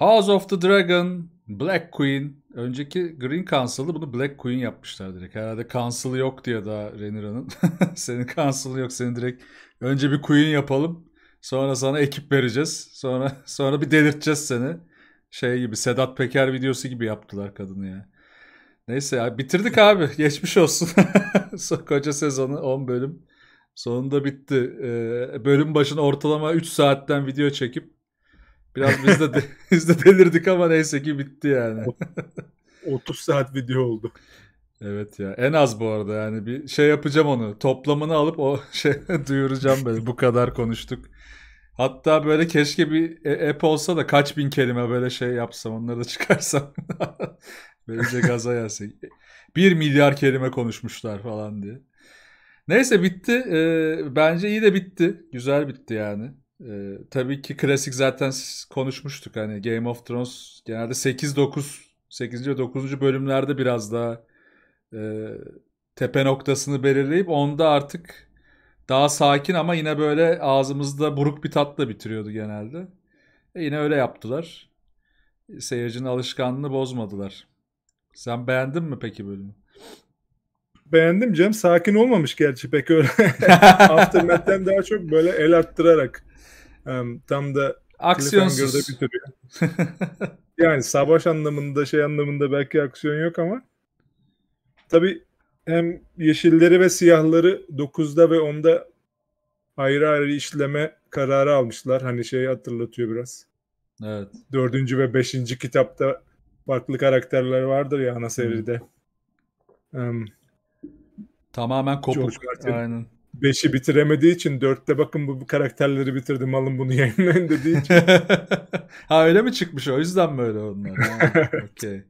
House of the Dragon, Black Queen. Önceki Green Council'ı bunu Black Queen yapmışlar direkt. Herhalde Council yok diye da Renira'nın. senin Council yok senin direkt önce bir Queen yapalım. Sonra sana ekip vereceğiz. Sonra sonra bir delirteceğiz seni. Şey gibi Sedat Peker videosu gibi yaptılar kadını ya. Neyse ya bitirdik abi. Geçmiş olsun. Koca sezonu 10 bölüm. Sonunda bitti. Ee, bölüm başına ortalama 3 saatten video çekip Biraz biz de, biz de delirdik ama neyse ki bitti yani. 30 saat video oldu. Evet ya en az bu arada yani bir şey yapacağım onu toplamını alıp o şey duyuracağım böyle bu kadar konuştuk. Hatta böyle keşke bir e- app olsa da kaç bin kelime böyle şey yapsam onları da çıkarsam. Böylece gaza yersek. Bir milyar kelime konuşmuşlar falan diye. Neyse bitti. Ee, bence iyi de bitti. Güzel bitti yani. Ee, tabii ki klasik zaten konuşmuştuk hani Game of Thrones genelde 8-9 8. ve 9. bölümlerde biraz daha e, tepe noktasını belirleyip onda artık daha sakin ama yine böyle ağzımızda buruk bir tatla bitiriyordu genelde. E yine öyle yaptılar. Seyircinin alışkanlığını bozmadılar. Sen beğendin mi peki bölümü? Beğendim Cem. Sakin olmamış gerçi pek öyle. Aftermath'ten daha çok böyle el arttırarak tam da Aksiyonsuz. bitiriyor. yani savaş anlamında şey anlamında belki aksiyon yok ama tabi hem yeşilleri ve siyahları 9'da ve 10'da ayrı ayrı işleme kararı almışlar. Hani şeyi hatırlatıyor biraz. Evet. Dördüncü ve beşinci kitapta farklı karakterler vardır ya ana seride. Hmm. Um, Tamamen kopuk. Aynen. 5'i bitiremediği için 4'te bakın bu, bu karakterleri bitirdim alın bunu yayınlayın dediği için. ha öyle mi çıkmış o yüzden mi öyle onlar. Okey.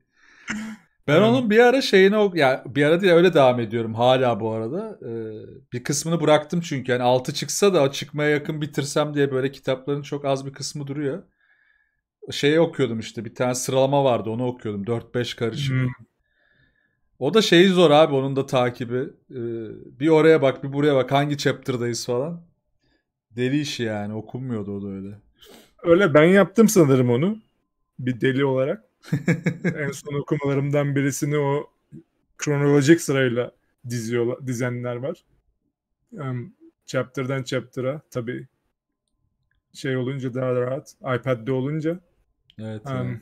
Ben onun bir ara şeyini yani bir ara değil öyle devam ediyorum hala bu arada. Ee, bir kısmını bıraktım çünkü yani 6 çıksa da çıkmaya yakın bitirsem diye böyle kitapların çok az bir kısmı duruyor. Şeyi okuyordum işte bir tane sıralama vardı onu okuyordum 4-5 karışık. Hmm. O da şeyi zor abi onun da takibi. Ee, bir oraya bak bir buraya bak hangi chapter'dayız falan. Deli işi yani okunmuyordu o da öyle. Öyle ben yaptım sanırım onu. Bir deli olarak. en son okumalarımdan birisini o kronolojik sırayla diziyorlar, dizenler var. Um, chapter'dan chapter'a tabii şey olunca daha rahat. iPad'de olunca. Evet. Um,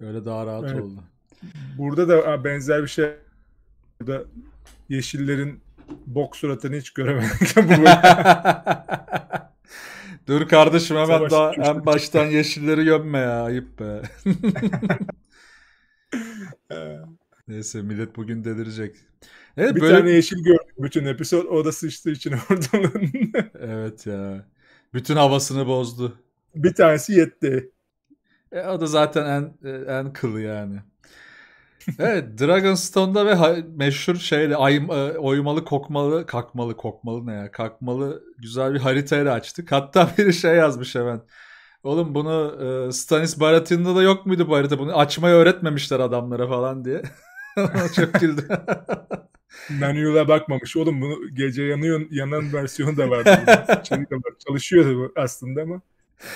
Öyle daha rahat evet. oldu. Burada da benzer bir şey. Burada yeşillerin bok suratını hiç göremedik. Dur kardeşim hemen Savaş daha en baştan yeşilleri gömme ya ayıp be. Neyse millet bugün delirecek. Evet, bir böyle... tane yeşil gördüm. bütün episod o da sıçtı için ordunun. evet ya. Bütün havasını bozdu. Bir tanesi yetti. E, o da zaten en en kılı yani evet Dragonstone'da ve meşhur şeyle ay, e, oymalı kokmalı kalkmalı kokmalı ne ya kalkmalı güzel bir haritayla açtık. Hatta biri şey yazmış hemen. Oğlum bunu e, Stanis Baratin'de da yok muydu bu harita? Bunu açmayı öğretmemişler adamlara falan diye. Çok güldü. Menüyle bakmamış. Oğlum bunu gece yanıyor, yanan versiyonu da var. Çalışıyor aslında ama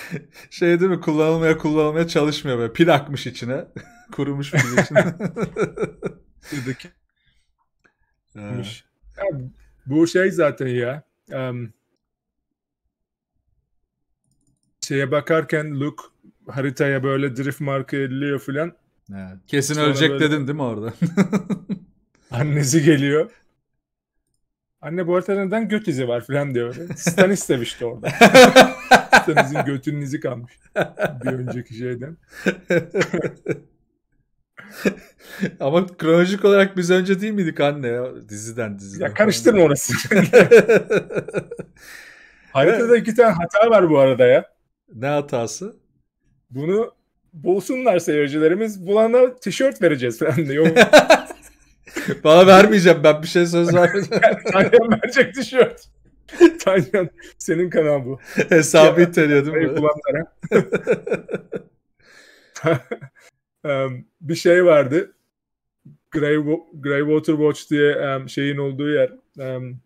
şey değil mi kullanılmaya kullanılmaya çalışmıyor böyle pil akmış içine kurumuş pil içine. ya, bu şey zaten ya um, şeye bakarken Luke haritaya böyle drift marka ediliyor filan. Evet. Kesin Sonra ölecek böyle... dedin değil mi orada? Annesi geliyor. Anne bu haritada neden gök izi var filan diyor. Stan istemişti orada. Haftanızın götünün kalmış. Bir önceki şeyden. Ama kronolojik olarak biz önce değil miydik anne ya? Diziden diziden. Ya karıştırma orası. Haritada iki tane hata var bu arada ya. Ne hatası? Bunu bulsunlar seyircilerimiz. Bulana tişört vereceğiz falan diyor. Bana vermeyeceğim ben bir şey söz vermeyeceğim. Annem verecek tişört. Taylan senin kanal bu. Hesabı tanıyor değil mi? bir şey vardı. Grey, Greywater Watch diye um, şeyin olduğu yer. Um,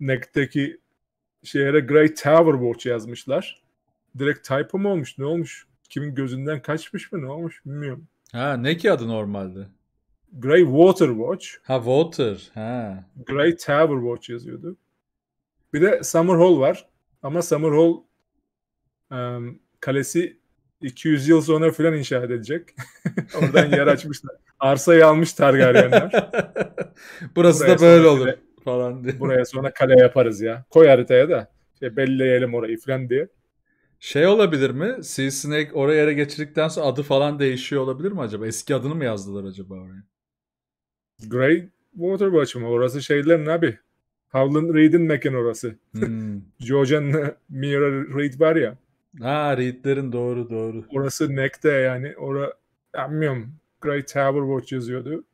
Neck'teki şehre Grey Tower Watch yazmışlar. Direkt typo mu olmuş? Ne olmuş? Kimin gözünden kaçmış mı? Ne olmuş? Bilmiyorum. Ha ne ki adı normalde? Grey Water Watch. Ha Water. Ha. Grey Tower Watch yazıyordu. Bir de Summer Hall var. Ama Summer Hall um, kalesi 200 yıl sonra falan inşa edilecek. Oradan yer açmışlar. Arsayı almış Targaryenler. Burası buraya da böyle olur kale, falan diye. Buraya sonra kale yaparız ya. Koy haritaya da şey belleyelim orayı falan diye. Şey olabilir mi? Sea Snake oraya yere geçirdikten sonra adı falan değişiyor olabilir mi acaba? Eski adını mı yazdılar acaba oraya? Great Water Watch mı? Orası şeylerin abi. Harlan Reed'in mekanı orası. Hmm. Georgian'la Mira Reed var ya. Ha Reed'lerin doğru doğru. Orası Neck'te yani. Ora bilmiyorum. Great Tower Watch yazıyordu.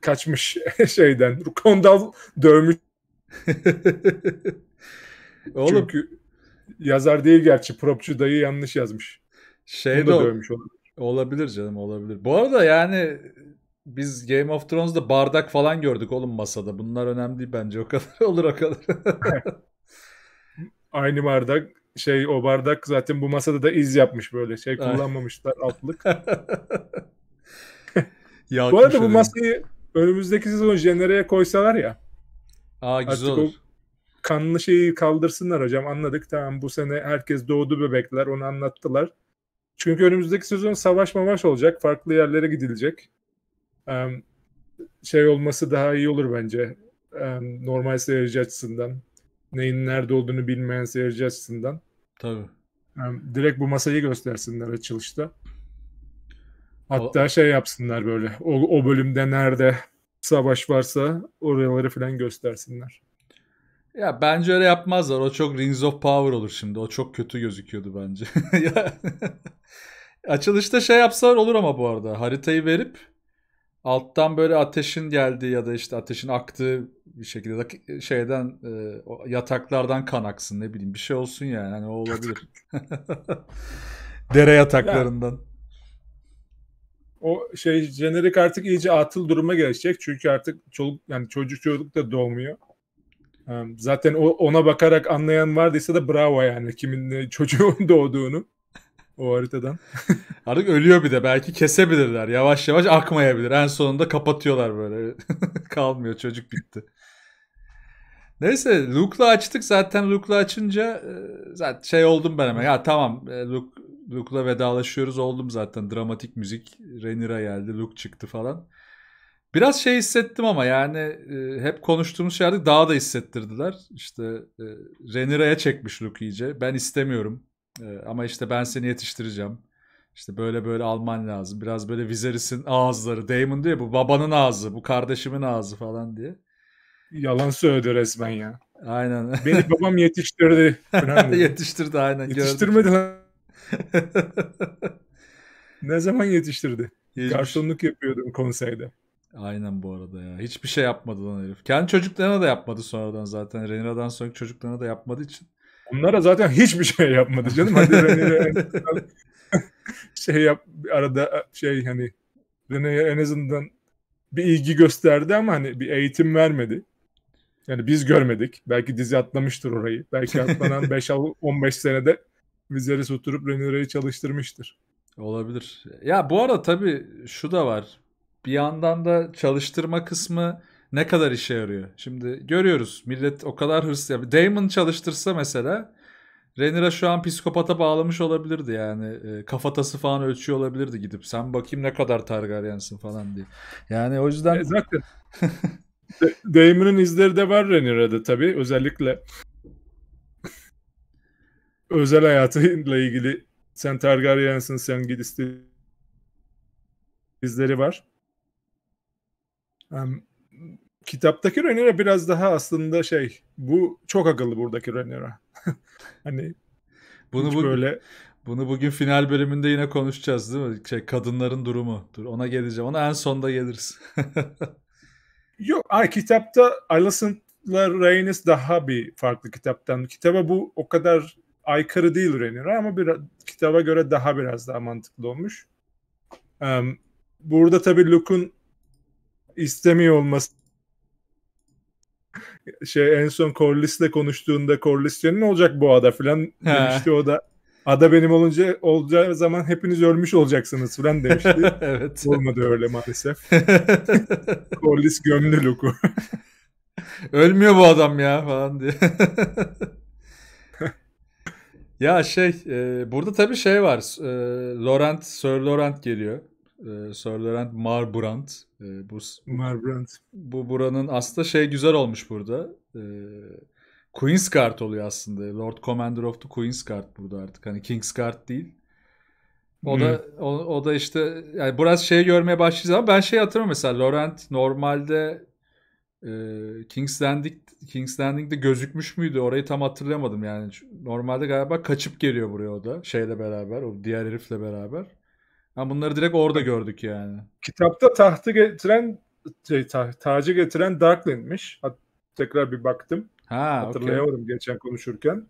Kaçmış şeyden. Kondal dövmüş. Oğlum. Çünkü yazar değil gerçi. Propçu dayı yanlış yazmış. Şey Bunu de da dövmüş olabilir. Olabilir canım olabilir. Bu arada yani biz Game of Thrones'da bardak falan gördük oğlum masada. Bunlar önemli değil bence o kadar. Olur o kadar. Aynı bardak şey o bardak zaten bu masada da iz yapmış böyle şey kullanmamışlar altlık. bu arada bu masayı önümüzdeki sezon jenereye koysalar ya. Aa güzel artık olur. kanlı şeyi kaldırsınlar hocam anladık tamam bu sene herkes doğdu bebekler onu anlattılar. Çünkü önümüzdeki sezon savaş mamaş olacak farklı yerlere gidilecek şey olması daha iyi olur bence. normal seyirci açısından. Neyin nerede olduğunu bilmeyen seyirci açısından. Tabii. direkt bu masayı göstersinler açılışta. Hatta o... şey yapsınlar böyle. O, o bölümde nerede savaş varsa oraları falan göstersinler. Ya bence öyle yapmazlar. O çok Rings of Power olur şimdi. O çok kötü gözüküyordu bence. Açılışta şey yapsalar olur ama bu arada. Haritayı verip alttan böyle ateşin geldiği ya da işte ateşin aktığı bir şekilde şeyden e, yataklardan kan aksın ne bileyim bir şey olsun yani hani o olabilir. Dere yataklarından. Ya, o şey jenerik artık iyice atıl duruma gelecek çünkü artık çoluk yani çocuk çocuk da doğmuyor. Zaten ona bakarak anlayan vardıysa da bravo yani kimin çocuğun doğduğunu o haritadan. Artık ölüyor bir de belki kesebilirler. Yavaş yavaş akmayabilir. En sonunda kapatıyorlar böyle. Kalmıyor çocuk bitti. Neyse Luke'la açtık. Zaten Luke'la açınca e, zaten şey oldum ben hemen. Ya tamam e, Luke, Luke'la vedalaşıyoruz oldum zaten. Dramatik müzik. Renira geldi. Luke çıktı falan. Biraz şey hissettim ama yani e, hep konuştuğumuz şeylerde daha da hissettirdiler. İşte e, Renira'ya çekmiş Luke iyice. Ben istemiyorum ee, ama işte ben seni yetiştireceğim. İşte böyle böyle alman lazım. Biraz böyle Viserys'in ağızları. Damon diyor bu babanın ağzı, bu kardeşimin ağzı falan diye. Yalan söyledi resmen ya. Aynen. Beni babam yetiştirdi. yetiştirdi aynen. Yetiştirmedi lan. ne zaman yetiştirdi? Hiç. Garsonluk yapıyordum konseyde. Aynen bu arada ya. Hiçbir şey yapmadı lan herif. Kendi çocuklarına da yapmadı sonradan zaten. Renira'dan sonra çocuklarına da yapmadığı için. Onlara zaten hiçbir şey yapmadı canım. Hadi şey yap arada e, şey hani Rene'ye en azından bir ilgi gösterdi ama hani bir eğitim vermedi. Yani biz görmedik. Belki dizi atlamıştır orayı. Belki atlanan 5-15 senede bizleri oturup Rene'yi çalıştırmıştır. Olabilir. Ya bu arada tabii şu da var. Bir yandan da çalıştırma kısmı ne kadar işe yarıyor? Şimdi görüyoruz millet o kadar hırslı. Damon çalıştırsa mesela Renira şu an psikopata bağlamış olabilirdi yani. E, kafatası falan ölçüyor olabilirdi gidip. Sen bakayım ne kadar Targaryen'sin falan diye. Yani o yüzden... E, zaten Damon'un izleri de var Renira'da tabii. Özellikle özel hayatıyla ilgili sen Targaryen'sin, sen Gidis'te izleri var. Um, kitaptaki Rhaenyra biraz daha aslında şey bu çok akıllı buradaki Rhaenyra. hani bunu bu böyle bunu bugün final bölümünde yine konuşacağız değil mi? Şey kadınların durumu. Dur ona geleceğim. Ona en sonda geliriz. Yok, ay kitapta Alicent'la Rhaenys daha bir farklı kitaptan. Kitaba bu o kadar aykırı değil Rhaenyra ama bir kitaba göre daha biraz daha mantıklı olmuş. Um, burada tabii Luke'un istemiyor olması şey en son Corliss'le konuştuğunda Corliss ne olacak bu ada falan demişti o da. Ada benim olunca olacağı zaman hepiniz ölmüş olacaksınız falan demişti. evet. Olmadı öyle maalesef. Corliss gömlü Luke'u. Ölmüyor bu adam ya falan diye. ya şey e, burada tabii şey var. E, Laurent, Sir Laurent geliyor. E, Sir Marbrand. E, bu, Marbrand. Bu buranın aslında şey güzel olmuş burada. E, Queen's Guard oluyor aslında. Lord Commander of the Queen's Guard burada artık. Hani King's Guard değil. O hmm. da o, o da işte yani biraz şey görmeye başlayacağız ama ben şey hatırlıyorum mesela Laurent normalde e, King's Landing King's Landing'de gözükmüş müydü? Orayı tam hatırlayamadım yani. Normalde galiba kaçıp geliyor buraya o da şeyle beraber, o diğer herifle beraber. Ha bunları direkt orada gördük yani. Kitapta tahtı getiren şey, ta, tacı getiren Darkland'miş. Hat, tekrar bir baktım. Ha, Hatırlayamadım okay. geçen konuşurken.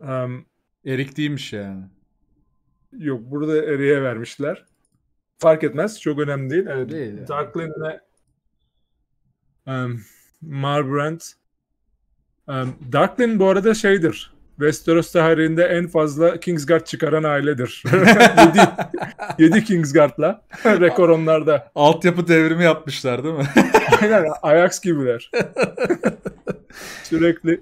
Um, Erik değilmiş yani. Yok burada Erik'e vermişler. Fark etmez. Çok önemli değil. Evet, değil yani. Darkland'e um, Marbrandt um, Darkland bu arada şeydir. Westeros tarihinde en fazla Kingsguard çıkaran ailedir. 7, 7 Kingsguard'la rekor onlarda. Altyapı devrimi yapmışlar değil mi? Aynen Ajax gibiler. Sürekli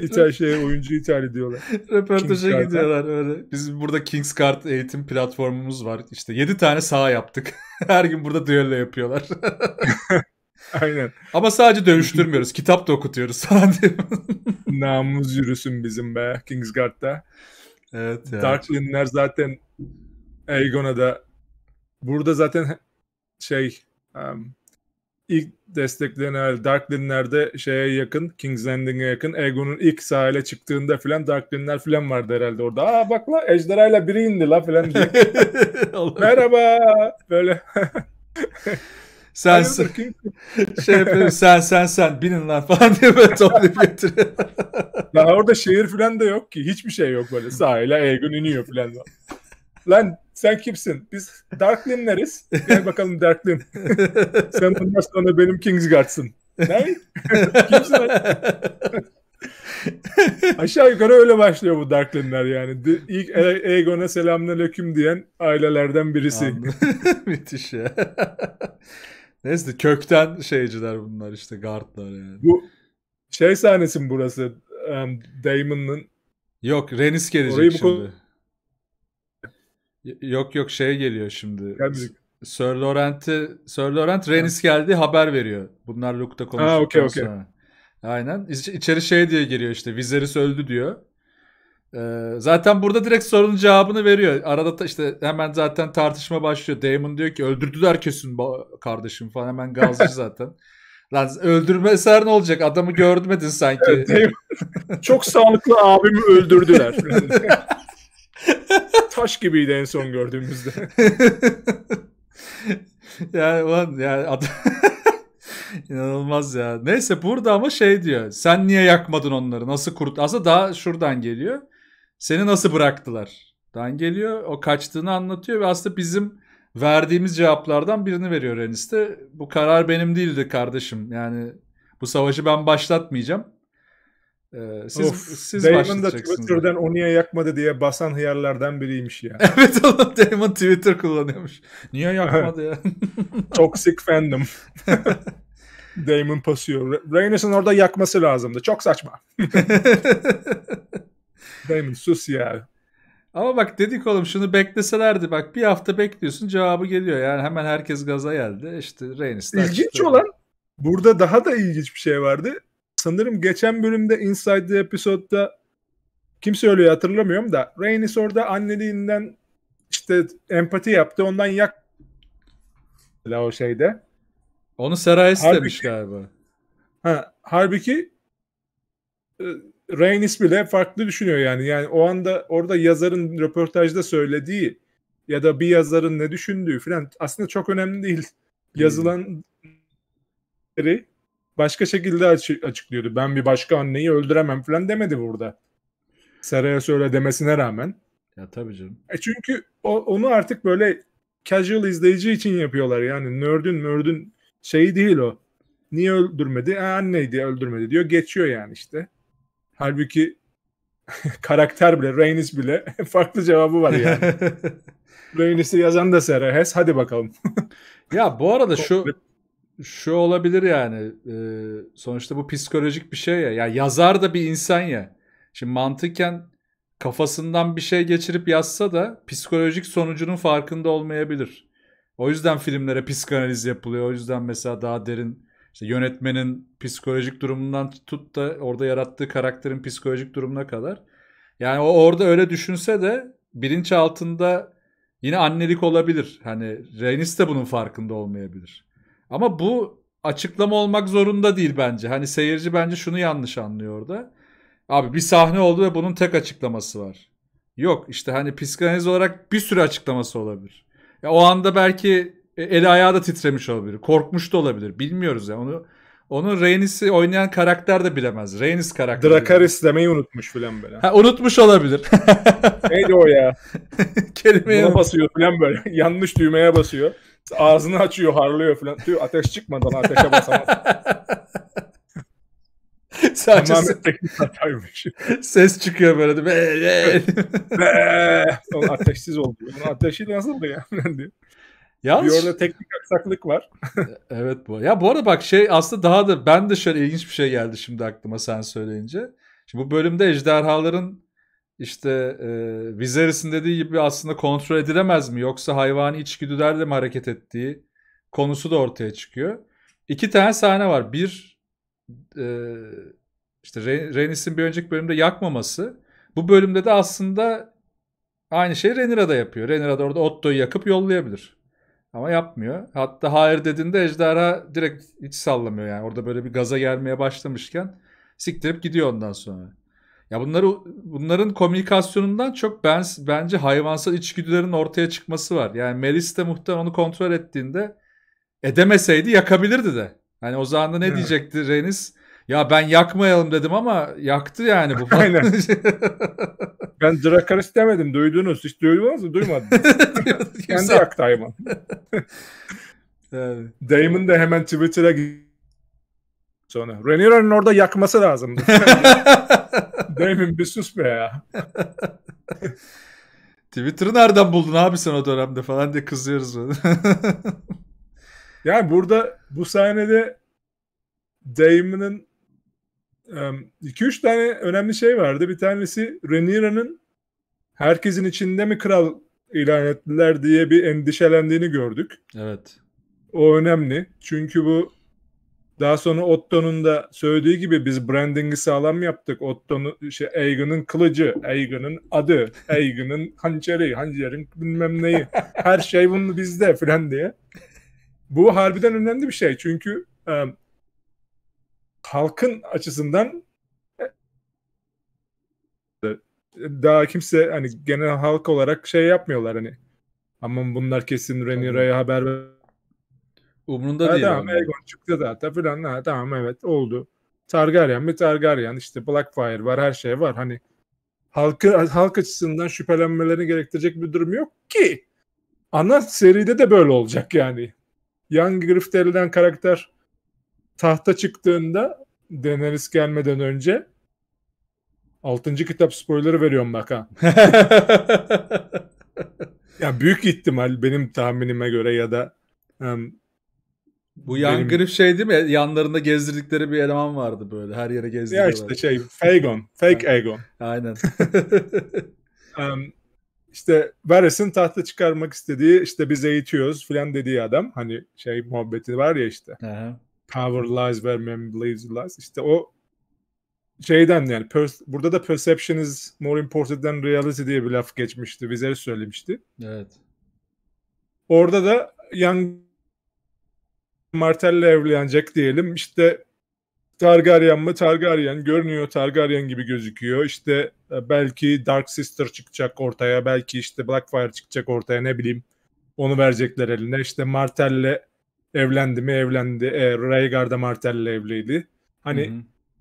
İthal şey oyuncu ithal ediyorlar. Röportaja gidiyorlar öyle. Biz burada Kingsguard eğitim platformumuz var. İşte 7 tane saha yaptık. Her gün burada düello yapıyorlar. Aynen. Ama sadece dövüştürmüyoruz. kitap da okutuyoruz sadece. Namımız yürüsün bizim be Kingsguard'da. Evet. Yani. Darkling'ler zaten Aegon'a da burada zaten şey um, ilk desteklenen Darklinler'de şeye yakın, King's Landing'e yakın. Aegon'un ilk sahile çıktığında filan Darklinler filan vardı herhalde orada. Aa bak la ejderhayla biri indi la filan. Merhaba. Böyle sen sen şey yapıyorum, sen sen sen binin lan falan diye böyle toplayıp getiriyor. Ya orada şehir falan da yok ki. Hiçbir şey yok böyle sahile Eygün iniyor falan. Lan sen kimsin? Biz Darklin'leriz. Gel bakalım Darklin. sen bundan sonra benim Kingsguard'sın. Ne? kimsin? Aşağı yukarı öyle başlıyor bu Darklin'ler yani. İlk Aegon'a selamünaleyküm diyen ailelerden birisi. Müthiş ya. Neyse kökten şeyciler bunlar işte guardlar yani. Bu şey sahnesi mi burası? Um, Damon'ın Yok Renis gelecek şimdi. Konu... Yok yok şey geliyor şimdi. Gelmedik. Sir Laurent'i Sir Laurent Renis geldi haber veriyor. Bunlar Luke'da konuştuktan ha, okay, okay. Aynen. İç, içeri şey diye giriyor işte. Viserys öldü diyor. Ee, zaten burada direkt sorunun cevabını veriyor. Arada işte hemen zaten tartışma başlıyor. Damon diyor ki öldürdüler kesin kardeşim falan. Hemen gazcı zaten. Lan öldürmeseler ne olacak? Adamı görmedin sanki. çok sağlıklı abimi öldürdüler. Taş gibiydi en son gördüğümüzde. yani ulan yani adam... İnanılmaz ya. Neyse burada ama şey diyor. Sen niye yakmadın onları? Nasıl kurt? Aslında daha şuradan geliyor. Seni nasıl bıraktılar? Dan geliyor. O kaçtığını anlatıyor ve aslında bizim verdiğimiz cevaplardan birini veriyor Renis'te. Bu karar benim değildi kardeşim. Yani bu savaşı ben başlatmayacağım. Ee, siz of, siz Damon da Twitter'dan onu niye yakmadı diye basan hıyarlardan biriymiş ya. evet oğlum Damon Twitter kullanıyormuş. Niye yakmadı ya? Toxic fandom. Damon pasıyor. Reynis'in orada yakması lazımdı. Çok saçma. Damon sus ya. Ama bak dedik oğlum şunu bekleselerdi bak bir hafta bekliyorsun cevabı geliyor. Yani hemen herkes gaza geldi. İşte Reigns İlginç çıktı. olan burada daha da ilginç bir şey vardı. Sanırım geçen bölümde Inside the Episode'da kim söylüyor hatırlamıyorum da Reigns orada anneliğinden işte empati yaptı ondan yak La o şeyde. Onu Seray istemiş galiba. Ha, halbuki e, Reynis bile farklı düşünüyor yani. Yani o anda orada yazarın röportajda söylediği ya da bir yazarın ne düşündüğü falan aslında çok önemli değil. Hmm. yazılanları başka şekilde açıklıyordu. Ben bir başka anneyi öldüremem falan demedi burada. Saraya söyle demesine rağmen. Ya tabii canım. E çünkü o, onu artık böyle casual izleyici için yapıyorlar yani. Nerd'ün nerd'ün şeyi değil o. Niye öldürmedi? E, anneydi öldürmedi diyor. Geçiyor yani işte. Halbuki karakter bile, Reynis bile farklı cevabı var yani. Reynis'i yazan da Serahes. Hadi bakalım. ya bu arada şu şu olabilir yani. E, sonuçta bu psikolojik bir şey ya. Ya yazar da bir insan ya. Şimdi mantıken kafasından bir şey geçirip yazsa da psikolojik sonucunun farkında olmayabilir. O yüzden filmlere psikanaliz yapılıyor. O yüzden mesela daha derin işte yönetmenin psikolojik durumundan tut da orada yarattığı karakterin psikolojik durumuna kadar. Yani o orada öyle düşünse de bilinç altında yine annelik olabilir. Hani Rhaenys de bunun farkında olmayabilir. Ama bu açıklama olmak zorunda değil bence. Hani seyirci bence şunu yanlış anlıyor orada. Abi bir sahne oldu ve bunun tek açıklaması var. Yok işte hani psikanaliz olarak bir sürü açıklaması olabilir. Ya o anda belki e, el ayağı da titremiş olabilir. Korkmuş da olabilir. Bilmiyoruz ya. Yani. Onu onu Rhaenys'i oynayan karakter de bilemez. Rhaenys karakteri. Dracarys bilemez. demeyi unutmuş falan böyle. Ha, unutmuş olabilir. Neydi o ya? Kelimeye Buna basıyor falan böyle. Yanlış düğmeye basıyor. Ağzını açıyor, harlıyor falan, Diyor ateş çıkmadan ateşe basamaz. Sadece ses... hataymış. ses çıkıyor böyle. Be, be. be. Ateşsiz oldu. Onun ateşi nasıldı ya? Yalnız... Bir orada teknik aksaklık var. E, evet bu. Ya bu arada bak şey aslında daha da ben de şöyle ilginç bir şey geldi şimdi aklıma sen söyleyince. Şimdi bu bölümde ejderhaların işte e, Viserys'in dediği gibi aslında kontrol edilemez mi yoksa hayvani içgüdülerle mi hareket ettiği konusu da ortaya çıkıyor. İki tane sahne var. Bir e, işte Renis'in bir önceki bölümde yakmaması. Bu bölümde de aslında aynı şeyi Renira da yapıyor. Renira da orada Otto'yu yakıp yollayabilir. Ama yapmıyor. Hatta hayır dediğinde ejderha direkt hiç sallamıyor yani. Orada böyle bir gaza gelmeye başlamışken siktirip gidiyor ondan sonra. Ya bunları bunların komünikasyonundan çok ben bence hayvansal içgüdülerin ortaya çıkması var. Yani Melis de muhtemelen onu kontrol ettiğinde edemeseydi yakabilirdi de. Hani o zaman da ne evet. diyecekti Renis? Ya ben yakmayalım dedim ama yaktı yani bu. Aynen. ben Dracarys demedim duydunuz. Hiç duydunuz mu? Duymadım. Kendi yaktı hayvan. Damon da hemen Twitter'a sonra. Rhaenyra'nın orada yakması lazım. Damon bir sus be ya. Twitter'ı nereden buldun abi sen o dönemde falan diye kızıyoruz. yani burada bu sahnede Damon'ın iki üç tane önemli şey vardı. Bir tanesi Renira'nın herkesin içinde mi kral ilan ettiler diye bir endişelendiğini gördük. Evet. O önemli. Çünkü bu daha sonra Otto'nun da söylediği gibi biz branding'i sağlam yaptık. Otto'nun şey Aegon'un kılıcı, Aegon'un adı, Aegon'un hançeri, hançerin bilmem neyi. Her şey bunu bizde falan diye. Bu harbiden önemli bir şey. Çünkü halkın açısından e, daha kimse hani genel halk olarak şey yapmıyorlar hani. Ama bunlar kesin Renira'ya haber ver. Umrunda ha, değil. Tamam Egon çıktı zaten falan, Ha, tamam evet oldu. Targaryen mi Targaryen işte Blackfyre var her şey var hani halkı halk açısından şüphelenmelerini gerektirecek bir durum yok ki. Ana seride de böyle olacak yani. Young Grifter'den karakter tahta çıktığında Daenerys gelmeden önce 6. kitap spoilerı veriyorum bak ha. ya büyük ihtimal benim tahminime göre ya da um, bu yan benim... grif şey değil mi? Yanlarında gezdirdikleri bir eleman vardı böyle. Her yere gezdiriyorlar. Ya işte şey Fagon. Fake Aegon. Aynen. um, işte Varys'in tahta çıkarmak istediği işte biz eğitiyoruz filan dediği adam. Hani şey muhabbeti var ya işte. Aha. Power Lies Where Man Believes Lies. İşte o şeyden yani burada da perception is more important than reality diye bir laf geçmişti. Vizer söylemişti. Evet. Orada da Young Martell'le evlenecek diyelim. İşte Targaryen mı? Targaryen. Görünüyor Targaryen gibi gözüküyor. İşte e, belki Dark Sister çıkacak ortaya. Belki işte Blackfire çıkacak ortaya ne bileyim. Onu verecekler eline. İşte Martell'le Evlendi mi evlendi. E, Rhaegar'da Martell'le evliydi. Hani Hı-hı.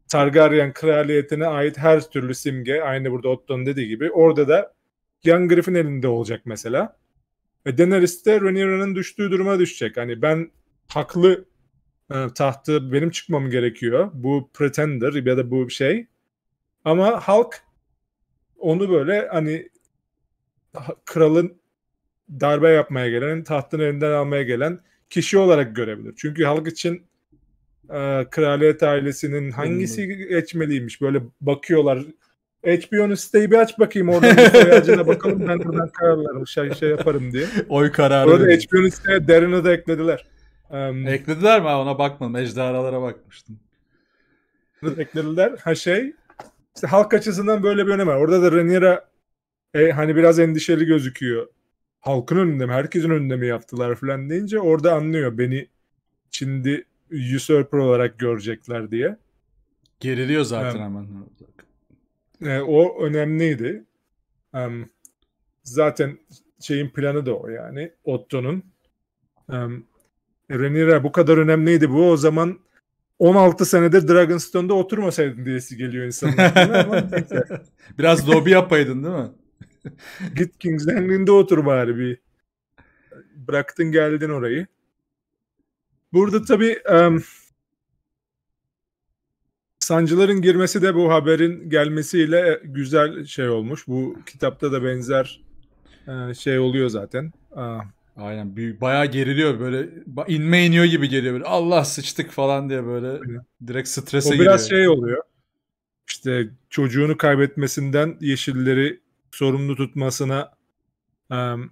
Targaryen kraliyetine ait her türlü simge aynı burada Otto'nun dediği gibi orada da Young Griffin elinde olacak mesela. Ve Daenerys de Rhaenyra'nın düştüğü duruma düşecek. Hani ben haklı e, tahtı benim çıkmam gerekiyor. Bu pretender ya da bu şey. Ama halk onu böyle hani kralın darbe yapmaya gelen, tahtın elinden almaya gelen kişi olarak görebilir. Çünkü halk için e, kraliyet ailesinin hangisi geçmeliymiş böyle bakıyorlar. HBO'nun siteyi bir aç bakayım oradan bir bakalım ben buradan kararlarım şey, şey yaparım diye. Oy kararı. Orada HBO'nun siteye Darren'ı da eklediler. Um, eklediler mi? Ona bakmadım. Ejderhalara bakmıştım. Eklediler. Ha şey işte halk açısından böyle bir önemi var. Orada da Rhaenyra e, hani biraz endişeli gözüküyor halkın önünde mi herkesin önünde mi yaptılar falan deyince orada anlıyor beni Çin'de usurper olarak görecekler diye. Geriliyor zaten um, hemen. E, o önemliydi. Um, zaten şeyin planı da o yani Otto'nun. Um, Renira bu kadar önemliydi bu o zaman 16 senedir Dragonstone'da oturmasaydın diyesi geliyor insanın. Biraz lobi yapaydın değil mi? Git Kings Landing'de otur bari bir. Bıraktın geldin orayı. Burada tabii um, sancıların girmesi de bu haberin gelmesiyle e, güzel şey olmuş. Bu kitapta da benzer e, şey oluyor zaten. Aa. Aynen büyük bayağı geriliyor böyle inme iniyor gibi geliyor böyle Allah sıçtık falan diye böyle direkt strese giriyor. O biraz giriyor. şey oluyor. İşte çocuğunu kaybetmesinden yeşilleri sorumlu tutmasına um,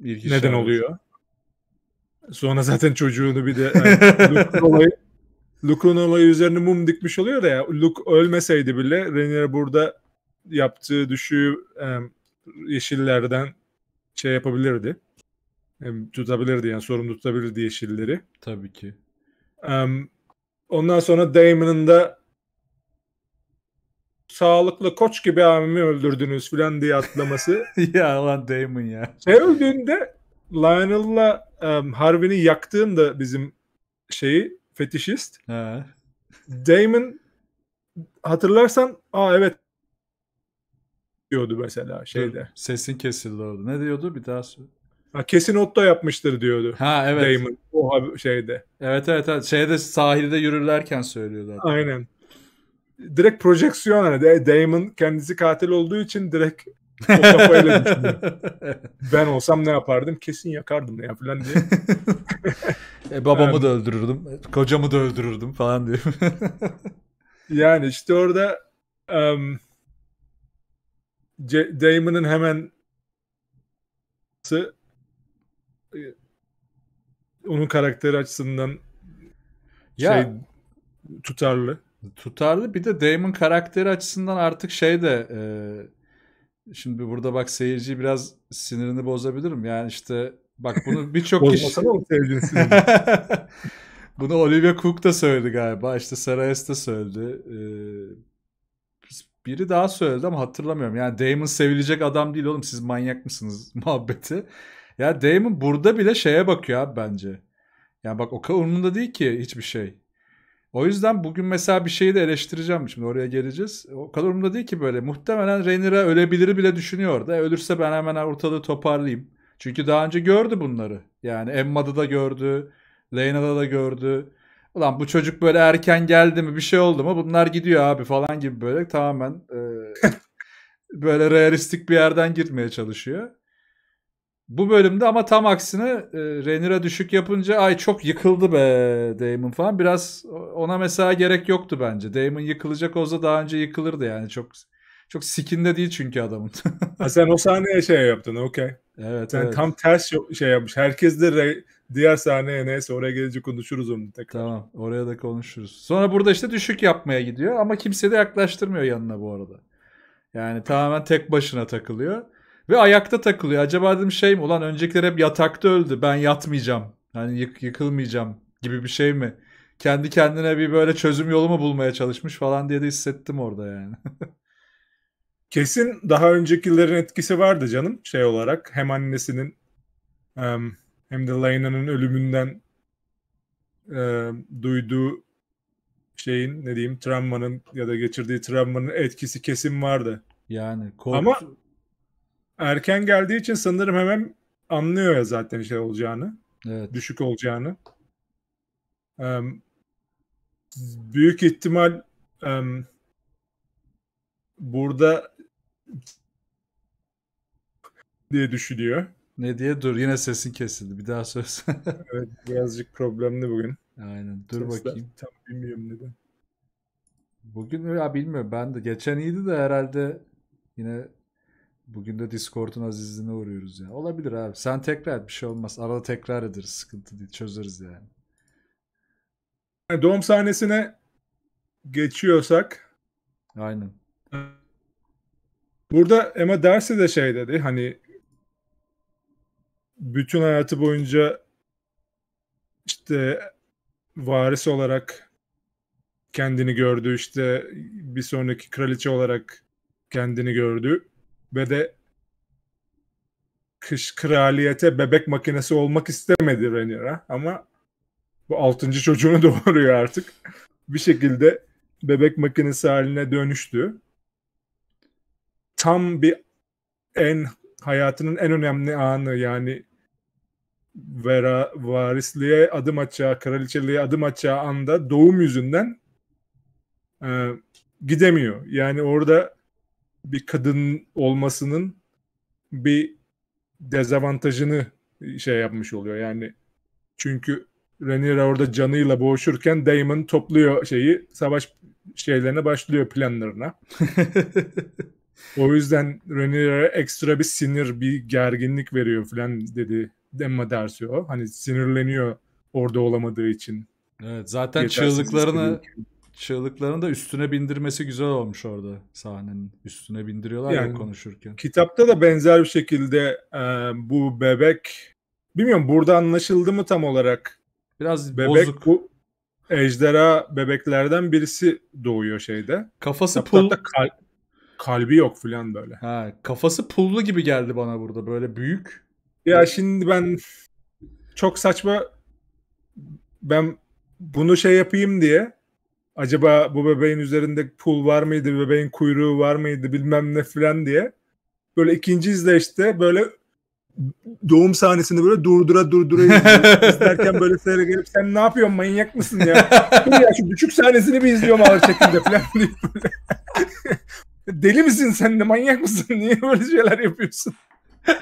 neden oluyor. Sonra zaten çocuğunu bir de yani, Luke'un olayı, olayı üzerine mum dikmiş oluyor da ya Luke ölmeseydi bile Renier burada yaptığı düşüğü um, yeşillerden şey yapabilirdi. Um, tutabilirdi yani sorumlu tutabilirdi yeşilleri. Tabii ki. Um, ondan sonra Damon'ın da sağlıklı koç gibi abimi öldürdünüz filan diye atlaması. ya lan Damon ya. Şey öldüğünde Lionel'la um, Harvey'ni yaktığında bizim şeyi fetişist. Ha. Damon hatırlarsan aa evet diyordu mesela şeyde. Sesin kesildi oldu. Ne diyordu bir daha söyle. Ha, kesin otta yapmıştır diyordu. Ha evet. Damon o şeyde. Evet evet, evet. şeyde sahilde yürürlerken söylüyordu. Hatta. Aynen direkt projeksiyon hani Damon kendisi katil olduğu için direkt o kafayla ben olsam ne yapardım? Kesin yakardım ya falan diye. e, babamı da öldürürdüm. Kocamı da öldürürdüm falan diye. yani işte orada um, C- Damon'ın hemen onun karakteri açısından ya. şey tutarlı. Tutarlı bir de Damon karakteri açısından artık şey de e, şimdi burada bak seyirci biraz sinirini bozabilirim. Yani işte bak bunu birçok kişi... Bozmasana o seyircinin bunu Olivia Cook da söyledi galiba. İşte Sarayes de söyledi. E, biri daha söyledi ama hatırlamıyorum. Yani Damon sevilecek adam değil oğlum siz manyak mısınız muhabbeti. Ya Damon burada bile şeye bakıyor abi bence. Yani bak o kadar umurunda değil ki hiçbir şey. O yüzden bugün mesela bir şeyi de eleştireceğim şimdi oraya geleceğiz. O kadar umurumda değil ki böyle. Muhtemelen Rhaenyra ölebilir bile düşünüyor da e, ölürse ben hemen ortalığı toparlayayım. Çünkü daha önce gördü bunları. Yani Emma'da da gördü, Leyna'da da gördü. Ulan bu çocuk böyle erken geldi mi bir şey oldu mu bunlar gidiyor abi falan gibi böyle tamamen e, böyle realistik bir yerden girmeye çalışıyor. Bu bölümde ama tam aksine e, Rhaenyra düşük yapınca ay çok yıkıldı be Damon falan. Biraz ona mesela gerek yoktu bence. Damon yıkılacak olsa daha önce yıkılırdı yani. Çok çok sikinde değil çünkü adamın. ha sen o sahneye şey yaptın okey. Evet, sen evet. tam ters şey yapmış. Herkes de re- diğer sahneye neyse oraya gelince konuşuruz onu tekrar. Tamam oraya da konuşuruz. Sonra burada işte düşük yapmaya gidiyor ama kimse de yaklaştırmıyor yanına bu arada. Yani tamamen tek başına takılıyor. Ve ayakta takılıyor. Acaba dedim şey mi? Ulan öncekiler hep yatakta öldü. Ben yatmayacağım. Yani yık, yıkılmayacağım gibi bir şey mi? Kendi kendine bir böyle çözüm yolu mu bulmaya çalışmış falan diye de hissettim orada yani. Kesin daha öncekilerin etkisi vardı canım şey olarak. Hem annesinin hem de Layna'nın ölümünden duyduğu şeyin ne diyeyim travmanın ya da geçirdiği travmanın etkisi kesin vardı. Yani korku, Ama erken geldiği için sanırım hemen anlıyor ya zaten şey olacağını. Evet. Düşük olacağını. Um, büyük ihtimal um, burada diye düşünüyor. Ne diye dur yine sesin kesildi. Bir daha söz. evet birazcık problemli bugün. Aynen. Dur Sesler, bakayım. Tam bilmiyorum neden. Bugün ya bilmiyorum ben de. Geçen iyiydi de herhalde yine Bugün de Discord'un azizliğine uğruyoruz ya. Olabilir abi. Sen tekrar et bir şey olmaz. Arada tekrar ederiz. Sıkıntı değil. Çözeriz yani. doğum sahnesine geçiyorsak. Aynen. Burada Emma Darcy de şey dedi. Hani bütün hayatı boyunca işte varis olarak kendini gördü işte bir sonraki kraliçe olarak kendini gördü ve de kış kraliyete bebek makinesi olmak istemedi Renira ama bu altıncı çocuğunu doğuruyor artık. bir şekilde bebek makinesi haline dönüştü. Tam bir en hayatının en önemli anı yani vera, varisliğe adım atacağı, kraliçeliğe adım atacağı anda doğum yüzünden e, gidemiyor. Yani orada bir kadın olmasının bir dezavantajını şey yapmış oluyor. Yani çünkü Rhaenyra orada canıyla boğuşurken Daemon topluyor şeyi savaş şeylerine başlıyor planlarına. o yüzden Rhaenyra'ya ekstra bir sinir, bir gerginlik veriyor falan dedi Emma Darcy o. Hani sinirleniyor orada olamadığı için. Evet zaten Yetersiz çığlıklarını çığlıklarını da üstüne bindirmesi güzel olmuş orada sahnenin. Üstüne bindiriyorlar yani, ya konuşurken. Kitapta da benzer bir şekilde e, bu bebek bilmiyorum burada anlaşıldı mı tam olarak? Biraz bebek bozuk. bu ejderha bebeklerden birisi doğuyor şeyde. Kafası pul kal, kalbi yok falan böyle. Ha, kafası pullu gibi geldi bana burada böyle büyük. Ya şimdi ben çok saçma ben bunu şey yapayım diye acaba bu bebeğin üzerinde pul var mıydı, bebeğin kuyruğu var mıydı bilmem ne filan diye. Böyle ikinci izleyişte böyle doğum sahnesini böyle durdura durdura izlerken böyle seyre gelip sen ne yapıyorsun manyak mısın ya? ya şu küçük sahnesini bir izliyorum ağır çekimde falan deyip böyle. Deli misin sen de manyak mısın? Niye böyle şeyler yapıyorsun?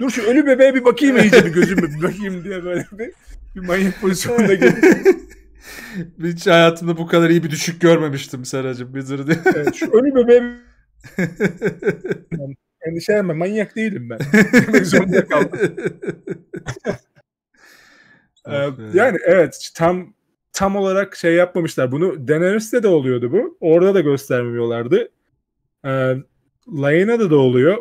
Dur şu ölü bebeğe bir bakayım iyice bir gözümü bir bakayım diye böyle bir, bir manyak pozisyonuna gelip Hiç hayatımda bu kadar iyi bir düşük görmemiştim Seracığım. Wizard diye. Evet, şu ölü bebeğim yani endişelenme manyak değilim ben. Ah, ee, yani evet tam tam olarak şey yapmamışlar. Bunu Daenerys'te de oluyordu bu. Orada da göstermiyorlardı. Ee, Lyana'da da oluyor.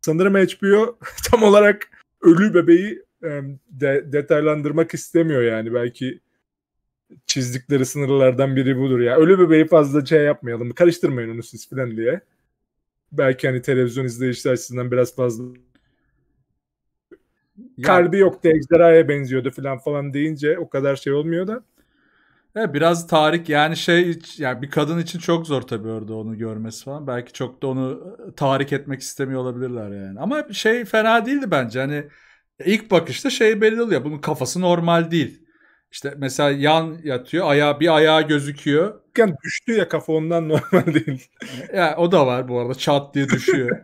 Sanırım HBO tam olarak ölü bebeği e, de, detaylandırmak istemiyor yani. Belki çizdikleri sınırlardan biri budur ya. Ölü bebeği fazla şey yapmayalım. Karıştırmayın onu siz filan diye. Belki hani televizyon izleyicisi açısından biraz fazla ya. kalbi yoktu ejderhaya benziyordu falan falan deyince o kadar şey olmuyor da. Ya e, biraz tarih yani şey yani bir kadın için çok zor tabii orada onu görmesi falan. Belki çok da onu e, tahrik etmek istemiyor olabilirler yani. Ama şey fena değildi bence. Hani ilk bakışta şey belli oluyor. Bunun kafası normal değil. İşte mesela yan yatıyor, ayağı bir ayağı gözüküyor. Yani düştü ya kafa ondan normal değil. Ya yani o da var bu arada çat diye düşüyor.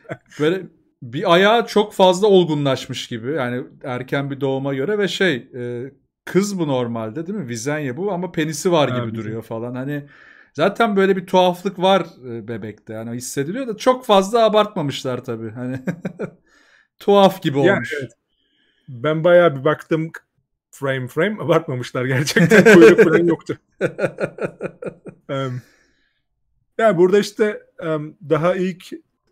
Böyle bir ayağı çok fazla olgunlaşmış gibi. Yani erken bir doğuma göre ve şey e, kız bu normalde değil mi? Vizenya bu ama penisi var gibi Abi. duruyor falan. Hani zaten böyle bir tuhaflık var e, bebekte. Yani hissediliyor da çok fazla abartmamışlar tabii. Hani tuhaf gibi olmuş. Yani evet. Ben bayağı bir baktım frame frame abartmamışlar gerçekten. Kuyruk falan yoktu. yani burada işte daha ilk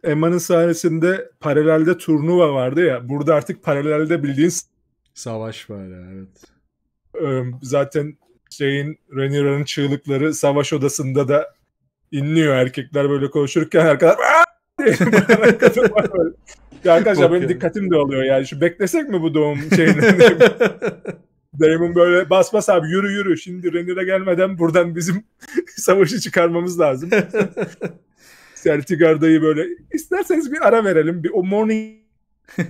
Emma'nın sahnesinde paralelde turnuva vardı ya. Burada artık paralelde bildiğin savaş var evet. zaten şeyin Renira'nın çığlıkları savaş odasında da inliyor erkekler böyle konuşurken arkadaşlar arkadaşlar benim dikkatim de oluyor yani. Şu beklesek mi bu doğum şeyini? Damon böyle bas bas abi yürü yürü şimdi Renner'e gelmeden buradan bizim savaşı çıkarmamız lazım. Sertigarda'yı böyle isterseniz bir ara verelim. Bir, o morning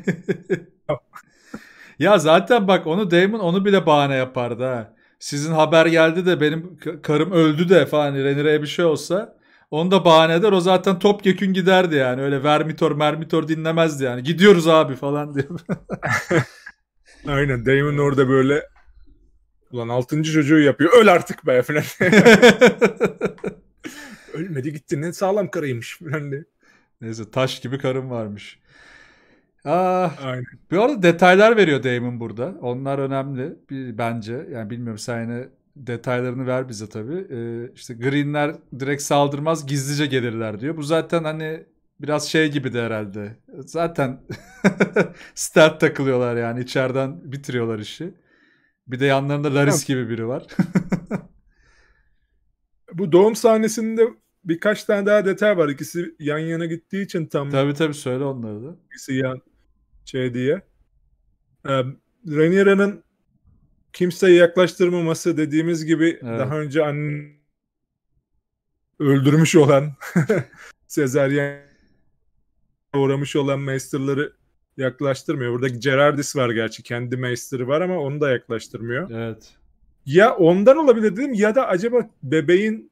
ya zaten bak onu Damon onu bile bahane yapardı ha. Sizin haber geldi de benim karım öldü de falan hani Renire'ye bir şey olsa onu da bahane eder. O zaten top yekün giderdi yani. Öyle vermitor mermitor dinlemezdi yani. Gidiyoruz abi falan diye. Aynen Damon orada böyle Ulan altıncı çocuğu yapıyor. Öl artık be falan. Ölmedi gitti. Ne sağlam karıymış falan diye. Neyse taş gibi karım varmış. Ah Aynen. Bir arada detaylar veriyor Damon burada. Onlar önemli bir, bence. Yani bilmiyorum sen detaylarını ver bize tabii. Ee, işte Green'ler direkt saldırmaz gizlice gelirler diyor. Bu zaten hani biraz şey gibi de herhalde. Zaten start takılıyorlar yani içeriden bitiriyorlar işi. Bir de yanlarında Laris gibi biri var. Bu doğum sahnesinde birkaç tane daha detay var. İkisi yan yana gittiği için tam. Tabii tabii söyle onları da. İkisi yan şey diye. Ee, Rhaenyra'nın kimseyi yaklaştırmaması dediğimiz gibi evet. daha önce anne öldürmüş olan Sezaryen uğramış olan Maester'ları yaklaştırmıyor. Buradaki Gerardis var gerçi kendi Meister'ı var ama onu da yaklaştırmıyor. Evet. Ya ondan olabilir dedim ya da acaba bebeğin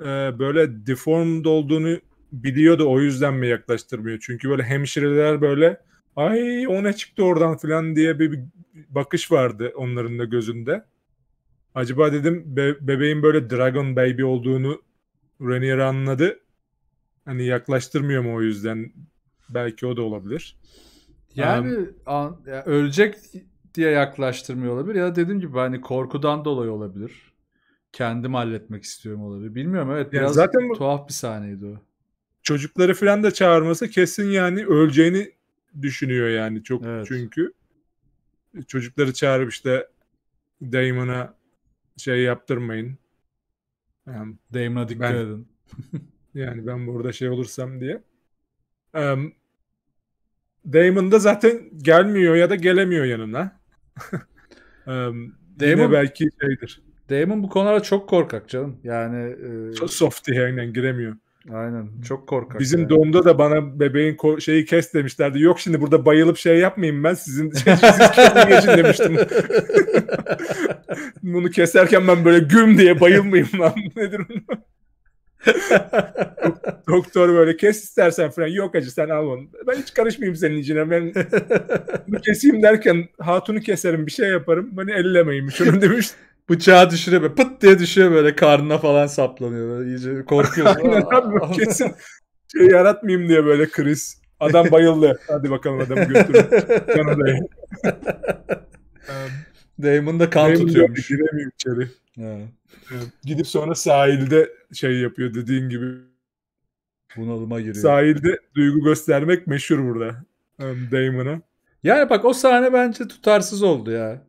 e, böyle deformed olduğunu biliyordu o yüzden mi yaklaştırmıyor? Çünkü böyle hemşireler böyle ay o ne çıktı oradan falan diye bir, bir bakış vardı onların da gözünde. Acaba dedim be, bebeğin böyle Dragon Baby olduğunu Renier anladı. Hani yaklaştırmıyor mu o yüzden? Belki o da olabilir. Yani an, ya ölecek diye yaklaştırmıyor olabilir ya da dediğim gibi hani korkudan dolayı olabilir. Kendim halletmek istiyorum olabilir. Bilmiyorum evet biraz yani zaten tuhaf bir sahneydi o. Çocukları falan da çağırması kesin yani öleceğini düşünüyor yani çok evet. çünkü. Çocukları çağırıp işte Damon'a şey yaptırmayın. Yani Damon'a dikkat ben, edin. yani ben burada şey olursam diye. Um, Damon da zaten gelmiyor ya da gelemiyor yanına. um, Damon belki şeydir. Damon bu konulara çok korkak canım. Yani e... çok soft aynen giremiyor. Aynen çok korkak. Bizim yani. doğumda da bana bebeğin ko- şeyi kes demişlerdi. Yok şimdi burada bayılıp şey yapmayayım ben sizin şey, siz kesin demiştim. Bunu keserken ben böyle güm diye bayılmayayım lan. Nedir bunu? Doktor böyle kes istersen falan yok acı sen al onu. Ben hiç karışmayayım senin içine. Ben keseyim derken hatunu keserim bir şey yaparım. Beni ellemeyin şunu demiş. Bıçağı düşüre böyle pıt diye düşüyor böyle karnına falan saplanıyor. Böyle iyice korkuyor Aynen abi kesin şey yaratmayayım diye böyle kriz. Adam bayıldı. Hadi bakalım adamı götürün. Kanada'ya. Damon da kan Damon tutuyormuş. Giremiyor içeri. Evet. Gidip sonra sahilde şey yapıyor dediğin gibi. Bunalıma giriyor. Sahilde duygu göstermek meşhur burada. Damon'a. Yani bak o sahne bence tutarsız oldu ya.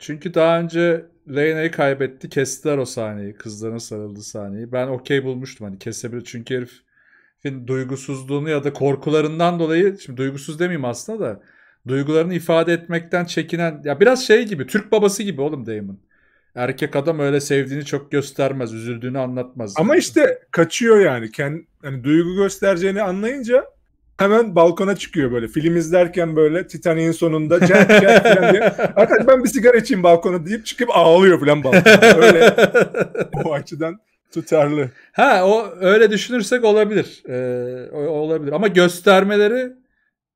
çünkü daha önce Lena'yı kaybetti. Kestiler o sahneyi. kızlarına sarıldı sahneyi. Ben okey bulmuştum hani kesebilir. Çünkü herifin duygusuzluğunu ya da korkularından dolayı şimdi duygusuz demeyeyim aslında da duygularını ifade etmekten çekinen ya biraz şey gibi Türk babası gibi oğlum Damon erkek adam öyle sevdiğini çok göstermez, üzüldüğünü anlatmaz. Ama işte kaçıyor yani. Kendi, hani duygu göstereceğini anlayınca hemen balkona çıkıyor böyle. Film izlerken böyle Titanic'in sonunda cel cel falan diye. Arkadaş ben bir sigara içeyim balkona deyip çıkıp ağlıyor falan balkona. Öyle o açıdan tutarlı. Ha o öyle düşünürsek olabilir. Ee, olabilir ama göstermeleri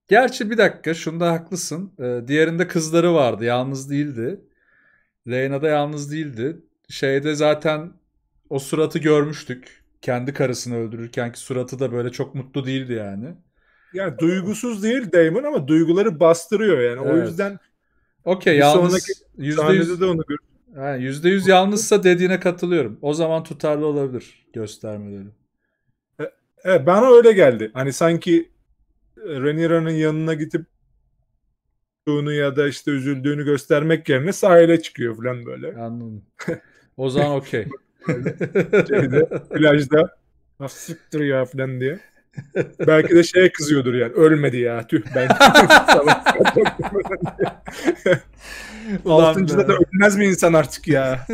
Gerçi bir dakika şunda haklısın. Ee, diğerinde kızları vardı. Yalnız değildi. Reyna da yalnız değildi. Şeyde zaten o suratı görmüştük. Kendi karısını öldürürken ki suratı da böyle çok mutlu değildi yani. Yani duygusuz değil Damon ama duyguları bastırıyor yani. Evet. O yüzden Okey yalnız %100 de onu gör. Yani %100 yalnızsa dediğine katılıyorum. O zaman tutarlı olabilir göstermeleri. Evet, bana öyle geldi. Hani sanki Renira'nın yanına gidip korktuğunu ya da işte üzüldüğünü göstermek yerine sahile çıkıyor falan böyle. Anladım. O zaman okey. Şeyde, plajda ah, siktir ya falan diye. Belki de şeye kızıyordur yani. Ölmedi ya. Tüh ben. Altıncıda da ölmez mi insan artık ya?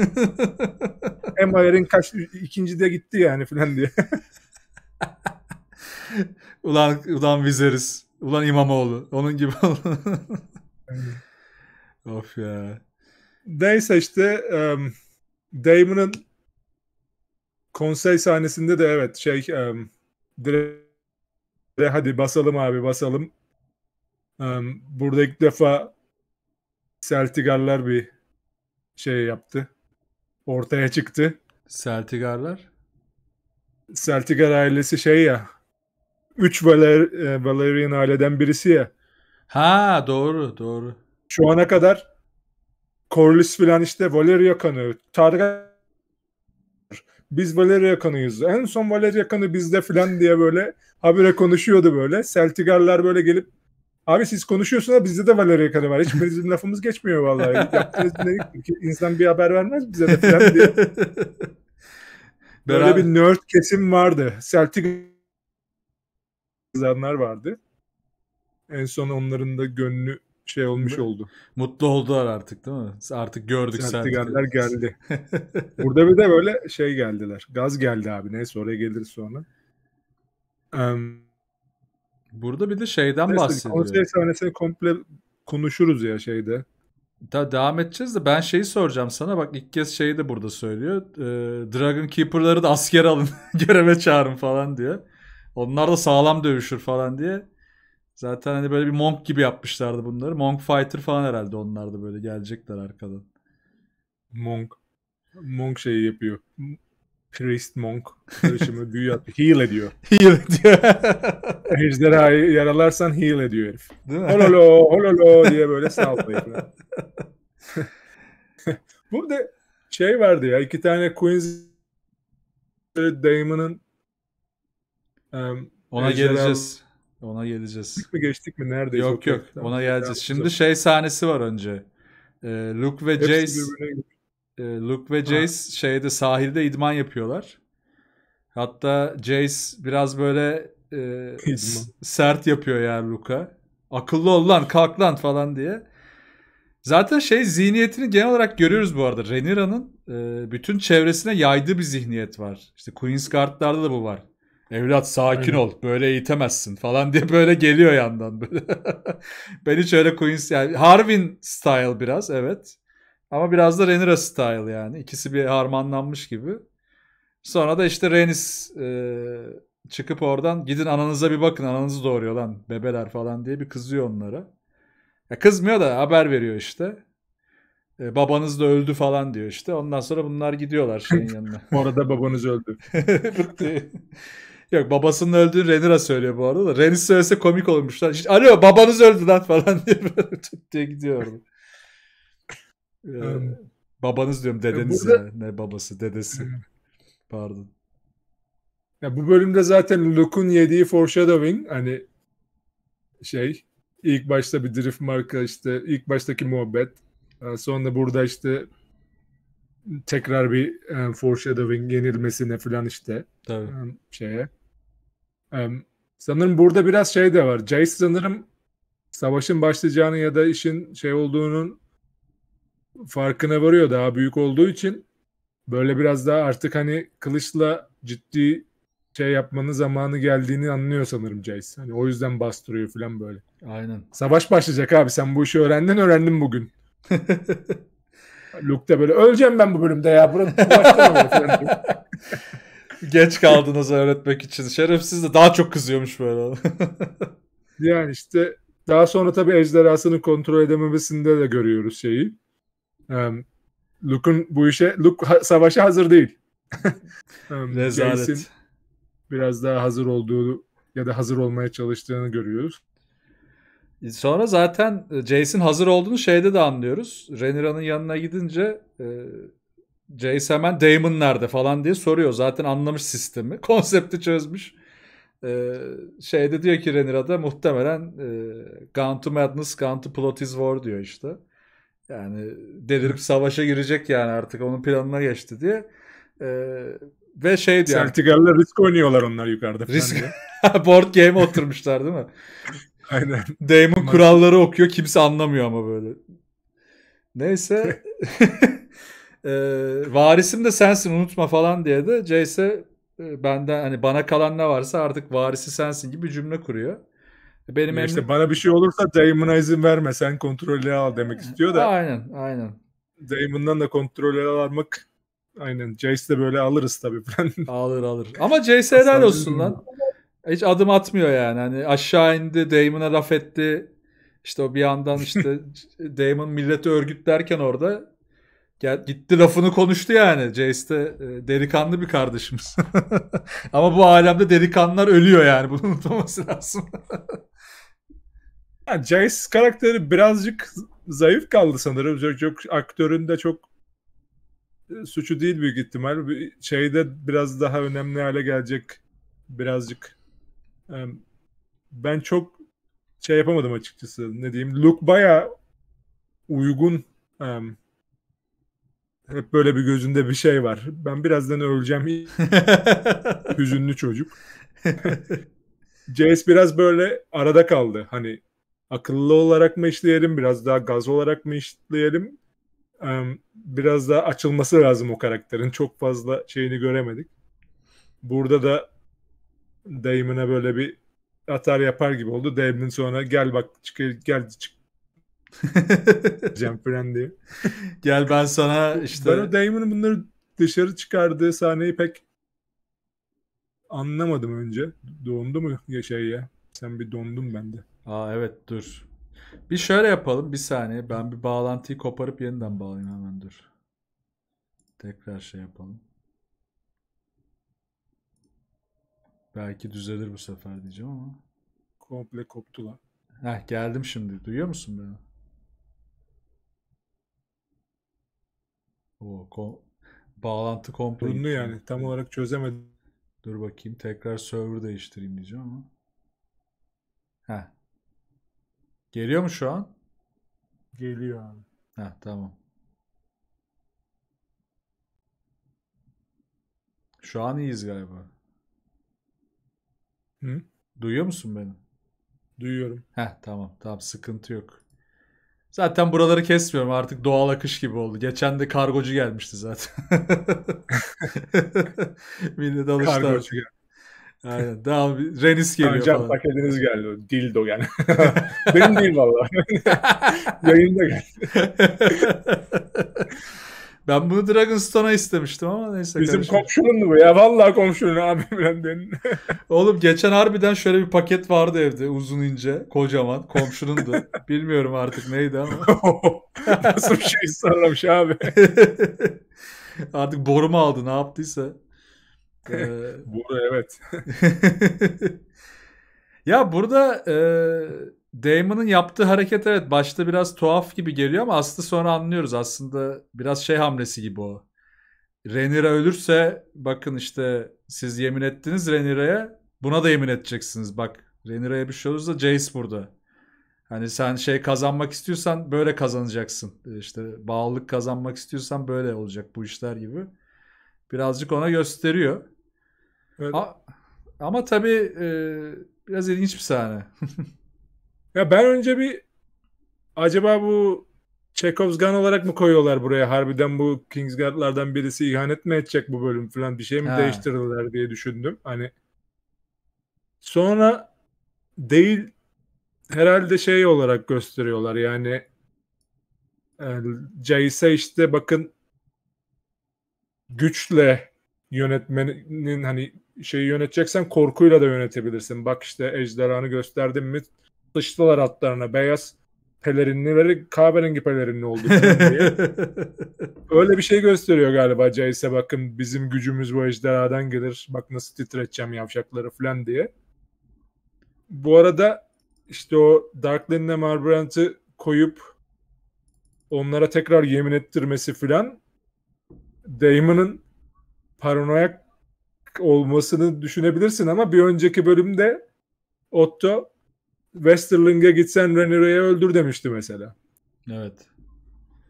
Emmaer'in kaç ikincide gitti yani falan diye. ulan ulan Vizeris. Ulan İmamoğlu. Onun gibi of ya. Neyse işte um, Damon'ın konsey sahnesinde de evet şey um, direkt hadi basalım abi basalım. Um, burada ilk defa Celtigarlar bir şey yaptı. Ortaya çıktı. Celtigarlar? Celtigar ailesi şey ya. Üç Valer Valerian aileden birisi ya. Ha doğru doğru. Şu ana kadar Corliss filan işte Valeria kanı, Targa biz Valeria kanıyız. En son Valeria kanı bizde filan diye böyle habire konuşuyordu böyle. Celtigarlar böyle gelip Abi siz konuşuyorsunuz bizde de Valeria Kanı var. Hiç bizim lafımız geçmiyor vallahi. Yaptığınız ne? İnsan bir haber vermez bize de falan diye. Böyle Beraber... bir nerd kesim vardı. Celtic insanlar vardı. En son onların da gönlü şey olmuş oldu. Mutlu oldular artık değil mi? Artık gördük sen. sertigaller geldi. Burada bir de böyle şey geldiler. Gaz geldi abi. Neyse oraya gelir sonra. Um, Burada bir de şeyden neyse, bahsediyor. Konser sahnesini komple konuşuruz ya şeyde. Da devam edeceğiz de ben şeyi soracağım sana. Bak ilk kez şeyi de burada söylüyor. Ee, Dragon Keeper'ları da asker alın. göreve çağırın falan diyor. Onlar da sağlam dövüşür falan diye. Zaten hani böyle bir Monk gibi yapmışlardı bunları. Monk Fighter falan herhalde onlar da böyle gelecekler arkadan. Monk. Monk şeyi yapıyor. Priest Monk karışımı büyü atıyor. Heal ediyor. heal ediyor. Ejderhayı yaralarsan heal ediyor herif. Değil mi? Hololo, hololo diye böyle sallıyor. Burada şey vardı ya iki tane Queen's Damon'ın um, Ona ejderha... geleceğiz. Ona geleceğiz. Geçtik mi geçtik mi? Nerede? Yok yok. yok. Ona geleceğiz. Şimdi şey sahnesi var önce. Ee, Luke ve Jace e, Luke ve ha. Jace şeyde sahilde idman yapıyorlar. Hatta Jace biraz böyle e, sert yapıyor yani Luke'a. Akıllı ol lan kalk lan falan diye. Zaten şey zihniyetini genel olarak görüyoruz bu arada. Renira'nın e, bütün çevresine yaydığı bir zihniyet var. İşte Queen's Guard'larda da bu var. Evlat sakin ol böyle eğitemezsin falan diye böyle geliyor yandan böyle. ben hiç öyle Queens yani Harvin style biraz evet. Ama biraz da Renira style yani. İkisi bir harmanlanmış gibi. Sonra da işte Renis e, çıkıp oradan gidin ananıza bir bakın ananızı doğuruyor lan bebeler falan diye bir kızıyor onlara. Ya kızmıyor da haber veriyor işte. E, babanız da öldü falan diyor işte. Ondan sonra bunlar gidiyorlar şeyin yanına. Orada babanız öldü. Yok babasının öldüğünü Renira söylüyor bu arada da. Ren'i söylese komik olmuşlar. İşte, Alo babanız öldü lan falan diye böyle tut diye ee, babanız diyorum dedeniz Burada... ya. Ne babası dedesi. Pardon. Ya bu bölümde zaten Luke'un yediği foreshadowing hani şey ilk başta bir drift marka işte ilk baştaki muhabbet e, sonra burada işte tekrar bir um, foreshadowing yenilmesine falan işte Tabii. Um, şeye sanırım burada biraz şey de var. Jace sanırım savaşın başlayacağını ya da işin şey olduğunun farkına varıyor daha büyük olduğu için böyle biraz daha artık hani kılıçla ciddi şey yapmanın zamanı geldiğini anlıyor sanırım Jace. Hani o yüzden bastırıyor falan böyle. Aynen. Savaş başlayacak abi sen bu işi öğrendin öğrendin bugün. Luke de böyle öleceğim ben bu bölümde ya. Burası Geç kaldınız öğretmek için. Şerefsiz de daha çok kızıyormuş böyle. yani işte daha sonra tabii ejderhasını kontrol edememesinde de görüyoruz şeyi. Um, Luke'un bu işe, Luke ha- savaşa hazır değil. um, Rezalet. Jason biraz daha hazır olduğu ya da hazır olmaya çalıştığını görüyoruz. E, sonra zaten e, Jason hazır olduğunu şeyde de anlıyoruz. Renira'nın yanına gidince e, Jace hemen Damon nerede falan diye soruyor. Zaten anlamış sistemi. Konsepti çözmüş. Ee, şeyde diyor ki Renira'da muhtemelen e, Gun to Madness, Gun to Plot is War diyor işte. Yani delirip savaşa girecek yani artık onun planına geçti diye. Ee, ve şey diyor. Celticaller risk oynuyorlar onlar yukarıda. Risk. Board game oturmuşlar değil mi? Aynen. Damon kuralları okuyor kimse anlamıyor ama böyle. Neyse e, varisim de sensin unutma falan diye de Jace'e benden hani bana kalan ne varsa artık varisi sensin gibi cümle kuruyor. Benim ya işte bana bir şey olursa Damon'a izin verme sen kontrolü al demek istiyor da. Aynen aynen. Damon'dan da kontrolü almak aynen Jace de böyle alırız tabii falan. alır alır. Ama Jace helal olsun lan. Hiç adım atmıyor yani. Hani aşağı indi Damon'a laf etti. İşte o bir yandan işte Damon milleti örgütlerken orada ya gitti lafını konuştu yani. Jace de e, delikanlı bir kardeşimiz. Ama bu alemde delikanlılar ölüyor yani. Bunu unutmaması lazım. yani Jace karakteri birazcık zayıf kaldı sanırım. Çok, çok aktörün e, çok suçu değil büyük ihtimal. Şeyde biraz daha önemli hale gelecek birazcık. E, ben çok şey yapamadım açıkçası. Ne diyeyim? Luke baya uygun hep böyle bir gözünde bir şey var. Ben birazdan öleceğim. Hüzünlü çocuk. CS biraz böyle arada kaldı. Hani akıllı olarak mı işleyelim, biraz daha gaz olarak mı işleyelim? Biraz daha açılması lazım o karakterin. Çok fazla şeyini göremedik. Burada da Damon'a böyle bir atar yapar gibi oldu. Damon'ın sonra gel bak çık, gel çık, Cem diye. Gel ben sana işte... Ben o Damon'un bunları dışarı çıkardığı sahneyi pek anlamadım önce. Dondu mu ya şey ya? Sen bir dondun bende. Aa evet dur. Bir şöyle yapalım bir saniye. Ben bir bağlantıyı koparıp yeniden bağlayayım hemen dur. Tekrar şey yapalım. Belki düzelir bu sefer diyeceğim ama. Komple koptu lan. Heh geldim şimdi. Duyuyor musun beni? O ko bağlantı komple Durumlu yani. Tam olarak çözemedim. Dur bakayım. Tekrar server değiştireyim diyeceğim ama. Ha. Geliyor mu şu an? Geliyor abi. Heh, tamam. Şu an iyiyiz galiba. Hı? Duyuyor musun beni? Duyuyorum. Ha tamam tamam sıkıntı yok. Zaten buraları kesmiyorum artık doğal akış gibi oldu. Geçen de kargocu gelmişti zaten. Millet alıştı kargocu geldi. Gel. Aynen. Daha bir Renis geliyor Hocam falan. paketiniz geldi. Dildo yani. Benim değil valla. Yayında geldi. Ben bunu Dragonstone'a istemiştim ama neyse. Bizim kardeşim. bu ya. Vallahi komşunun abi Bülent'in. Oğlum geçen harbiden şöyle bir paket vardı evde uzun ince kocaman komşunundu. Bilmiyorum artık neydi ama. Nasıl bir şey sarlamış abi. artık borumu aldı ne yaptıysa. ee... Boru evet. Ee, ya burada eee Damon'ın yaptığı hareket evet başta biraz tuhaf gibi geliyor ama aslında sonra anlıyoruz. Aslında biraz şey hamlesi gibi o. Renira ölürse bakın işte siz yemin ettiniz Renira'ya buna da yemin edeceksiniz. Bak Renira'ya bir şey olursa Jace burada. Hani sen şey kazanmak istiyorsan böyle kazanacaksın. E, işte bağlılık kazanmak istiyorsan böyle olacak bu işler gibi. Birazcık ona gösteriyor. Evet. A- ama tabii e, biraz ilginç bir sahne. Ya ben önce bir acaba bu Chekhov's Gun olarak mı koyuyorlar buraya? Harbiden bu Kingsguard'lardan birisi ihanet mi edecek bu bölüm falan bir şey mi ha. değiştirirler diye düşündüm. Hani sonra değil herhalde şey olarak gösteriyorlar yani e, Jace'e işte bakın güçle yönetmenin hani şeyi yöneteceksen korkuyla da yönetebilirsin. Bak işte ejderhanı gösterdim mi dıştılar atlarına beyaz pelerinli ve kahverengi pelerinli oldu diye. Öyle bir şey gösteriyor galiba Jace'e bakın bizim gücümüz bu ejderhadan gelir. Bak nasıl titreteceğim yavşakları falan diye. Bu arada işte o Darklin'le Marbrandt'ı koyup onlara tekrar yemin ettirmesi filan Damon'ın paranoyak olmasını düşünebilirsin ama bir önceki bölümde Otto Westerling'e gitsen Rhaenyra'yı öldür demişti mesela. Evet.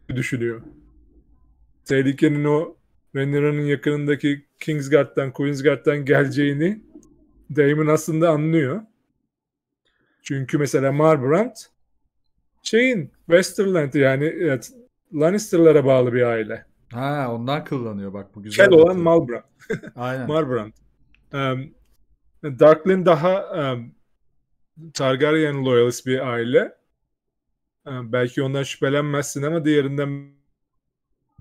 Düşünüyor. Tehlikenin o Rhaenyra'nın yakınındaki Kingsguard'dan, Queensguard'dan geleceğini Daemon aslında anlıyor. Çünkü mesela Marbrand şeyin Westerland yani evet, Lannister'lara bağlı bir aile. Ha ondan kullanıyor bak bu güzel. Kel olan Malbrand. Aynen. Marbrand. Um, Darklin daha um, Targaryen loyalist bir aile. Ee, belki ondan şüphelenmezsin ama diğerinden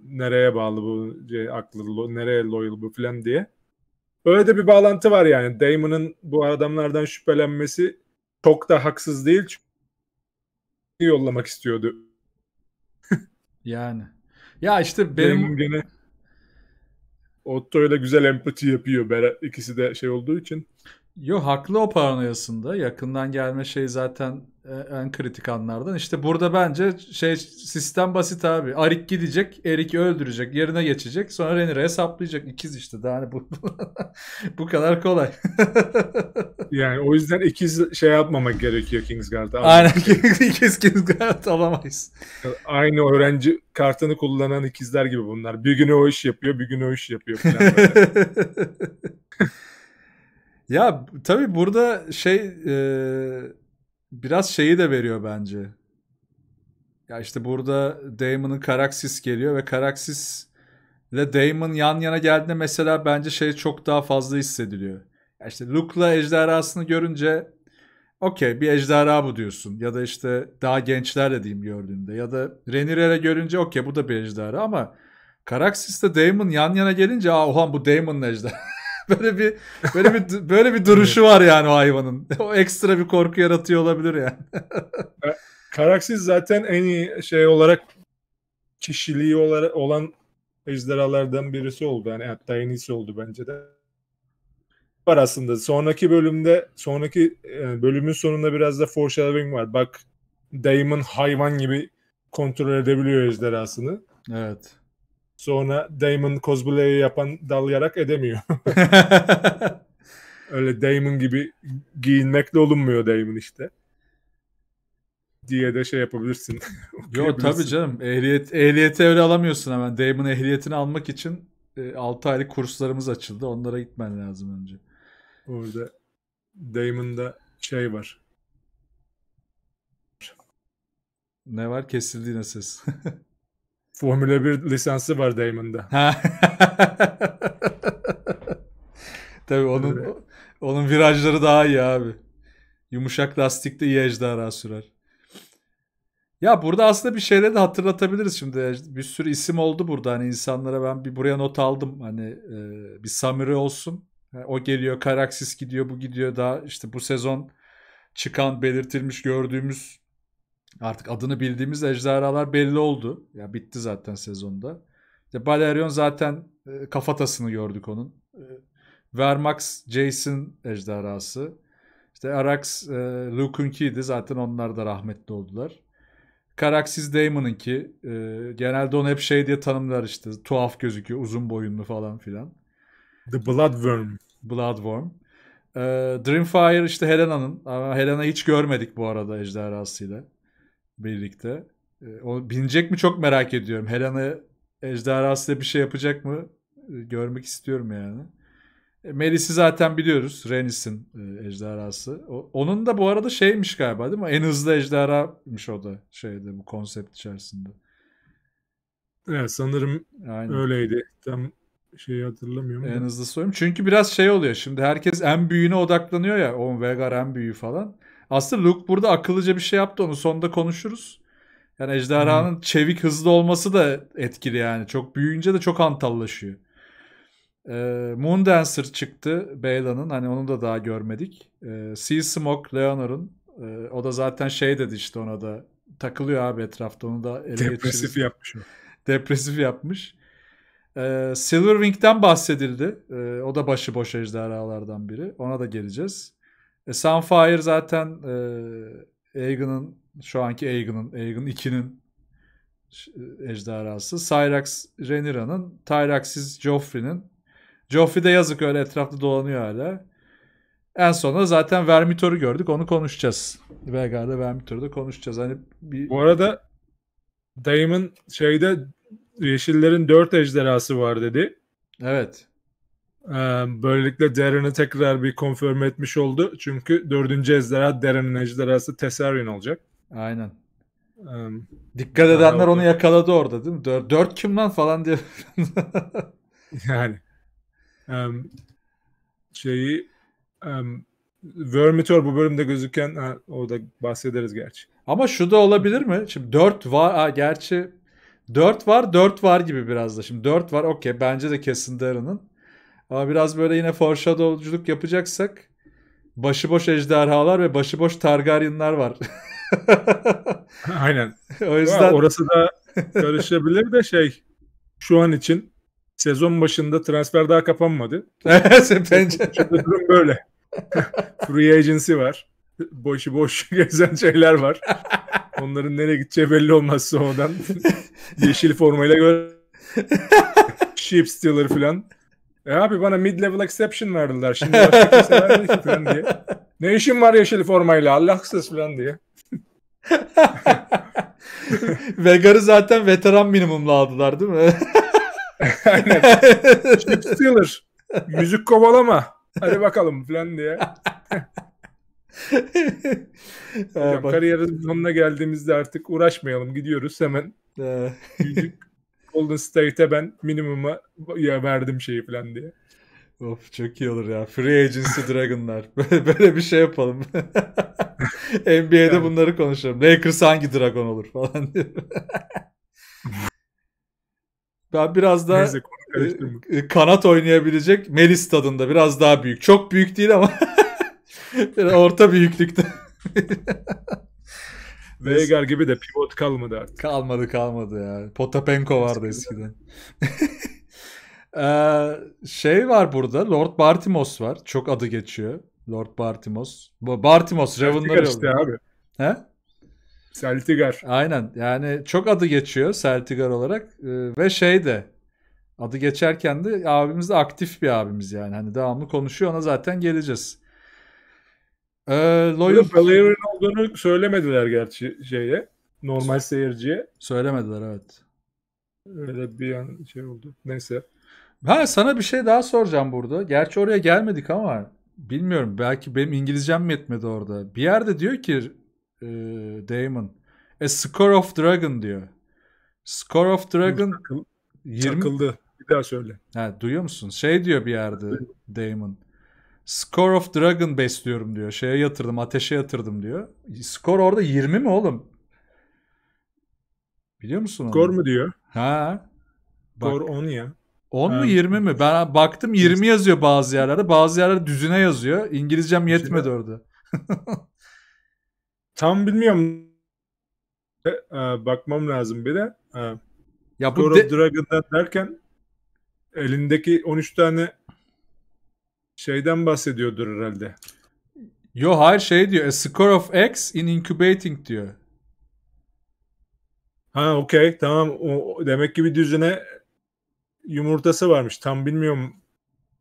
nereye bağlı bu şey, aklı lo, nereye loyal bu filan diye. Öyle de bir bağlantı var yani. Damon'ın bu adamlardan şüphelenmesi çok da haksız değil. Çünkü yollamak istiyordu. yani. Ya işte benim... Damon gene Otto güzel empati yapıyor. Berat ikisi de şey olduğu için. Yo haklı o paranoyasında. Yakından gelme şey zaten e, en kritik anlardan. İşte burada bence şey sistem basit abi. Arik gidecek, Erik'i öldürecek, yerine geçecek. Sonra Renir'e saplayacak. ikiz işte. Daha hani bu, bu kadar kolay. yani o yüzden ikiz şey yapmamak gerekiyor Kingsguard'a. Aynen ikiz Kingsguard alamayız. Aynı öğrenci kartını kullanan ikizler gibi bunlar. Bir gün o iş yapıyor, bir gün o iş yapıyor. Falan ya tabii burada şey e, biraz şeyi de veriyor bence. Ya işte burada Damon'ın Karaksis geliyor ve Karaksis ile Damon yan yana geldiğinde mesela bence şey çok daha fazla hissediliyor. Ya işte Luke'la ejderhasını görünce okey bir ejderha bu diyorsun. Ya da işte daha gençlerle diyeyim gördüğünde. Ya da Renirer'e görünce okey bu da bir ejderha ama Karaksis'te Damon yan yana gelince aa ohan bu Damon'ın ejderha. böyle bir böyle bir böyle bir duruşu var yani o hayvanın. O ekstra bir korku yaratıyor olabilir yani. Karaksiz zaten en iyi şey olarak kişiliği olarak olan ejderhalardan birisi oldu. Yani hatta en iyisi oldu bence de. Var aslında. Sonraki bölümde sonraki e, bölümün sonunda biraz da foreshadowing var. Bak Damon hayvan gibi kontrol edebiliyor ejderhasını. Evet. Sonra Damon cosplay'i yapan dalayarak edemiyor. Öyle Damon gibi giyinmekle olunmuyor Damon işte. Diye de şey yapabilirsin. Yo tabii canım. Ehliyet, ehliyeti öyle alamıyorsun hemen. Damon ehliyetini almak için e, 6 aylık kurslarımız açıldı. Onlara gitmen lazım önce. Orada Damon'da şey var. Ne var? Kesildi yine ses. Formula 1 lisansı var Damon'da. Tabii onun Öyle. onun virajları daha iyi abi. Yumuşak lastikte iyi ejderha sürer. Ya burada aslında bir şeyleri de hatırlatabiliriz şimdi. Bir sürü isim oldu burada. Hani insanlara ben bir buraya not aldım. Hani e, bir summary olsun. o geliyor, Karaksis gidiyor, bu gidiyor. Daha işte bu sezon çıkan, belirtilmiş, gördüğümüz Artık adını bildiğimiz ejderhalar belli oldu. Ya bitti zaten sezonda. İşte Balerion zaten e, kafatasını gördük onun. E, Vermax Jason ejderhası. İşte Arax e, Luke'unki'ydi. Zaten onlar da rahmetli oldular. Karaksiz Damon'ınki. E, genelde onu hep şey diye tanımlar işte. Tuhaf gözüküyor, uzun boyunlu falan filan. The Bloodworm. Bloodworm. E, Dreamfire işte Helena'nın. Ama Helena hiç görmedik bu arada ejderhasıyla birlikte. E, o binecek mi çok merak ediyorum. Helena Helen'e da bir şey yapacak mı e, görmek istiyorum yani. E, Melis'i zaten biliyoruz. Renis'in ejderhası. Onun da bu arada şeymiş galiba değil mi? En hızlı ejderhamış o da şeyde bu konsept içerisinde. Evet sanırım Aynen. öyleydi. Tam şeyi hatırlamıyorum. En hızlı soyum. Çünkü biraz şey oluyor. Şimdi herkes en büyüğüne odaklanıyor ya. On Vegar en büyüğü falan. Aslında Luke burada akıllıca bir şey yaptı onu sonda konuşuruz. Yani ejderhanın hmm. çevik hızlı olması da etkili yani. Çok büyüyünce de çok antallaşıyor. Ee, Moon Dancer çıktı Beyla'nın. Hani onu da daha görmedik. Ee, sea Smoke Leonor'un. Ee, o da zaten şey dedi işte ona da. Takılıyor abi etrafta onu da ele Depresif geçiriz. yapmış o. Depresif yapmış. Ee, Silverwing'den bahsedildi. Ee, o da başıboş ejderhalardan biri. Ona da geleceğiz. E, Sunfire zaten e, Aegon'un şu anki Aegon'un Aegon 2'nin e, ejderhası. Syrax Rhaenyra'nın, Tyraxis Joffrey'nin. Joffrey de yazık öyle etrafta dolanıyor hala. En sonra zaten Vermitor'u gördük. Onu konuşacağız. Belgar'da Vermitor'u da konuşacağız. Hani bir... Bu arada Daimon şeyde Yeşillerin dört ejderhası var dedi. Evet. Ee, böylelikle Darren'ı tekrar bir konfirm etmiş oldu. Çünkü dördüncü ejderha Darren'in ejderhası Tessarion olacak. Aynen. Um, Dikkat edenler onu yakaladı orada değil mi? Dört, dört kim lan falan diye. yani. Um, şeyi um, Vermitor bu bölümde gözüken ha, o da bahsederiz gerçi. Ama şu da olabilir mi? Şimdi dört var ha, gerçi dört var dört var gibi biraz da. Şimdi dört var okey bence de kesin Darren'ın. Ama biraz böyle yine foreshadowculuk yapacaksak başıboş ejderhalar ve başıboş Targaryenlar var. Aynen. o yüzden orası da karışabilir de şey şu an için sezon başında transfer daha kapanmadı. Bence. durum böyle. Free agency var. Boşu boş gezen şeyler var. Onların nereye gideceği belli olmaz sonradan. Yeşil formayla gör. Sheep Stealer falan. E abi bana mid level exception verdiler. Şimdi başka kimse falan diye. Ne işin var yeşil formayla Allah Allahsız falan diye. Vegar'ı zaten veteran minimumla aldılar değil mi? Aynen. Chip Stealer. Müzik kovalama. Hadi bakalım falan diye. Hocam, kariyerin sonuna geldiğimizde artık uğraşmayalım gidiyoruz hemen. Müzik Golden State'e ben minimuma ya verdim şeyi falan diye. Of çok iyi olur ya. Free Agency Dragon'lar. Böyle bir şey yapalım. NBA'de yani. bunları konuşalım. Lakers hangi Dragon olur falan diye. ben biraz daha Neyse, e, e, kanat oynayabilecek Melis tadında biraz daha büyük. Çok büyük değil ama orta büyüklükte. Veigar gibi de pivot kalmadı artık. Kalmadı kalmadı ya. Potapenko vardı eskiden. ee, şey var burada. Lord Bartimos var. Çok adı geçiyor. Lord Bartimos. Bartimos Raven'ları işte abi. He? Celtigar. Aynen. Yani çok adı geçiyor Celtigar olarak. Ee, ve şey de adı geçerken de abimiz de aktif bir abimiz yani. Hani devamlı konuşuyor ona zaten geleceğiz. Ee, Loyal playerın olduğunu söylemediler gerçi şeye. Normal seyirciye. Söylemediler evet. Öyle bir an şey oldu. Neyse. Ha sana bir şey daha soracağım burada. Gerçi oraya gelmedik ama bilmiyorum belki benim İngilizcem mi yetmedi orada. Bir yerde diyor ki e, Damon A Score of Dragon diyor. Score of Dragon Takıl, 20... Takıldı. Bir daha söyle. Ha, duyuyor musun? Şey diyor bir yerde Damon. Score of Dragon besliyorum diyor. Şeye yatırdım, ateşe yatırdım diyor. Score orada 20 mi oğlum? Biliyor musun onu? Skor mu diyor? Ha. Score Skor 10 ya. 10 mu 20 mi? Ben baktım 20 yazıyor bazı yerlerde. Bazı yerlerde düzine yazıyor. İngilizcem yetmedi orada. Tam bilmiyorum. E, e, bakmam lazım bir de. E, ya bu Score de... of Dragon'dan derken elindeki 13 tane Şeyden bahsediyordur herhalde. Yo hayır şey diyor. A score of X in incubating diyor. Ha okey tamam. O, demek ki bir düzine yumurtası varmış. Tam bilmiyorum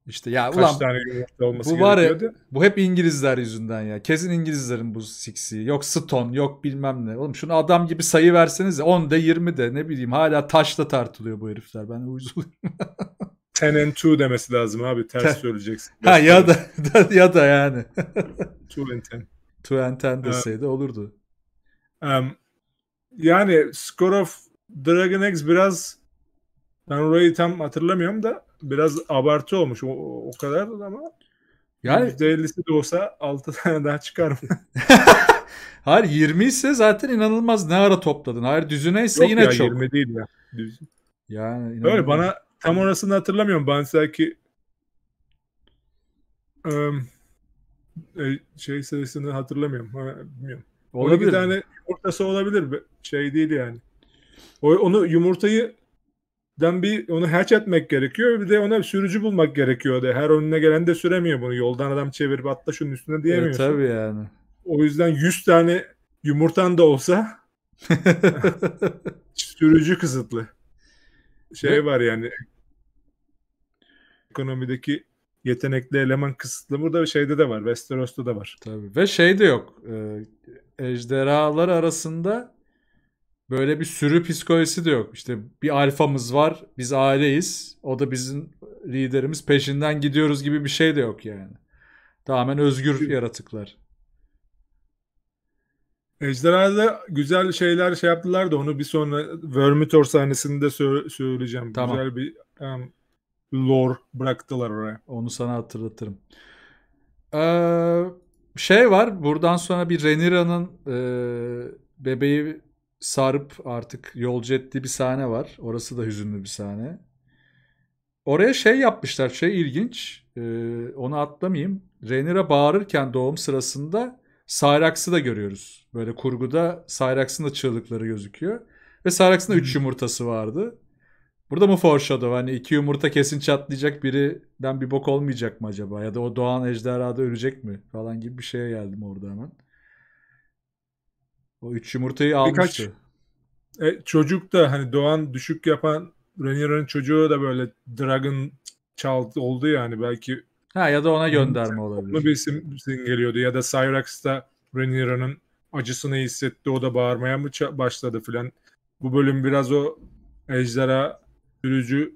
işte ya Kaç ulan tane yumurta olması bu var ya, bu hep İngilizler yüzünden ya. Kesin İngilizlerin bu siksi. Yok Stone, yok bilmem ne. Oğlum şunu adam gibi sayı verseniz de 10 de 20 de ne bileyim hala taşla tartılıyor bu herifler. Ben uyuzluyum. ten and two demesi lazım abi. Ters ten. söyleyeceksin. Ha ya da, ya da yani. two and ten. Two and ten deseydi um, olurdu. Um, yani Score of Dragon X biraz ben orayı tam hatırlamıyorum da biraz abartı olmuş o, o kadar ama yani %50'si de olsa 6 tane daha çıkar mı? Hayır 20 ise zaten inanılmaz ne ara topladın. Hayır düzüne ise Yok yine ya, çok. 20 değil ya. Düz. Yani inanılmaz. Böyle bana Tam orasını hatırlamıyorum. Banserki um, e, şey sayısını hatırlamıyorum. Ha, bilmiyorum. Olabilir. Bir tane yumurtası olabilir. Şey değil yani. O, onu yumurtayı den bir onu hatch etmek gerekiyor. Bir de ona sürücü bulmak gerekiyor. De. Her önüne gelen de süremiyor bunu. Yoldan adam çevirip atla şunun üstüne e, diyemiyorsun. E, tabii yani. O yüzden 100 tane yumurtan da olsa sürücü kısıtlı. Şey ne? var yani ekonomideki yetenekli eleman kısıtlı. Burada şeyde de var. Westeros'ta da var. Tabii. Ve şey de yok. E, ejderhalar arasında böyle bir sürü psikolojisi de yok. İşte bir alfamız var. Biz aileyiz. O da bizim liderimiz. Peşinden gidiyoruz gibi bir şey de yok yani. Tamamen özgür yaratıklar. Ejderha'da güzel şeyler şey yaptılar da onu bir sonra Vermitor sahnesinde sö- söyleyeceğim. Tamam. Güzel bir um, lore bıraktılar oraya. Onu sana hatırlatırım. Ee, şey var buradan sonra bir Renira'nın e, bebeği sarıp artık yolcu ettiği bir sahne var. Orası da hüzünlü bir sahne. Oraya şey yapmışlar şey ilginç. E, onu atlamayayım. Renira bağırırken doğum sırasında Cyrax'ı da görüyoruz. Böyle kurguda Cyrax'ın da çığlıkları gözüküyor. Ve Cyrax'ın da 3 hmm. yumurtası vardı. Burada mı foreshadow? Hani iki yumurta kesin çatlayacak birinden bir bok olmayacak mı acaba? Ya da o doğan ejderhada ölecek mi? Falan gibi bir şeye geldim orada hemen. O üç yumurtayı almıştı. Birkaç, e, çocuk da hani doğan düşük yapan Rhaenyra'nın çocuğu da böyle Dragon Child oldu yani ya hani belki Ha ya da ona gönderme olabilir. bir isim, isim geliyordu ya da Cyrax da Rhaenyra'nın acısını hissetti o da bağırmaya mı başladı filan. Bu bölüm biraz o ejderha sürücü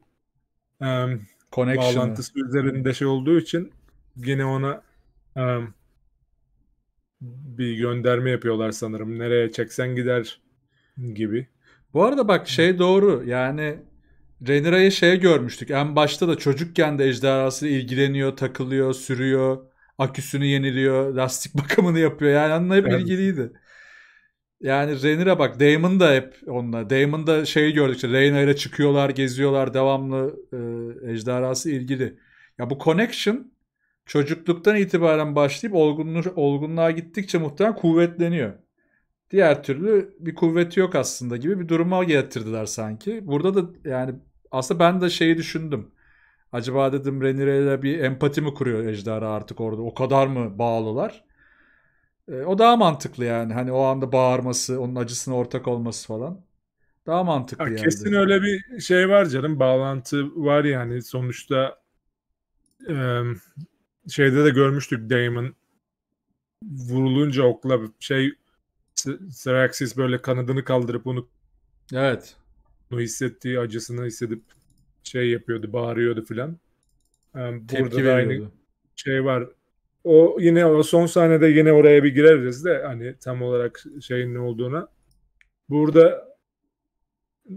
um, Connection. bağlantısı üzerinde şey olduğu için yine ona um, bir gönderme yapıyorlar sanırım. Nereye çeksen gider gibi. Bu arada bak şey doğru yani Renira'yı şey görmüştük. En başta da çocukken de ejderhasıyla ilgileniyor, takılıyor, sürüyor. Aküsünü yeniliyor, lastik bakımını yapıyor. Yani onunla hep evet. ilgiliydi. Yani Rhaenyra bak Damon da hep onunla. Damon da şeyi gördük işte Rhaenyra ile çıkıyorlar, geziyorlar devamlı e, ejderhası ilgili. Ya bu connection çocukluktan itibaren başlayıp olgunluğa, olgunluğa gittikçe muhtemelen kuvvetleniyor. Diğer türlü bir kuvveti yok aslında gibi bir duruma getirdiler sanki. Burada da yani aslında ben de şeyi düşündüm. Acaba dedim Renire ile bir empati mi kuruyor ejderha artık orada? O kadar mı bağlılar? E, o daha mantıklı yani. Hani o anda bağırması, onun acısına ortak olması falan. Daha mantıklı ha, yani. Kesin öyle bir şey var canım. Bağlantı var yani. Sonuçta e, şeyde de görmüştük Damon vurulunca okla şey Seraxis böyle kanadını kaldırıp onu evet onu hissettiği acısını hissedip şey yapıyordu bağırıyordu filan. Yani burada da aynı şey var o yine o son sahnede yine oraya bir gireriz de hani tam olarak şeyin ne olduğuna. Burada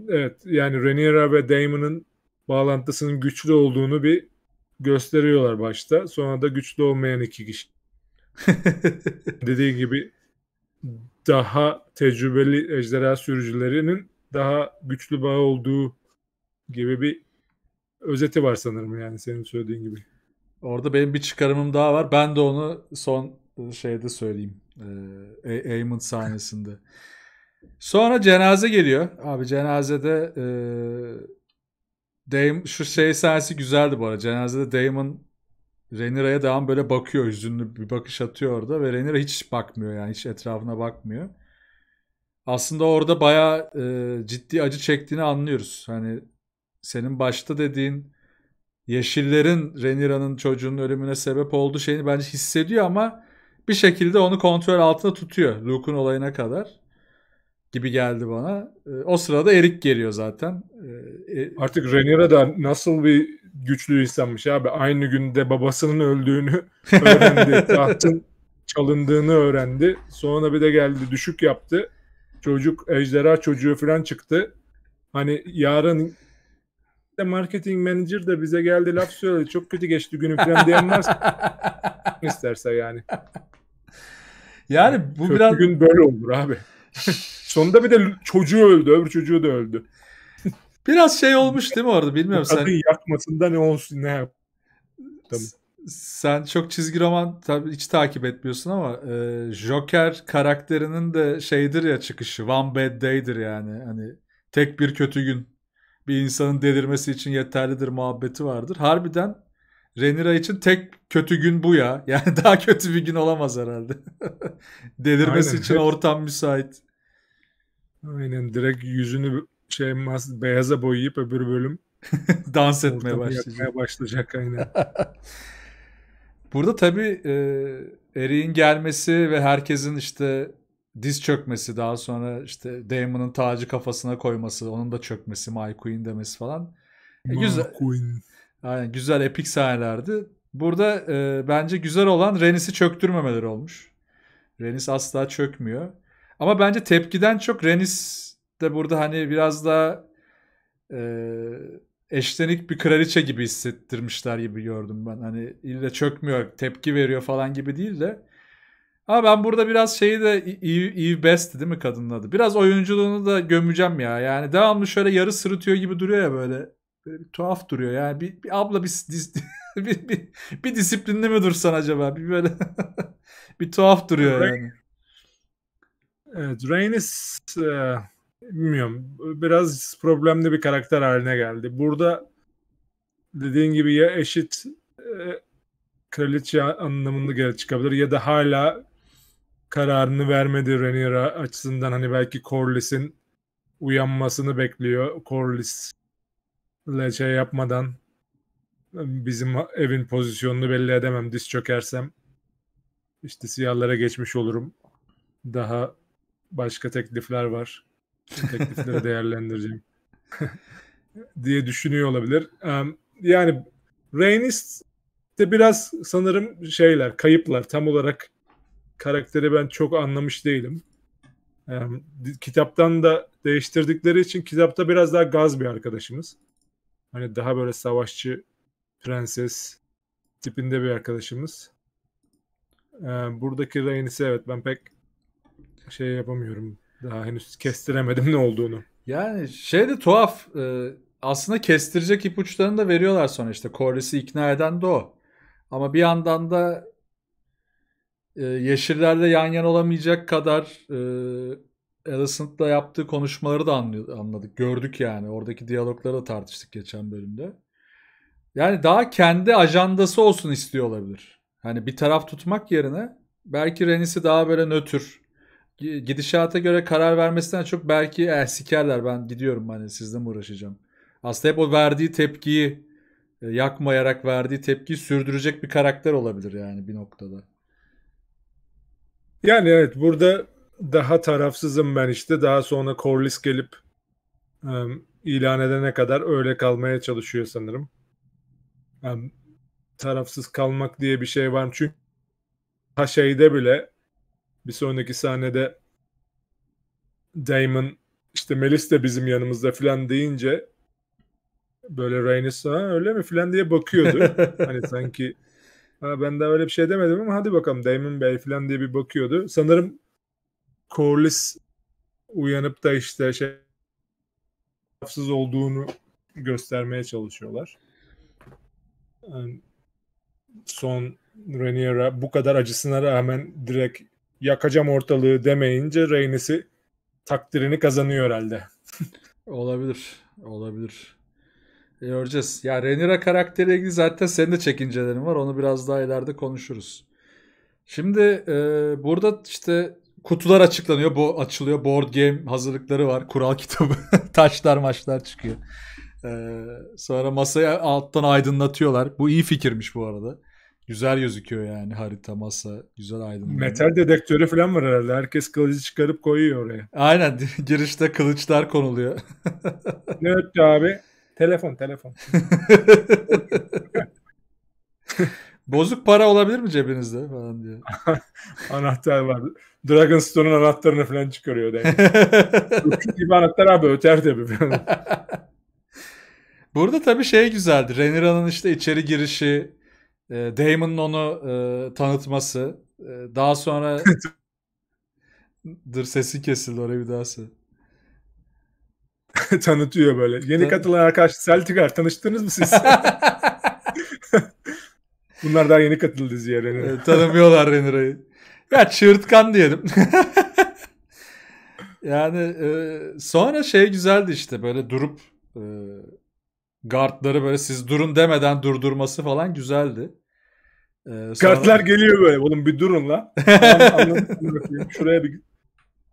evet yani Rhaenyra ve Damon'ın bağlantısının güçlü olduğunu bir gösteriyorlar başta. Sonra da güçlü olmayan iki kişi. Dediği gibi daha tecrübeli ejderha sürücülerinin daha güçlü bağ olduğu gibi bir özeti var sanırım yani senin söylediğin gibi. Orada benim bir çıkarımım daha var. Ben de onu son şeyde söyleyeyim. E, ee, Eamon sahnesinde. Sonra cenaze geliyor. Abi cenazede e, Dame, şu şey sahnesi güzeldi bu arada. Cenazede Damon Renira'ya devam böyle bakıyor. Hüzünlü bir bakış atıyor orada ve Renira hiç bakmıyor yani. Hiç etrafına bakmıyor. Aslında orada baya e, ciddi acı çektiğini anlıyoruz. Hani senin başta dediğin Yeşillerin Renira'nın çocuğunun ölümüne sebep olduğu şeyini bence hissediyor ama bir şekilde onu kontrol altında tutuyor Luke'un olayına kadar gibi geldi bana. Ee, o sırada Erik geliyor zaten. Ee, e, Artık Renira da nasıl bir güçlü insanmış abi. Aynı günde babasının öldüğünü öğrendi. Tahtın çalındığını öğrendi. Sonra bir de geldi düşük yaptı. Çocuk ejderha çocuğu falan çıktı. Hani yarın de marketing manager de bize geldi laf söyledi. Çok kötü geçti günü falan diyen varsa isterse yani. Yani bu kötü biraz... gün böyle olur abi. Sonunda bir de çocuğu öldü. Öbür çocuğu da öldü. biraz şey olmuş değil mi orada bilmiyorum. Adın sen... yakmasında ne olsun ne yap. Tamam. Sen çok çizgi roman tabii hiç takip etmiyorsun ama e, Joker karakterinin de şeydir ya çıkışı. One bad day'dir yani. Hani tek bir kötü gün bir insanın delirmesi için yeterlidir muhabbeti vardır. Harbiden Renira için tek kötü gün bu ya. Yani daha kötü bir gün olamaz herhalde. Delirmesi Aynen. için ortam müsait. Aynen direkt yüzünü şey mas beyaza boyayıp öbür bölüm dans etmeye başlayacak. başlayacak aynen. Burada tabii e, Erik'in gelmesi ve herkesin işte diz çökmesi daha sonra işte Damon'un tacı kafasına koyması, onun da çökmesi, My Queen demesi falan. E, güzel. Queen. Yani güzel epik sahnelerdi. Burada e, bence güzel olan Renis'i çöktürmemeleri olmuş. Renis asla çökmüyor. Ama bence tepkiden çok Renis de burada hani biraz daha e, eşlenik bir kraliçe gibi hissettirmişler gibi gördüm ben. Hani ille çökmüyor, tepki veriyor falan gibi değil de ama ben burada biraz şeyi de Eve, Eve Best değil mi kadının adı? Biraz oyunculuğunu da gömeceğim ya. Yani devamlı şöyle yarı sırıtıyor gibi duruyor ya böyle. Böyle bir tuhaf duruyor. Yani bir, bir abla bir, bir, bir, bir disiplinli mi dursan acaba? Bir böyle bir tuhaf duruyor yani. Evet, Rhaenys e, bilmiyorum. Biraz problemli bir karakter haline geldi. Burada dediğin gibi ya eşit e, kraliçe anlamında geri çıkabilir ya da hala kararını vermedi Renier açısından. Hani belki Corliss'in uyanmasını bekliyor. Corliss'le şey yapmadan bizim evin pozisyonunu belli edemem. Diz çökersem işte siyahlara geçmiş olurum. Daha başka teklifler var. teklifleri değerlendireceğim. diye düşünüyor olabilir. Yani Reynis de biraz sanırım şeyler, kayıplar tam olarak karakteri ben çok anlamış değilim. Yani, kitaptan da değiştirdikleri için kitapta biraz daha gaz bir arkadaşımız. Hani daha böyle savaşçı, prenses tipinde bir arkadaşımız. Ee, buradaki Rhaenys'i evet ben pek şey yapamıyorum. Daha henüz kestiremedim ne olduğunu. Yani şey de tuhaf. Ee, aslında kestirecek ipuçlarını da veriyorlar sonra işte. Corlys'i ikna eden de o. Ama bir yandan da ee, yeşillerde yan yana olamayacak kadar e, Alicent'la yaptığı konuşmaları da anladık. Gördük yani. Oradaki diyalogları da tartıştık geçen bölümde. Yani daha kendi ajandası olsun istiyor olabilir. Hani bir taraf tutmak yerine belki Renis'i daha böyle nötr gidişata göre karar vermesinden çok belki eh, sikerler ben gidiyorum hani sizle mi uğraşacağım. Aslında hep o verdiği tepkiyi e, yakmayarak verdiği tepkiyi sürdürecek bir karakter olabilir yani bir noktada. Yani evet burada daha tarafsızım ben işte. Daha sonra Corliss gelip um, ilan edene kadar öyle kalmaya çalışıyor sanırım. Um, tarafsız kalmak diye bir şey var. Çünkü ha şeyde bile bir sonraki sahnede Damon işte Melis de bizim yanımızda filan deyince böyle Rhaenys öyle mi filan diye bakıyordu. hani sanki Ha, ben de öyle bir şey demedim ama hadi bakalım Damon Bey falan diye bir bakıyordu. Sanırım Corliss uyanıp da işte şey tarafsız olduğunu göstermeye çalışıyorlar. Yani son Rhaenyra bu kadar acısına rağmen direkt yakacağım ortalığı demeyince Rhaenys'i takdirini kazanıyor herhalde. olabilir. Olabilir. Göreceğiz. Ya Renira karakteriyle ilgili zaten senin de çekincelerin var. Onu biraz daha ileride konuşuruz. Şimdi e, burada işte kutular açıklanıyor. Bu açılıyor. Board game hazırlıkları var. Kural kitabı. Taşlar maçlar çıkıyor. E, sonra masayı alttan aydınlatıyorlar. Bu iyi fikirmiş bu arada. Güzel gözüküyor yani harita, masa. Güzel aydınlatıyor. Metal dedektörü falan var herhalde. Herkes kılıcı çıkarıp koyuyor oraya. Aynen. Girişte kılıçlar konuluyor. evet abi. Telefon telefon. Bozuk para olabilir mi cebinizde falan diyor. Anahtar var. Dragonstone'un anahtarını falan çıkarıyor. Yani. gibi anahtar abi öter tabii. Burada tabii şey güzeldi. Renira'nın işte içeri girişi, e, Damon'un onu e, tanıtması. E, daha sonra... Dur sesi kesildi oraya bir daha söyle. tanıtıyor böyle. Yeni katılan arkadaş Celtigar tanıştınız mı siz? Bunlar daha yeni katıldı diziye Renera. Tanımıyorlar Renera'yı. Ya çığırtkan diyelim. yani e, sonra şey güzeldi işte böyle durup e, guardları böyle siz durun demeden durdurması falan güzeldi. Ee, sonra... Kartlar geliyor böyle. Oğlum bir durun la. Anladım, anladım. Şuraya bir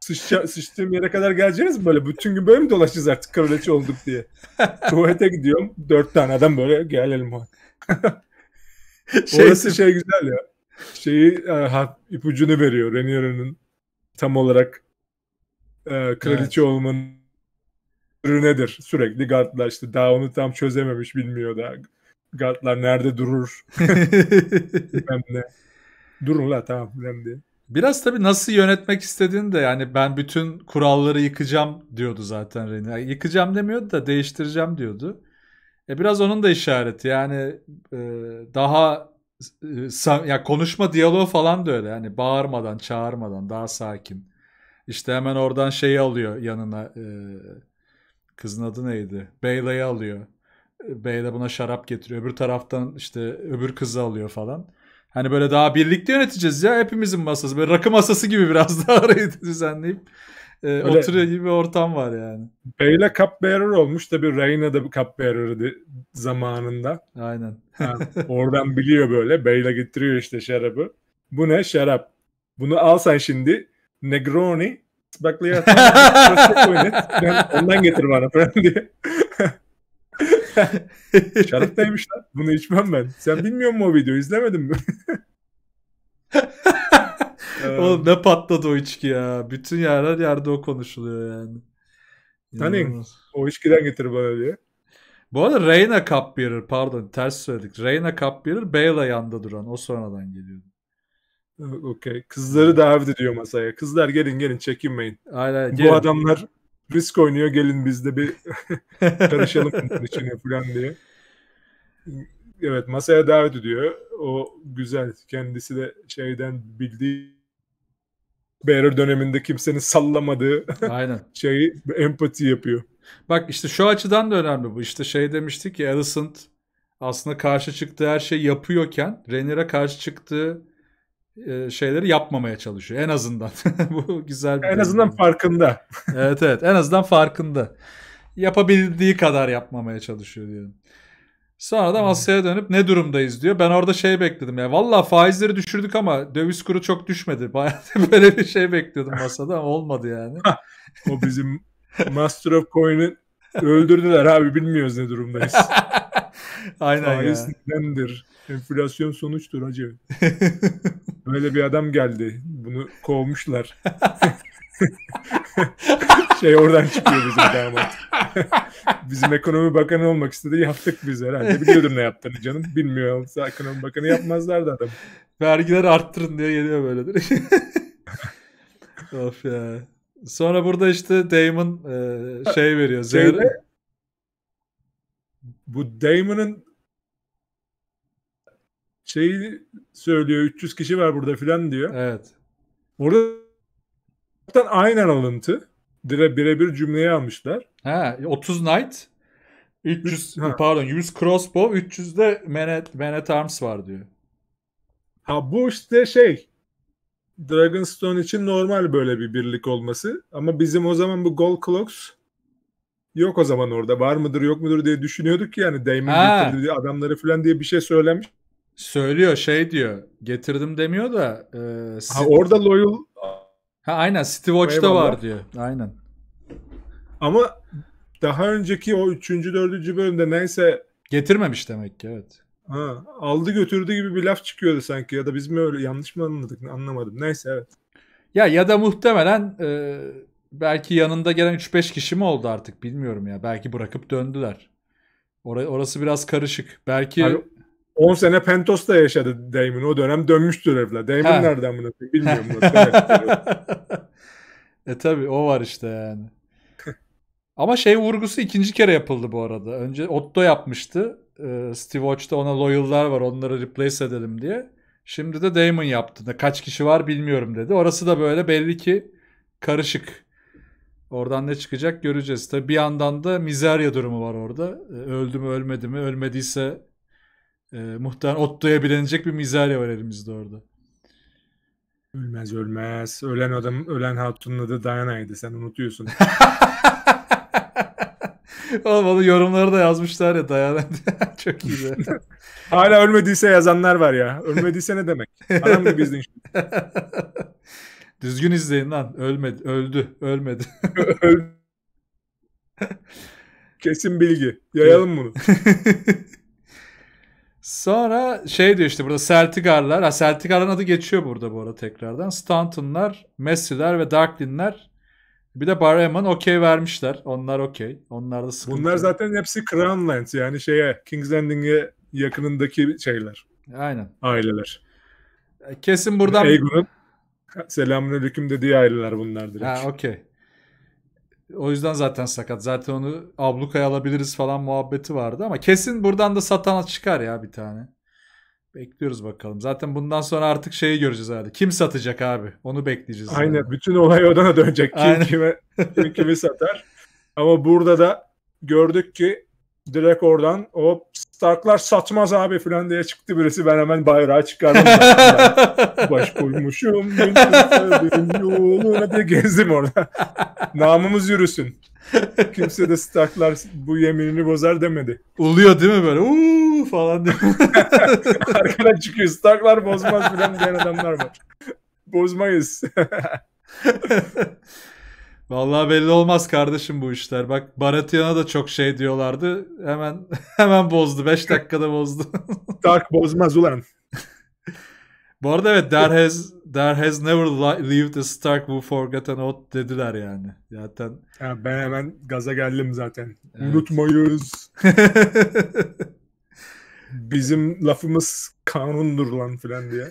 Sıçça, sıçtığım yere kadar geleceğiniz mi böyle? Bütün gün böyle mi dolaşacağız artık kraliçe olduk diye? Tuvalete gidiyorum. Dört tane adam böyle gelelim. şey, Orası şey güzel ya. Şeyi e, ha, ipucunu veriyor Renier'in tam olarak e, kraliçe evet. olmanın nedir? Sürekli gardlar işte daha onu tam çözememiş bilmiyor da gardlar nerede durur. Bilmem ne. Durun la tamam bilmem diye. Biraz tabii nasıl yönetmek istediğini de yani ben bütün kuralları yıkacağım diyordu zaten Reni. Yani yıkacağım demiyordu da değiştireceğim diyordu. E biraz onun da işareti yani e, daha e, e, ya konuşma diyaloğu falan da öyle yani bağırmadan çağırmadan daha sakin. İşte hemen oradan şeyi alıyor yanına e, kızın adı neydi? Beyla'yı alıyor. E, Beyla buna şarap getiriyor. Öbür taraftan işte öbür kızı alıyor falan. Hani böyle daha birlikte yöneteceğiz ya hepimizin masası. Böyle rakı masası gibi biraz daha arayı düzenleyip e, Öyle, oturuyor gibi bir ortam var yani. Beyla cup olmuş da bir Reyna da bir cup zamanında. Aynen. Yani oradan biliyor böyle. Beyla getiriyor işte şarabı. Bu ne? Şarap. Bunu alsan şimdi Negroni baklaya ondan getir bana falan diye. Şaraptaymış lan. Bunu içmem ben. Sen bilmiyor musun o videoyu? İzlemedin mi? Ee, Oğlum ne patladı o içki ya. Bütün yerler yerde o konuşuluyor yani. Hani o içkiden getir bana diye. Bu arada Reyna Cup Bearer pardon ters söyledik. Reyna Cup Bearer Bale'a yanda duran o sonradan geliyor. Ee, okey. Kızları davet ediyor masaya. Kızlar gelin gelin çekinmeyin. Aynen, Bu gelin. adamlar risk oynuyor gelin biz de bir karışalım bunun içine falan diye. Evet masaya davet ediyor. O güzel. Kendisi de şeyden bildiği Bearer döneminde kimsenin sallamadığı Aynen. şeyi empati yapıyor. Bak işte şu açıdan da önemli bu. İşte şey demiştik ya Alicent aslında karşı çıktığı her şeyi yapıyorken Renira karşı çıktığı e, şeyleri yapmamaya çalışıyor en azından. Bu güzel bir En azından yani. farkında. evet evet en azından farkında. Yapabildiği kadar yapmamaya çalışıyor diyelim. Sonra da masaya dönüp ne durumdayız diyor. Ben orada şey bekledim ya. Valla faizleri düşürdük ama döviz kuru çok düşmedi. Bayağı böyle bir şey bekliyordum masada ama olmadı yani. o bizim Master of Coin'i öldürdüler abi bilmiyoruz ne durumdayız. Aynen Faiz ya. Nedendir? Enflasyon sonuçtur hacı. Böyle bir adam geldi. Bunu kovmuşlar. şey oradan çıkıyor bizim damat. bizim ekonomi bakanı olmak istedi. Yaptık biz herhalde. Biliyordum ne yaptığını canım. Bilmiyor olsa ekonomi bakanı yapmazlardı adam. Vergiler arttırın diye geliyor böyle. of ya. Sonra burada işte Damon e, şey veriyor. Şeyde, bu Damon'ın şey söylüyor 300 kişi var burada filan diyor. Evet. Orada aynen alıntı. Dire birebir cümleyi almışlar. Ha 30 Knight 300 ha. pardon 100 crossbow 300 de menet menet arms var diyor. Ha bu işte şey Dragonstone için normal böyle bir birlik olması ama bizim o zaman bu Gold Clocks yok o zaman orada var mıdır yok mudur diye düşünüyorduk yani Damon adamları falan diye bir şey söylemiş. Söylüyor şey diyor. Getirdim demiyor da. E, Steve... ha, orada Loyal. Ha, aynen Steve Watch'ta var diyor. Aynen. Ama daha önceki o üçüncü dördüncü bölümde neyse. Getirmemiş demek ki evet. Ha, aldı götürdü gibi bir laf çıkıyordu sanki ya da biz mi öyle yanlış mı anladık anlamadım. Neyse evet. Ya ya da muhtemelen e, belki yanında gelen 3-5 kişi mi oldu artık bilmiyorum ya. Belki bırakıp döndüler. orası biraz karışık. Belki Abi, 10 sene Pentos'ta yaşadı Damon. O dönem dönmüştür evle. Damon ha. nereden bunu bilmiyorum. e tabi o var işte yani. Ama şey vurgusu ikinci kere yapıldı bu arada. Önce Otto yapmıştı. E, Steve Watch'ta ona loyal'lar var onları replace edelim diye. Şimdi de Damon yaptı. Kaç kişi var bilmiyorum dedi. Orası da böyle belli ki karışık. Oradan ne çıkacak göreceğiz. Tabi bir yandan da mizerya durumu var orada. E, öldü mü ölmedi mi? Ölmediyse e, muhtemelen Otto'ya bilenecek bir mizari var elimizde orada. Ölmez ölmez. Ölen adam, ölen hatunun adı Diana'ydı. Sen unutuyorsun. Oğlum onu yorumları da yazmışlar ya Diana. Çok güzel. Hala ölmediyse yazanlar var ya. Ölmediyse ne demek? Adam gibi izleyin. Düzgün izleyin lan. Ölmedi. Öldü. Ölmedi. Kesin bilgi. Yayalım bunu. Sonra şey diyor işte burada Celtigarlar. Ha Celtigar'ın adı geçiyor burada bu arada tekrardan. Stanton'lar, Messi'ler ve Darklin'ler bir de Barrowman okey vermişler. Onlar okey. Onlar da sıkıntı. Bunlar zaten hepsi Crownlands yani şeye King's Landing'e yakınındaki şeyler. Aynen. Aileler. E, kesin buradan... Aegon'un selamünaleyküm dediği aileler bunlar direkt. Ha okey. O yüzden zaten sakat. Zaten onu ablukaya alabiliriz falan muhabbeti vardı ama kesin buradan da satana çıkar ya bir tane. Bekliyoruz bakalım. Zaten bundan sonra artık şeyi göreceğiz herhalde. Kim satacak abi? Onu bekleyeceğiz. Aynen. Yani. Bütün olay odana dönecek. Kim kime kim kimi satar. Ama burada da gördük ki direkt oradan o Starklar satmaz abi falan diye çıktı birisi. Ben hemen bayrağı çıkardım. Baş koymuşum. yoluna diye gezdim orada. Namımız yürüsün. Kimse de Starklar bu yeminini bozar demedi. Uluyor değil mi böyle? Uuu falan diye. Arkadan çıkıyor. Starklar bozmaz falan diyen adamlar var. Bozmayız. Vallahi belli olmaz kardeşim bu işler. Bak Baratyon'a da çok şey diyorlardı. Hemen hemen bozdu. 5 dakikada bozdu. Stark bozmaz ulan. bu arada evet there has, there has never lived a Stark who forgot an oath dediler yani. Zaten ya ben hemen gaza geldim zaten. Evet. Unutmayız. Bizim lafımız kanundur lan filan diye.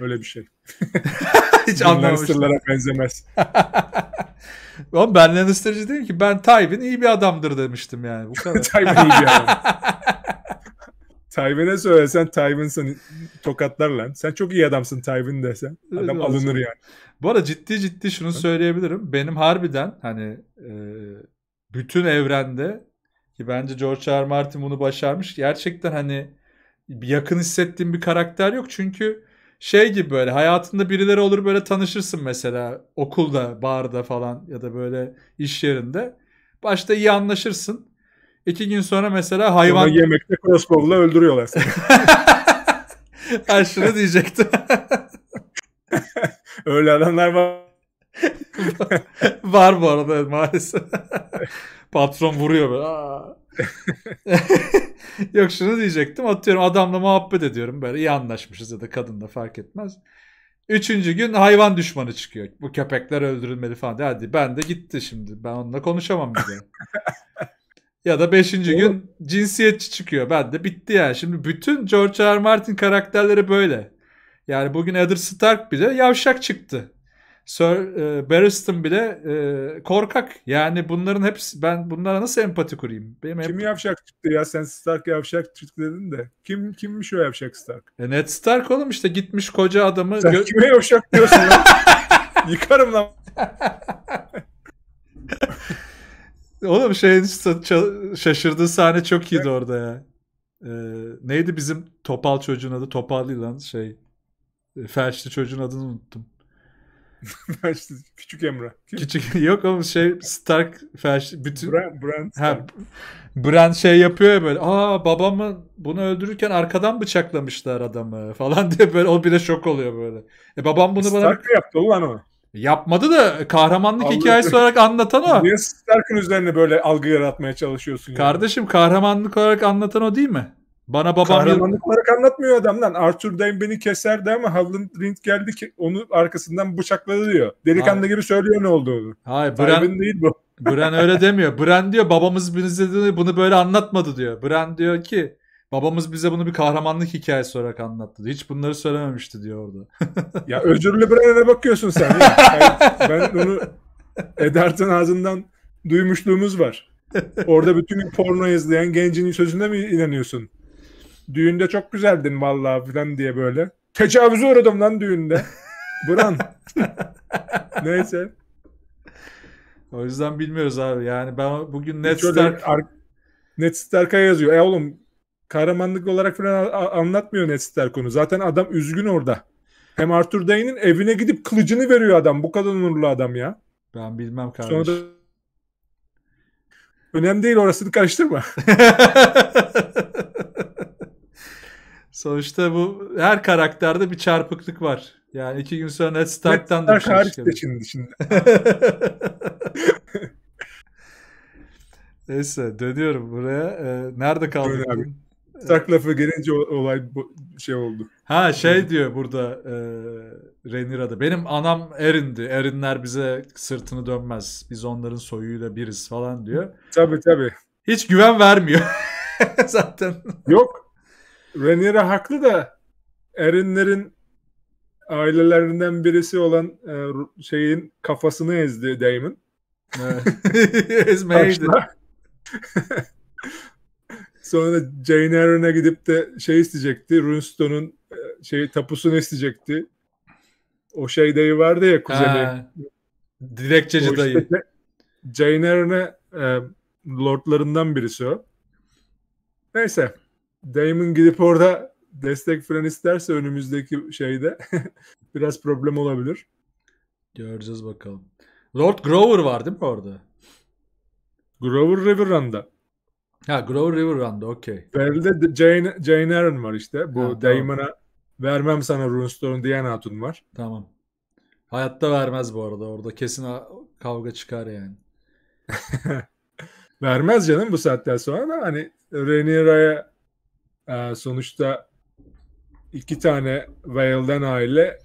Öyle bir şey. Hiç anlamıştım. benzemez. Oğlum ben Lannister'cı değilim ki. Ben Tywin iyi bir adamdır demiştim yani. Bu kadar. Tywin iyi bir adam. Tywin'e söylesen Tywin seni tokatlar lan. Sen çok iyi adamsın Tywin desen. Adam evet, alınır olsun. yani. Bu arada ciddi ciddi şunu söyleyebilirim. Benim harbiden hani e, bütün evrende ki bence George R. R. Martin bunu başarmış. Gerçekten hani yakın hissettiğim bir karakter yok. Çünkü şey gibi böyle hayatında birileri olur böyle tanışırsın mesela okulda, barda falan ya da böyle iş yerinde. Başta iyi anlaşırsın. İki gün sonra mesela hayvan... Sonra yemekte crossbow'la öldürüyorlar seni. şunu diyecektim. Öyle adamlar var. var bu arada maalesef. Patron vuruyor böyle. Aa. Yok şunu diyecektim. Atıyorum adamla muhabbet ediyorum böyle iyi anlaşmışız ya da kadınla fark etmez. Üçüncü gün hayvan düşmanı çıkıyor. Bu köpekler öldürülmeli falan. Hadi ben de gitti şimdi. Ben onunla konuşamam bile. ya da beşinci gün cinsiyetçi çıkıyor. Ben de bitti yani. Şimdi bütün George R. R. Martin karakterleri böyle. Yani bugün Edward Stark bile yavşak çıktı. Sir e, Barristan bile e, korkak. Yani bunların hepsi ben bunlara nasıl empati kurayım? Benim kim hep... yavşak çıktı ya sen Stark yavşak çıktı dedin de. Kim kimmiş o yavşak Stark? E Ned Stark oğlum işte gitmiş koca adamı. Sen gö- kime yavşak diyorsun lan? Yıkarım lan. oğlum şey şaşırdığı sahne çok iyiydi orada ya. Ee, neydi bizim topal çocuğun adı? Topal değil lan şey. E, Felçli çocuğun adını unuttum işte küçük Emrah. Küçük yok oğlum şey Stark felç bütün Brand, Brand Stark. Ha, Brand şey yapıyor ya böyle. Aa babamı bunu öldürürken arkadan bıçaklamışlar adamı falan diye böyle o bile şok oluyor böyle. E babam bunu Stark bana Stark yaptı ulan o. Yapmadı da kahramanlık Anladım. hikayesi olarak anlatan o. Niye Stark'ın üzerine böyle algı yaratmaya çalışıyorsun? Kardeşim yani? kahramanlık olarak anlatan o değil mi? Bana babam kahramanlık olarak anlatmıyor adamdan. Arthur Dayne beni keser de ama Havlin Rind geldi ki onu arkasından bıçakladı diyor. Delikanlı Hayır. gibi söylüyor ne oldu olduğunu. Hayır, Bran değil bu. Bran öyle demiyor. Bran diyor babamız bize bunu böyle anlatmadı diyor. Bran diyor ki Babamız bize bunu bir kahramanlık hikayesi olarak anlattı. Hiç bunları söylememişti diyor orada. ya özürlü ne bakıyorsun sen. Ya. ben onu Edart'ın ağzından duymuşluğumuz var. Orada bütün porno izleyen gencinin sözüne mi inanıyorsun? Düğünde çok güzeldin vallahi filan diye böyle. Tecavüze uğradım lan düğünde. Buran. Neyse. O yüzden bilmiyoruz abi. Yani ben bugün Net Stark... Ar- Net Stark'a yazıyor. E oğlum kahramanlık olarak falan anlatmıyor Ned Stark onu. Zaten adam üzgün orada. Hem Arthur Dayne'in evine gidip kılıcını veriyor adam. Bu kadar onurlu adam ya. Ben bilmem kardeşim. Sonra da... Önemli değil orasını karıştırma. Sonuçta bu her karakterde bir çarpıklık var. Yani iki gün sonra Ned Stark'tan da Stark şey hariç şimdi şimdi. Neyse dönüyorum buraya. Ee, nerede kaldık? Abi. Stark lafı gelince olay şey oldu. Ha şey diyor burada e, Rhaenyra'da. Benim anam Erin'di. Erinler bize sırtını dönmez. Biz onların soyuyla biriz falan diyor. Tabii tabii. Hiç güven vermiyor. Zaten. Yok Renira haklı da Erinlerin ailelerinden birisi olan e, şeyin kafasını ezdi Damon. Ezmeydi. Sonra Jane Eyre'ne gidip de şey isteyecekti. Runstone'un e, şey tapusunu isteyecekti. O şey dayı vardı ya kuzeni. Dilekçeci işte dayı. De, Jane Eyre'ne e, lordlarından birisi o. Neyse. Damon gidip orada destek falan isterse önümüzdeki şeyde biraz problem olabilir. Göreceğiz bakalım. Lord Grover var değil mi orada? Grover Riverrun'da. Ha Grover Riverrun'da okey. Ferrell'de Jane, Jane Aaron var işte. Bu Damon'a tamam. vermem sana Runestone'u diyen hatun var. Tamam. Hayatta vermez bu arada. Orada kesin kavga çıkar yani. vermez canım bu saatten sonra da hani Rhaenyra'ya ee, sonuçta iki tane Vale'den aile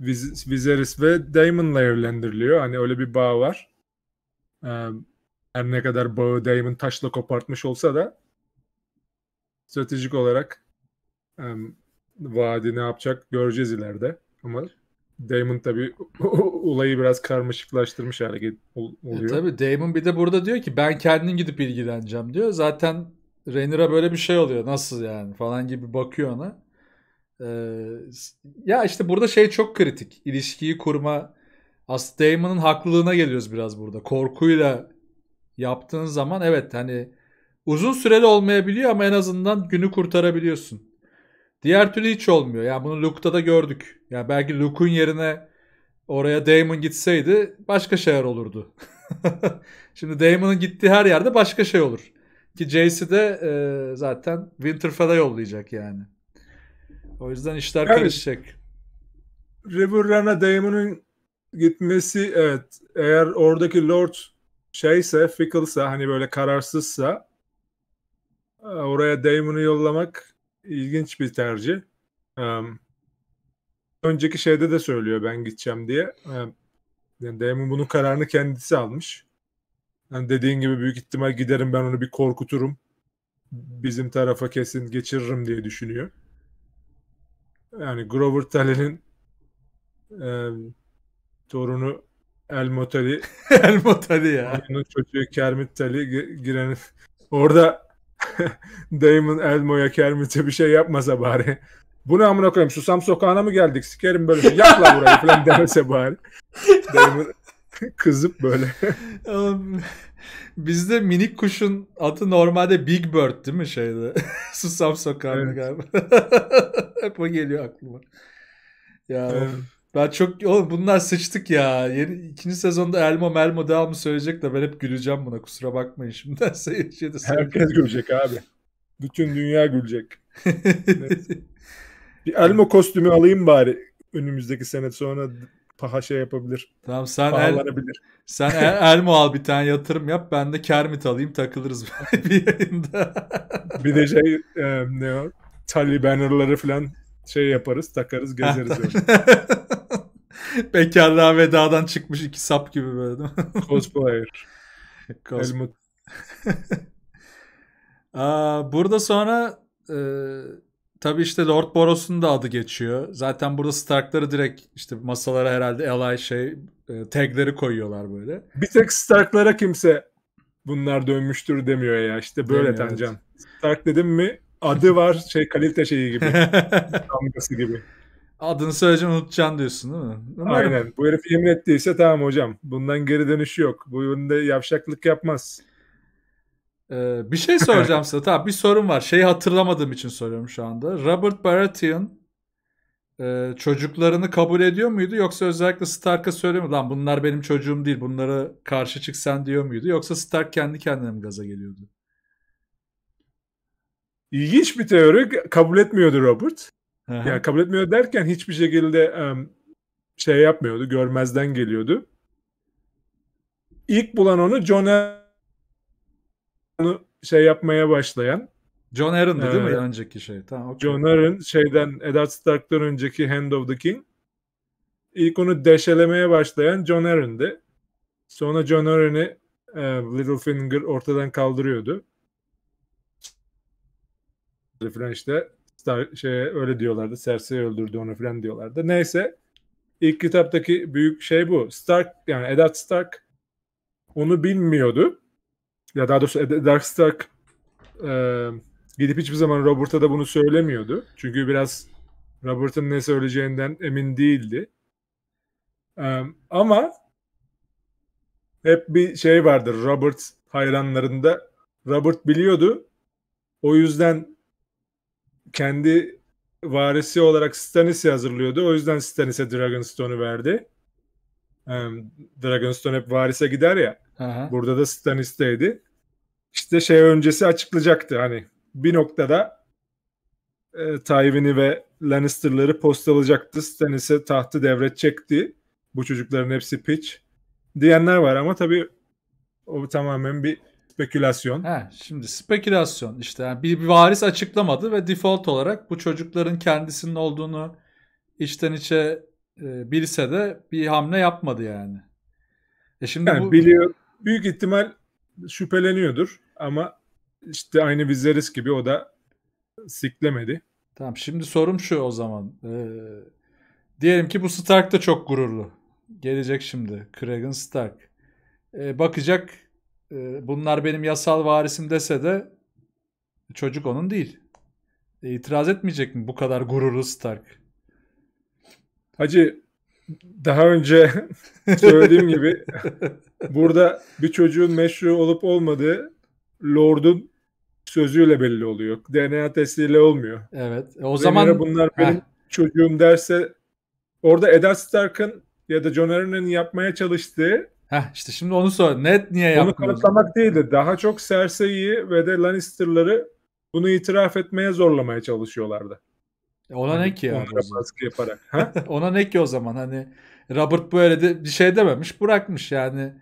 Viz Viserys ve Daemon'la evlendiriliyor. Hani öyle bir bağ var. Ee, her ne kadar bağı Damon taşla kopartmış olsa da stratejik olarak e, vaadi ne yapacak göreceğiz ileride. Ama Damon tabi olayı biraz karmaşıklaştırmış hareket oluyor. E, tabii Damon bir de burada diyor ki ben kendim gidip ilgileneceğim diyor. Zaten Renira böyle bir şey oluyor. Nasıl yani falan gibi bakıyor ona. Ee, ya işte burada şey çok kritik. İlişkiyi kurma. Aslında Damon'ın haklılığına geliyoruz biraz burada. Korkuyla yaptığın zaman evet hani uzun süreli olmayabiliyor ama en azından günü kurtarabiliyorsun. Diğer türlü hiç olmuyor. Yani bunu Luke'da da gördük. Yani belki Luke'un yerine oraya Damon gitseydi başka şeyler olurdu. Şimdi Damon'ın gittiği her yerde başka şey olur. Ki Jace'i de e, zaten Winterfell'a yollayacak yani. O yüzden işler evet. karışacak. River Run'a Damon'un gitmesi evet eğer oradaki Lord şeyse Fickle'sa hani böyle kararsızsa e, oraya Daemon'u yollamak ilginç bir tercih. Um, önceki şeyde de söylüyor ben gideceğim diye. Um, yani Daemon bunun kararını kendisi almış. Yani dediğin gibi büyük ihtimal giderim ben onu bir korkuturum. Bizim tarafa kesin geçiririm diye düşünüyor. Yani Grover Talley'nin e, torunu El Motali. El Motali ya. Onun çocuğu Kermit Tali giren orada Damon Elmo'ya Kermit'e bir şey yapmasa bari. Bunu amına koyayım susam sokağına mı geldik sikerim böyle yapla burayı falan demese bari. Damon Kızıp böyle. Bizde minik kuşun adı normalde Big Bird değil mi şeyde? Susam sokağında evet. galiba. Hep o geliyor aklıma. Ya ben çok oğlum bunlar sıçtık ya. Yeni, ikinci sezonda Elmo Melmo devamı söyleyecek de ben hep güleceğim buna. Kusura bakmayın şimdi. seyirciye de Herkes gülecek abi. Bütün dünya gülecek. Bir Elmo kostümü alayım bari önümüzdeki sene sonra paha şey yapabilir. Tamam sen el, sen el, el al bir tane yatırım yap ben de Kermit alayım takılırız bir yayında. bir de şey e, ne var? Tally bannerları falan şey yaparız takarız gezeriz. Bekarlığa vedadan çıkmış iki sap gibi böyle değil mi? Cosplayer. Cos... Aa, burada sonra e, Tabii işte Lord Boros'un da adı geçiyor. Zaten burada Stark'ları direkt işte masalara herhalde ally şey e, tagleri koyuyorlar böyle. Bir tek Stark'lara kimse bunlar dönmüştür demiyor ya. İşte böyle Demiyor, Tancan. Evet. Stark dedim mi adı var şey kalite şeyi gibi. damgası gibi. Adını söyleyeceğim unutacaksın diyorsun değil mi? Aynen. Bu herif yemin ettiyse tamam hocam. Bundan geri dönüşü yok. Bu yönde yavşaklık yapmaz. Ee, bir şey soracağım size. Tamam bir sorun var. Şeyi hatırlamadığım için soruyorum şu anda. Robert Baratheon e, çocuklarını kabul ediyor muydu? Yoksa özellikle Stark'a söylüyor mu? Lan bunlar benim çocuğum değil. Bunlara karşı çıksan diyor muydu? Yoksa Stark kendi kendine mi gaza geliyordu? İlginç bir teori. Kabul etmiyordu Robert. Hı Yani kabul etmiyor derken hiçbir şekilde um, şey yapmıyordu. Görmezden geliyordu. İlk bulan onu John onu şey yapmaya başlayan John Aaron'dı ee, değil mi ee, önceki şey? Tamam, okay. John Aaron şeyden Edward Stark'tan önceki Hand of the King. ilk onu deşelemeye başlayan John Aaron'dı. Sonra John Aaron'ı e, Littlefinger ortadan kaldırıyordu. Falan işte Star, şey, öyle diyorlardı. Cersei öldürdü onu falan diyorlardı. Neyse ilk kitaptaki büyük şey bu. Stark yani Edward Stark onu bilmiyordu ya daha doğrusu e, Darkstark e, gidip hiçbir zaman Robert'a da bunu söylemiyordu. Çünkü biraz Robert'ın ne söyleyeceğinden emin değildi. E, ama hep bir şey vardır Robert hayranlarında. Robert biliyordu. O yüzden kendi varisi olarak Stannis'i hazırlıyordu. O yüzden Stannis'e Dragonstone'u verdi. Dragonstone hep varise gider ya. Aha. Burada da Stannis'teydi. İşte şey öncesi açıklayacaktı hani bir noktada e, Tywin'i ve Lannister'ları postalayacaktı. Stannis'e tahtı devredecekti. Bu çocukların hepsi piç diyenler var ama tabii o tamamen bir spekülasyon. He, şimdi spekülasyon işte yani bir, bir varis açıklamadı ve default olarak bu çocukların kendisinin olduğunu içten içe ee, bilse de bir hamle yapmadı yani. E şimdi yani bu... biliyor. Büyük ihtimal şüpheleniyordur ama işte aynı Vizeris gibi o da siklemedi. Tamam şimdi sorum şu o zaman. Ee, diyelim ki bu Stark da çok gururlu. Gelecek şimdi Kragan Stark. Ee, bakacak e, bunlar benim yasal varisim dese de çocuk onun değil. E, itiraz etmeyecek mi bu kadar gururlu Stark? Hacı daha önce söylediğim gibi burada bir çocuğun meşru olup olmadığı Lord'un sözüyle belli oluyor. DNA testiyle olmuyor. Evet. E, o Ve zaman bunlar benim Heh. çocuğum derse orada Eda Stark'ın ya da John Aaron'ın yapmaya çalıştığı Heh, işte şimdi onu sor. Net niye yapmıyor? Onu kanıtlamak değildi. Daha çok Cersei'yi ve de Lannister'ları bunu itiraf etmeye zorlamaya çalışıyorlardı. E, ona hani ne ki yani? Baskı yaparak. Ona ne ki o zaman hani Robert böyle de bir şey dememiş bırakmış yani.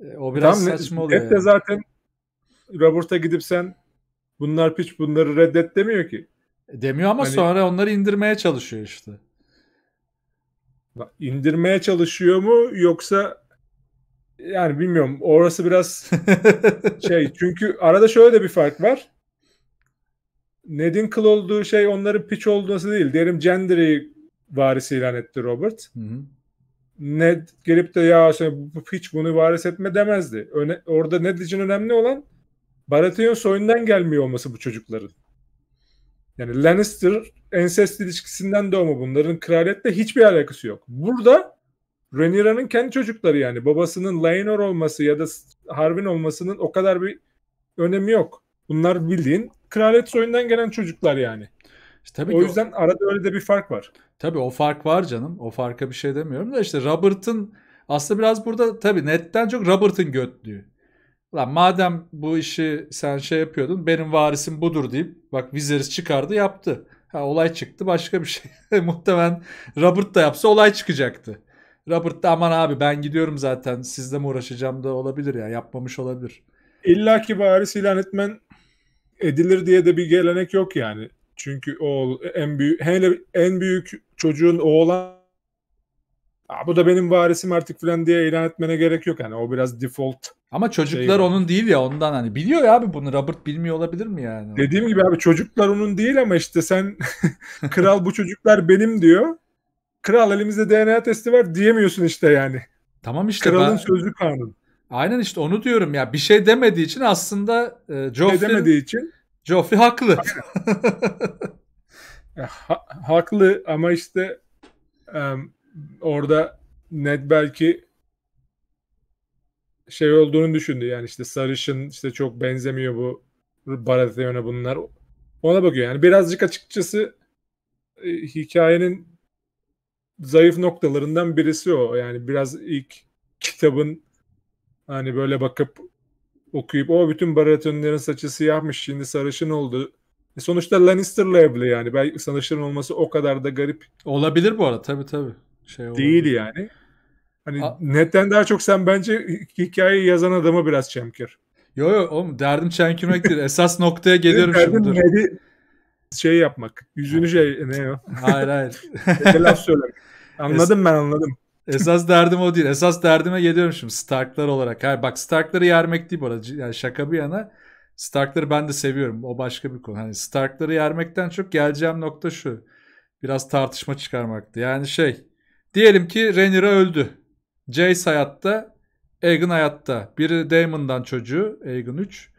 E, o biraz Tam saçma oluyor. Net yani. de zaten Robert'a gidip sen bunlar piç bunları reddet demiyor ki. E, demiyor ama hani, sonra onları indirmeye çalışıyor işte. İndirmeye çalışıyor mu yoksa yani bilmiyorum orası biraz şey çünkü arada şöyle de bir fark var. Ned'in kıl olduğu şey onların piç olması değil. Derim Gendry'i varisi ilan etti Robert. Hı hı. Ned gelip de ya sen bu piç bunu varis etme demezdi. Öne, orada Ned için önemli olan Baratheon soyundan gelmiyor olması bu çocukların. Yani Lannister ensest ilişkisinden doğma bunların kraliyetle hiçbir alakası yok. Burada Rhaenyra'nın kendi çocukları yani babasının Laenor olması ya da Harwin olmasının o kadar bir önemi yok. Bunlar bildiğin kraliyet soyundan gelen çocuklar yani. İşte tabii o yüzden o... arada öyle de bir fark var. Tabii o fark var canım. O farka bir şey demiyorum da işte Robert'ın aslında biraz burada tabii netten çok Robert'ın götlüğü. Lan madem bu işi sen şey yapıyordun benim varisim budur deyip bak Viserys çıkardı yaptı. Ha olay çıktı başka bir şey. Muhtemelen Robert da yapsa olay çıkacaktı. Robert da aman abi ben gidiyorum zaten sizle mi uğraşacağım da olabilir ya yapmamış olabilir. İlla ki varis ilan etmen edilir diye de bir gelenek yok yani. Çünkü o en büyük hele en büyük çocuğun oğlan bu da benim varisim artık falan diye ilan etmene gerek yok yani o biraz default. Ama çocuklar şey onun değil ya ondan hani biliyor ya abi bunu Robert bilmiyor olabilir mi yani? Dediğim gibi abi çocuklar onun değil ama işte sen kral bu çocuklar benim diyor. Kral elimizde DNA testi var diyemiyorsun işte yani. Tamam işte. Kralın ben... sözü kanun. Aynen işte onu diyorum ya. Bir şey demediği için aslında e, Joffrey şey demediği için Joffrey haklı. ha, haklı ama işte um, orada Ned belki şey olduğunu düşündü yani işte sarışın işte çok benzemiyor bu Baratheon'a bunlar. Ona bakıyor yani birazcık açıkçası e, hikayenin zayıf noktalarından birisi o. Yani biraz ilk kitabın Hani böyle bakıp okuyup o bütün Baratheon'ların saçı siyahmış şimdi sarışın oldu. E sonuçta Lannister'la evli yani. Belki sarışın olması o kadar da garip. Olabilir bu arada tabii tabii. Şey Değil yani. Hani A- netten daha çok sen bence hikayeyi yazan adama biraz çemkir. Yo yo oğlum derdim çemkirmek değil. Esas noktaya geliyorum şimdi. Neydi? Şey yapmak. Yüzünü şey ne o? Hayır hayır. laf söylemek. Anladım es- ben anladım. Esas derdim o değil. Esas derdime geliyorum şimdi Starklar olarak. Hayır, bak Starkları yermek değil bu arada. Yani şaka bir yana. Starkları ben de seviyorum. O başka bir konu. Hani Starkları yermekten çok geleceğim nokta şu. Biraz tartışma çıkarmaktı. Yani şey. Diyelim ki Rhaenyra öldü. Jace hayatta. Aegon hayatta. Biri Daemon'dan çocuğu. Aegon 3.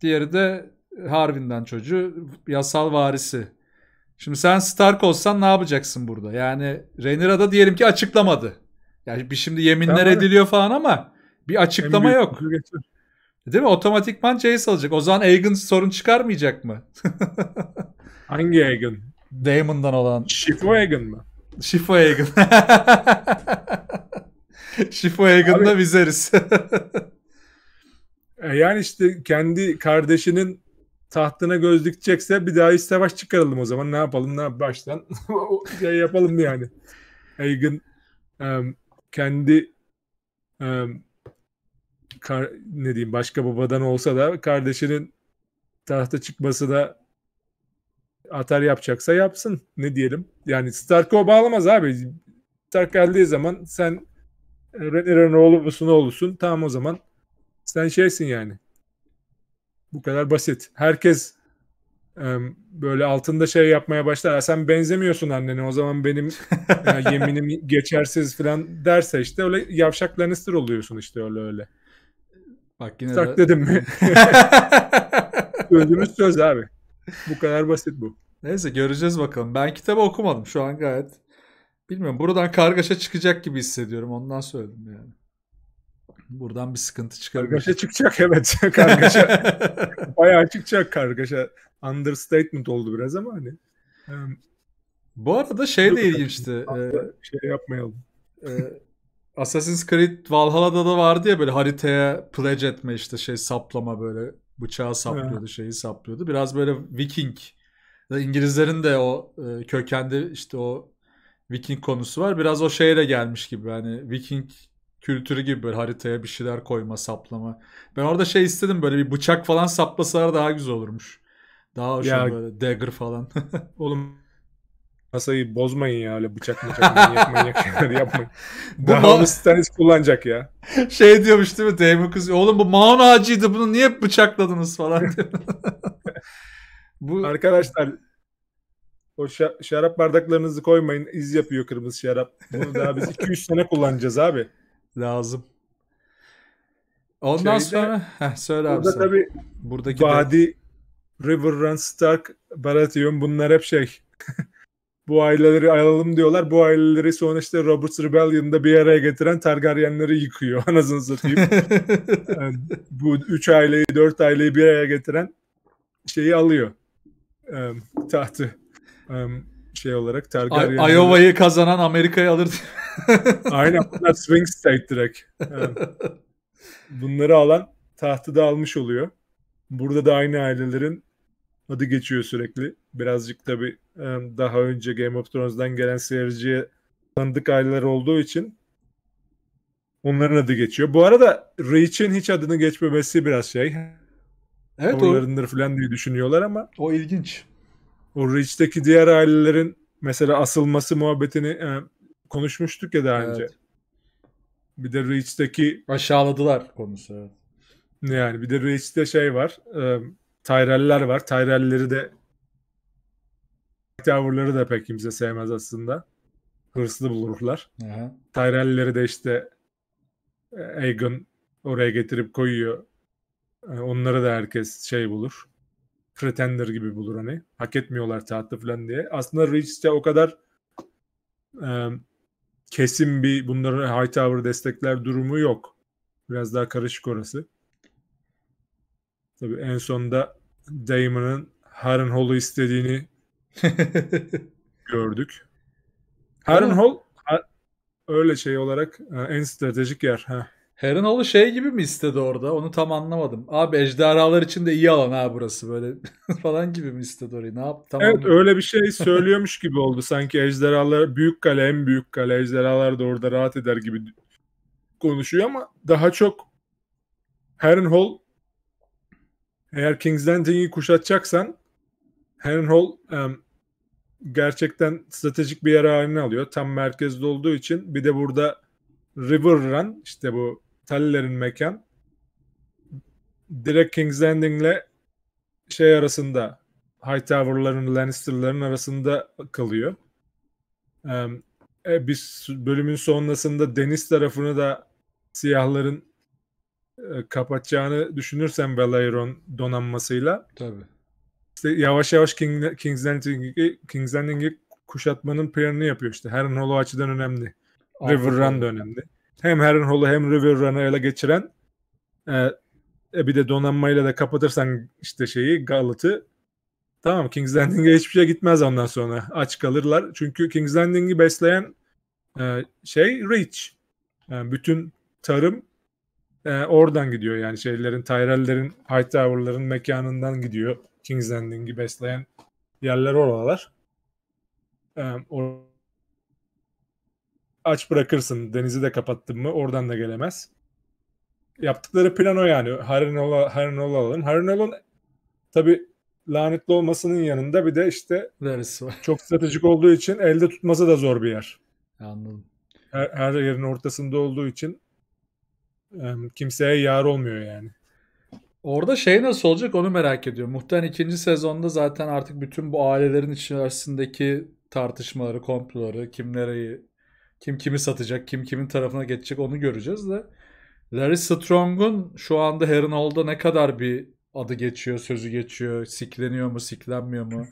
Diğeri de Harwin'den çocuğu. Yasal varisi. Şimdi sen Stark olsan ne yapacaksın burada? Yani Rhaenyra da diyelim ki açıklamadı. Yani bir şimdi yeminler tamam, ediliyor falan ama bir açıklama yok. Değil mi? Otomatikman Jace alacak. O zaman Aegon sorun çıkarmayacak mı? Hangi Aegon? Damon'dan olan. Şifo Aegon mu? Şifo Aegon. Şifo Aegon'da bizeriz. E, yani işte kendi kardeşinin tahtına göz dikecekse bir daha hiç savaş çıkaralım o zaman. Ne yapalım? Ne yap baştan şey yapalım yani. Hagen um, kendi um, kar, ne diyeyim başka babadan olsa da kardeşinin tahta çıkması da atar yapacaksa yapsın. Ne diyelim? Yani Stark'ı o bağlamaz abi. Stark geldiği zaman sen Renner'ın oğlu musun oğlusun. Tamam o zaman sen şeysin yani. Bu kadar basit. Herkes böyle altında şey yapmaya başlar. Sen benzemiyorsun annene o zaman benim yeminim geçersiz falan derse işte öyle yavşak Lannister oluyorsun işte öyle öyle. Bak yine Sak de... dedim mi? Sözümüz söz abi. Bu kadar basit bu. Neyse göreceğiz bakalım. Ben kitabı okumadım şu an gayet. Bilmiyorum buradan kargaşa çıkacak gibi hissediyorum ondan söyledim yani. Buradan bir sıkıntı çıkabilir. Kargaşa çıkacak evet. kargaşa. Bayağı çıkacak kargaşa. Understatement oldu biraz ama hani. Um, Bu arada şey de ilginçti. E, şey yapmayalım. E, Assassin's Creed Valhalla'da da vardı ya böyle haritaya pledge etme işte şey saplama böyle bıçağı saplıyordu şeyi saplıyordu. Biraz böyle Viking İngilizlerin de o e, kökende işte o Viking konusu var. Biraz o şeye gelmiş gibi hani Viking kültürü gibi böyle haritaya bir şeyler koyma, saplama. Ben orada şey istedim böyle bir bıçak falan saplasalar daha güzel olurmuş. Daha hoşuma ya, böyle dagger falan. Oğlum masayı bozmayın ya öyle bıçak bıçak yapmayın yapmayın şeyler yapmayın. Bu Daha ma- kullanacak ya. Şey diyormuş değil mi Damon kız? Oğlum bu maun ağacıydı bunu niye bıçakladınız falan bu... Arkadaşlar o şa- şarap bardaklarınızı koymayın. iz yapıyor kırmızı şarap. Bunu daha biz 2-3 sene kullanacağız abi lazım. Ondan Şeyde, sonra heh, söyle abi sen. Tabii Buradaki Vadi, de... River Run Stark, Baratheon bunlar hep şey. bu aileleri alalım diyorlar. Bu aileleri sonra işte Robert's Rebellion'da bir araya getiren Targaryenleri yıkıyor. Anasını satayım. yani bu üç aileyi, dört aileyi bir araya getiren şeyi alıyor. Um, tahtı. Um, şey olarak Targaryen. Iowa'yı kazanan Amerika'yı alır. Aynen bunlar swing state direkt. Yani bunları alan tahtı da almış oluyor. Burada da aynı ailelerin adı geçiyor sürekli. Birazcık tabi daha önce Game of Thrones'dan gelen seyirciye tanıdık aileler olduğu için onların adı geçiyor. Bu arada Rich'in hiç adını geçmemesi biraz şey. Evet Oralarındır o... falan diye düşünüyorlar ama. O ilginç. O Rich'teki diğer ailelerin mesela asılması muhabbetini konuşmuştuk ya daha evet. önce. Bir de Reach'teki aşağıladılar konusu. Evet. Yani bir de Reach'te şey var. E, Tyrell'ler var. Tyrell'leri de tavırları da pek kimse sevmez aslında. Hırslı bulurlar. Aha. Tyrell'leri de işte e, Aegon oraya getirip koyuyor. E, onları da herkes şey bulur. Pretender gibi bulur hani. Hak etmiyorlar tahtı falan diye. Aslında Reach'te o kadar e, kesin bir bunları Hightower destekler durumu yok. Biraz daha karışık orası. Tabii en sonunda Damon'ın Harren Hall'u istediğini gördük. Harren Hall öyle şey olarak en stratejik yer. Heh. Herinoğlu şey gibi mi istedi orada? Onu tam anlamadım. Abi ejderhalar için de iyi alan ha burası böyle falan gibi mi istedi orayı? Ne yaptı? tamam. evet anlamadım. öyle bir şey söylüyormuş gibi oldu sanki ejderhalar büyük kale en büyük kale ejderhalar da orada rahat eder gibi konuşuyor ama daha çok Herrenhall eğer King's Landing'i kuşatacaksan Herrenhall um, gerçekten stratejik bir yer haline alıyor. Tam merkezde olduğu için bir de burada River Run işte bu Talilerin mekan direkt King's Landing ile şey arasında Hightower'ların Lannister'ların arasında kalıyor. Ee, bir bölümün sonrasında deniz tarafını da siyahların e, kapatacağını düşünürsen Valyron donanmasıyla. Tabii. İşte yavaş yavaş King, King's Landing'i King's Landing'i kuşatmanın planını yapıyor işte. Her nolu açıdan önemli. River Run da önemli hem Heron Hall'u hem River Run'ı ele geçiren e, e bir de donanmayla da kapatırsan işte şeyi Gallat'ı tamam King's Landing'e hiçbir şey gitmez ondan sonra. Aç kalırlar. Çünkü King's Landing'i besleyen e, şey Reach. Yani e, bütün tarım e, oradan gidiyor yani şeylerin Tyrell'lerin Hightower'ların mekanından gidiyor. King's Landing'i besleyen yerler oralar. E, or aç bırakırsın. Denizi de kapattın mı oradan da gelemez. Yaptıkları plan o yani. Harinola, Harinola'nın. Harinola'nın tabi lanetli olmasının yanında bir de işte Neresi var? çok stratejik olduğu için elde tutması da zor bir yer. Anladım. Her, her yerin ortasında olduğu için kimseye yar olmuyor yani. Orada şey nasıl olacak onu merak ediyorum. Muhtemelen ikinci sezonda zaten artık bütün bu ailelerin içerisindeki tartışmaları, komploları, kim nereyi kim kimi satacak, kim kimin tarafına geçecek onu göreceğiz de. Larry Strong'un şu anda Heron ne kadar bir adı geçiyor, sözü geçiyor, sikleniyor mu, siklenmiyor mu?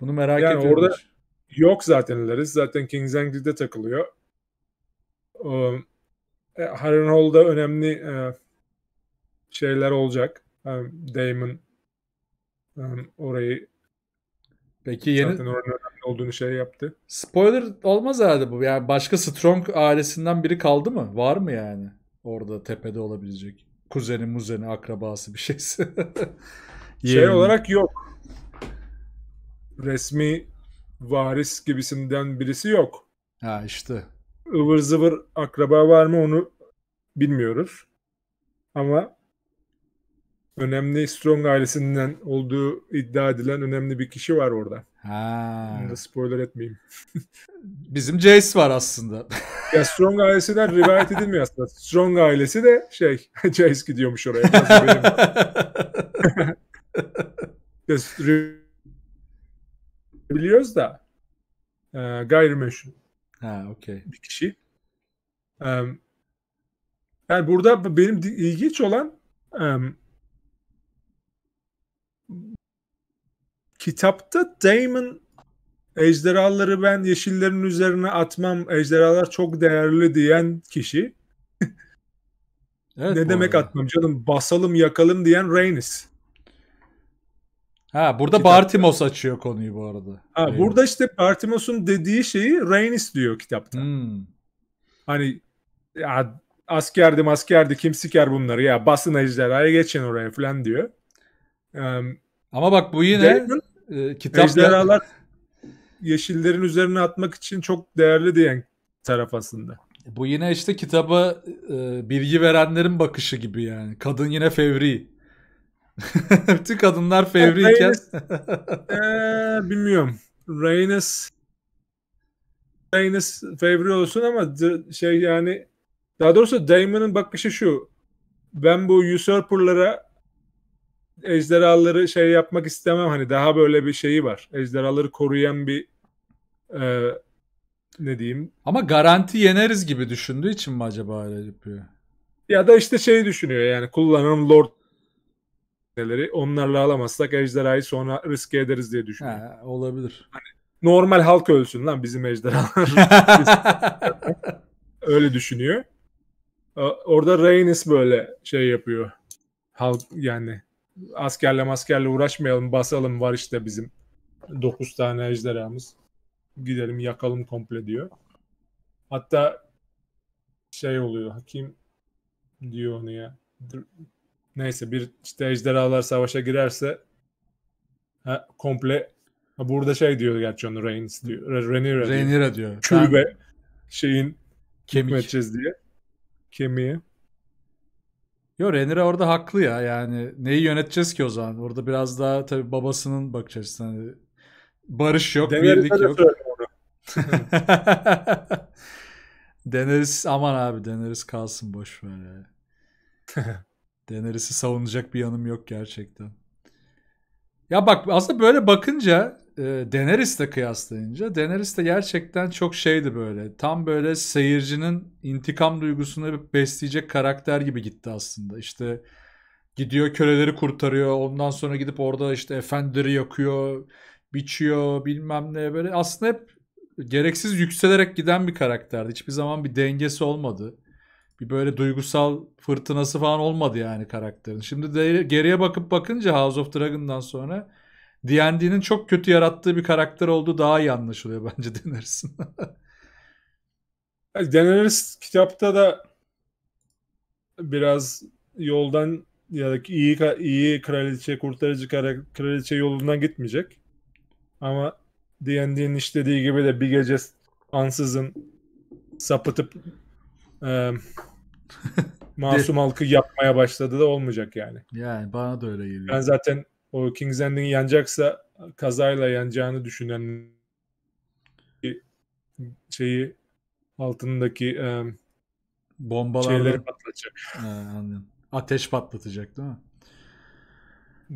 Bunu merak yani ediyorum. Orada yok zaten Larry. Zaten Kings Angry'de takılıyor. Um, e, Heron önemli e, şeyler olacak. Um, Damon um, orayı Peki yeni... Zaten olduğunu şey yaptı. Spoiler olmaz herhalde bu. Yani başka Strong ailesinden biri kaldı mı? Var mı yani? Orada tepede olabilecek. Kuzeni, muzeni, akrabası bir şeyse. şey olarak yok. Resmi varis gibisinden birisi yok. Ha işte. Ivır zıvır akraba var mı onu bilmiyoruz. Ama önemli Strong ailesinden olduğu iddia edilen önemli bir kişi var orada. Ha. Bunu spoiler etmeyeyim. Bizim Jace var aslında. ya Strong ailesinden rivayet edilmiyor aslında. Strong ailesi de şey Jace gidiyormuş oraya. Biliyoruz da e, gayrimeşru. Ha, okay. Bir kişi. Um, yani burada benim ilginç olan um, kitapta Damon ejderhaları ben yeşillerin üzerine atmam ejderhalar çok değerli diyen kişi evet, ne demek arada. atmam canım basalım yakalım diyen Rhaenys. Ha burada kitapta. Bartimos açıyor konuyu bu arada. Ha, Rhaenys. burada işte Bartimos'un dediği şeyi Rhaenys diyor kitapta. Hmm. Hani ya askerdi askerdi kim siker bunları ya basın ejderhaya geçin oraya falan diyor. Ama bak bu yine Damon, e, kitapta... Ejderhalar yeşillerin üzerine atmak için çok değerli diyen taraf aslında. Bu yine işte kitaba e, bilgi verenlerin bakışı gibi yani. Kadın yine fevri. Bütün kadınlar fevriyken. ee, bilmiyorum. Reynes Reynes fevri olsun ama şey yani daha doğrusu Damon'ın bakışı şu. Ben bu usurper'lara ejderhaları şey yapmak istemem. Hani daha böyle bir şeyi var. Ejderhaları koruyan bir e, ne diyeyim. Ama garanti yeneriz gibi düşündüğü için mi acaba öyle yapıyor? Ya da işte şey düşünüyor yani kullanan Lord onlarla alamazsak ejderhayı sonra riske ederiz diye düşünüyor. He, olabilir. Hani normal halk ölsün lan bizim ejderhalar. öyle düşünüyor. Orada Rhaenys böyle şey yapıyor. Halk yani askerle maskerle uğraşmayalım basalım var işte bizim 9 tane ejderhamız. Gidelim yakalım komple diyor. Hatta şey oluyor hakim diyor onu ya. Neyse bir işte ejderhalar savaşa girerse ha, komple ha, burada şey diyor gerçi onu Reigns diyor. Rhaenyra diyor. diyor. Kül ve şeyin kemik diye. Kemiği. Yo Renire orada haklı ya yani neyi yöneteceğiz ki o zaman? Orada biraz daha tabii babasının bakış açısından hani barış yok, birlik yok. Daenerys aman abi Daenerys kalsın boş ver ya. Daenerys'i savunacak bir yanım yok gerçekten. Ya bak aslında böyle bakınca e, Daenerys'le kıyaslayınca Daenerys de gerçekten çok şeydi böyle. Tam böyle seyircinin intikam duygusunu besleyecek karakter gibi gitti aslında. İşte gidiyor köleleri kurtarıyor. Ondan sonra gidip orada işte efendileri yakıyor, biçiyor bilmem ne böyle. Aslında hep gereksiz yükselerek giden bir karakterdi. Hiçbir zaman bir dengesi olmadı. Bir böyle duygusal fırtınası falan olmadı yani karakterin. Şimdi de geriye bakıp bakınca House of Dragon'dan sonra D&D'nin çok kötü yarattığı bir karakter olduğu daha iyi anlaşılıyor bence Daenerys'in. Deneriz kitapta da biraz yoldan ya da iyi iyi kraliçe kurtarıcı kraliçe yolundan gitmeyecek. Ama D&D'nin işlediği gibi de bir gece ansızın sapıtıp e, masum halkı yapmaya başladı da olmayacak yani. Yani bana da öyle geliyor. Ben zaten o King's Landing'i yanacaksa kazayla yanacağını düşünen şeyi altındaki e, bombalarla şeyleri patlatacak. He, Ateş patlatacak değil mi?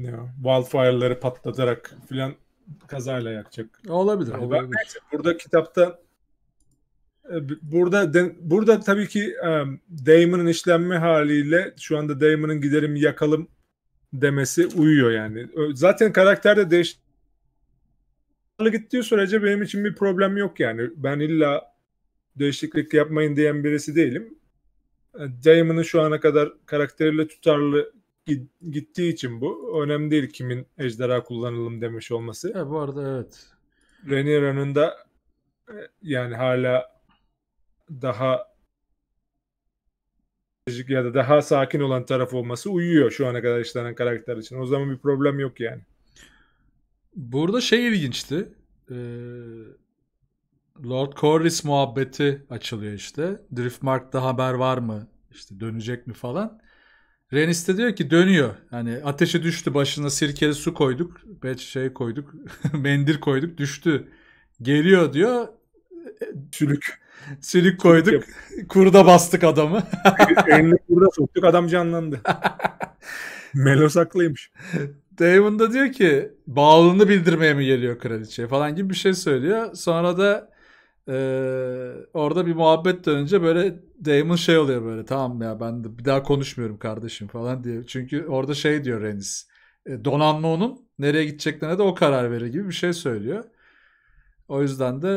Ya, wildfire'ları patlatarak filan kazayla yakacak. Olabilir. Yani olabilir. Ben, burada kitapta e, burada burada tabii ki um, Damon'ın işlenme haliyle şu anda Damon'ın giderim yakalım demesi uyuyor yani. Zaten karakter de değiş gittiği sürece benim için bir problem yok yani. Ben illa değişiklik yapmayın diyen birisi değilim. E, Damon'ın şu ana kadar karakteriyle tutarlı gittiği için bu. Önemli değil kimin ejderha kullanalım demiş olması. E, bu arada evet. Rhaenyra'nın da e, yani hala daha stratejik ya da daha sakin olan taraf olması uyuyor şu ana kadar işlenen karakter için. O zaman bir problem yok yani. Burada şey ilginçti. Ee, Lord Corris muhabbeti açılıyor işte. Driftmark'ta haber var mı? İşte dönecek mi falan. Renis de diyor ki dönüyor. Hani ateşe düştü başına sirkeli su koyduk. Beç şey koyduk. mendir koyduk düştü. Geliyor diyor. Sülük. Sülük koyduk. kurda bastık adamı. Eline kurda soktuk adam canlandı. Melos haklıymış. Damon da diyor ki bağlılığını bildirmeye mi geliyor kraliçeye falan gibi bir şey söylüyor. Sonra da e, orada bir muhabbet dönünce böyle Damon şey oluyor böyle tamam ya ben de bir daha konuşmuyorum kardeşim falan diye. Çünkü orada şey diyor Renis. E, donanma onun nereye gideceklerine de o karar verir gibi bir şey söylüyor. O yüzden de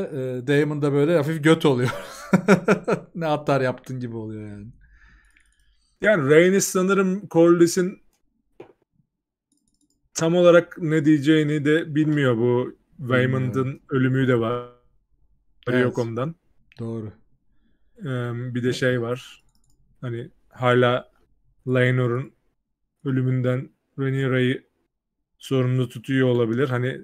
e, Damon da böyle hafif göt oluyor. ne hatlar yaptın gibi oluyor yani. Yani Reynes sanırım Corliss'in tam olarak ne diyeceğini de bilmiyor bu Waymond'ın ölümü de var. Evet. Yok ondan. Doğru. Ee, bir de şey var. Hani hala Lainor'un ölümünden Rhaenyra'yı sorumlu tutuyor olabilir. Hani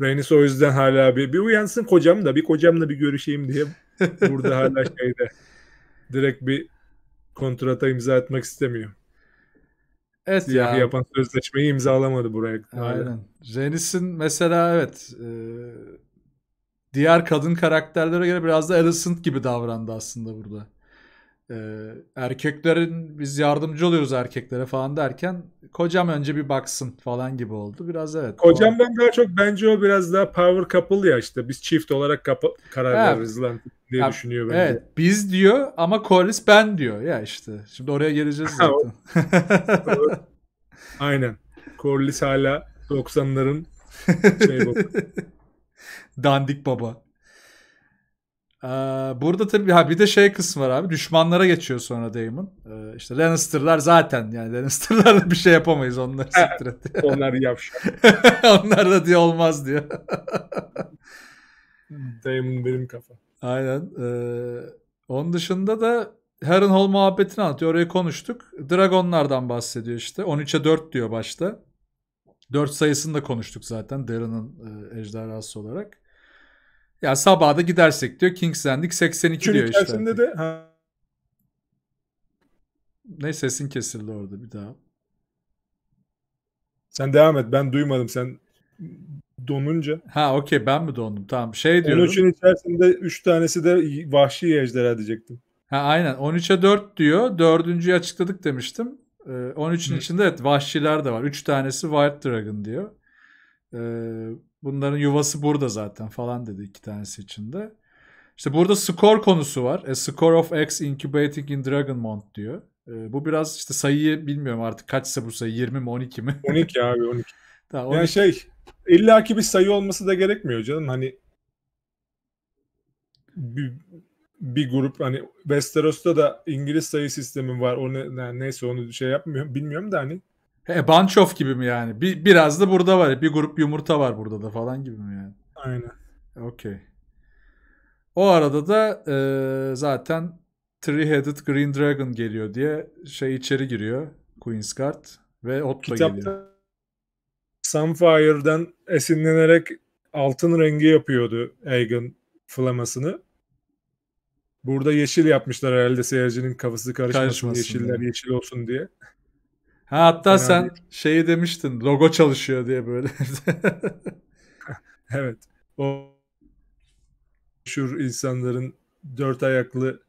Reynis o yüzden hala bir, bir uyansın kocam da bir kocamla bir görüşeyim diye burada hala şeyde direkt bir kontrata imza atmak istemiyor. Evet Siyah ya. yapan sözleşmeyi imzalamadı buraya. Aynen. Rhaenys'in mesela evet e, diğer kadın karakterlere göre biraz da Alicent gibi davrandı aslında burada e, erkeklerin biz yardımcı oluyoruz erkeklere falan derken kocam önce bir baksın falan gibi oldu. Biraz evet. kocam o... daha çok bence o biraz daha power couple ya işte biz çift olarak kapa- karar evet. veririz lan diye ya, düşünüyor bence. Evet biz diyor ama Corliss ben diyor ya işte. Şimdi oraya geleceğiz zaten. Aynen. Corliss hala 90'ların şey baba. Dandik baba. Ee, burada tabii ha bir de şey kısmı var abi. Düşmanlara geçiyor sonra Damon. Ee, işte Lannister'lar zaten yani Lannister'larla bir şey yapamayız onları siktir et. Onlar yavşak. Onlar da diye olmaz diyor. Damon benim kafa. Aynen. Ee, onun dışında da Harrenhal muhabbetini anlatıyor. Orayı konuştuk. Dragonlardan bahsediyor işte. 13'e 4 diyor başta. 4 sayısını da konuştuk zaten Darren'ın e, ejderhası olarak. Ya sabah da gidersek diyor Kings Landing 82 diyor içerisinde işte. de ha. Ne sesin kesildi orada bir daha. Sen devam et ben duymadım sen donunca. Ha okey ben mi dondum tamam şey diyorum. 13'ün içerisinde 3 tanesi de vahşi ejderha diyecektim. Ha aynen 13'e 4 diyor Dördüncüyü açıkladık demiştim. 13'ün ee, içinde evet vahşiler de var. 3 tanesi White Dragon diyor. Ee, Bunların yuvası burada zaten falan dedi iki tanesi içinde. İşte burada skor konusu var. A e, score of X incubating in Dragonmont diyor. E, bu biraz işte sayıyı bilmiyorum artık kaçsa bu sayı 20 mi 12 mi? 12 abi 12. tamam, 12. Yani şey illaki bir sayı olması da gerekmiyor canım. Hani bir, bir grup hani Westeros'ta da İngiliz sayı sistemi var. O ne, neyse onu şey yapmıyorum bilmiyorum da hani He bunch gibi mi yani? Bir, biraz da burada var. Bir grup yumurta var burada da falan gibi mi yani? Aynen. Okey. O arada da e, zaten Three-Headed Green Dragon geliyor diye şey içeri giriyor. Queen's Guard ve Otto Kitapta geliyor. Sunfire'dan esinlenerek altın rengi yapıyordu Aegon flamasını. Burada yeşil yapmışlar herhalde seyircinin kafası karışmasın, Karışmasın yeşiller yani. yeşil olsun diye. Ha, hatta Önemli. sen şeyi demiştin logo çalışıyor diye böyle. evet. O meşhur insanların dört ayaklı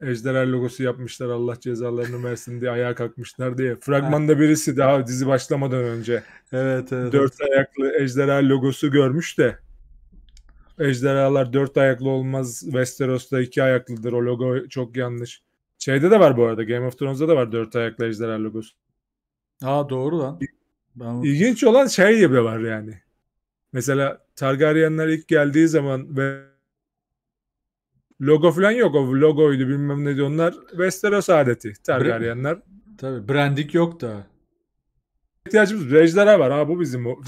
ejderha logosu yapmışlar Allah cezalarını versin diye ayağa kalkmışlar diye. Fragmanda birisi daha dizi başlamadan önce. Evet, evet. Dört ayaklı ejderha logosu görmüş de ejderhalar dört ayaklı olmaz. Westeros'ta iki ayaklıdır. O logo çok yanlış. Şeyde de var bu arada. Game of Thrones'da da var dört ayaklı ejderha logosu. Aa doğru lan. Ben... İlginç olan şey de var yani. Mesela Targaryenler ilk geldiği zaman ve logo falan yok. O logoydu bilmem ne diyorlar. Westeros adeti Targaryenler. Tabi brandik yok da. İhtiyacımız rejlere var. Ha bu bizim logo.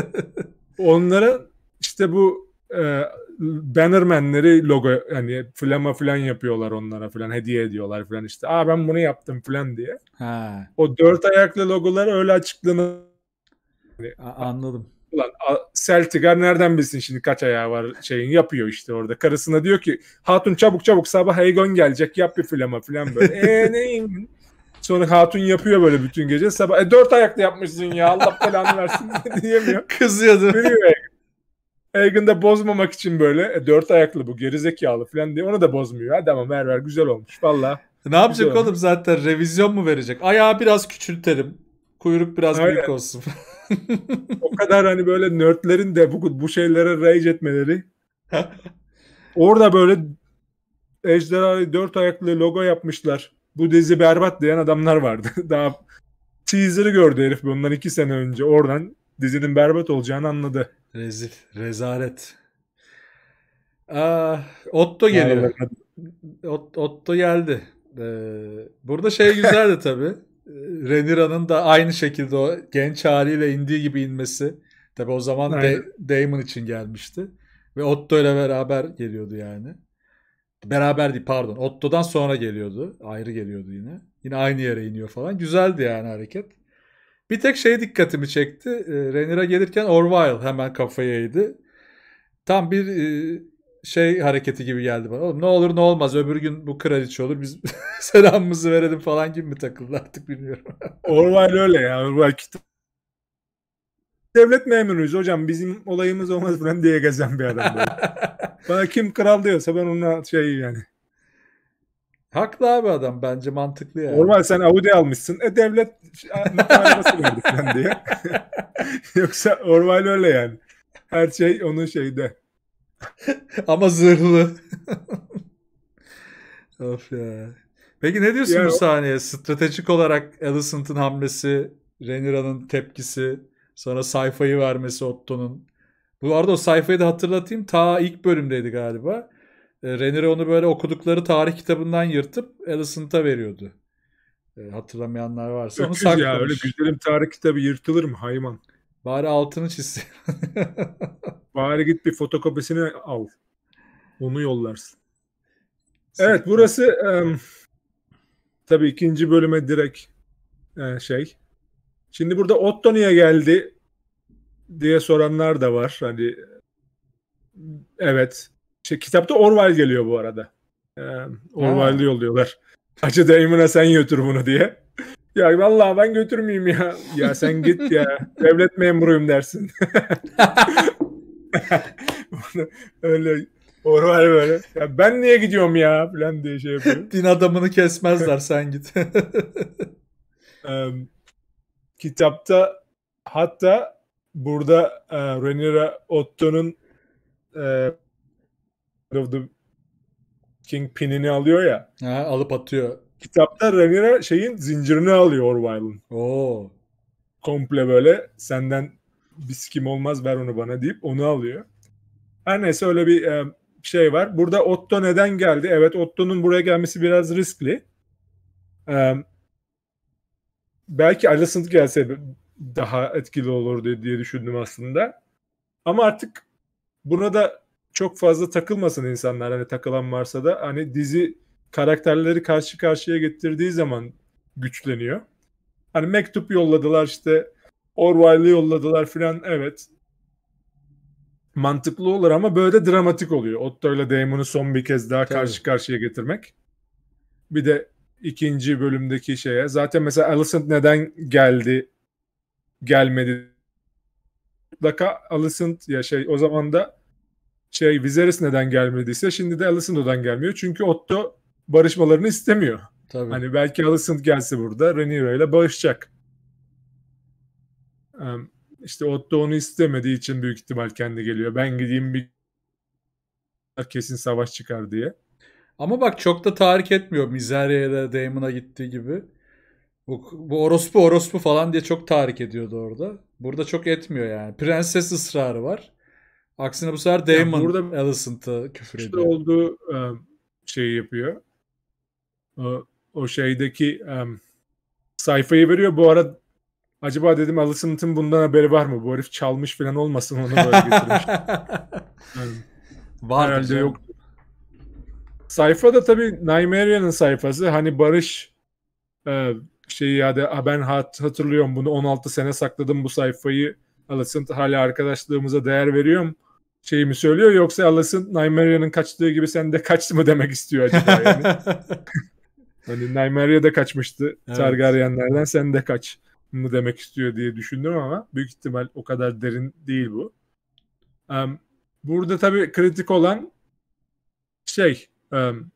Onlara işte bu e, bannermenleri logo yani flama filan yapıyorlar onlara filan hediye ediyorlar filan işte. Aa ben bunu yaptım filan diye. Ha. O dört ayaklı logoları öyle açıklanıyor. Yani, anladım. Ulan Celtigar nereden bilsin şimdi kaç ayağı var şeyin yapıyor işte orada. Karısına diyor ki hatun çabuk çabuk sabah Heygon gelecek yap bir flama filan böyle. Eee neyim? Sonra hatun yapıyor böyle bütün gece. Sabah e, dört ayaklı yapmışsın ya Allah belanı versin diyemiyor. Kızıyordu. Veriyor Elgin de bozmamak için böyle e, dört ayaklı bu gerizekalı falan diye onu da bozmuyor. Hadi ama ver ver güzel olmuş valla. Ne yapacak güzel oğlum zaten revizyon mu verecek? Ayağı biraz küçültelim. Kuyruk biraz Aynen. büyük olsun. o kadar hani böyle nerdlerin de bu, bu şeylere rage etmeleri. Orada böyle ejderha dört ayaklı logo yapmışlar. Bu dizi berbat diyen adamlar vardı. Daha teaser'ı gördü herif bundan iki sene önce. Oradan dizinin berbat olacağını anladı. Rezil, rezalet. Aa, ah, Otto geliyor. Ot, Otto geldi. Ee, burada şey güzeldi tabi. Ee, Renira'nın da aynı şekilde o genç haliyle indiği gibi inmesi. Tabi o zaman De- Damon için gelmişti. Ve Otto ile beraber geliyordu yani. Beraber değil pardon. Otto'dan sonra geliyordu. Ayrı geliyordu yine. Yine aynı yere iniyor falan. Güzeldi yani hareket. Bir tek şey dikkatimi çekti. Ee, Renira gelirken Orwell hemen kafayı eğdi. Tam bir e, şey hareketi gibi geldi bana. Oğlum ne olur ne olmaz öbür gün bu kraliçe olur biz selamımızı verelim falan gibi mi takıldı artık bilmiyorum. Orwell öyle ya. Orwell kitap devlet memuruyuz hocam bizim olayımız olmaz falan diye gezen bir adam. Bana kim kral diyorsa ben ona şey yani Haklı abi adam bence mantıklı yani. Normal sen Audi almışsın. E devlet şey, nasıl verdi sen diye. Yoksa normal öyle yani. Her şey onun şeyde. Ama zırhlı. of ya. Peki ne diyorsun yani, bu sahneye? Stratejik olarak Alicent'ın hamlesi, Renira'nın tepkisi, sonra sayfayı vermesi Otto'nun. Bu arada o sayfayı da hatırlatayım. Ta ilk bölümdeydi galiba. E, Renire onu böyle okudukları tarih kitabından yırtıp Alicent'a veriyordu. E, hatırlamayanlar varsa Öküz onu saklamış. ya öyle güzelim tarih kitabı yırtılır mı hayvan? Bari altını çizsin. Bari git bir fotokopisini al. Onu yollarsın. Evet burası e, tabii ikinci bölüme direkt e, şey. Şimdi burada Otto niye geldi diye soranlar da var. Hani evet şey, kitapta Orwell geliyor bu arada. Ee, Orwell'li yolluyorlar. Hacı Damon'a sen götür bunu diye. Ya vallahi ben götürmeyeyim ya. Ya sen git ya. Devlet memuruyum dersin. Öyle Orwell böyle. Ya ben niye gidiyorum ya falan diye şey yapıyor. Din adamını kesmezler sen git. ee, kitapta hatta burada e, Rhaenyra Otto'nun e, of the King pinini alıyor ya. Ha, alıp atıyor. Kitapta Rhaenyra şeyin zincirini alıyor Orwell'ın. Oo. Komple böyle senden biz kim olmaz ver onu bana deyip onu alıyor. Her neyse öyle bir e, şey var. Burada Otto neden geldi? Evet Otto'nun buraya gelmesi biraz riskli. E, belki Alicent gelse daha etkili olur diye düşündüm aslında. Ama artık buna da çok fazla takılmasın insanlar hani takılan varsa da hani dizi karakterleri karşı karşıya getirdiği zaman güçleniyor. Hani mektup yolladılar işte Orwell'ı yolladılar filan evet. Mantıklı olur ama böyle de dramatik oluyor. Otto ile Damon'u son bir kez daha Tabii. karşı karşıya getirmek. Bir de ikinci bölümdeki şeye. Zaten mesela Alicent neden geldi gelmedi mutlaka Alicent ya şey o zaman da şey Viserys neden gelmediyse şimdi de Alicent'dan gelmiyor. Çünkü Otto barışmalarını istemiyor. Tabii. Hani belki Alicent gelse burada Rhaenyra ile barışacak. İşte Otto onu istemediği için büyük ihtimal kendi geliyor. Ben gideyim bir kesin savaş çıkar diye. Ama bak çok da tahrik etmiyor Mizeria'ya da Damon'a gittiği gibi. Bu, bu orospu orospu falan diye çok tahrik ediyordu orada. Burada çok etmiyor yani. Prenses ısrarı var. Aksine bu sefer Damon yani burada Alicent'a küfür işte ediyor. olduğu e, şeyi yapıyor. O, o şeydeki e, sayfayı veriyor. Bu arada acaba dedim Alicent'ın bundan haberi var mı? Bu herif çalmış falan olmasın onu böyle getirmiş. yani, var herhalde canım. yok. Sayfa da tabii Nymeria'nın sayfası. Hani Barış e, şeyi ya da ben hat, hatırlıyorum bunu 16 sene sakladım bu sayfayı. Alicent hala arkadaşlığımıza değer veriyorum şey mi söylüyor yoksa Alas'ın Nymeria'nın kaçtığı gibi sen de kaçtı mı demek istiyor acaba yani. hani Nymeria da kaçmıştı evet. Targaryenlerden sen de kaç mı demek istiyor diye düşündüm ama büyük ihtimal o kadar derin değil bu. Um, burada tabii kritik olan şey um,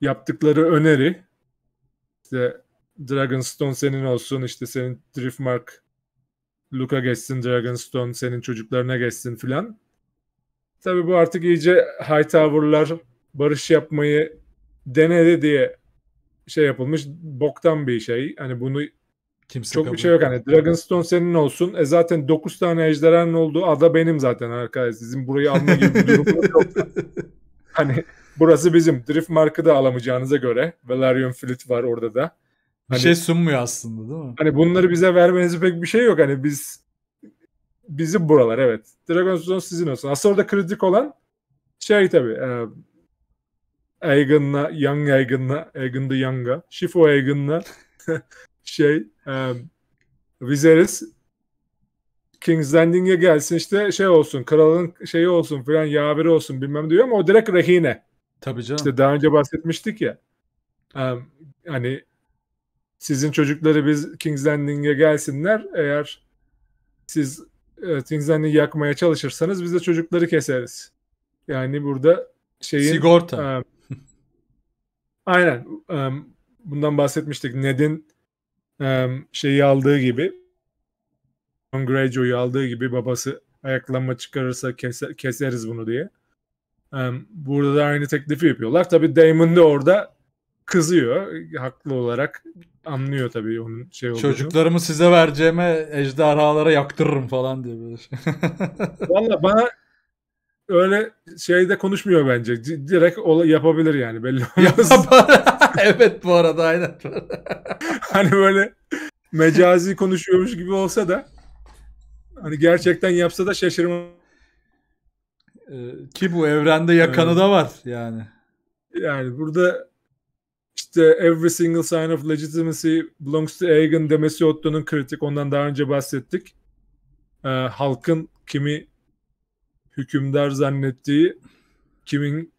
yaptıkları öneri işte Dragonstone senin olsun işte senin Driftmark Luka geçsin Dragonstone senin çocuklarına geçsin filan Tabii bu artık iyice Hightower'lar barış yapmayı denedi diye şey yapılmış boktan bir şey. Hani bunu Kimse çok kabul. bir şey yok. Hani Dragonstone senin olsun. E zaten 9 tane ejderhanın olduğu ada benim zaten arkadaş. Sizin burayı alma gibi bir durum yok. hani burası bizim. Drift markı da alamayacağınıza göre. Valerian Fleet var orada da. Hani, bir şey sunmuyor aslında değil mi? Hani bunları bize vermeniz pek bir şey yok. Hani biz bizi buralar evet. Dragon's Zone sizin olsun. asıl orada kritik olan şey tabii e, Egan'la, Young Egan'la, Egan the Young'a, Shifo Egan'la şey e, Viserys King's Landing'e gelsin işte şey olsun, kralın şeyi olsun filan yaveri olsun bilmem diyor ama o direkt rehine. Tabii canım. İşte daha önce bahsetmiştik ya. E, hani sizin çocukları biz King's Landing'e gelsinler eğer siz Tinzen'i yakmaya çalışırsanız biz de çocukları keseriz. Yani burada şeyin... Sigorta. Um, aynen. Um, bundan bahsetmiştik. Ned'in um, şeyi aldığı gibi John Greyjoy'u aldığı gibi babası ayaklanma çıkarırsa keser, keseriz bunu diye. Um, burada da aynı teklifi yapıyorlar. Tabii Damon da orada kızıyor haklı olarak anlıyor tabii onun şey olduğunu. Çocuklarımı size vereceğime ejderhalara yaktırırım falan diye böyle şey. Valla bana öyle şeyde konuşmuyor bence. C- direkt ola, yapabilir yani belli olmaz. evet bu arada aynen. hani böyle mecazi konuşuyormuş gibi olsa da hani gerçekten yapsa da şaşırmam. Ee, ki bu evrende yakanı evet. da var yani. Yani burada işte every single sign of legitimacy belongs to Egan demesi Otto'nun kritik. Ondan daha önce bahsettik. Ee, halkın kimi hükümdar zannettiği, kimin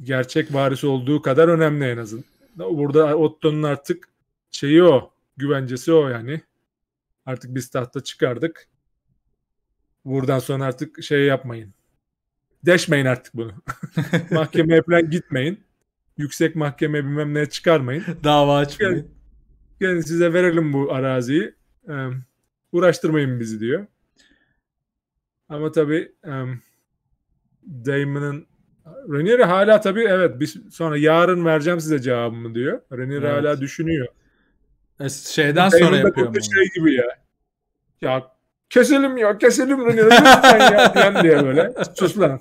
gerçek varisi olduğu kadar önemli en azından. Burada Otto'nun artık şeyi o, güvencesi o yani. Artık biz tahta çıkardık. Buradan sonra artık şey yapmayın. Deşmeyin artık bunu. Mahkemeye falan gitmeyin yüksek mahkeme bilmem ne çıkarmayın. Dava açmayın. Gelin, gelin size verelim bu araziyi. Ee, uğraştırmayın bizi diyor. Ama tabii um, Damon'ın Ranieri hala tabii evet Biz sonra yarın vereceğim size cevabımı diyor. Ranieri evet. hala düşünüyor. E, şeyden Damon'da sonra yapıyor. Damon'da şey gibi ya. Ya keselim ya keselim Ranieri lütfen ya diye böyle. Sus lan.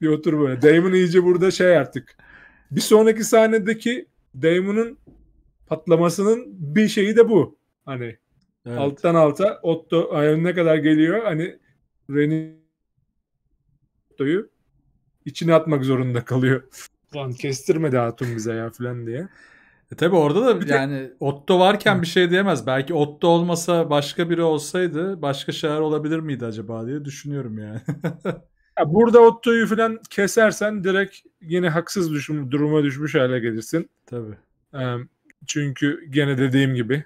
Bir otur böyle. Damon iyice burada şey artık bir sonraki sahnedeki Damon'un patlamasının bir şeyi de bu. Hani evet. alttan alta Otto ne kadar geliyor. Hani Ren'i Otto'yu içine atmak zorunda kalıyor. Lan kestirmedi Hatun bize ya filan diye. E tabi orada da bir yani Otto varken Hı. bir şey diyemez. Belki Otto olmasa başka biri olsaydı başka şeyler olabilir miydi acaba diye düşünüyorum yani. burada Otto'yu falan kesersen direkt yine haksız düşüm, duruma düşmüş hale gelirsin. Tabii. Çünkü gene dediğim gibi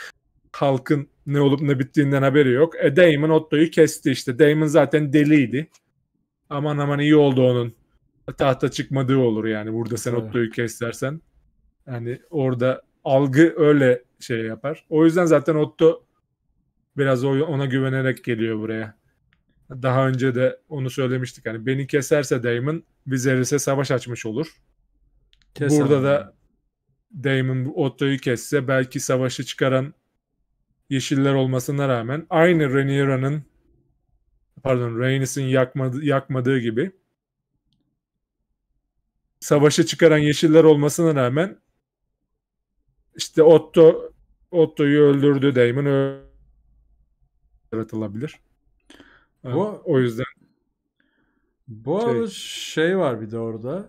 halkın ne olup ne bittiğinden haberi yok. E Damon Otto'yu kesti işte. Damon zaten deliydi. Aman aman iyi oldu onun. Tahta çıkmadığı olur yani. Burada sen evet. Otto'yu kes Yani orada algı öyle şey yapar. O yüzden zaten Otto biraz ona güvenerek geliyor buraya. Daha önce de onu söylemiştik. Hani beni keserse Damon Viserys'e savaş açmış olur. Keser Burada abi. da Damon Otto'yu kesse belki savaşı çıkaran Yeşiller olmasına rağmen aynı Rhaenyra'nın pardon Rhaenys'in yakmadı, yakmadığı gibi savaşı çıkaran Yeşiller olmasına rağmen işte Otto Otto'yu öldürdü Damon yaratılabilir. Evet. Bu o yüzden. Bu şey. şey var bir de orada.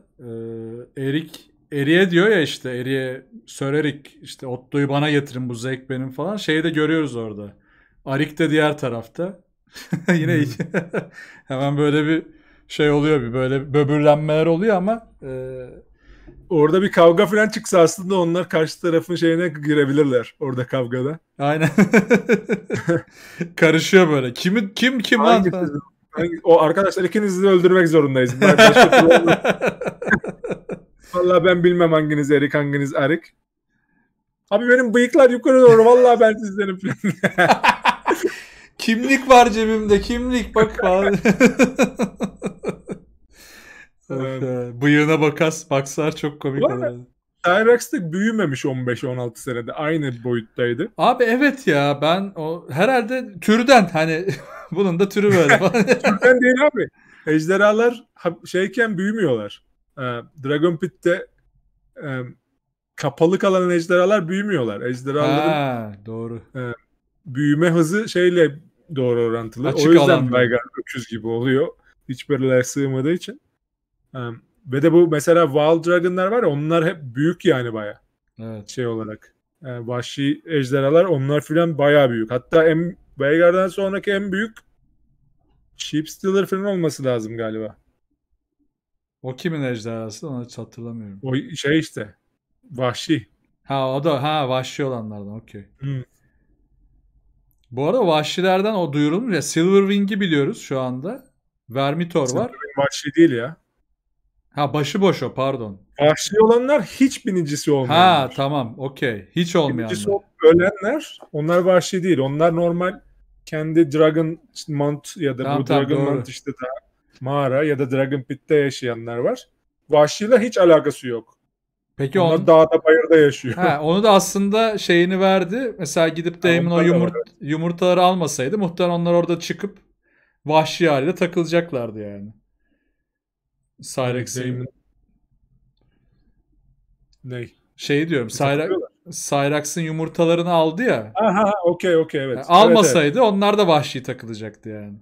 Ee, Erik Eriye diyor ya işte Eriye Sörerik işte Otto'yu bana getirin bu zevk benim falan. Şeyi de görüyoruz orada. Arik de diğer tarafta. Yine hmm. hemen böyle bir şey oluyor bir böyle böbürlenmeler oluyor ama e, Orada bir kavga falan çıksa aslında onlar karşı tarafın şeyine girebilirler orada kavgada. Aynen. Karışıyor böyle. Kimi kim kim Hangi lan? o arkadaşlar ikinizi de öldürmek zorundayız. Valla ben bilmem hanginiz Erik hanginiz Erik. Abi benim bıyıklar yukarı doğru. Valla ben sizlerim. kimlik var cebimde kimlik bak falan. Evet. Bıyığına bakas, baksar çok komik olur. Tyrex de büyümemiş 15-16 senede. Aynı boyuttaydı. Abi evet ya ben o herhalde türden hani bunun da türü böyle. türden değil abi. Ejderhalar şeyken büyümüyorlar. Ee, Dragon Pit'te e, kapalı kalan ejderhalar büyümüyorlar. Ejderhaların ha, doğru. E, büyüme hızı şeyle doğru orantılı. Açık o yüzden Baygar öküz gibi oluyor. Hiçbirler sığmadığı için. Ve de bu mesela Wild Dragon'lar var ya onlar hep büyük yani baya. Evet. Şey olarak. Yani ee, vahşi ejderhalar onlar filan baya büyük. Hatta en Veigar'dan sonraki en büyük Sheep Stealer falan olması lazım galiba. O kimin ejderhası onu hiç hatırlamıyorum. O şey işte. Vahşi. Ha o da ha vahşi olanlardan okey. Hmm. Bu arada vahşilerden o duyurulmuş ya Silverwing'i biliyoruz şu anda. Vermitor var. Silverwing vahşi değil ya. Ha başı boş o pardon. Vahşi olanlar hiç binicisi olmayanlar. Ha tamam okey. Hiç olmayanlar. Binicisi ölenler onlar vahşi değil. Onlar normal kendi Dragon Mount ya da tamam, bu tamam, Dragon doğru. Mount işte daha mağara ya da Dragon Pit'te yaşayanlar var. Vahşiyle hiç alakası yok. Peki Onlar on... dağda bayırda yaşıyor. Ha onu da aslında şeyini verdi. Mesela gidip Damon o yumurt... Var, evet. yumurtaları almasaydı muhtemelen onlar orada çıkıp vahşi haliyle takılacaklardı yani. Cyrex'in ne Şey diyorum. Cyrex, e, yumurtalarını aldı ya. Aha okey okey evet. Yani almasaydı evet, evet. onlar da vahşi takılacaktı yani.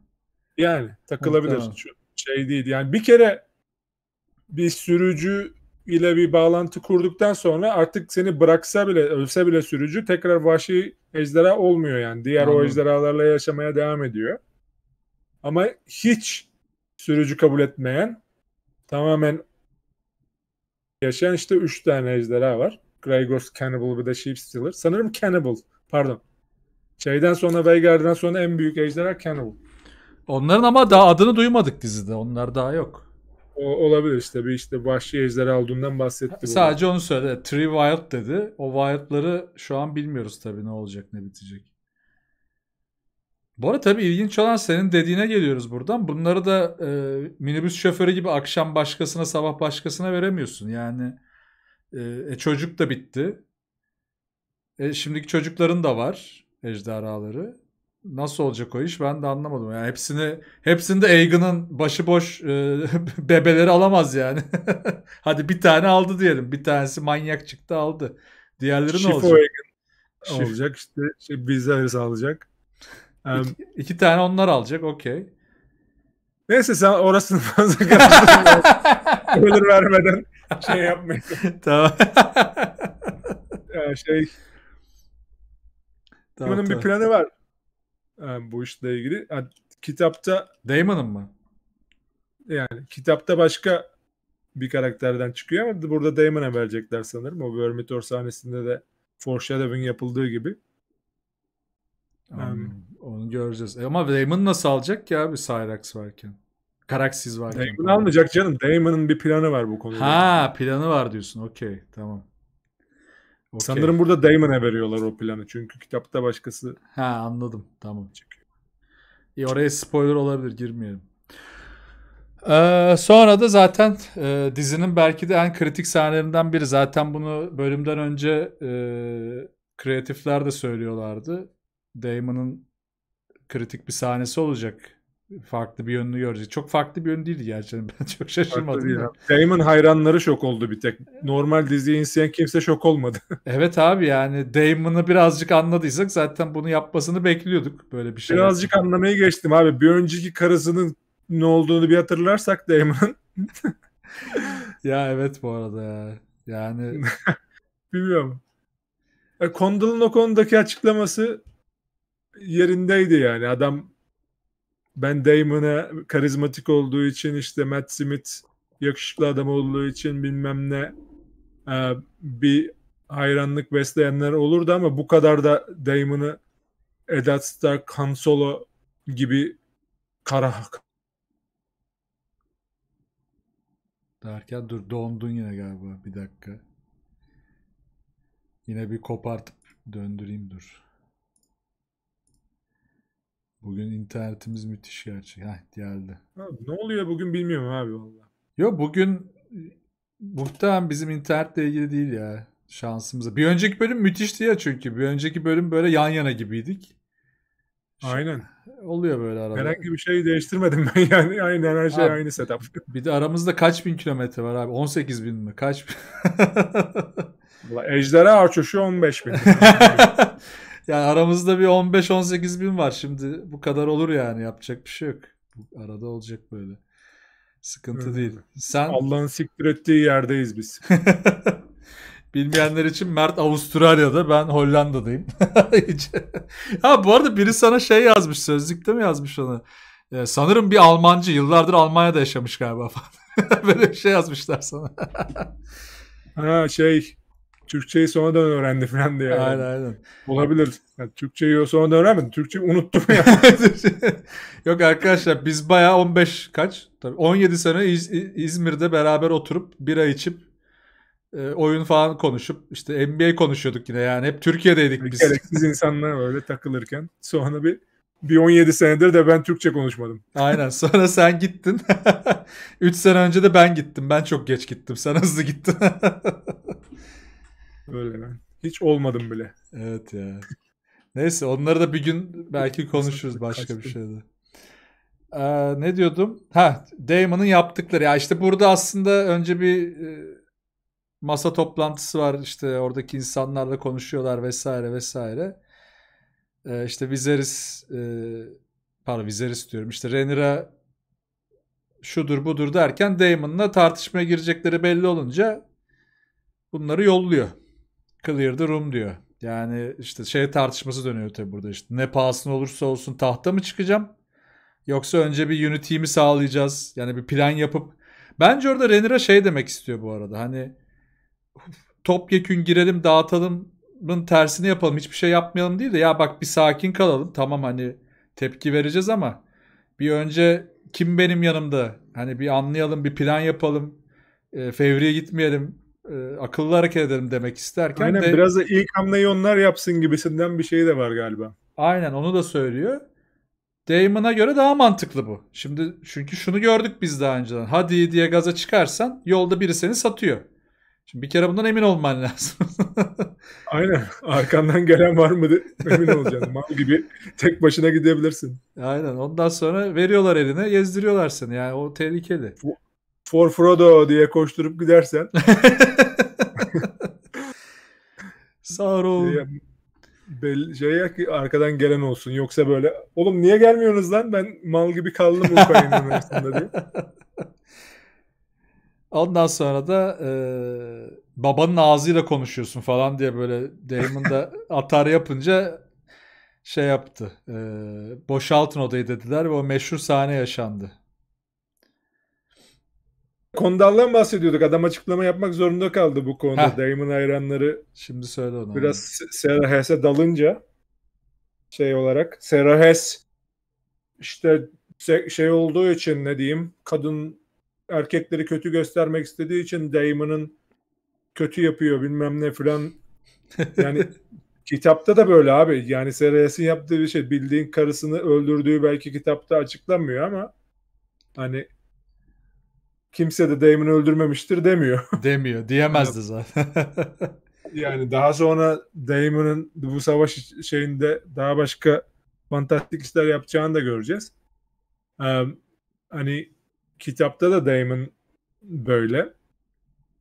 Yani takılabilir. Evet, tamam. Şey değil yani bir kere bir sürücü ile bir bağlantı kurduktan sonra artık seni bıraksa bile ölse bile sürücü tekrar vahşi ejderha olmuyor yani. Diğer Anladım. o ejderhalarla yaşamaya devam ediyor. Ama hiç sürücü kabul etmeyen tamamen yaşayan işte 3 tane ejderha var. Graygos, Cannibal bir de Sheep Stealer. Sanırım Cannibal. Pardon. Şeyden sonra Veigar'dan sonra en büyük ejderha Cannibal. Onların ama daha adını duymadık dizide. Onlar daha yok. O, olabilir işte. Bir işte vahşi ejderha olduğundan bahsetti. Sadece onu söyledi. Three Wild dedi. O Wild'ları şu an bilmiyoruz tabii ne olacak ne bitecek. Bu arada tabii ilginç olan senin dediğine geliyoruz buradan. Bunları da e, minibüs şoförü gibi akşam başkasına sabah başkasına veremiyorsun. Yani e, e çocuk da bitti. E, şimdiki çocukların da var ejderhaları. Nasıl olacak o iş ben de anlamadım. Yani hepsini hepsinde Eagan'ın başıboş e, bebeleri alamaz yani. Hadi bir tane aldı diyelim. Bir tanesi manyak çıktı aldı. Diğerleri ne olacak? Egan olacak işte, şey, işte vize sağlayacak. Um, iki, tane onlar alacak okey. Neyse sen orasını fazla karıştırma. Spoiler vermeden şey yapmayın. tamam. yani ee, şey Tamam, Damon'ın bir planı var. Yani ee, bu işle ilgili. Yani kitapta Damon'ın mı? Yani kitapta başka bir karakterden çıkıyor ama burada Damon'a verecekler sanırım. O Vermitor sahnesinde de foreshadowing yapıldığı gibi. Um, onu göreceğiz. E ama Damon nasıl alacak ki abi Cyrax varken? Karaksiz varken. Damon almayacak canım. Damon'ın bir planı var bu konuda. Ha planı var diyorsun. Okey tamam. Okay. Sanırım burada Damon'a veriyorlar o planı. Çünkü kitapta başkası... Ha anladım. Tamam. Çünkü. E, oraya spoiler olabilir. Girmeyelim. Ee, sonra da zaten e, dizinin belki de en kritik sahnelerinden biri. Zaten bunu bölümden önce e, kreatifler de söylüyorlardı. Damon'ın kritik bir sahnesi olacak. Farklı bir yönünü görecek. Çok farklı bir yön değildi gerçekten. Ben çok şaşırmadım. Ya. Damon hayranları şok oldu bir tek. Normal diziyi isteyen kimse şok olmadı. evet abi yani Damon'ı birazcık anladıysak zaten bunu yapmasını bekliyorduk. Böyle bir şey. Birazcık yaptım. anlamayı geçtim abi. Bir önceki karısının ne olduğunu bir hatırlarsak Damon'ın. ya evet bu arada ya. Yani bilmiyorum. E, Kondalın o konudaki açıklaması yerindeydi yani. Adam ben Damon'a karizmatik olduğu için işte Matt Smith yakışıklı adam olduğu için bilmem ne e, bir hayranlık besleyenler olurdu ama bu kadar da Damon'ı Edat Stark, Han Solo gibi kara hak Derken dur dondun yine galiba bir dakika. Yine bir kopartıp döndüreyim dur. Bugün internetimiz müthiş gerçek. Heh, geldi. Abi, ne oluyor bugün bilmiyorum abi valla. Yo bugün e, muhtemelen bizim internetle ilgili değil ya şansımıza. Bir önceki bölüm müthişti ya çünkü. Bir önceki bölüm böyle yan yana gibiydik. Aynen. Oluyor böyle arada. Herhangi bir şey değiştirmedim ben yani. Aynı her şey abi, aynı setup. Bir de aramızda kaç bin kilometre var abi? 18 bin mi? Kaç bin? Ejderha Arçoş'u 15 bin. Yani aramızda bir 15-18 bin var şimdi. Bu kadar olur yani yapacak bir şey yok. Bu arada olacak böyle. Sıkıntı evet. değil. Sen Allah'ın siktir ettiği yerdeyiz biz. Bilmeyenler için Mert Avustralya'da ben Hollanda'dayım. ha bu arada biri sana şey yazmış sözlükte mi yazmış onu? Ee, sanırım bir Almancı yıllardır Almanya'da yaşamış galiba falan. Böyle bir şey yazmışlar sana. ha şey Türkçeyi sonradan öğrendi falan diye. Yani. Aynen aynen. Olabilir. Yani Türkçeyi sonradan öğrenmedim. Türkçe unuttum ya. Yok arkadaşlar biz bayağı 15 kaç? Tabii 17 sene İz İzmir'de beraber oturup bira içip e, oyun falan konuşup işte NBA konuşuyorduk yine yani hep Türkiye'deydik biz. Gereksiz insanlar böyle takılırken sonra bir bir 17 senedir de ben Türkçe konuşmadım. Aynen sonra sen gittin. 3 sene önce de ben gittim. Ben çok geç gittim. Sen hızlı gittin. Böyle ben. Hiç olmadım bile. Evet ya. Neyse onları da bir gün belki konuşuruz başka bir şeyde. Ee, ne diyordum? Ha, Damon'ın yaptıkları. Ya işte burada aslında önce bir e, masa toplantısı var. İşte oradaki insanlarla konuşuyorlar vesaire vesaire. Ee, işte Viserys e, pardon Viserys diyorum. İşte Rhaenyra şudur budur derken Damon'la tartışmaya girecekleri belli olunca bunları yolluyor. Clear the room diyor. Yani işte şey tartışması dönüyor tabi burada işte. Ne pahasına olursa olsun tahta mı çıkacağım? Yoksa önce bir Unity'yi mi sağlayacağız? Yani bir plan yapıp. Bence orada Renira şey demek istiyor bu arada. Hani topyekün girelim dağıtalımın tersini yapalım. Hiçbir şey yapmayalım değil de ya bak bir sakin kalalım. Tamam hani tepki vereceğiz ama bir önce kim benim yanımda? Hani bir anlayalım, bir plan yapalım. E, fevriye gitmeyelim e, akıllı hareket edelim demek isterken Aynen, de... biraz da ilk hamleyi onlar yapsın gibisinden bir şey de var galiba. Aynen onu da söylüyor. Damon'a göre daha mantıklı bu. Şimdi çünkü şunu gördük biz daha önceden. Hadi diye gaza çıkarsan yolda biri seni satıyor. Şimdi bir kere bundan emin olman lazım. Aynen. Arkandan gelen var mı emin olacaksın. Mal gibi tek başına gidebilirsin. Aynen. Ondan sonra veriyorlar eline, gezdiriyorlar seni. Yani o tehlikeli. Bu, For Frodo diye koşturup gidersen. Sauron. Şey, Bel, şey ya ki arkadan gelen olsun. Yoksa böyle oğlum niye gelmiyorsunuz lan ben mal gibi kaldım Ukrayna'nın arasında diye. Ondan sonra da e, babanın ağzıyla konuşuyorsun falan diye böyle Damon da atar yapınca şey yaptı. E, boşaltın odayı dediler ve o meşhur sahne yaşandı. Kondal'dan bahsediyorduk. Adam açıklama yapmak zorunda kaldı bu konuda. Damon hayranları şimdi söyle onu. Biraz Sarah dalınca şey olarak Sarah işte şey olduğu için ne diyeyim kadın erkekleri kötü göstermek istediği için Damon'ın kötü yapıyor bilmem ne filan yani kitapta da böyle abi yani Sarah yaptığı bir şey bildiğin karısını öldürdüğü belki kitapta açıklanmıyor ama hani kimse de Damon'u öldürmemiştir demiyor. Demiyor. Diyemezdi zaten. yani daha sonra Damon'ın bu savaş şeyinde daha başka fantastik işler yapacağını da göreceğiz. Ee, hani kitapta da Damon böyle.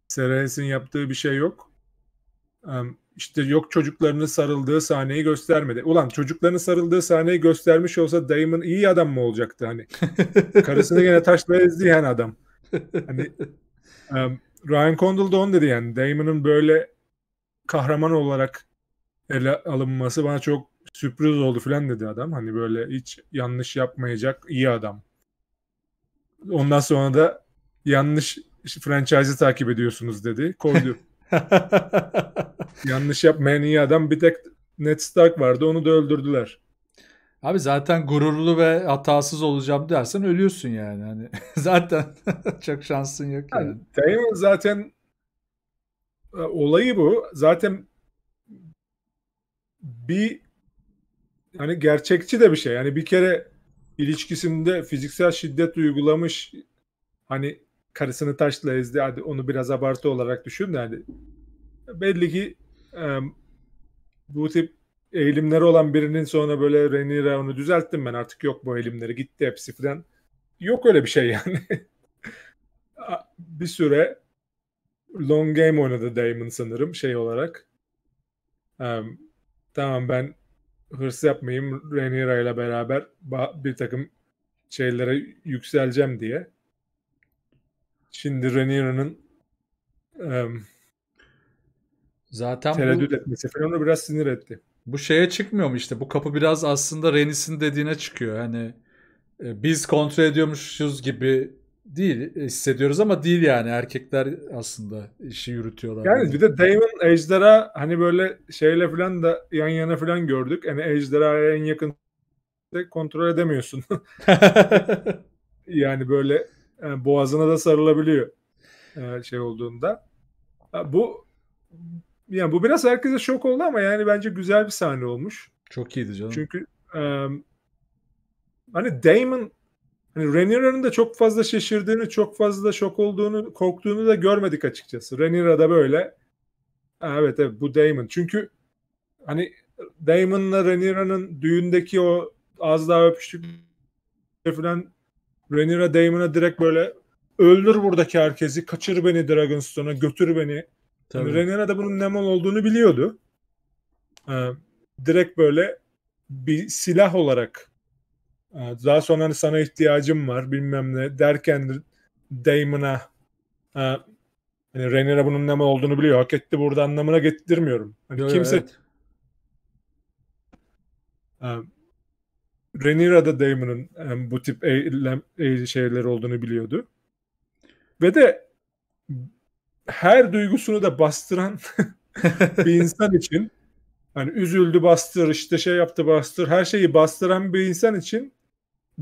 Serahes'in yaptığı bir şey yok. Ee, işte yok çocuklarını sarıldığı sahneyi göstermedi. Ulan çocuklarını sarıldığı sahneyi göstermiş olsa Damon iyi adam mı olacaktı hani? Karısını gene taşla ezdiyen adam hani um, Ryan Condal da onu dedi yani. Damon'ın böyle kahraman olarak ele alınması bana çok sürpriz oldu falan dedi adam. Hani böyle hiç yanlış yapmayacak iyi adam. Ondan sonra da yanlış franchise'ı takip ediyorsunuz dedi. Koydu. yanlış yapmayan iyi adam bir tek Ned Stark vardı onu da öldürdüler. Abi zaten gururlu ve hatasız olacağım dersen ölüyorsun yani. Hani zaten çok şansın yok yani. yani zaten e, olayı bu. Zaten bir hani gerçekçi de bir şey. Yani bir kere ilişkisinde fiziksel şiddet uygulamış hani karısını taşla ezdi. Hadi onu biraz abartı olarak düşün de hani belli ki e, bu tip eğilimleri olan birinin sonra böyle Reni onu düzelttim ben artık yok bu eğilimleri gitti hepsi falan. Yok öyle bir şey yani. bir süre long game oynadı Damon sanırım şey olarak. Um, tamam ben hırs yapmayayım Rhaenyra ile beraber bir takım şeylere yükseleceğim diye. Şimdi Rhaenyra'nın um, zaten tereddüt bu... etmesi falan onu biraz sinir etti. Bu şeye çıkmıyor mu işte? Bu kapı biraz aslında Renis'in dediğine çıkıyor. Hani e, biz kontrol ediyormuşuz gibi değil e, hissediyoruz ama değil yani erkekler aslında işi yürütüyorlar. Yani, yani. bir de Damon Ejdera hani böyle şeyle falan da yan yana falan gördük. Hani Ejderha'ya en yakın kontrol edemiyorsun. yani böyle yani e, boğazına da sarılabiliyor e, şey olduğunda. Bu yani bu biraz herkese şok oldu ama yani bence güzel bir sahne olmuş. Çok iyiydi canım. Çünkü um, hani Damon hani Rhaenyra'nın da çok fazla şaşırdığını, çok fazla şok olduğunu, korktuğunu da görmedik açıkçası. Rhaenyra da böyle. Evet evet bu Damon. Çünkü hani Damon'la Rhaenyra'nın düğündeki o az daha öpüştük falan Rhaenyra Damon'a direkt böyle öldür buradaki herkesi, kaçır beni Dragonstone'a, götür beni Tabii. Renera da bunun Nemol olduğunu biliyordu. Ee, direkt böyle bir silah olarak ee, daha sonra hani sana ihtiyacım var bilmem ne derken Damon'a ee, hani Renera bunun Nemol olduğunu biliyor. Hak etti burada anlamına getirmiyorum. Hani Öyle, kimse evet. Ee, Renira da Damon'un e, bu tip eylem, şeyler olduğunu biliyordu. Ve de her duygusunu da bastıran bir insan için hani üzüldü bastır işte şey yaptı bastır her şeyi bastıran bir insan için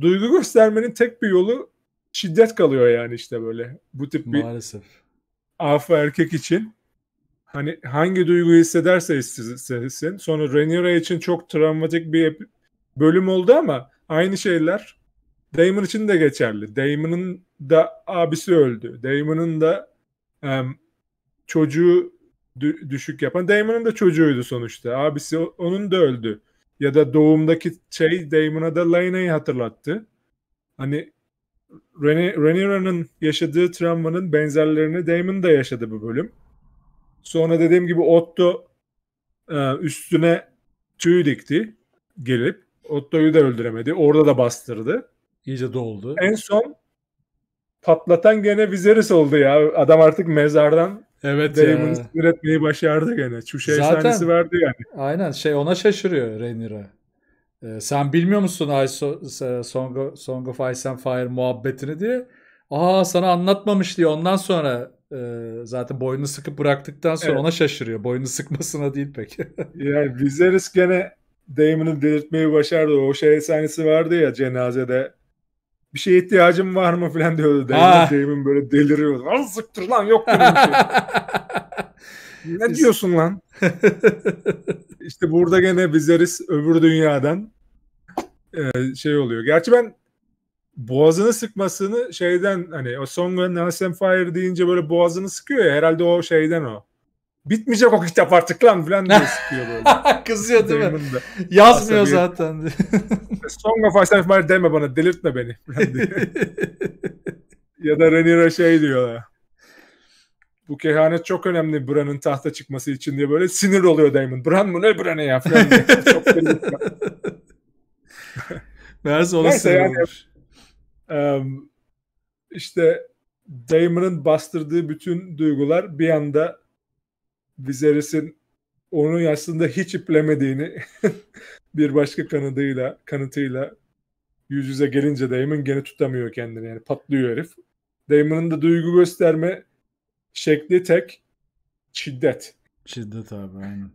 duygu göstermenin tek bir yolu şiddet kalıyor yani işte böyle bu tip bir maalesef af erkek için hani hangi duyguyu hissederse hissetsin sonra Rhaenyra için çok travmatik bir bölüm oldu ama aynı şeyler Damon için de geçerli. Damon'ın da abisi öldü. Damon'ın da çocuğu düşük yapan Damon'un da çocuğuydu sonuçta. Abisi onun da öldü. Ya da doğumdaki şey Damon'a da Laina'yı hatırlattı. Hani Ren- Renira'nın yaşadığı travmanın benzerlerini Damon da yaşadı bu bölüm. Sonra dediğim gibi Otto e, üstüne tüy dikti gelip. Otto'yu da öldüremedi. Orada da bastırdı. İyice doldu. En son patlatan gene Viserys oldu ya. Adam artık mezardan Evet Damon'u üretmeyi başardı gene. Şu şey Zaten, verdi yani. Aynen şey ona şaşırıyor Rhaenyra. Ee, sen bilmiyor musun I so, Song, of, Song of Ice and Fire muhabbetini diye. Aa sana anlatmamış diye ondan sonra e, zaten boynunu sıkıp bıraktıktan sonra evet. ona şaşırıyor. Boynunu sıkmasına değil pek. yani Viserys gene Damon'u delirtmeyi başardı. O şey sahnesi vardı ya cenazede bir şeye ihtiyacım var mı falan diyordu. Damon ah. böyle deliriyordu. Lan zıktır lan yok benim şey. ne diyorsun lan? işte burada gene Viserys öbür dünyadan e, şey oluyor. Gerçi ben boğazını sıkmasını şeyden hani o Song of Ice Fire deyince böyle boğazını sıkıyor ya herhalde o şeyden o bitmeyecek o kitap artık lan falan diye sıkıyor böyle. Kızıyor değil mi? Da. Yazmıyor Asabi. zaten. Song of Ice and Fire deme bana delirtme beni. ya da Rhaenyra şey diyor. Bu kehanet çok önemli Bran'ın tahta çıkması için diye böyle sinir oluyor Damon. Bran mı ne Bran'ı ya falan diye. çok delirtme. Neyse, yani, um, işte Damon'ın bastırdığı bütün duygular bir anda Viserys'in onu aslında hiç iplemediğini bir başka kanıtıyla kanıtıyla yüz yüze gelince Damon gene tutamıyor kendini yani patlıyor herif. Damon'ın da duygu gösterme şekli tek şiddet. Şiddet abi aynen.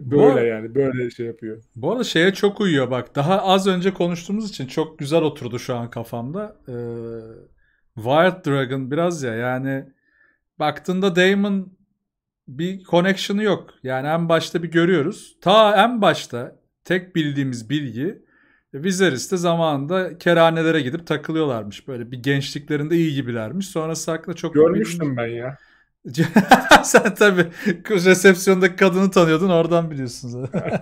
Böyle bu, yani böyle şey yapıyor. Bu arada şeye çok uyuyor bak. Daha az önce konuştuğumuz için çok güzel oturdu şu an kafamda. Ee, Wild Dragon biraz ya yani baktığında Damon bir connection'ı yok. Yani en başta bir görüyoruz. Ta en başta tek bildiğimiz bilgi e, Viserys zamanında kerhanelere gidip takılıyorlarmış. Böyle bir gençliklerinde iyi gibilermiş. Sonrası hakkında çok... Görmüştüm ben ya. Sen tabii resepsiyondaki kadını tanıyordun oradan biliyorsun zaten.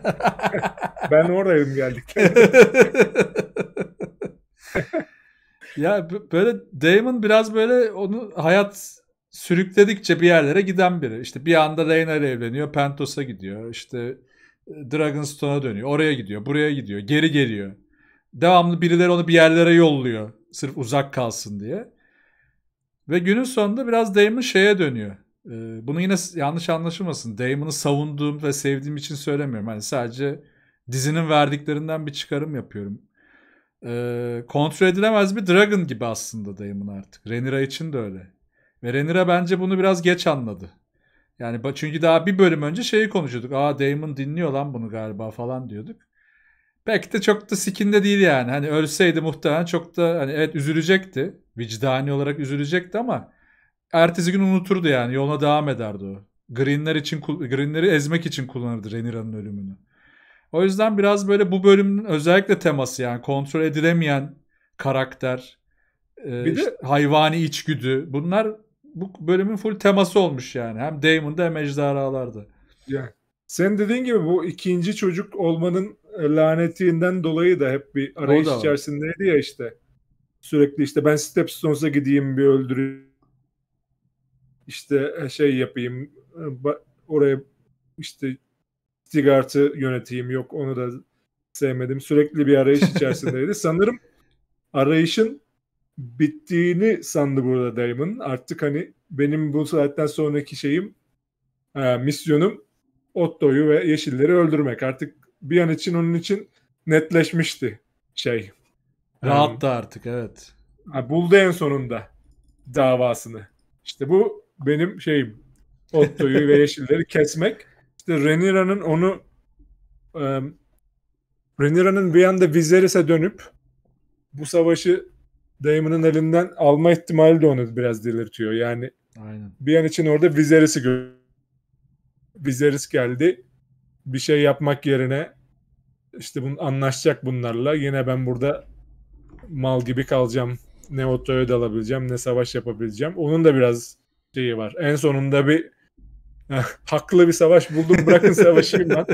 ben oradaydım geldik. ya böyle Damon biraz böyle onu hayat sürükledikçe bir yerlere giden biri. İşte bir anda Reyna evleniyor, Pentos'a gidiyor. İşte e, Dragonstone'a dönüyor. Oraya gidiyor, buraya gidiyor, geri geliyor. Devamlı birileri onu bir yerlere yolluyor. Sırf uzak kalsın diye. Ve günün sonunda biraz Damon şeye dönüyor. E, bunu yine yanlış anlaşılmasın. Damon'ı savunduğum ve sevdiğim için söylemiyorum. Hani sadece dizinin verdiklerinden bir çıkarım yapıyorum. E, kontrol edilemez bir Dragon gibi aslında Damon artık. Renira için de öyle. Ve Renira bence bunu biraz geç anladı. Yani çünkü daha bir bölüm önce şeyi konuşuyorduk. Aa Damon dinliyor lan bunu galiba falan diyorduk. Belki de çok da sikinde değil yani. Hani ölseydi muhtemelen çok da hani evet üzülecekti. Vicdani olarak üzülecekti ama ertesi gün unuturdu yani. Yoluna devam ederdi o. Greenler için Greenleri ezmek için kullanırdı Renira'nın ölümünü. O yüzden biraz böyle bu bölümün özellikle teması yani kontrol edilemeyen karakter, e, bir işte de hayvani içgüdü bunlar bu bölümün full teması olmuş yani. Hem Damon'da hem ejderhalarda. Yani. Sen dediğin gibi bu ikinci çocuk olmanın e, lanetinden dolayı da hep bir arayış içerisindeydi ya işte. Sürekli işte ben Stepstones'a gideyim bir öldüreyim. İşte e, şey yapayım. E, oraya işte Stigart'ı yöneteyim. Yok onu da sevmedim. Sürekli bir arayış içerisindeydi. Sanırım arayışın bittiğini sandı burada Damon'ın. Artık hani benim bu saatten sonraki şeyim e, misyonum Otto'yu ve Yeşilleri öldürmek. Artık bir an için onun için netleşmişti şey. Rahat da artık evet. Buldu en sonunda davasını. İşte bu benim şeyim. Otto'yu ve Yeşilleri kesmek. İşte Renira'nın onu e, Renira'nın bir anda Viserys'e dönüp bu savaşı Damon'ın elinden alma ihtimali de onu biraz delirtiyor. Yani Aynen. bir an için orada Viserys'i gör Viserys geldi. Bir şey yapmak yerine işte bunu anlaşacak bunlarla. Yine ben burada mal gibi kalacağım. Ne otoya alabileceğim, ne savaş yapabileceğim. Onun da biraz şeyi var. En sonunda bir haklı bir savaş buldum bırakın savaşayım ben.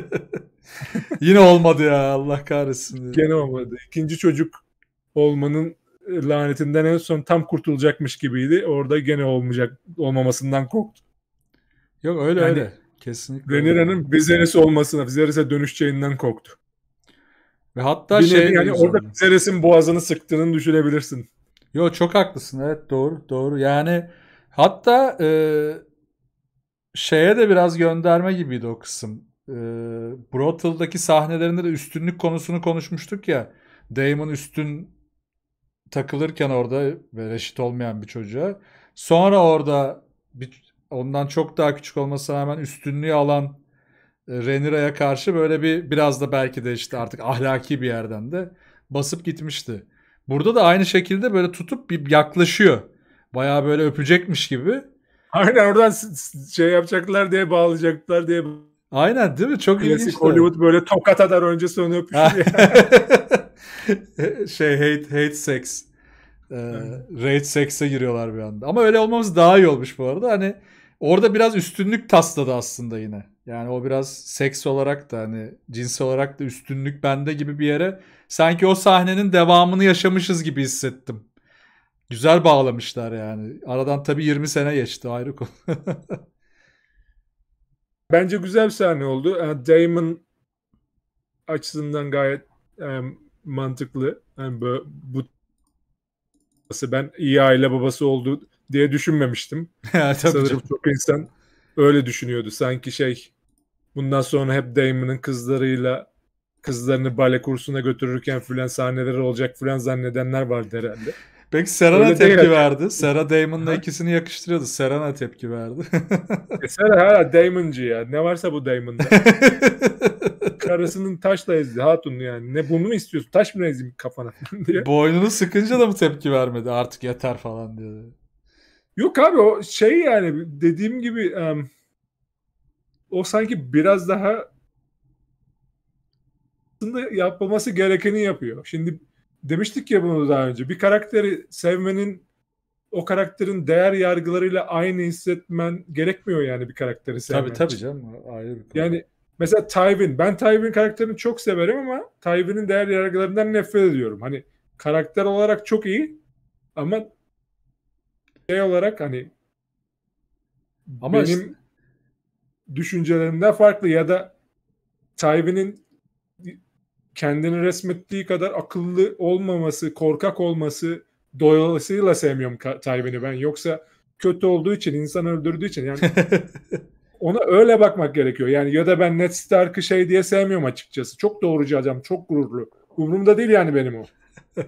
Yine olmadı ya Allah kahretsin. Diye. Gene olmadı. İkinci çocuk olmanın lanetinden en son tam kurtulacakmış gibiydi. Orada gene olmayacak olmamasından korktu. Yok öyle yani, öyle. Kesinlikle. Venera'nın Viserys olmasına, Viserys'e dönüşeceğinden korktu. Ve hatta bir şey yani orada yani. boğazını sıktığını düşünebilirsin. Yo çok haklısın. Evet doğru doğru. Yani hatta e, şeye de biraz gönderme gibiydi o kısım. E, Brotal'daki sahnelerinde de üstünlük konusunu konuşmuştuk ya. Damon üstün takılırken orada ve reşit olmayan bir çocuğa. Sonra orada bir, ondan çok daha küçük olmasına rağmen üstünlüğü alan e, Renira'ya karşı böyle bir biraz da belki de işte artık ahlaki bir yerden de basıp gitmişti. Burada da aynı şekilde böyle tutup bir yaklaşıyor. Baya böyle öpecekmiş gibi. Aynen oradan şey yapacaklar diye bağlayacaklar diye. Aynen değil mi? Çok Klasik ilginç. Hollywood böyle tokat atar önce sonra öpüşür. şey hate hate sex. Ee, evet. Raid sex'e giriyorlar bir anda. Ama öyle olmamız daha iyi olmuş bu arada. Hani orada biraz üstünlük tasladı aslında yine. Yani o biraz seks olarak da hani cins olarak da üstünlük bende gibi bir yere sanki o sahnenin devamını yaşamışız gibi hissettim. Güzel bağlamışlar yani. Aradan tabii 20 sene geçti ayrı konu. Bence güzel bir sahne oldu. Damon açısından gayet mantıklı. Hani bu, bu ben iyi aile babası oldu diye düşünmemiştim. Sanırım çok insan öyle düşünüyordu. Sanki şey bundan sonra hep Damon'ın kızlarıyla kızlarını bale kursuna götürürken filan sahneleri olacak filan zannedenler vardı herhalde. Peki Serena Öyle tepki verdi. Sera Damon'la ikisini yakıştırıyordu. Serena tepki verdi. e Sera hala Damon'cu ya. Ne varsa bu Damon'da. Karısının taşla ezdi hatun yani. Ne bunu mu istiyorsun? Taş mı ezeyim kafana diye. Boynunu sıkınca da mı tepki vermedi? Artık yeter falan diye. Yok abi o şey yani dediğim gibi um, o sanki biraz daha aslında yapılması gerekeni yapıyor. Şimdi demiştik ya bunu daha önce. Bir karakteri sevmenin o karakterin değer yargılarıyla aynı hissetmen gerekmiyor yani bir karakteri sevmen. Tabii tabii canım. Ayrı bir Yani mesela Tywin. Ben Tywin karakterini çok severim ama Tywin'in değer yargılarından nefret ediyorum. Hani karakter olarak çok iyi ama şey olarak hani ama benim işte... düşüncelerimden farklı ya da Tywin'in kendini resmettiği kadar akıllı olmaması, korkak olması dolayısıyla sevmiyorum Tayvan'ı ben. Yoksa kötü olduğu için, insan öldürdüğü için yani ona öyle bakmak gerekiyor. Yani ya da ben Ned Stark'ı şey diye sevmiyorum açıkçası. Çok doğrucu adam, çok gururlu. Umurumda değil yani benim o.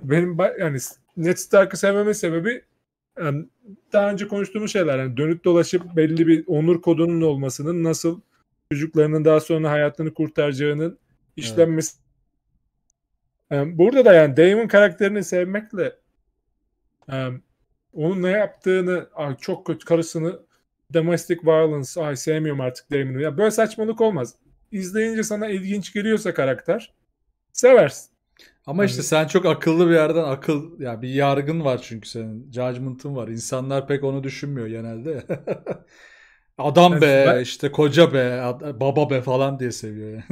benim yani Ned Stark'ı sevmemin sebebi yani daha önce konuştuğumuz şeyler yani dönüp dolaşıp belli bir onur kodunun olmasının nasıl çocuklarının daha sonra hayatını kurtaracağının işlenmesi burada da yani Damon karakterini sevmekle um, onun ne yaptığını Ay, çok kötü karısını domestic violence ay sevmiyorum artık Damon'u. Ya böyle saçmalık olmaz. İzleyince sana ilginç geliyorsa karakter seversin. Ama işte sen çok akıllı bir yerden akıl ya yani bir yargın var çünkü senin judgment'ın var. İnsanlar pek onu düşünmüyor genelde. Adam be, işte koca be, baba be falan diye seviyor yani.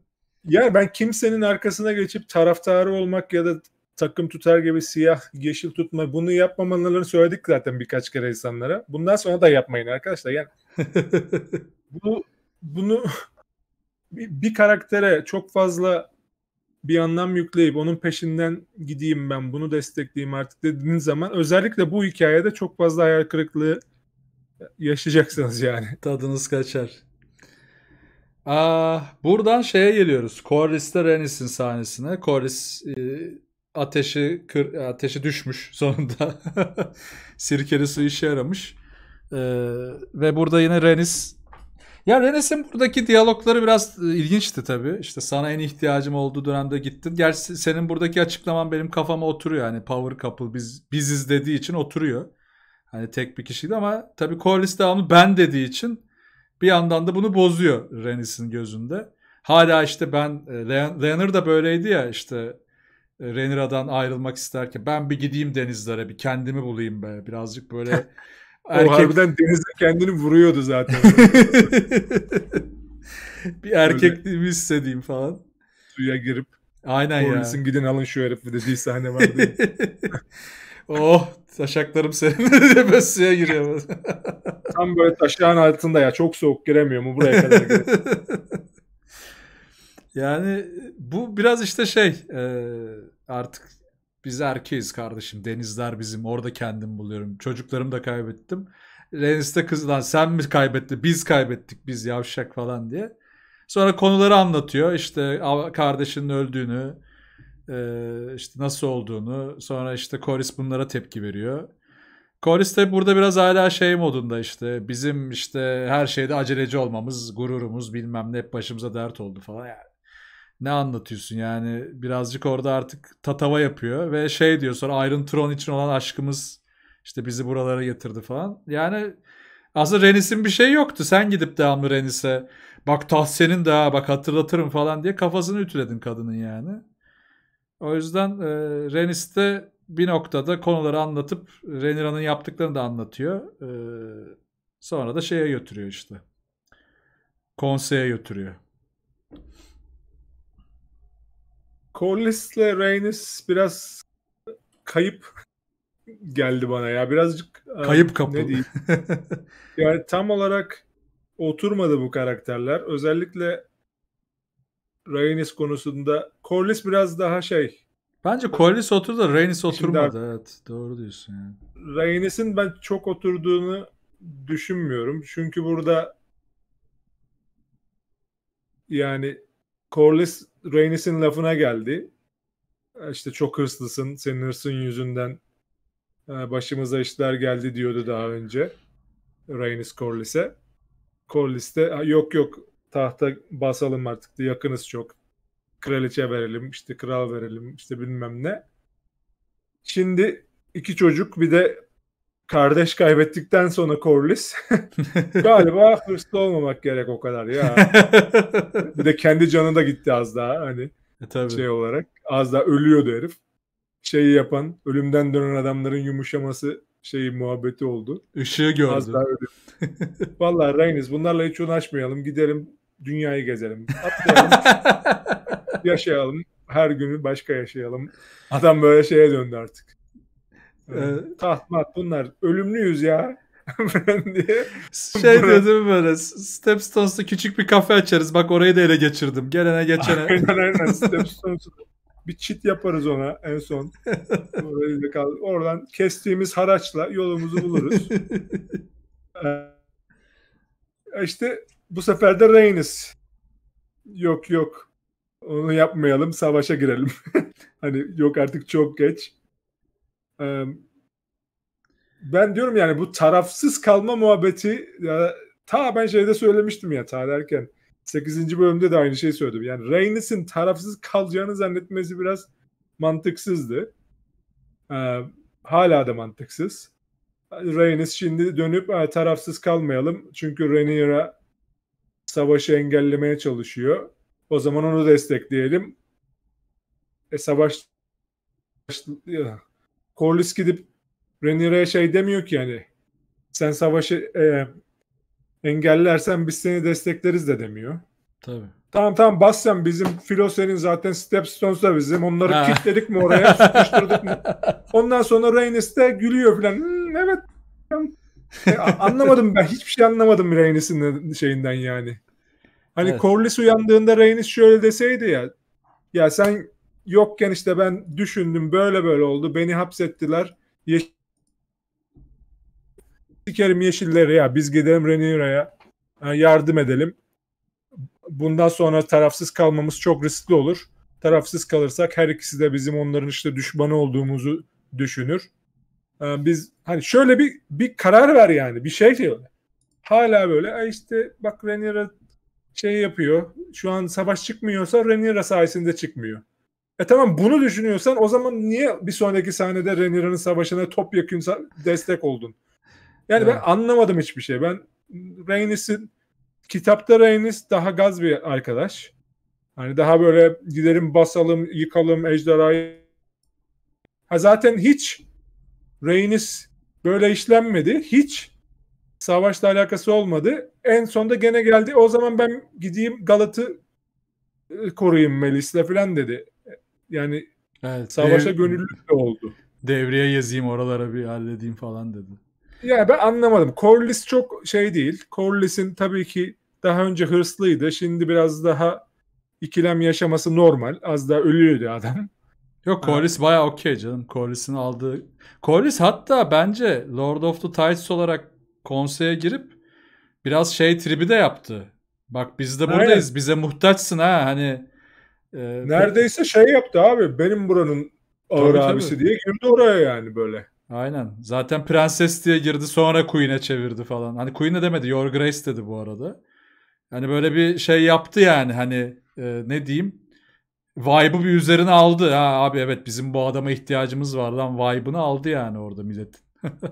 Yani ben kimsenin arkasına geçip taraftarı olmak ya da takım tutar gibi siyah yeşil tutma bunu yapmamalarını söyledik zaten birkaç kere insanlara. Bundan sonra da yapmayın arkadaşlar. Yani bu bunu bir, bir karaktere çok fazla bir anlam yükleyip onun peşinden gideyim ben bunu destekleyeyim artık dediğiniz zaman özellikle bu hikayede çok fazla hayal kırıklığı yaşayacaksınız yani. Tadınız kaçar. Aa, ah, buradan şeye geliyoruz. Corliss'te Renis'in sahnesine. Corliss e, ateşi kır, ateşi düşmüş sonunda. Sirkeli su işe yaramış. E, ve burada yine Renis ya Renes'in buradaki diyalogları biraz e, ilginçti tabii. İşte sana en ihtiyacım olduğu dönemde gittin. Gerçi senin buradaki açıklaman benim kafama oturuyor. Yani power couple biz, biziz dediği için oturuyor. Hani tek bir kişiydi ama tabii Corliss devamlı ben dediği için bir yandan da bunu bozuyor Renis'in gözünde. Hala işte ben e, Leonard da böyleydi ya işte e, Renira'dan ayrılmak isterken ben bir gideyim denizlere bir kendimi bulayım be birazcık böyle erkek... o harbiden denizde kendini vuruyordu zaten. bir erkekliğimi hissedeyim falan. Suya girip Aynen Morris'in ya. gidin alın şu herifi dediği sahne vardı. oh Taşaklarım senin diye böyle suya giriyor. Tam böyle taşağın altında ya çok soğuk giremiyor mu buraya kadar yani bu biraz işte şey e, artık biz erkeğiz kardeşim. Denizler bizim. Orada kendim buluyorum. Çocuklarımı da kaybettim. Renis'te kızdan sen mi kaybetti? Biz kaybettik biz yavşak falan diye. Sonra konuları anlatıyor. İşte kardeşinin öldüğünü, e, işte nasıl olduğunu sonra işte Koris bunlara tepki veriyor. Koris de burada biraz hala şey modunda işte bizim işte her şeyde aceleci olmamız, gururumuz bilmem ne hep başımıza dert oldu falan yani. Ne anlatıyorsun yani birazcık orada artık tatava yapıyor ve şey diyor sonra Iron Throne için olan aşkımız işte bizi buralara getirdi falan. Yani aslında Renis'in bir şey yoktu. Sen gidip devamlı Renis'e bak taht senin de ha bak hatırlatırım falan diye kafasını ütüledin kadının yani. O yüzden e, Renis de bir noktada konuları anlatıp Renira'nın yaptıklarını da anlatıyor. E, sonra da şeye götürüyor işte. Konseye götürüyor. ile Reynis biraz kayıp geldi bana ya. Birazcık kayıp kapı. Ne diyeyim? yani tam olarak oturmadı bu karakterler. Özellikle Reynis konusunda. Corliss biraz daha şey. Bence Corliss oturdu da Rainis oturmadı. Şimdi, evet doğru diyorsun. Yani. Rainis'in ben çok oturduğunu düşünmüyorum. Çünkü burada yani Corliss Reynisin lafına geldi. E, işte çok hırslısın. Senin hırsın yüzünden e, başımıza işler geldi diyordu daha önce. Reynis Corliss'e. Corliss de yok yok tahta basalım artık yakınız çok. Kraliçe verelim işte kral verelim işte bilmem ne. Şimdi iki çocuk bir de kardeş kaybettikten sonra Corliss galiba hırslı olmamak gerek o kadar ya. bir de kendi canı da gitti az daha hani e, tabii. şey olarak. Az daha ölüyordu herif. Şeyi yapan ölümden dönen adamların yumuşaması şeyi muhabbeti oldu. Işığı gördü. Az daha Vallahi Reyniz bunlarla hiç uğraşmayalım. Gidelim dünyayı gezelim. Atlayalım. yaşayalım. Her günü başka yaşayalım. Adam böyle şeye döndü artık. Ee, Tahtmat bunlar. Ölümlüyüz ya. diye. Şey dedim böyle Stepstones'ta küçük bir kafe açarız. Bak orayı da ele geçirdim. Gelene geçene. aynen aynen. Stepstones'u bir çit yaparız ona en son. Oradan kestiğimiz haraçla yolumuzu buluruz. ee, işte bu sefer de Reynes. Yok yok. Onu yapmayalım. Savaşa girelim. hani yok artık çok geç. Ee, ben diyorum yani bu tarafsız kalma muhabbeti ya, ta ben şeyde söylemiştim ya ta derken 8. bölümde de aynı şeyi söyledim. Yani Reigns'in tarafsız kalacağını zannetmesi biraz mantıksızdı. Ee, hala da mantıksız. Reigns şimdi dönüp e, tarafsız kalmayalım. Çünkü Rhaenyra savaşı engellemeye çalışıyor. O zaman onu destekleyelim. E savaş Corlys gidip Rhaenyra'ya şey demiyor ki yani sen savaşı e, engellersen biz seni destekleriz de demiyor. Tabii. Tamam tamam bas sen bizim filo senin zaten Stepstones da bizim onları ha. kilitledik mi oraya sıkıştırdık mı? Ondan sonra Reynes de gülüyor falan. Hmm, evet e, anlamadım ben hiçbir şey anlamadım Reynes'in şeyinden yani. Hani evet. Corliss uyandığında Reynes şöyle deseydi ya ya sen yokken işte ben düşündüm böyle böyle oldu beni hapsettiler yeşil sikerim yeşillere ya biz gidelim Reniraya yardım edelim. Bundan sonra tarafsız kalmamız çok riskli olur. Tarafsız kalırsak her ikisi de bizim onların işte düşmanı olduğumuzu düşünür. Biz hani şöyle bir bir karar ver yani bir şey diyor. Hala böyle e işte bak Reniera şey yapıyor. Şu an savaş çıkmıyorsa Reniera sayesinde çıkmıyor. E tamam bunu düşünüyorsan o zaman niye bir sonraki sahnede Reniranın savaşına topyekun destek oldun? Yani evet. ben anlamadım hiçbir şey. Ben Reynis'in kitapta Reynis daha gaz bir arkadaş. Hani daha böyle gidelim basalım, yıkalım ejderhayı. Ha zaten hiç Reynis böyle işlenmedi. Hiç savaşla alakası olmadı. En sonda gene geldi. O zaman ben gideyim Galat'ı e, koruyayım Melis'le falan dedi. Yani evet, savaşa dev... gönüllü de oldu. Devreye yazayım oralara bir halledeyim falan dedi. Ya ben anlamadım. Corliss çok şey değil. Corliss'in tabii ki daha önce hırslıydı. Şimdi biraz daha ikilem yaşaması normal. Az daha ölüyordu adam. Yok Corliss baya okey canım. Corliss'in aldığı. Corliss hatta bence Lord of the Tides olarak konseye girip biraz şey tribi de yaptı. Bak biz de buradayız. Aynen. Bize muhtaçsın ha. Hani e, neredeyse şey yaptı abi. Benim buranın ağır tabii, abisi tabii. diye girdi oraya yani böyle. Aynen. Zaten Prenses diye girdi sonra Queen'e çevirdi falan. Hani Queen'e demedi Your Grace dedi bu arada. Hani böyle bir şey yaptı yani hani e, ne diyeyim vibe'ı bir üzerine aldı. Ha abi evet bizim bu adama ihtiyacımız var lan vibe'ını aldı yani orada millet.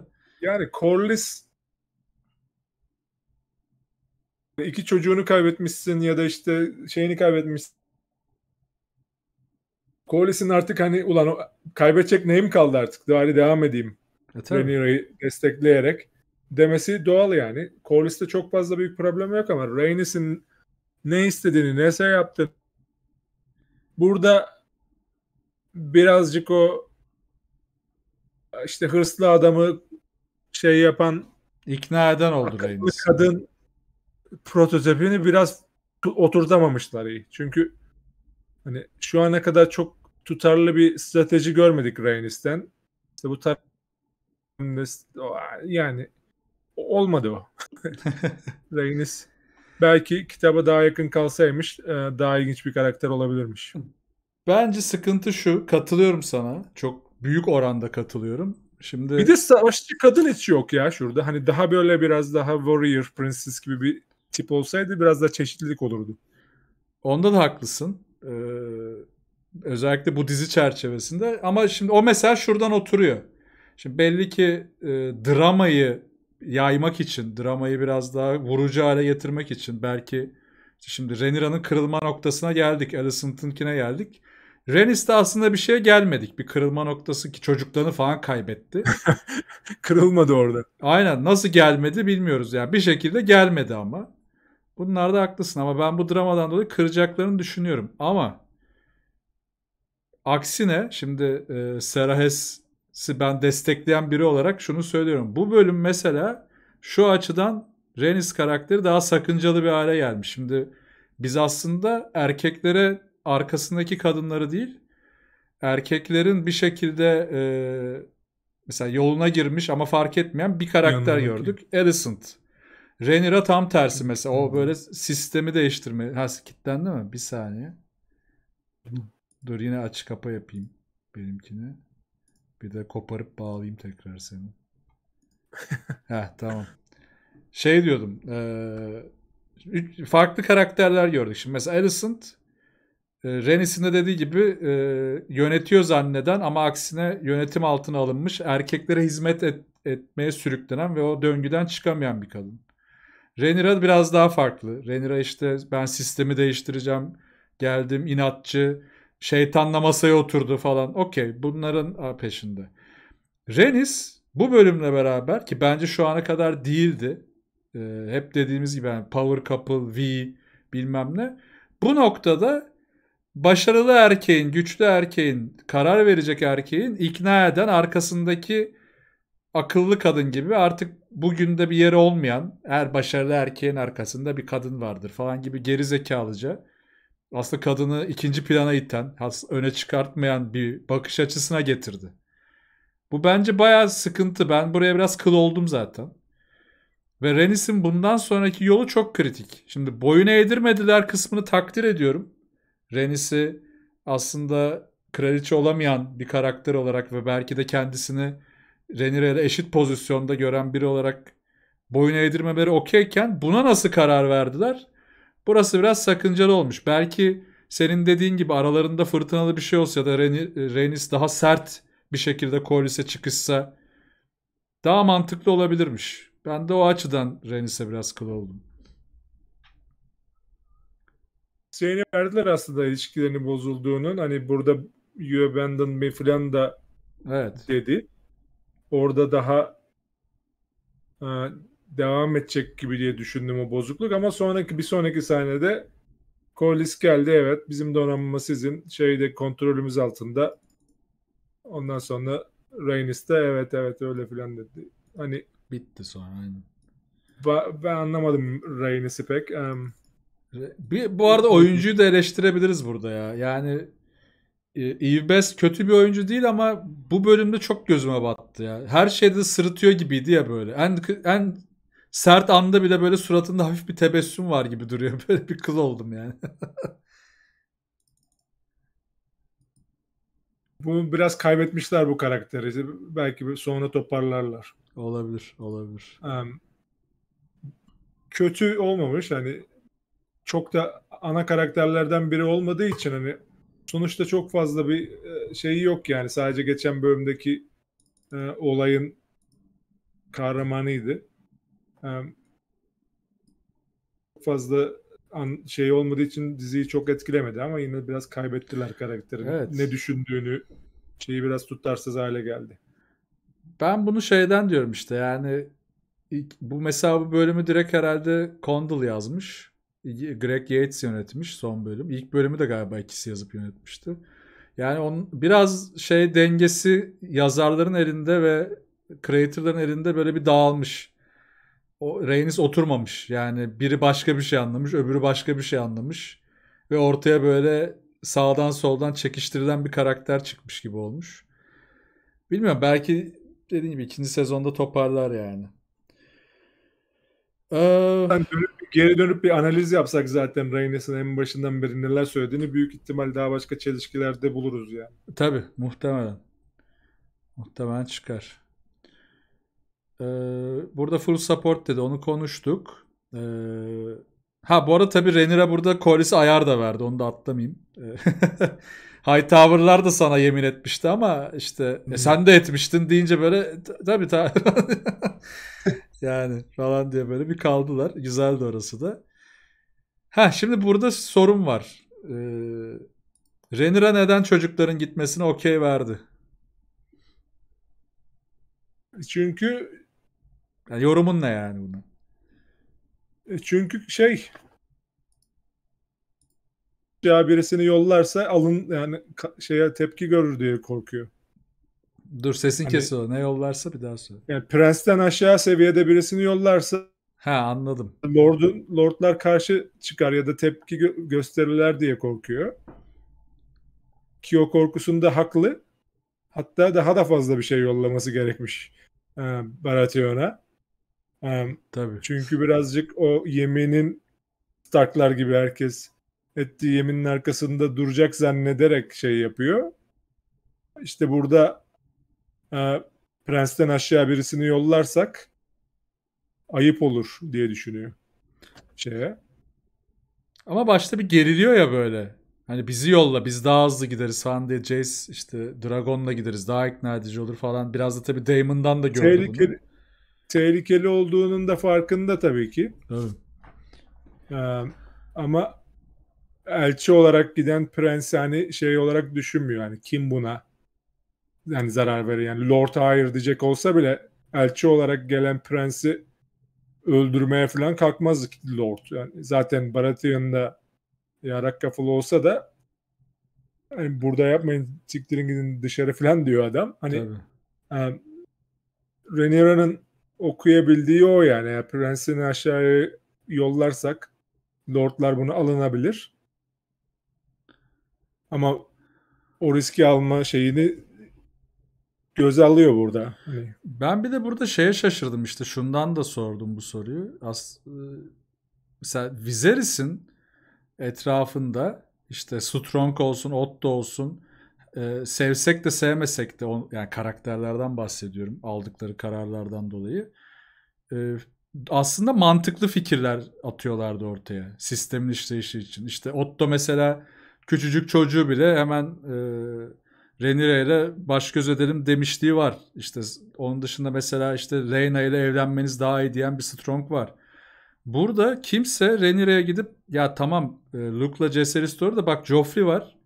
yani Corliss iki çocuğunu kaybetmişsin ya da işte şeyini kaybetmişsin Corliss'in artık hani ulan kaybedecek neyim kaldı artık bari devam edeyim. E, destekleyerek demesi doğal yani. Corliss'te çok fazla büyük problem yok ama Rhaenys'in ne istediğini, ne şey yaptığını burada birazcık o işte hırslı adamı şey yapan ikna eden oldu Rhaenys. Kadın prototipini biraz oturtamamışlar iyi. Çünkü Hani şu ana kadar çok tutarlı bir strateji görmedik Rainis'ten. İşte bu tarz yani olmadı o. Rainis belki kitaba daha yakın kalsaymış e, daha ilginç bir karakter olabilirmiş. Bence sıkıntı şu. Katılıyorum sana. Çok büyük oranda katılıyorum. Şimdi Bir de savaşçı kadın hiç yok ya şurada. Hani daha böyle biraz daha warrior princess gibi bir tip olsaydı biraz daha çeşitlilik olurdu. Onda da haklısın. Ee, özellikle bu dizi çerçevesinde. Ama şimdi o mesela şuradan oturuyor. Şimdi belli ki e, dramayı yaymak için, dramayı biraz daha vurucu hale getirmek için belki şimdi Renira'nın kırılma noktasına geldik, Alicent'ınkine geldik. Renis'te aslında bir şeye gelmedik. Bir kırılma noktası ki çocuklarını falan kaybetti. Kırılmadı orada. Aynen. Nasıl gelmedi bilmiyoruz. Yani bir şekilde gelmedi ama. Bunlarda haklısın ama ben bu dramadan dolayı kıracaklarını düşünüyorum. Ama aksine şimdi e, Serahes'i ben destekleyen biri olarak şunu söylüyorum. Bu bölüm mesela şu açıdan Renis karakteri daha sakıncalı bir hale gelmiş. Şimdi biz aslında erkeklere arkasındaki kadınları değil erkeklerin bir şekilde e, mesela yoluna girmiş ama fark etmeyen bir karakter Yanındaki. gördük. Alicent. Renira tam tersi mesela. O böyle sistemi değiştirme. Ha kilitlendi mi? Bir saniye. Dur yine aç kapa yapayım benimkini. Bir de koparıp bağlayayım tekrar seni. Heh tamam. Şey diyordum. E, farklı karakterler gördük. Şimdi mesela Alicent e, Renis'in de dediği gibi e, yönetiyor zanneden ama aksine yönetim altına alınmış erkeklere hizmet et, etmeye sürüklenen ve o döngüden çıkamayan bir kadın. Renira biraz daha farklı. Renira işte ben sistemi değiştireceğim. Geldim inatçı. Şeytanla masaya oturdu falan. Okey bunların peşinde. Renis bu bölümle beraber ki bence şu ana kadar değildi. E, hep dediğimiz gibi yani power couple, V bilmem ne. Bu noktada başarılı erkeğin, güçlü erkeğin, karar verecek erkeğin ikna eden arkasındaki akıllı kadın gibi artık bugün de bir yeri olmayan her başarılı erkeğin arkasında bir kadın vardır falan gibi geri zekalıca aslında kadını ikinci plana iten, öne çıkartmayan bir bakış açısına getirdi. Bu bence bayağı sıkıntı. Ben buraya biraz kıl oldum zaten. Ve Renis'in bundan sonraki yolu çok kritik. Şimdi boyuna eğdirmediler kısmını takdir ediyorum. Renis'i aslında kraliçe olamayan bir karakter olarak ve belki de kendisini Renire'de eşit pozisyonda gören biri olarak boyun eğdirmeleri okeyken buna nasıl karar verdiler? Burası biraz sakıncalı olmuş. Belki senin dediğin gibi aralarında fırtınalı bir şey olsa ya da Renis daha sert bir şekilde Collis'e çıkışsa daha mantıklı olabilirmiş. Ben de o açıdan Renis'e biraz kıl oldum. Şeyini verdiler aslında ilişkilerini bozulduğunun. Hani burada you abandon me falan da evet. dedi orada daha e, devam edecek gibi diye düşündüm o bozukluk ama sonraki bir sonraki sahnede Corliss geldi evet bizim donanma sizin şeyde kontrolümüz altında ondan sonra Rainis de evet evet öyle filan dedi. Hani bitti sonra aynen. Ba- ben anlamadım Rainis'i pek. Um, bir, bu arada oyuncuyu da eleştirebiliriz burada ya. Yani e, Eve Best kötü bir oyuncu değil ama bu bölümde çok gözüme battı ya. Her şeyde sırıtıyor gibiydi ya böyle. En, en sert anda bile böyle suratında hafif bir tebessüm var gibi duruyor. Böyle bir kıl oldum yani. Bu biraz kaybetmişler bu karakteri. Belki sonra toparlarlar. Olabilir, olabilir. Um, kötü olmamış hani çok da ana karakterlerden biri olmadığı için hani sonuçta çok fazla bir e, şeyi yok yani. Sadece geçen bölümdeki e, olayın kahramanıydı. E, fazla an, şey olmadığı için diziyi çok etkilemedi ama yine biraz kaybettiler karakterin evet. ne düşündüğünü şeyi biraz tutarsız hale geldi. Ben bunu şeyden diyorum işte yani bu mesela bu bölümü direkt herhalde Condal yazmış. Greg Yates yönetmiş son bölüm. İlk bölümü de galiba ikisi yazıp yönetmişti. Yani on, biraz şey dengesi yazarların elinde ve creator'ların elinde böyle bir dağılmış. O reyiniz oturmamış. Yani biri başka bir şey anlamış, öbürü başka bir şey anlamış ve ortaya böyle sağdan soldan çekiştirilen bir karakter çıkmış gibi olmuş. Bilmiyorum belki dediğim gibi ikinci sezonda toparlar yani. Ee... dönüp, geri dönüp bir analiz yapsak zaten Reynes'in en başından beri neler söylediğini büyük ihtimal daha başka çelişkilerde buluruz yani. Tabi muhtemelen. Muhtemelen çıkar. Ee, burada full support dedi. Onu konuştuk. Ee, ha bu arada tabi Renira burada Corliss'e ayar da verdi. Onu da atlamayayım. Ee, Hightower'lar da sana yemin etmişti ama işte hmm. e, sen de etmiştin deyince böyle tabi tabi Yani falan diye böyle bir kaldılar. Güzeldi orası da. Ha şimdi burada sorun var. Ee, Renira neden çocukların gitmesine okey verdi? Çünkü yani yorumun ne yani bunu? E, çünkü şey ya birisini yollarsa alın yani şeye tepki görür diye korkuyor. Dur sesin hani, kesiyor. Ne yollarsa bir daha söyle. Yani prensten aşağı seviyede birisini yollarsa Ha anladım. Lord'un lordlar karşı çıkar ya da tepki gö- gösterirler diye korkuyor. Ki o korkusunda haklı. Hatta daha da fazla bir şey yollaması gerekmiş e, Baratheon'a. E, Tabii. Çünkü birazcık o yeminin Starklar gibi herkes ettiği yeminin arkasında duracak zannederek şey yapıyor. İşte burada e, Prens'ten aşağı birisini yollarsak ayıp olur diye düşünüyor şeye. Ama başta bir geriliyor ya böyle. Hani bizi yolla biz daha hızlı gideriz falan diye Jace işte Dragon'la gideriz daha ikna edici olur falan. Biraz da tabii Damon'dan da gördü tehlikeli, bunu. Tehlikeli olduğunun da farkında tabii ki. Evet. Ee, ama elçi olarak giden prens hani şey olarak düşünmüyor. Hani kim buna yani zarar veriyor. Yani Lord hayır diyecek olsa bile elçi olarak gelen prensi öldürmeye falan kalkmaz Lord. Yani zaten Baratheon'da da yarak kafalı olsa da hani burada yapmayın siktirin gidin dışarı falan diyor adam. Hani yani, e, Rhaenyra'nın okuyabildiği o yani. yani. Prensini aşağıya yollarsak Lordlar bunu alınabilir. Ama o riski alma şeyini göz alıyor burada. Hani ben bir de burada şeye şaşırdım işte şundan da sordum bu soruyu. As e, mesela Viserys'in etrafında işte Strong olsun, Otto olsun e, sevsek de sevmesek de yani karakterlerden bahsediyorum aldıkları kararlardan dolayı. E, aslında mantıklı fikirler atıyorlardı ortaya sistemin işleyişi için. İşte Otto mesela küçücük çocuğu bile hemen Renire ile baş göz edelim demişliği var. İşte onun dışında mesela işte Reyna ile evlenmeniz daha iyi diyen bir Strong var. Burada kimse Renire'ye gidip ya tamam e, Luke'la Jaehaerys doğru da bak Joffrey var.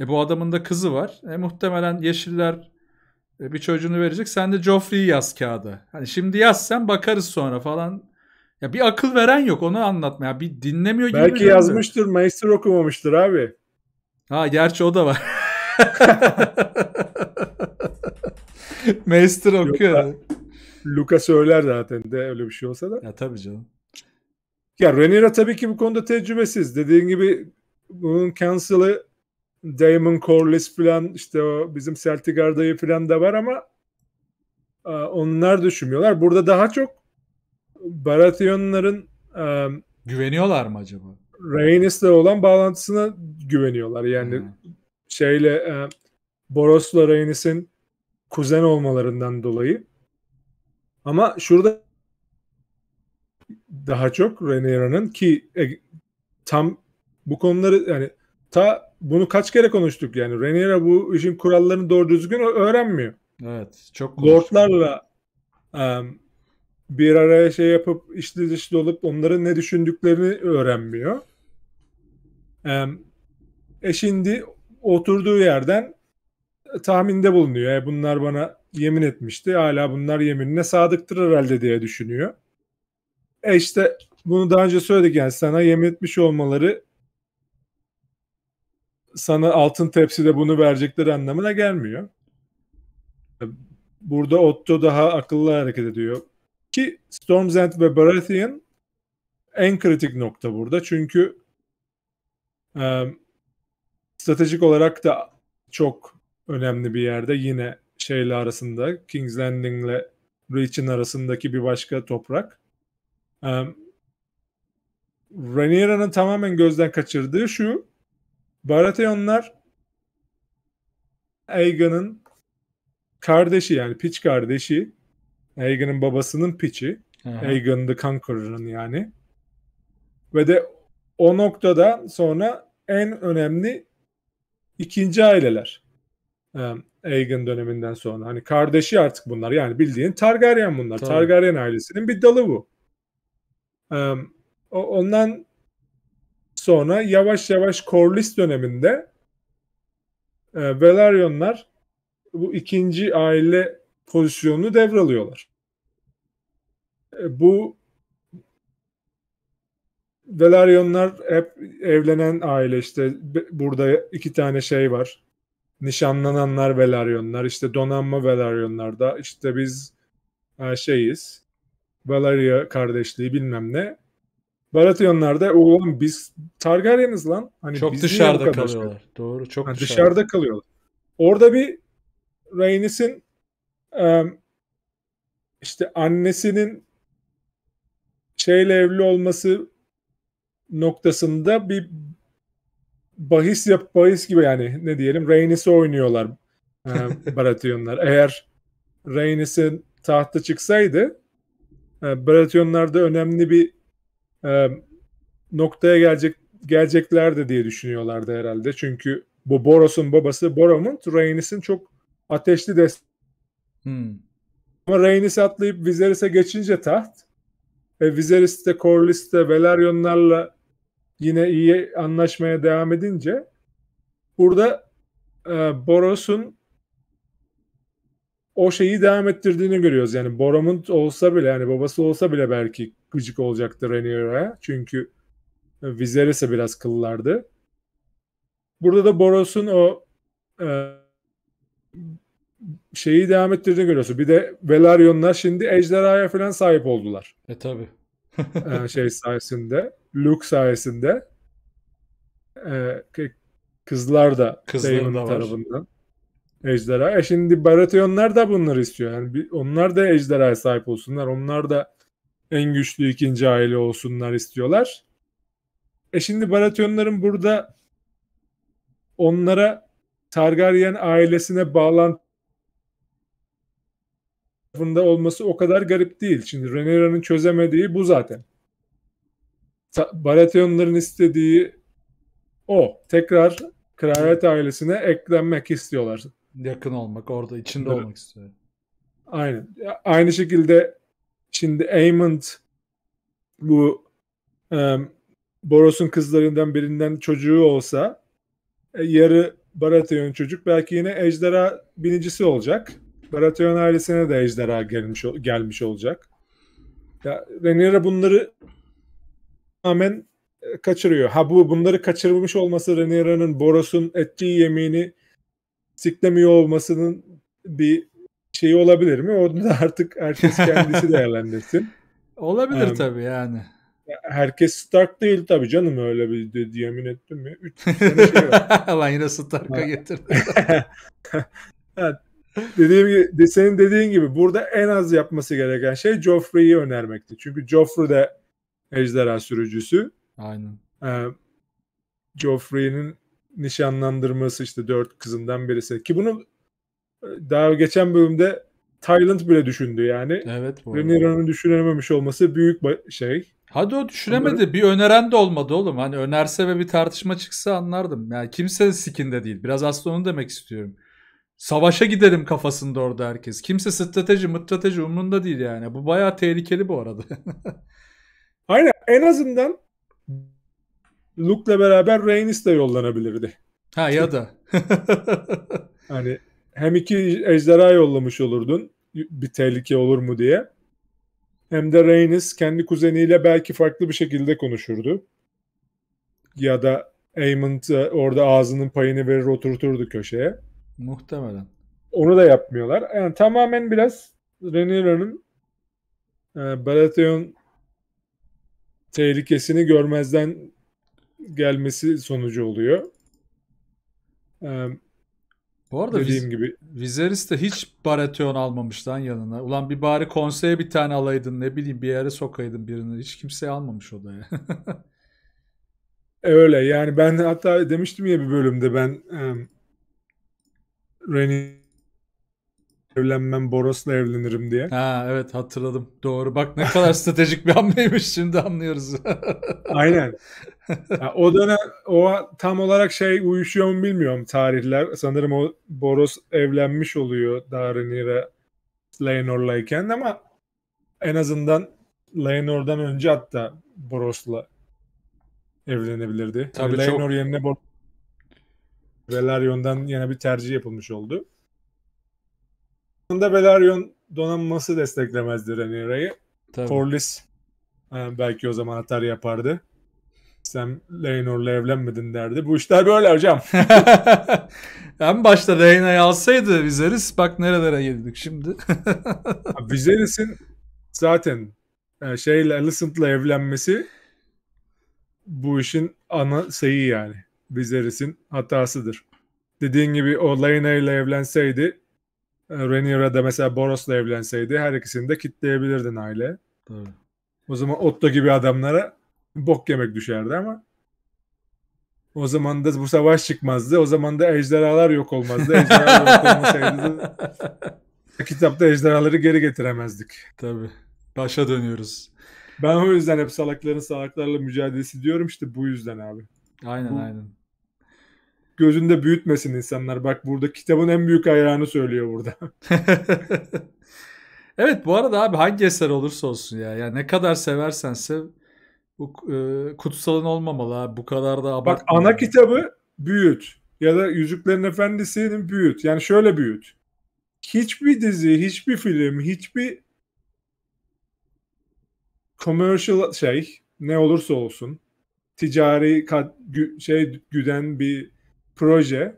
E bu adamın da kızı var. E muhtemelen yeşiller e, bir çocuğunu verecek. Sen de Joffrey'i yaz kağıda. Hani şimdi yaz sen bakarız sonra falan. Ya bir akıl veren yok onu anlatmaya. Bir dinlemiyor gibi. Belki yazmıştır. Maester okumamıştır abi. Ha gerçi o da var. Master okuyor. Yok, Luka söyler zaten de öyle bir şey olsa da. Ya tabii canım. Ya Renira tabii ki bu konuda tecrübesiz. Dediğin gibi bunun cancel'ı Damon Corliss falan işte o bizim Celtigarda'yı falan da var ama e, onlar düşünmüyorlar. Burada daha çok Baratheonların e, güveniyorlar mı acaba? Rhaenys'le olan bağlantısına güveniyorlar. Yani hmm şeyle e, Boros'la Reynis'in kuzen olmalarından dolayı. Ama şurada daha çok Rhaenyra'nın ki e, tam bu konuları yani ta bunu kaç kere konuştuk yani Rhaenyra bu işin kurallarını doğru düzgün öğrenmiyor. Evet çok Lordlarla um, bir araya şey yapıp işli dışlı olup onların ne düşündüklerini öğrenmiyor. Um, e şimdi oturduğu yerden e, tahminde bulunuyor. yani e, bunlar bana yemin etmişti. Hala bunlar yeminine sadıktır herhalde diye düşünüyor. E işte bunu daha önce söyledik yani sana yemin etmiş olmaları sana altın tepside bunu verecekleri anlamına gelmiyor. E, burada Otto daha akıllı hareket ediyor. Ki Storm's End ve Baratheon en kritik nokta burada. Çünkü e, Stratejik olarak da çok önemli bir yerde yine şeyle arasında King's Landing ile Reach'in arasındaki bir başka toprak. Um, Rhaenyra'nın tamamen gözden kaçırdığı şu Baratheonlar Aegon'un kardeşi yani piç kardeşi Aegon'un babasının piçi Aegon the Conqueror'ın yani ve de o noktada sonra en önemli ikinci aileler. E, Aegon döneminden sonra. Hani kardeşi artık bunlar. Yani bildiğin Targaryen bunlar. Tabii. Targaryen ailesinin bir dalı bu. E, ondan sonra yavaş yavaş Corlys döneminde e, Velaryonlar bu ikinci aile pozisyonunu devralıyorlar. Bu Velaryonlar hep evlenen aile işte burada iki tane şey var. Nişanlananlar Velaryonlar işte donanma Velaryonlarda işte biz e, şeyiz. Valeria kardeşliği bilmem ne. Baratheonlar da oğlum biz Targaryeniz lan. Hani çok biz dışarıda şey kalıyorlar. Doğru çok yani dışarıda. dışarıda kalıyorlar. Orada bir Rhaenys'in işte annesinin şeyle evli olması noktasında bir bahis yap bahis gibi yani ne diyelim Reynis'i oynuyorlar e, Baratyonlar. Eğer Reynis'in tahta çıksaydı e, Baratyonlar da önemli bir e, noktaya gelecek geleceklerdi diye düşünüyorlardı herhalde. Çünkü bu Boros'un babası Boromund Reynis'in çok ateşli dest. Hmm. Ama Reynis atlayıp Viserys'e geçince taht e, Viserys de Corlys Velaryonlarla yine iyi anlaşmaya devam edince burada e, Boros'un o şeyi devam ettirdiğini görüyoruz. Yani Borom'un olsa bile yani babası olsa bile belki gıcık olacaktı Rhaenyra'ya. Çünkü e, Viserys'e biraz kıllardı. Burada da Boros'un o e, şeyi devam ettirdiğini görüyorsun. Bir de Velaryonlar şimdi ejderhaya falan sahip oldular. E tabi. E, şey sayesinde. Luke sayesinde e, kızlar da Kızların da tarafından ejderha. E şimdi Baratheonlar da bunları istiyor. Yani bir, onlar da ejderhaya sahip olsunlar. Onlar da en güçlü ikinci aile olsunlar istiyorlar. E şimdi Baratheonların burada onlara Targaryen ailesine bağlantında olması o kadar garip değil. Şimdi Rhaera'nın çözemediği bu zaten. Baratheonların istediği o. Tekrar kraliyet ailesine eklenmek istiyorlar. Yakın olmak, orada içinde evet. olmak istiyor. Aynen. Aynı şekilde şimdi Aemond bu um, Boros'un kızlarından birinden çocuğu olsa e, yarı Baratheon çocuk belki yine ejderha binicisi olacak. Baratheon ailesine de ejderha gelmiş, gelmiş olacak. Ya Rhaenyra bunları rağmen e, kaçırıyor. Ha bu bunları kaçırmış olması Reniera'nın Boros'un ettiği yemeğini siklemiyor olmasının bir şeyi olabilir mi? Onu da artık herkes kendisi değerlendirsin. olabilir um, tabii yani. Herkes Stark değil tabii canım öyle bir dedi, yemin ettim mi? 3 şey var. yine Stark'a getirdi. evet. Dediğim gibi, senin dediğin gibi burada en az yapması gereken şey Joffrey'i önermekti. Çünkü Joffrey de ejderha sürücüsü. Aynen. Ee, Joffrey'nin nişanlandırması işte dört kızından birisi. Ki bunu e, daha geçen bölümde Tyrant bile düşündü yani. Evet bu Rhaenyra'nın düşünememiş olması büyük şey. Hadi o düşünemedi. Bunları... Bir öneren de olmadı oğlum. Hani önerse ve bir tartışma çıksa anlardım. Yani kimse sikinde değil. Biraz aslında onu demek istiyorum. Savaşa gidelim kafasında orada herkes. Kimse strateji, mıtrateji umrunda değil yani. Bu bayağı tehlikeli bu arada. Aynen en azından Luke'la beraber Rhaenys de yollanabilirdi. Ha ya da. hani hem iki ejderha yollamış olurdun bir tehlike olur mu diye. Hem de Rhaenys kendi kuzeniyle belki farklı bir şekilde konuşurdu. Ya da Aemond e, orada ağzının payını verir oturturdu köşeye. Muhtemelen. Onu da yapmıyorlar. Yani tamamen biraz Rhaenyra'nın e, Baratheon tehlikesini görmezden gelmesi sonucu oluyor. Ee, Bu arada dediğim Viz gibi Viserys de hiç Baratheon almamış yanına. Ulan bir bari konseye bir tane alaydın ne bileyim bir yere sokaydın birini. Hiç kimseye almamış odaya. e öyle yani ben hatta demiştim ya bir bölümde ben um, Ren'in evlenmem Boros'la evlenirim diye. Ha evet hatırladım. Doğru. Bak ne kadar stratejik bir hamleymiş şimdi anlıyoruz. Aynen. Ya, o dönem o tam olarak şey uyuşuyor mu bilmiyorum tarihler. Sanırım o Boros evlenmiş oluyor Darinir'e Laenor'layken ama en azından Laenor'dan önce hatta Boros'la evlenebilirdi. Tabii yani Laenor çok... yerine Boros Velarion'dan yine bir tercih yapılmış oldu da Velaryon donanması desteklemezdi Rhaenyra'yı. Corlys yani e, belki o zaman atar yapardı. Sen Leynor'la evlenmedin derdi. Bu işler böyle hocam. en başta Reyna'yı alsaydı Viserys bak nerelere geldik şimdi. Viserys'in zaten e, şeyle Alicent'la evlenmesi bu işin ana şeyi yani. Viserys'in hatasıdır. Dediğin gibi o Leyna ile evlenseydi e, Rhaenyra da mesela Boros'la evlenseydi her ikisini de kitleyebilirdin aile. O zaman Otto gibi adamlara bok yemek düşerdi ama o zaman da bu savaş çıkmazdı. O zaman da ejderhalar yok olmazdı. Ejderhalar kitapta ejderhaları geri getiremezdik. Tabii. Başa dönüyoruz. Ben o yüzden hep salakların salaklarla mücadelesi diyorum işte bu yüzden abi. Aynen bu, aynen gözünde büyütmesin insanlar. Bak burada kitabın en büyük ayağını söylüyor burada. evet bu arada abi hangi eser olursa olsun ya. Yani ne kadar seversen sev bu e, kutsalın olmamalı abi. Bu kadar da abartma. Bak ana kitabı büyüt ya da Yüzüklerin Efendisi'nin büyüt. Yani şöyle büyüt. Hiçbir dizi, hiçbir film, hiçbir commercial şey ne olursa olsun ticari şey güden bir proje.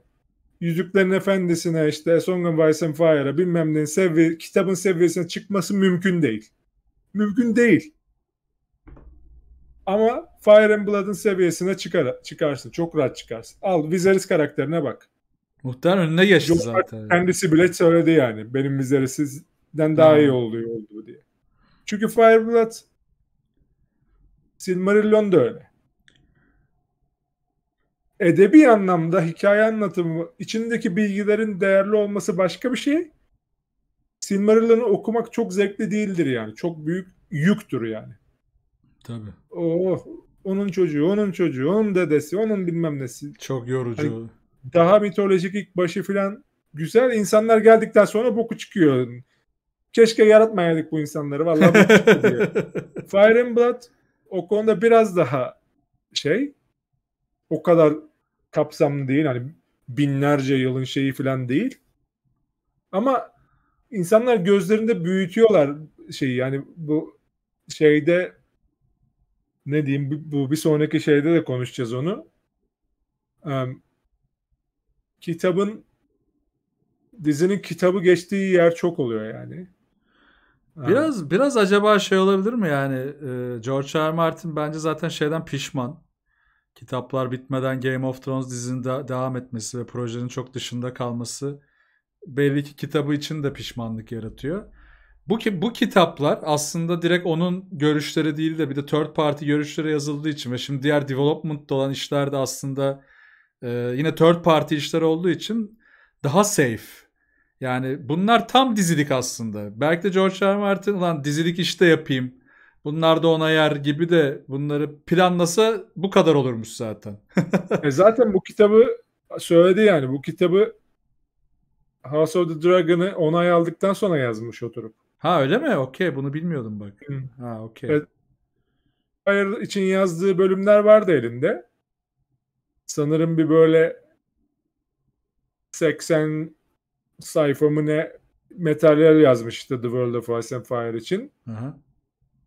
Yüzüklerin Efendisi'ne işte Song of Ice and Fire'a bilmem ne sevi kitabın seviyesine çıkması mümkün değil. Mümkün değil. Ama Fire and Blood'ın seviyesine çıkar, çıkarsın. Çok rahat çıkarsın. Al Viserys karakterine bak. Muhtar önüne geçti Yok, zaten. Kendisi bile söyledi yani. Benim Viserys'den daha ha. iyi oluyor oldu diye. Çünkü Fire Fireblood Silmarillion da öyle edebi anlamda hikaye anlatımı içindeki bilgilerin değerli olması başka bir şey. Silmarillion'ı okumak çok zevkli değildir yani. Çok büyük yüktür yani. Tabii. O, onun çocuğu, onun çocuğu, onun dedesi, onun bilmem nesi. Çok yorucu. Hani daha mitolojik ilk başı filan güzel. İnsanlar geldikten sonra boku çıkıyor. Keşke yaratmayaydık bu insanları. Vallahi boku çıktı Fire and Blood o konuda biraz daha şey o kadar kapsamlı değil. Hani binlerce yılın şeyi falan değil. Ama insanlar gözlerinde büyütüyorlar şeyi. Yani bu şeyde ne diyeyim bu bir sonraki şeyde de konuşacağız onu. Ee, kitabın dizinin kitabı geçtiği yer çok oluyor yani. Biraz ha. biraz acaba şey olabilir mi yani George R. Martin bence zaten şeyden pişman kitaplar bitmeden Game of Thrones dizinin de- devam etmesi ve projenin çok dışında kalması belli ki kitabı için de pişmanlık yaratıyor. Bu ki bu kitaplar aslında direkt onun görüşleri değil de bir de third party görüşleri yazıldığı için ve şimdi diğer development olan işler de aslında e, yine third party işler olduğu için daha safe. Yani bunlar tam dizilik aslında. Belki de George R. Martin olan dizilik işte yapayım Bunlar da ona yer gibi de bunları planlasa bu kadar olurmuş zaten. e zaten bu kitabı söyledi yani bu kitabı House of the Dragon'ı onay aldıktan sonra yazmış oturup. Ha öyle mi? Okey bunu bilmiyordum bak. Hı. Ha okey. Evet. Hayır için yazdığı bölümler vardı elinde. Sanırım bir böyle 80 sayfamı mı ne materyal yazmıştı The World of Ice and Fire için. Hı hı.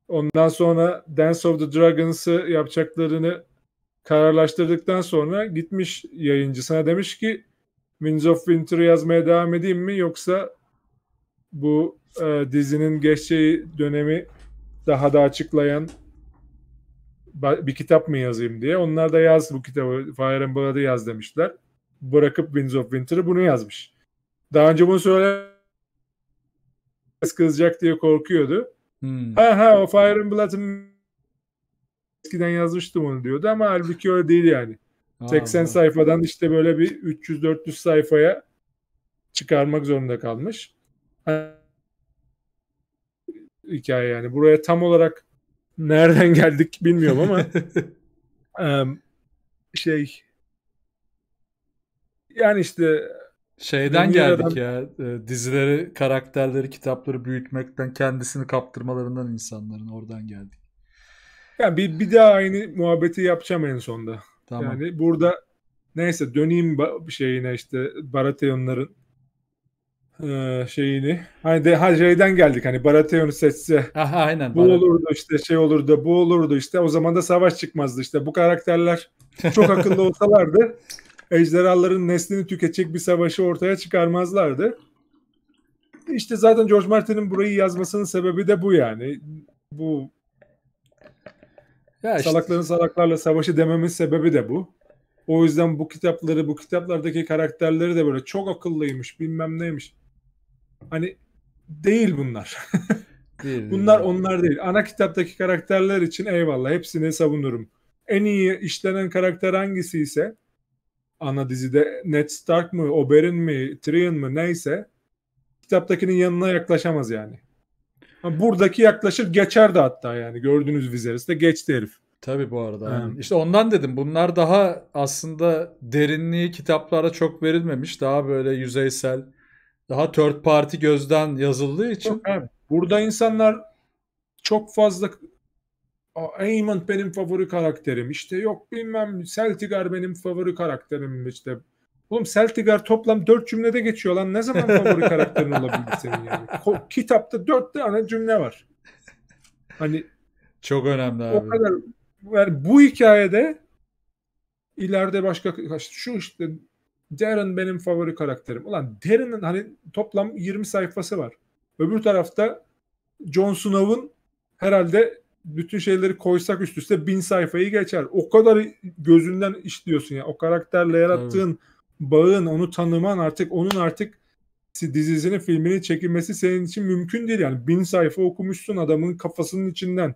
Ondan sonra Dance of the Dragons'ı yapacaklarını kararlaştırdıktan sonra gitmiş yayıncısına demiş ki Winds of Winter'ı yazmaya devam edeyim mi yoksa bu e, dizinin geçeceği dönemi daha da açıklayan bir kitap mı yazayım diye. Onlar da yaz bu kitabı Fire Emblem'ı yaz demişler. Bırakıp Winds of Winter'ı bunu yazmış. Daha önce bunu söyle kızacak diye korkuyordu. Hmm. Aha o Fire and Blood'ın eskiden yazmıştım onu diyordu ama halbuki öyle değil yani. 80 sayfadan işte böyle bir 300-400 sayfaya çıkarmak zorunda kalmış. Hikaye yani. Buraya tam olarak nereden geldik bilmiyorum ama şey yani işte Şeyden Bilmiyorum. geldik ya e, dizileri, karakterleri, kitapları büyütmekten kendisini kaptırmalarından insanların oradan geldik. Yani bir, bir daha aynı muhabbeti yapacağım en sonda. Tamam. Yani burada neyse döneyim şeyine işte Baratheon'ların e, şeyini. Hani de ha, şeyden geldik hani Baratheon'u seçse Aha, aynen, bu Baratheon. olurdu işte şey olurdu bu olurdu işte o zaman da savaş çıkmazdı işte bu karakterler çok akıllı olsalardı ejderhaların neslini tüketecek bir savaşı ortaya çıkarmazlardı. İşte zaten George Martin'in burayı yazmasının sebebi de bu yani. Bu ya işte. salakların salaklarla savaşı dememin sebebi de bu. O yüzden bu kitapları, bu kitaplardaki karakterleri de böyle çok akıllıymış, bilmem neymiş. Hani değil bunlar. Değil, bunlar değil. onlar değil. Ana kitaptaki karakterler için eyvallah hepsini savunurum. En iyi işlenen karakter hangisi ise ana dizide Ned Stark mı, Oberyn mi, Tyrion mı neyse kitaptakinin yanına yaklaşamaz yani. Ama Buradaki yaklaşır geçer de hatta yani. Gördüğünüz Viserys de geçti herif. Tabii bu arada. Hmm. İşte ondan dedim bunlar daha aslında derinliği kitaplara çok verilmemiş. Daha böyle yüzeysel, daha third party gözden yazıldığı için. Burada insanlar çok fazla Raymond benim favori karakterim. İşte yok bilmem Celtigar benim favori karakterim işte. Oğlum Celtigar toplam dört cümlede geçiyor lan. Ne zaman favori karakterin olabilir senin yani? Ko- kitapta dört tane cümle var. Hani çok önemli o abi. O kadar yani bu hikayede ileride başka şu işte Darren benim favori karakterim. Ulan Darren'ın hani toplam 20 sayfası var. Öbür tarafta Jon Snow'un herhalde bütün şeyleri koysak üst üste bin sayfayı geçer. O kadar gözünden işliyorsun ya. O karakterle yarattığın evet. bağın, onu tanıman artık onun artık dizisinin filminin çekilmesi senin için mümkün değil. Yani bin sayfa okumuşsun adamın kafasının içinden.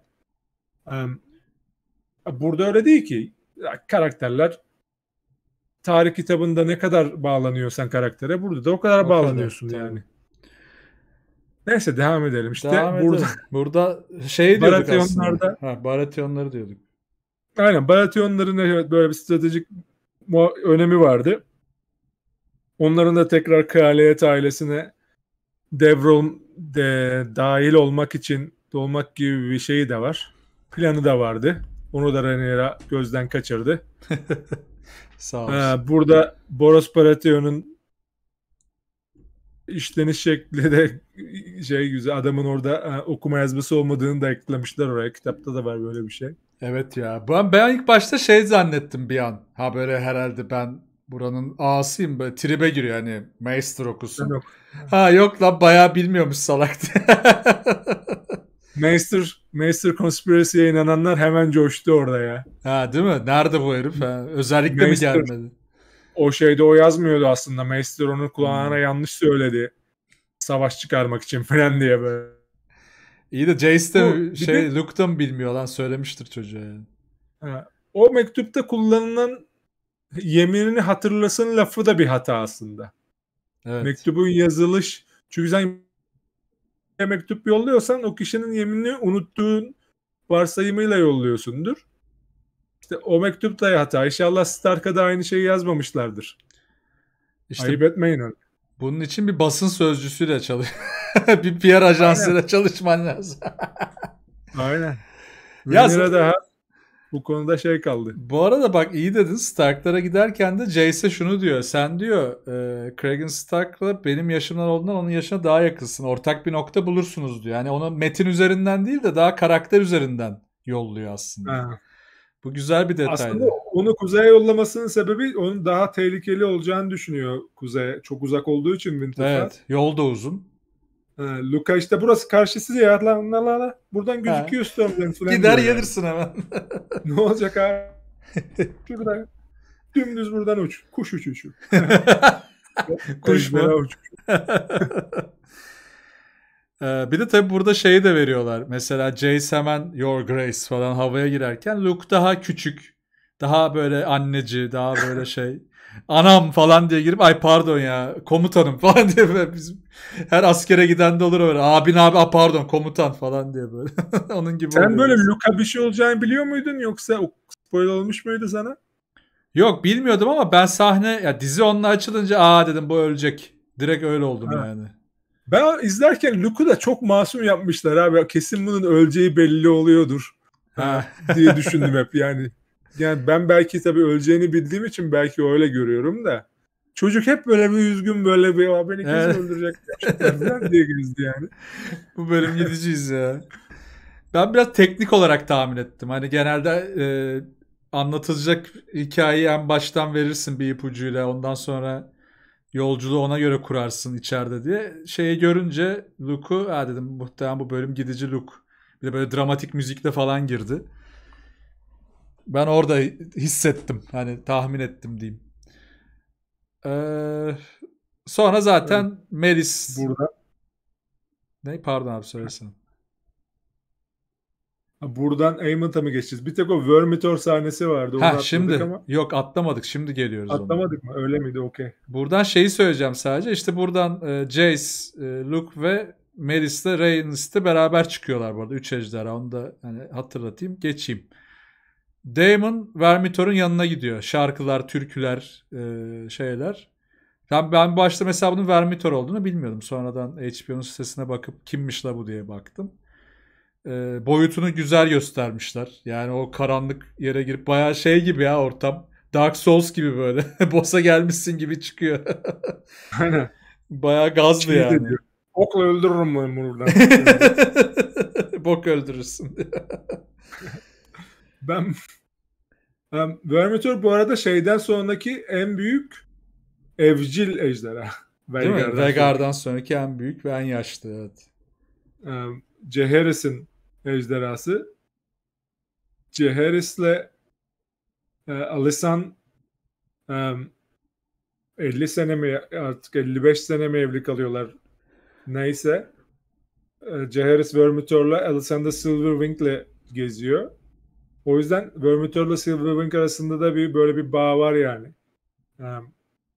Burada öyle değil ki. Karakterler tarih kitabında ne kadar bağlanıyorsan karaktere burada da o kadar o bağlanıyorsun kadar, yani. Neyse devam edelim. İşte devam edelim. burada burada şey diyorduk baratyonlarda, aslında. Ha, baratyonları diyorduk. Aynen baratyonların evet böyle bir stratejik önemi vardı. Onların da tekrar kraliyet ailesine devrol de, dahil olmak için dolmak gibi bir şeyi de var. Planı da vardı. Onu da Rhaenyra gözden kaçırdı. Sağ olsun. Ee, burada Boros Baratheon'un işleniş şekli de şey güzel. Adamın orada e, okuma yazması olmadığını da eklemişler oraya. Kitapta da var böyle bir şey. Evet ya. Ben, ben ilk başta şey zannettim bir an. Ha böyle herhalde ben buranın ağasıyım böyle tribe giriyor hani maestro okusun. Yok. Ha yok lan bayağı bilmiyormuş salak Master, Master Conspiracy'ye inananlar hemen coştu orada ya. Ha değil mi? Nerede bu herif? Ha? Özellikle Master, mi gelmedi? o şeyde o yazmıyordu aslında. Maester onu kulağına hmm. yanlış söyledi. Savaş çıkarmak için falan diye böyle. İyi de Jace de şey Luke'dan bilmiyor lan söylemiştir çocuğa o mektupta kullanılan yeminini hatırlasın lafı da bir hata aslında. Evet. Mektubun yazılış çünkü sen mektup yolluyorsan o kişinin yeminini unuttuğun varsayımıyla yolluyorsundur. İşte o mektup da hata. İnşallah Stark'a da aynı şeyi yazmamışlardır. İşte Ayıp etmeyin öyle. Bunun için bir basın sözcüsüyle çalış. bir PR ajansıyla Aynen. çalışman lazım. Aynen. Ya daha bu konuda şey kaldı. Bu arada bak iyi dedin Stark'lara giderken de Jace'e şunu diyor. Sen diyor e, Craig'in Stark'la benim yaşımdan olduğundan onun yaşına daha yakınsın. Ortak bir nokta bulursunuz diyor. Yani onu metin üzerinden değil de daha karakter üzerinden yolluyor aslında. Ha. Bu güzel bir detay. Aslında onu kuzeye yollamasının sebebi onun daha tehlikeli olacağını düşünüyor kuzeye. Çok uzak olduğu için Winterfell. Evet. Yol da uzun. He, ee, Luka işte burası karşısı ya. Lan, lan, lan. Buradan gözüküyor Storm'dan falan. Gider gelirsin yani. hemen. ne olacak abi? Şuradan. Dümdüz buradan uç. Kuş uç uç. Kuş mu? uç. Ee, bir de tabii burada şeyi de veriyorlar. Mesela Jace hemen Your Grace falan havaya girerken Luke daha küçük. Daha böyle anneci, daha böyle şey. anam falan diye girip ay pardon ya komutanım falan diye böyle bizim her askere giden de olur öyle. Abin abi a, pardon komutan falan diye böyle. Onun gibi Sen böyle Luke'a bir şey olacağını biliyor muydun yoksa spoiler olmuş muydu sana? Yok bilmiyordum ama ben sahne ya dizi onunla açılınca aa dedim bu ölecek. Direkt öyle oldum ha. yani. Ben izlerken Luke'u da çok masum yapmışlar abi. Kesin bunun öleceği belli oluyordur. Ha. diye düşündüm hep yani. Yani ben belki tabii öleceğini bildiğim için belki öyle görüyorum da. Çocuk hep böyle bir üzgün böyle bir beni kesin evet. öldürecek diye gezdi yani. Bu bölüm gideceğiz ya. Ben biraz teknik olarak tahmin ettim. Hani genelde e, anlatılacak hikayeyi en baştan verirsin bir ipucuyla. Ondan sonra yolculuğu ona göre kurarsın içeride diye. Şeyi görünce Luke'u ha dedim muhtemelen bu bölüm gidici Luke. Bir de böyle dramatik müzikle falan girdi. Ben orada hissettim. Hani tahmin ettim diyeyim. Ee, sonra zaten evet. Melis... Burada. Ne? Pardon abi söylesene. Buradan Aymant'a mı geçeceğiz? Bir tek o Vermitor sahnesi vardı. Ha şimdi ama... yok atlamadık. Şimdi geliyoruz Atlamadık ona. mı? Öyle miydi? Okey. Buradan şeyi söyleyeceğim sadece. İşte buradan e, Jace, e, Luke ve Melis'le Rhaenys'le beraber çıkıyorlar burada Üç ejderha. Onu da hani hatırlatayım. Geçeyim. Damon Vermitor'un yanına gidiyor. Şarkılar, türküler, e, şeyler. Ben, ben başta mesela bunun Vermitor olduğunu bilmiyordum. Sonradan HBO'nun sitesine bakıp kimmiş la bu diye baktım e, boyutunu güzel göstermişler. Yani o karanlık yere girip bayağı şey gibi ya ortam. Dark Souls gibi böyle. Boss'a gelmişsin gibi çıkıyor. Aynen. Bayağı gazlı Şimdi şey yani. Diyor. Okla öldürürüm ben bunu buradan. Bok öldürürsün. ben um, Vermitor bu arada şeyden sonraki en büyük evcil ejderha. Velgar'dan Değil mi? sonraki en büyük ve en yaşlı. Evet. Um, ee, Ceheres'in ejderhası. Ceheris'le e, Alisan e, 50 sene mi artık 55 sene mi evli kalıyorlar neyse. E, Ceheris Vermitor'la da Silverwing'le geziyor. O yüzden Vermitor'la Silverwing arasında da bir böyle bir bağ var yani. E,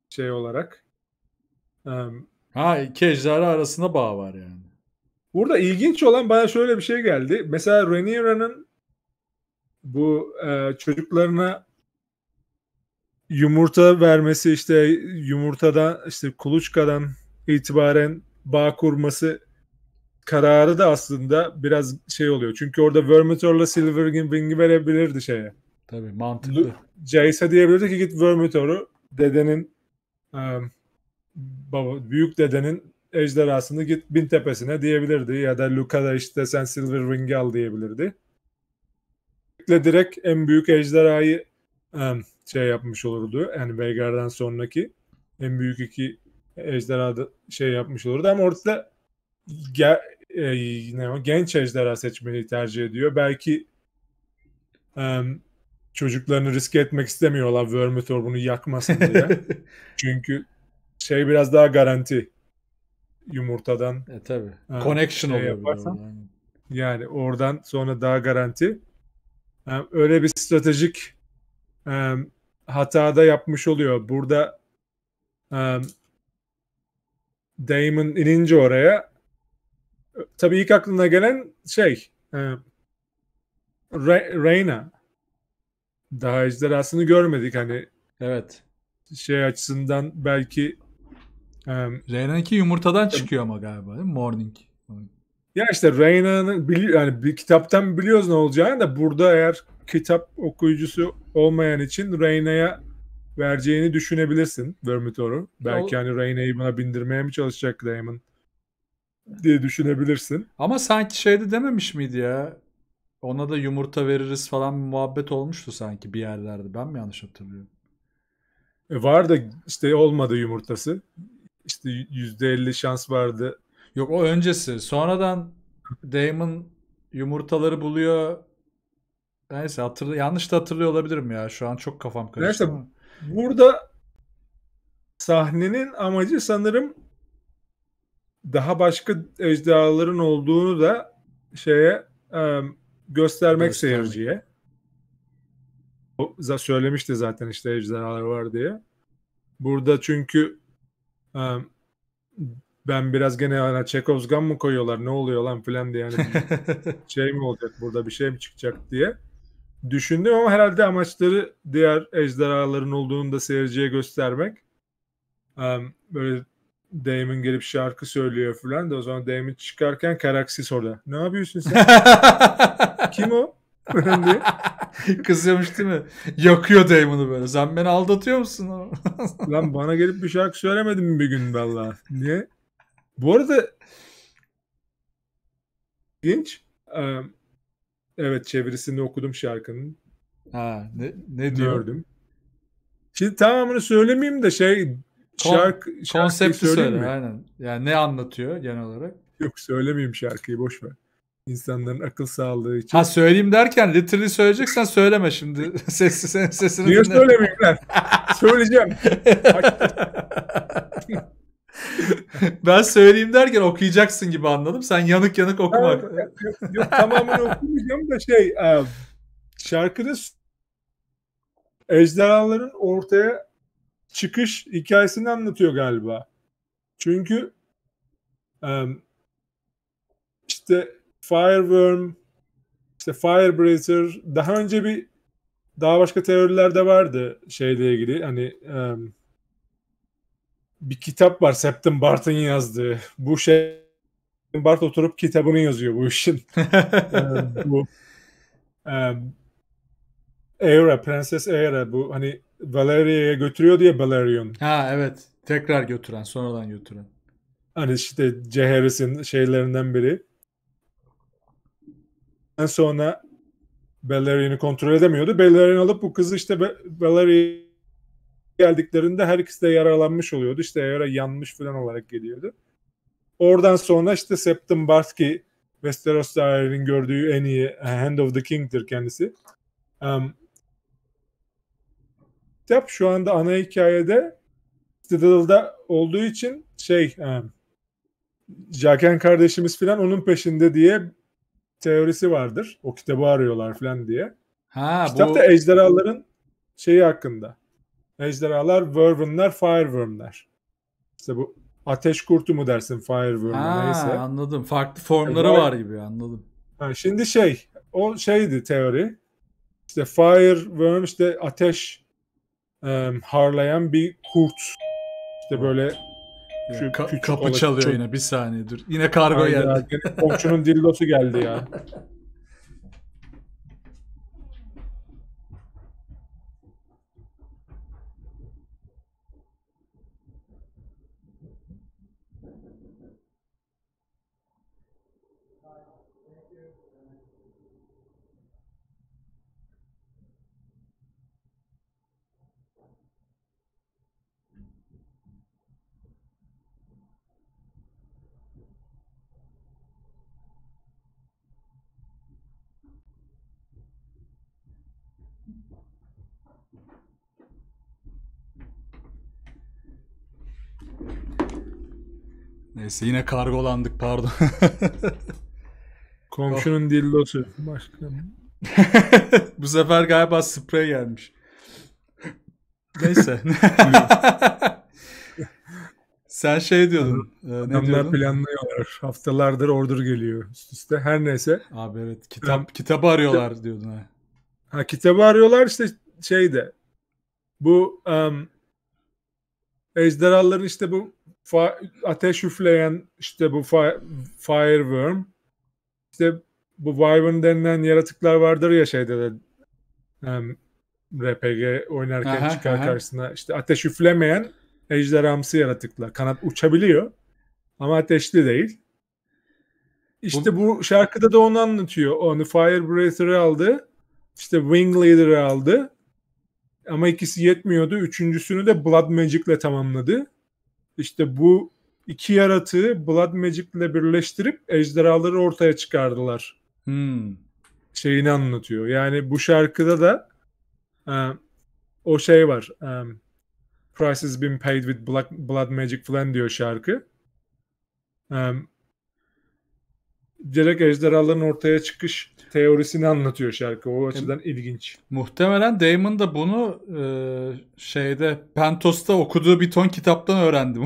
şey olarak. E, ha iki ejderha arasında bağ var yani. Burada ilginç olan bana şöyle bir şey geldi. Mesela Rhaenyra'nın bu e, çocuklarına yumurta vermesi işte yumurtadan işte kuluçkadan itibaren bağ kurması kararı da aslında biraz şey oluyor. Çünkü orada Vermitor'la Silverwing'i verebilirdi şeye. Tabii mantıklı. Jace'e diyebilirdi ki git Vermitor'u dedenin e, baba, büyük dedenin ejderhasını git bin tepesine diyebilirdi. Ya da Luka da işte sen Silver Ring'i al diyebilirdi. Ve direkt en büyük ejderhayı şey yapmış olurdu. Yani Veigar'dan sonraki en büyük iki ejderha şey yapmış olurdu. Ama ortada ge, e, ne o, genç ejderha seçmeyi tercih ediyor. Belki um, çocuklarını riske etmek istemiyorlar Vermithor bunu yakmasın diye. Çünkü şey biraz daha garanti yumurtadan. E tabi. Ha, e, Connection şey oluyor. Yaparsan, yani. yani oradan sonra daha garanti. Yani e, öyle bir stratejik e, hatada yapmış oluyor. Burada e, Damon inince oraya e, tabii ilk aklına gelen şey e, Re- Reyna daha ejderhasını görmedik hani evet şey açısından belki Reyna'nınki yumurtadan çıkıyor ama galiba değil mi? Morning. Ya işte Reyna'nın bili- yani bir kitaptan biliyoruz ne olacağını da burada eğer kitap okuyucusu olmayan için Reyna'ya vereceğini düşünebilirsin Vermitor'u. Belki o... hani Reyna'yı buna bindirmeye mi çalışacak Damon diye düşünebilirsin. Ama sanki şeyde dememiş miydi ya? Ona da yumurta veririz falan bir muhabbet olmuştu sanki bir yerlerde. Ben mi yanlış hatırlıyorum? E var da işte olmadı yumurtası işte elli şans vardı. Yok o öncesi. Sonradan Damon yumurtaları buluyor. Neyse hatırlı yanlış da hatırlıyor olabilirim ya. Şu an çok kafam karıştı. Neyse burada sahnenin amacı sanırım daha başka ejderhaların olduğunu da şeye göstermek, göstermek. seyirciye. O söylemişti zaten işte ejderhalar var diye. Burada çünkü ben biraz gene hani Chekhov's mı koyuyorlar ne oluyor lan filan diye yani şey mi olacak burada bir şey mi çıkacak diye düşündüm ama herhalde amaçları diğer ejderhaların olduğunu da seyirciye göstermek. Böyle Damon gelip şarkı söylüyor filan da o zaman Damon çıkarken Karaksis orada. Ne yapıyorsun sen? Kim o? Kızıyormuş değil mi? Yakıyor Damon'u böyle. Sen beni aldatıyor musun? Lan bana gelip bir şarkı söylemedin mi bir gün valla? Niye? Bu arada genç. Evet çevirisini okudum şarkının. Ha ne, ne diyor? Gördüm. Şimdi tamamını söylemeyeyim de şey Kon, şarkı konsepti söyle aynen. Yani ne anlatıyor genel olarak? Yok söylemeyeyim şarkıyı boş ver. Insanların akıl sağlığı için. Ha söyleyeyim derken literally söyleyeceksen söyleme şimdi. Sesi, sen sesini Niye dinle. söylemeyeyim lan? Söyleyeceğim. ben söyleyeyim derken okuyacaksın gibi anladım. Sen yanık yanık okumak. Yok, yok, yok tamamını okumayacağım da şey e, şarkıda ejderhaların ortaya çıkış hikayesini anlatıyor galiba. Çünkü e, işte Fireworm, işte Firebreather. Daha önce bir daha başka teoriler de vardı şeyle ilgili. Hani um, bir kitap var Septim Bart'ın yazdığı. Bu şey Bart oturup kitabını yazıyor bu işin. um, bu um, Aera, Prenses Aera bu hani Valeria'ya götürüyor diye Valerion. Ha evet. Tekrar götüren, sonradan götüren. Hani işte Ceheris'in şeylerinden biri sonra Bellerin'i kontrol edemiyordu. Bellerin alıp bu kızı işte Be geldiklerinde her ikisi de yaralanmış oluyordu. İşte yara yanmış falan olarak geliyordu. Oradan sonra işte Septim Barski Westeros tarihinin gördüğü en iyi Hand of the King'dir kendisi. Um, kitap şu anda ana hikayede Citadel'da olduğu için şey um, Jaken kardeşimiz falan onun peşinde diye teorisi vardır. O kitabı arıyorlar falan diye. Ha, Kitap bu... da ejderhaların şeyi hakkında. Ejderhalar, Worm'lar, firewormlar. İşte bu ateş kurtu mu dersin Fireworm'u ha, neyse. Anladım. Farklı formları e, var gibi anladım. Ha, şimdi şey o şeydi teori. İşte Fireworm işte ateş e, harlayan bir kurt. İşte böyle şu ka- kapı çalıyor yine bir saniye dur. Yine kargo Aynen. geldi. Komşunun dildosu geldi ya. Neyse yine kargolandık pardon. Komşunun dildosu. başka Bu sefer galiba sprey gelmiş. Neyse. Sen şey diyordun. Adam, e, ne adamlar diyordun? planlıyorlar. Haftalardır order geliyor üst üste. Her neyse. Abi evet. Kitap, ben, kitabı arıyorlar kitap, diyordun. Ha. ha kitabı arıyorlar işte şeyde. Bu um, ejderhaların işte bu fa- ateş üfleyen işte bu fa- Fireworm işte bu Wyvern denilen yaratıklar vardır ya şeyde de um, RPG oynarken aha, çıkar aha. karşısına işte ateş üflemeyen ejderhamsı yaratıklar. Kanat uçabiliyor ama ateşli değil. İşte bu, bu şarkıda da onu anlatıyor. Onu Fire Breather'ı aldı. İşte Wing Leader'ı aldı. Ama ikisi yetmiyordu. Üçüncüsünü de Blood Magic'le tamamladı işte bu iki yaratığı Blood Magic ile birleştirip ejderhaları ortaya çıkardılar. Hmm. Şeyini anlatıyor. Yani bu şarkıda da e, o şey var. E, Price has been paid with blood, blood magic falan diyor şarkı. E, Celek ejderhaların ortaya çıkış teorisini anlatıyor şarkı. O açıdan e, ilginç. Muhtemelen Damon da bunu e, şeyde Pentos'ta okuduğu bir ton kitaptan öğrendi.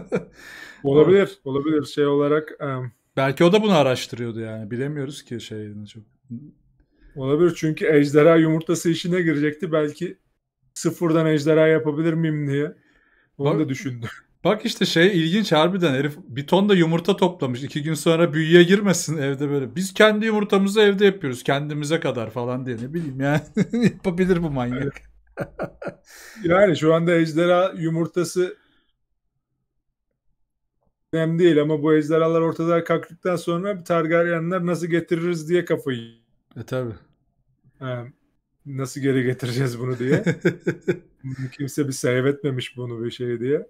olabilir. Olabilir şey olarak. Um, Belki o da bunu araştırıyordu yani. Bilemiyoruz ki şeyini çok. Olabilir çünkü ejderha yumurtası işine girecekti. Belki sıfırdan ejderha yapabilir miyim diye. Onu Bak, da düşündü. Bak işte şey ilginç harbiden herif bir ton da yumurta toplamış. iki gün sonra büyüye girmesin evde böyle. Biz kendi yumurtamızı evde yapıyoruz kendimize kadar falan diye ne bileyim yani. Yapabilir bu manyak. yani şu anda ejderha yumurtası önemli değil ama bu ejderhalar ortadan kalktıktan sonra Targaryenler nasıl getiririz diye kafayı. E tabi. nasıl geri getireceğiz bunu diye. Kimse bir seyretmemiş bunu bir şey diye.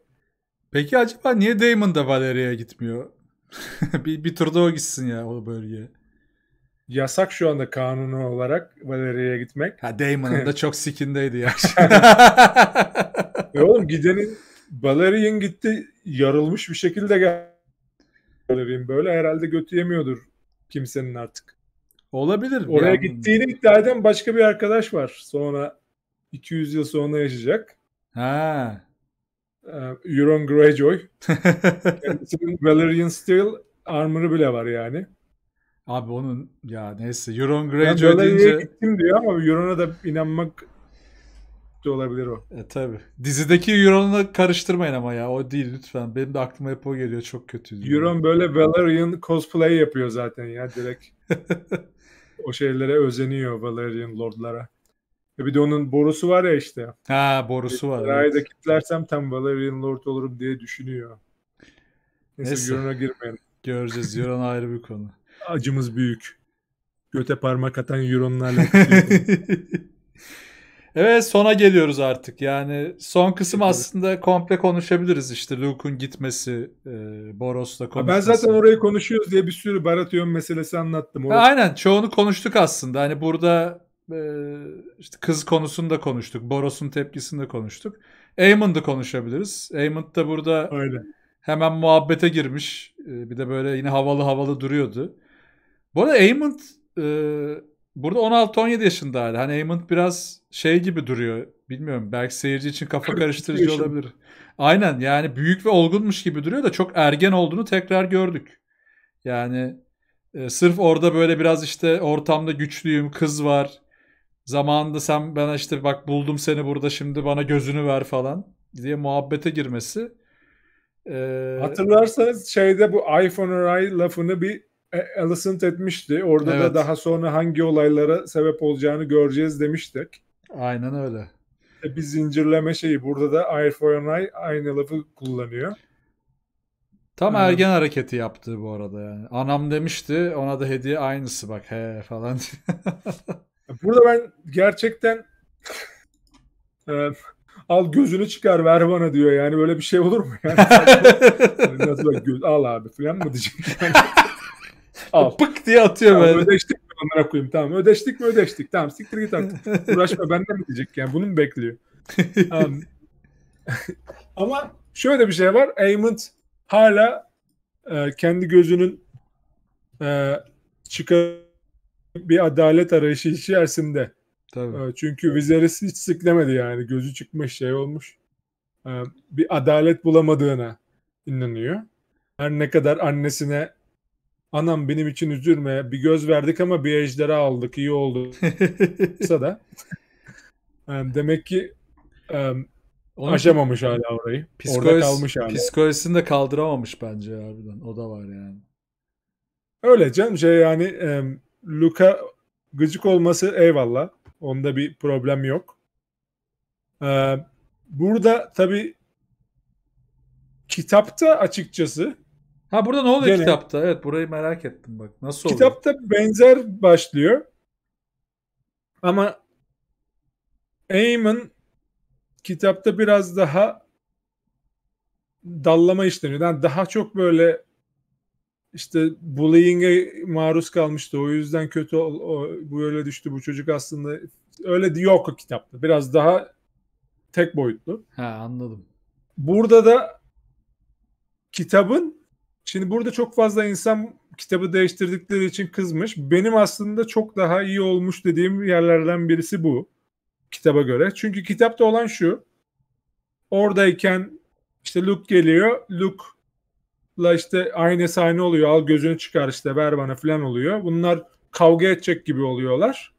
Peki acaba niye Damon da Valeria'ya gitmiyor? bir, bir turda o gitsin ya o bölgeye. Yasak şu anda kanunu olarak Valeria'ya gitmek. Ha Damon'ın da çok sikindeydi ya. e oğlum gidenin Valerian gitti yarılmış bir şekilde geldi. böyle herhalde götü yemiyordur kimsenin artık. Olabilir. Oraya yani... gittiğini iddia eden başka bir arkadaş var. Sonra 200 yıl sonra yaşayacak. Ha. Euron Greyjoy. Kendisinin Valerian Steel armor'ı bile var yani. Abi onun ya neyse Euron Greyjoy yani deyince... gittim diyor ama Euron'a da inanmak da olabilir o. E tabi. Dizideki Euron'la karıştırmayın ama ya o değil lütfen. Benim de aklıma hep o geliyor çok kötü. Diyor. Euron böyle Valerian cosplay yapıyor zaten ya direkt. o şeylere özeniyor Valerian lordlara. E, bir de onun borusu var ya işte. Ha borusu var. Sarayda evet. kilitlersem tam Lord olurum diye düşünüyor. Neyse, Neyse. Euron'a girmeyelim. Göreceğiz. Euron ayrı bir konu. Acımız büyük. Göte parmak atan Euron'la Evet sona geliyoruz artık. Yani son kısım aslında komple konuşabiliriz işte Luke'un gitmesi, e, Boros'la konuşması. Ben zaten orayı konuşuyoruz diye bir sürü Baratheon meselesi anlattım. Orası. Aynen çoğunu konuştuk aslında. Hani burada ee, işte kız konusunu da konuştuk. Boros'un tepkisini de konuştuk. Eamon'da konuşabiliriz. Eamon da burada Öyle. hemen muhabbete girmiş. Ee, bir de böyle yine havalı havalı duruyordu. Bu arada Eamon e, burada 16-17 yaşındaydı. Hani Eamon biraz şey gibi duruyor. Bilmiyorum belki seyirci için kafa karıştırıcı olabilir. Aynen yani büyük ve olgunmuş gibi duruyor da çok ergen olduğunu tekrar gördük. Yani e, sırf orada böyle biraz işte ortamda güçlüyüm, kız var, Zamanında sen ben işte bak buldum seni burada şimdi bana gözünü ver falan diye muhabbete girmesi. Ee, Hatırlarsanız şeyde bu iPhone Ray lafını bir e, Alicent etmişti. Orada evet. da daha sonra hangi olaylara sebep olacağını göreceğiz demiştik. Aynen öyle. E, bir zincirleme şeyi. Burada da iPhone Ray aynı lafı kullanıyor. Tam hmm. ergen hareketi yaptı bu arada yani. Anam demişti ona da hediye aynısı bak he falan. Burada ben gerçekten e, al gözünü çıkar ver bana diyor yani böyle bir şey olur mu? Yani, nasıl böyle göz, al abi falan mı diyecek? Yani, al. Pık diye atıyor tamam, böyle. Ödeştik mi onlara koyayım tamam ödeştik mi ödeştik tamam siktir git artık uğraşma benden mi diyecek yani bunu mu bekliyor? um, ama şöyle bir şey var Aymond hala e, kendi gözünün e, çıkar bir adalet arayışı içerisinde. Tabii. Ee, çünkü Viserys hiç siklemedi yani. Gözü çıkmış şey olmuş. Ee, bir adalet bulamadığına inanıyor. Her ne kadar annesine anam benim için üzülme bir göz verdik ama bir ejderha aldık iyi oldu. da e, demek ki e, onun aşamamış hala orayı. Psikolojisi, Orada kalmış hala. Psikolojisini de kaldıramamış bence harbiden. O da var yani. Öyle canım şey yani e, Luka gıcık olması eyvallah. Onda bir problem yok. Ee, burada tabi kitapta açıkçası Ha burada ne oluyor gene, kitapta? Evet burayı merak ettim bak. Nasıl kitapta oluyor? Kitapta benzer başlıyor. Ama Eamon kitapta biraz daha dallama işleniyor. Yani daha çok böyle işte bullying'e maruz kalmıştı. O yüzden kötü o, bu öyle düştü bu çocuk aslında. Öyle yok o kitapta. Biraz daha tek boyutlu. Ha anladım. Burada da kitabın şimdi burada çok fazla insan kitabı değiştirdikleri için kızmış. Benim aslında çok daha iyi olmuş dediğim yerlerden birisi bu kitaba göre. Çünkü kitapta olan şu. Oradayken işte Luke geliyor. Luke la işte aynı sahne oluyor. Al gözünü çıkar işte ver bana falan oluyor. Bunlar kavga edecek gibi oluyorlar.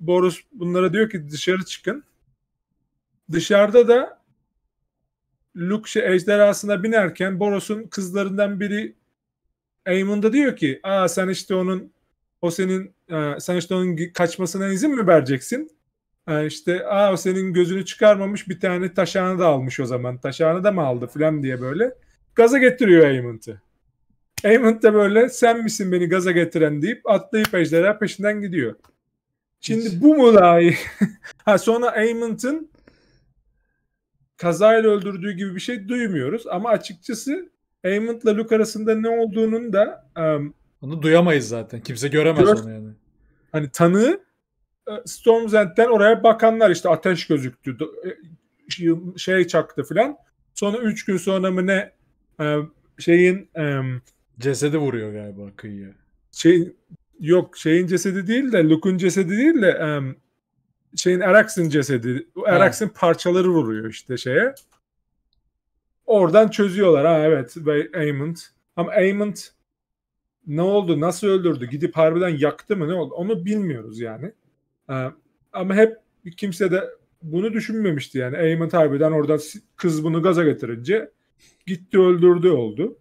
Boris bunlara diyor ki dışarı çıkın. Dışarıda da Luke şey, ejderhasına binerken Boros'un kızlarından biri Aemon da diyor ki aa sen işte onun o senin e, sen işte onun kaçmasına izin mi vereceksin? Yani e, işte aa o senin gözünü çıkarmamış bir tane taşağını da almış o zaman. Taşağını da mı aldı filan diye böyle gaza getiriyor Aymont'u. Aymont da böyle sen misin beni gaza getiren deyip atlayıp ejderha peşinden gidiyor. Şimdi Hiç. bu mu daha ha sonra Aymont'un kazayla öldürdüğü gibi bir şey duymuyoruz ama açıkçası Aymontla Luke arasında ne olduğunun da um, onu duyamayız zaten. Kimse göremez gör, onu yani. Hani tanığı e, Storm's End'den oraya bakanlar işte ateş gözüktü e, şey çaktı filan. Sonra 3 gün sonra mı ne ee, şeyin e, cesedi vuruyor galiba kıyıya. Şey yok şeyin cesedi değil de Luke'un cesedi değil de e, şeyin Erax'in cesedi. Erax'in parçaları vuruyor işte şeye. Oradan çözüyorlar ha evet Aemond. Ama Aemond ne oldu nasıl öldürdü gidip harbiden yaktı mı ne oldu onu bilmiyoruz yani. Ee, ama hep kimse de bunu düşünmemişti yani. Aemond harbiden oradan kız bunu gaza getirince gitti öldürdü oldu.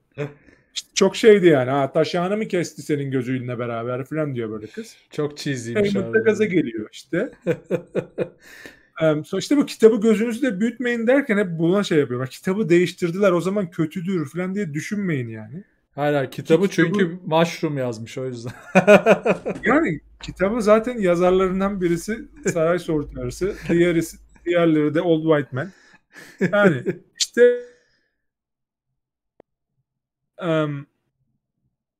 Çok şeydi yani. Ha, taşağını mı kesti senin gözünle beraber falan diyor böyle kız. Çok çiziymiş şey Mutlaka gaza geliyor işte. Sonra işte bu kitabı gözünüzü de büyütmeyin derken hep buna şey yapıyorlar. Kitabı değiştirdiler o zaman kötüdür falan diye düşünmeyin yani. Hala kitabı, kitabı çünkü mushroom yazmış o yüzden. yani kitabı zaten yazarlarından birisi Saray Sortarısı, diğerisi, diğerleri de Old White Man. Yani işte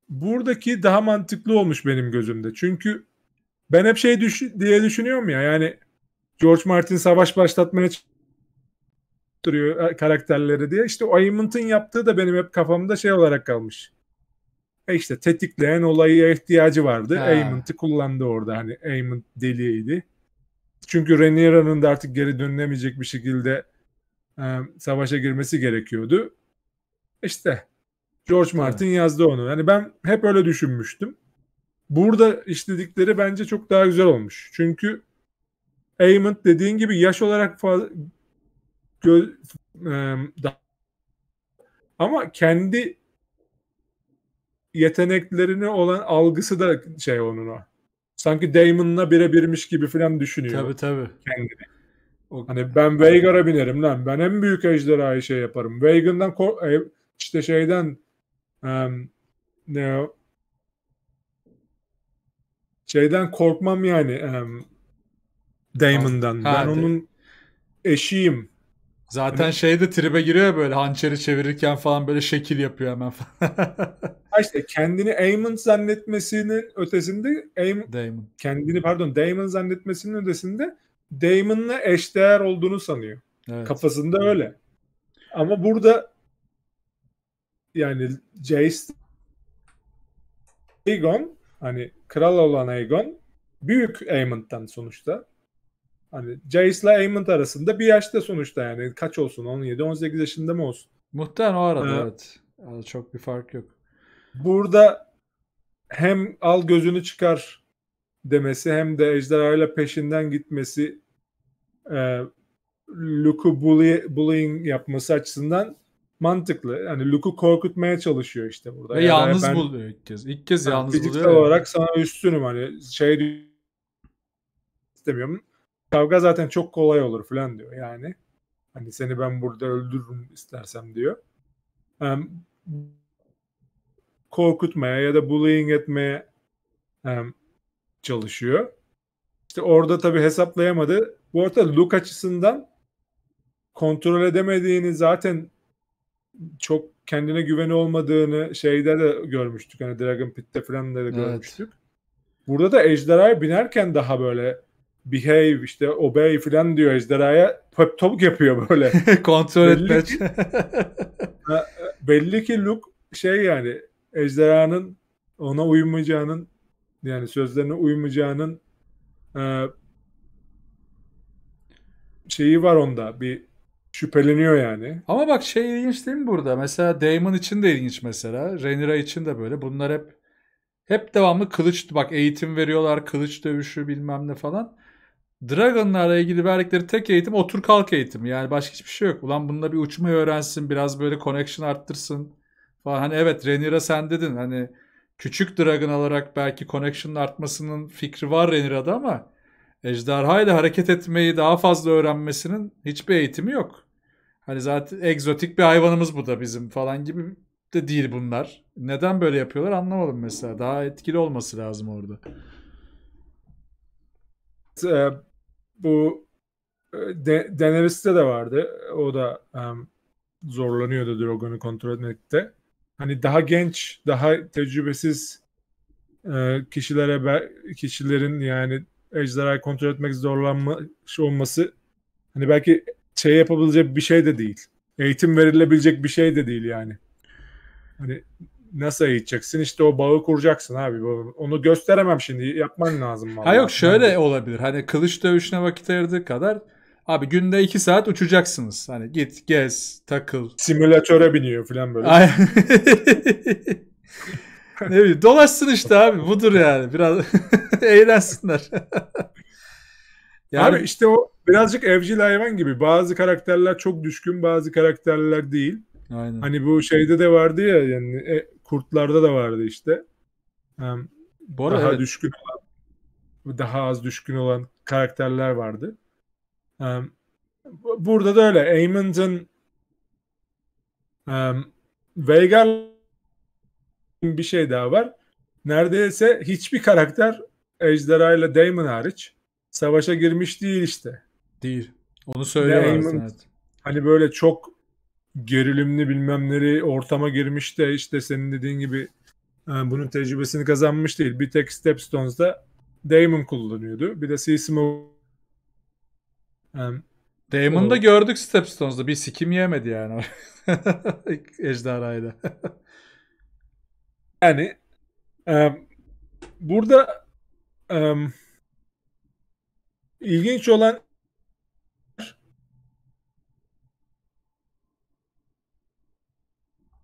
buradaki daha mantıklı olmuş benim gözümde. Çünkü ben hep şey düş diye düşünüyorum ya yani George Martin savaş başlatmaya duruyor e, karakterleri diye. İşte o Ayment'ın yaptığı da benim hep kafamda şey olarak kalmış. E işte tetikleyen olayı ihtiyacı vardı. Ayment'ı kullandı orada. Hani Ayment deliydi. Çünkü Rhaenyra'nın da artık geri dönülemeyecek bir şekilde e, savaşa girmesi gerekiyordu. İşte George Martin evet. yazdı onu. Yani ben hep öyle düşünmüştüm. Burada işledikleri bence çok daha güzel olmuş. Çünkü Amond dediğin gibi yaş olarak fazla gö- e- daha ama kendi yeteneklerini olan algısı da şey onun o. Sanki Damon'la birebirmiş gibi falan düşünüyor. Tabii tabii. Kendini. O, hani ben Veigar'a binerim lan. Ben en büyük ejderhayı şey yaparım. Veigar'dan e, işte şeyden Um, ne Şeyden korkmam yani um, Damon'dan. Ha, ben de. onun eşiyim. Zaten hani... şeyde tribe giriyor böyle hançeri çevirirken falan böyle şekil yapıyor hemen falan. işte kendini Aemon zannetmesinin ötesinde Aemon, Damon. kendini pardon Damon zannetmesinin ötesinde Damon'la eşdeğer olduğunu sanıyor. Evet. Kafasında evet. öyle. Ama burada yani Jace Aegon hani kral olan Aegon büyük Aemond'dan sonuçta. Hani Jace ile Aemond arasında bir yaşta sonuçta yani kaç olsun 17-18 yaşında mı olsun? Muhtemelen o arada ee, evet. evet. Çok bir fark yok. Burada hem al gözünü çıkar demesi hem de ejderhayla peşinden gitmesi e, Luke'u bully, bullying yapması açısından mantıklı. Yani Luke'u korkutmaya çalışıyor işte burada. Ve yani yalnız ben, buluyor ilk kez. İlk kez yani yalnız fiziksel buluyor. olarak sana üstünüm hani şey istemiyorum. Kavga zaten çok kolay olur falan diyor yani. Hani seni ben burada öldürürüm istersem diyor. Um, korkutmaya ya da bullying etmeye um, çalışıyor. İşte orada tabii hesaplayamadı. Bu arada Luke açısından kontrol edemediğini zaten çok kendine güveni olmadığını şeyde de görmüştük. Hani Dragon Pit'te falan da, da görmüştük. Burada da ejderhaya binerken daha böyle behave işte obey falan diyor ejderhaya pep topuk yapıyor böyle. Kontrol etmek. Ki, e, belli ki Luke şey yani ejderhanın ona uymayacağının yani sözlerine uymayacağının e, şeyi var onda bir şüpheleniyor yani. Ama bak şey ilginç değil mi burada? Mesela Damon için de ilginç mesela. Rhaenyra için de böyle. Bunlar hep hep devamlı kılıç bak eğitim veriyorlar. Kılıç dövüşü bilmem ne falan. Dragon'larla ilgili verdikleri tek eğitim otur kalk eğitimi. Yani başka hiçbir şey yok. Ulan bununla bir uçmayı öğrensin. Biraz böyle connection arttırsın. Falan. Hani evet Rhaenyra sen dedin. Hani küçük Dragon alarak belki connection'ın artmasının fikri var Rhaenyra'da ama ejderha ile hareket etmeyi daha fazla öğrenmesinin hiçbir eğitimi yok. Hani zaten egzotik bir hayvanımız bu da bizim falan gibi de değil bunlar. Neden böyle yapıyorlar anlamadım mesela. Daha etkili olması lazım orada. Ee, bu e, de, Daenerys'te de vardı. O da um, zorlanıyordu Drogon'u kontrol etmekte. Hani daha genç, daha tecrübesiz e, kişilere kişilerin yani ejderhayı kontrol etmek zorlanmış olması hani belki şey yapabilecek bir şey de değil. Eğitim verilebilecek bir şey de değil yani. Hani nasıl eğiteceksin? İşte o bağı kuracaksın abi. Onu gösteremem şimdi. Yapman lazım. Ha yok şöyle yani. olabilir. Hani kılıç dövüşüne vakit ayırdığı kadar abi günde iki saat uçacaksınız. Hani git gez takıl. Simülatöre biniyor falan böyle. ne bileyim dolaşsın işte abi budur yani biraz eğlensinler. yani... Abi işte o birazcık evcil hayvan gibi bazı karakterler çok düşkün bazı karakterler değil. Aynen. Hani bu şeyde de vardı ya yani e, kurtlarda da vardı işte. Um, bu arada daha evet. düşkün olan daha az düşkün olan karakterler vardı. Um, burada da öyle. Eamon'ın um, Veigar'la bir şey daha var. Neredeyse hiçbir karakter Ejderha ile Damon hariç savaşa girmiş değil işte. Değil. Onu söyleyemezsin. Evet. Hani böyle çok gerilimli bilmemleri ortama girmiş de işte senin dediğin gibi yani e, bunun tecrübesini kazanmış değil. Bir tek Stepstones'da Damon kullanıyordu. Bir de Sea e, Damon'da gördük Stepstones'da. Bir sikim yemedi yani. Ejderhayla. Yani e, burada e, ilginç olan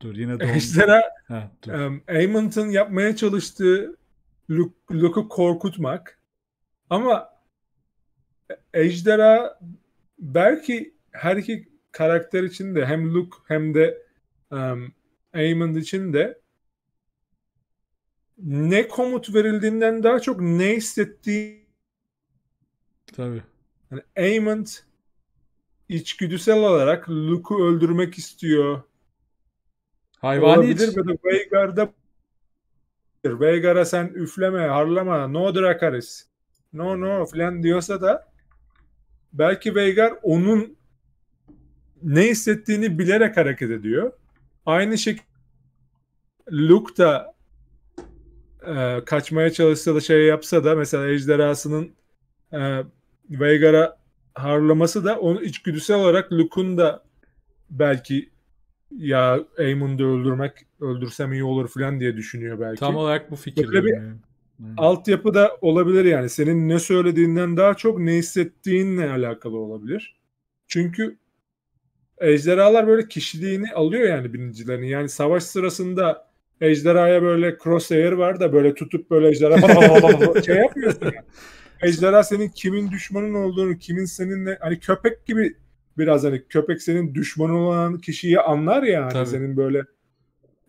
Dur yine de Ejderha um, yapmaya çalıştığı Luke'u korkutmak ama Ejderha belki her iki karakter için de hem Luke hem de um, Amon için de ne komut verildiğinden daha çok ne hissettiği Tabii. Yani Aemond içgüdüsel olarak Luke'u öldürmek istiyor. Hayvani Olabilir ve de Veigar'da Veigar'a sen üfleme, harlama, no Dracaris, no no filan diyorsa da belki Veigar onun ne hissettiğini bilerek hareket ediyor. Aynı şekilde Luke da e, kaçmaya çalışsa da şey yapsa da mesela ejderhasının e, Veigar'a harlaması da onu içgüdüsel olarak Luke'un da belki ya Aemon'u öldürmek öldürsem iyi olur falan diye düşünüyor belki. Tam olarak bu fikir. Böyle bir yani. altyapı da olabilir yani. Senin ne söylediğinden daha çok ne hissettiğinle alakalı olabilir. Çünkü ejderhalar böyle kişiliğini alıyor yani binicilerin. Yani savaş sırasında ejderhaya böyle crosshair var da böyle tutup böyle ejderha şey yapmıyorsun yani. Ejderha senin kimin düşmanın olduğunu, kimin seninle hani köpek gibi biraz hani köpek senin düşmanın olan kişiyi anlar ya hani Tabii. senin böyle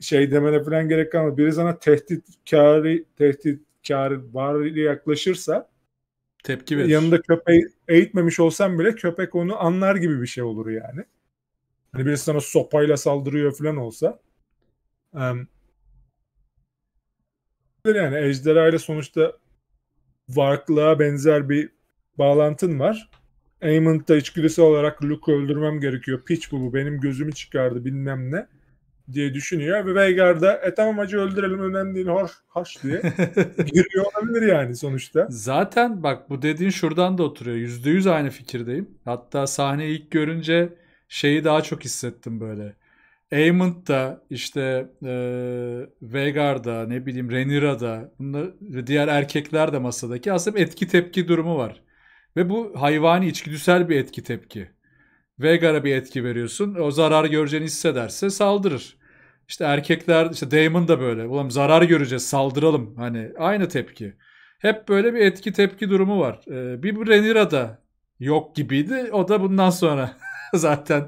şey demene falan gerek kalmaz. Biri sana tehdit tehdit tehditkari var yaklaşırsa tepki verir. Yanında köpeği eğitmemiş olsan bile köpek onu anlar gibi bir şey olur yani. Hani birisi sana sopayla saldırıyor falan olsa. Um, yani ejderha ile sonuçta varlığa benzer bir bağlantın var. Aemond da içgüdüsel olarak Luke'u öldürmem gerekiyor. Pitch bu bu benim gözümü çıkardı bilmem ne diye düşünüyor. Ve Veigar da e tamam hacı öldürelim önemli değil hoş, hoş diye giriyor olabilir yani sonuçta. Zaten bak bu dediğin şuradan da oturuyor. Yüzde yüz aynı fikirdeyim. Hatta sahneyi ilk görünce şeyi daha çok hissettim böyle. Amon'da işte e, Veigar'da ne bileyim Renira'da bunlar diğer erkekler de masadaki aslında etki tepki durumu var. Ve bu hayvani içgüdüsel bir etki tepki. Vegar'a bir etki veriyorsun. O zarar göreceğini hissederse saldırır. İşte erkekler işte Damon da böyle. Ulan zarar göreceğiz saldıralım. Hani aynı tepki. Hep böyle bir etki tepki durumu var. E, bir da yok gibiydi. O da bundan sonra zaten.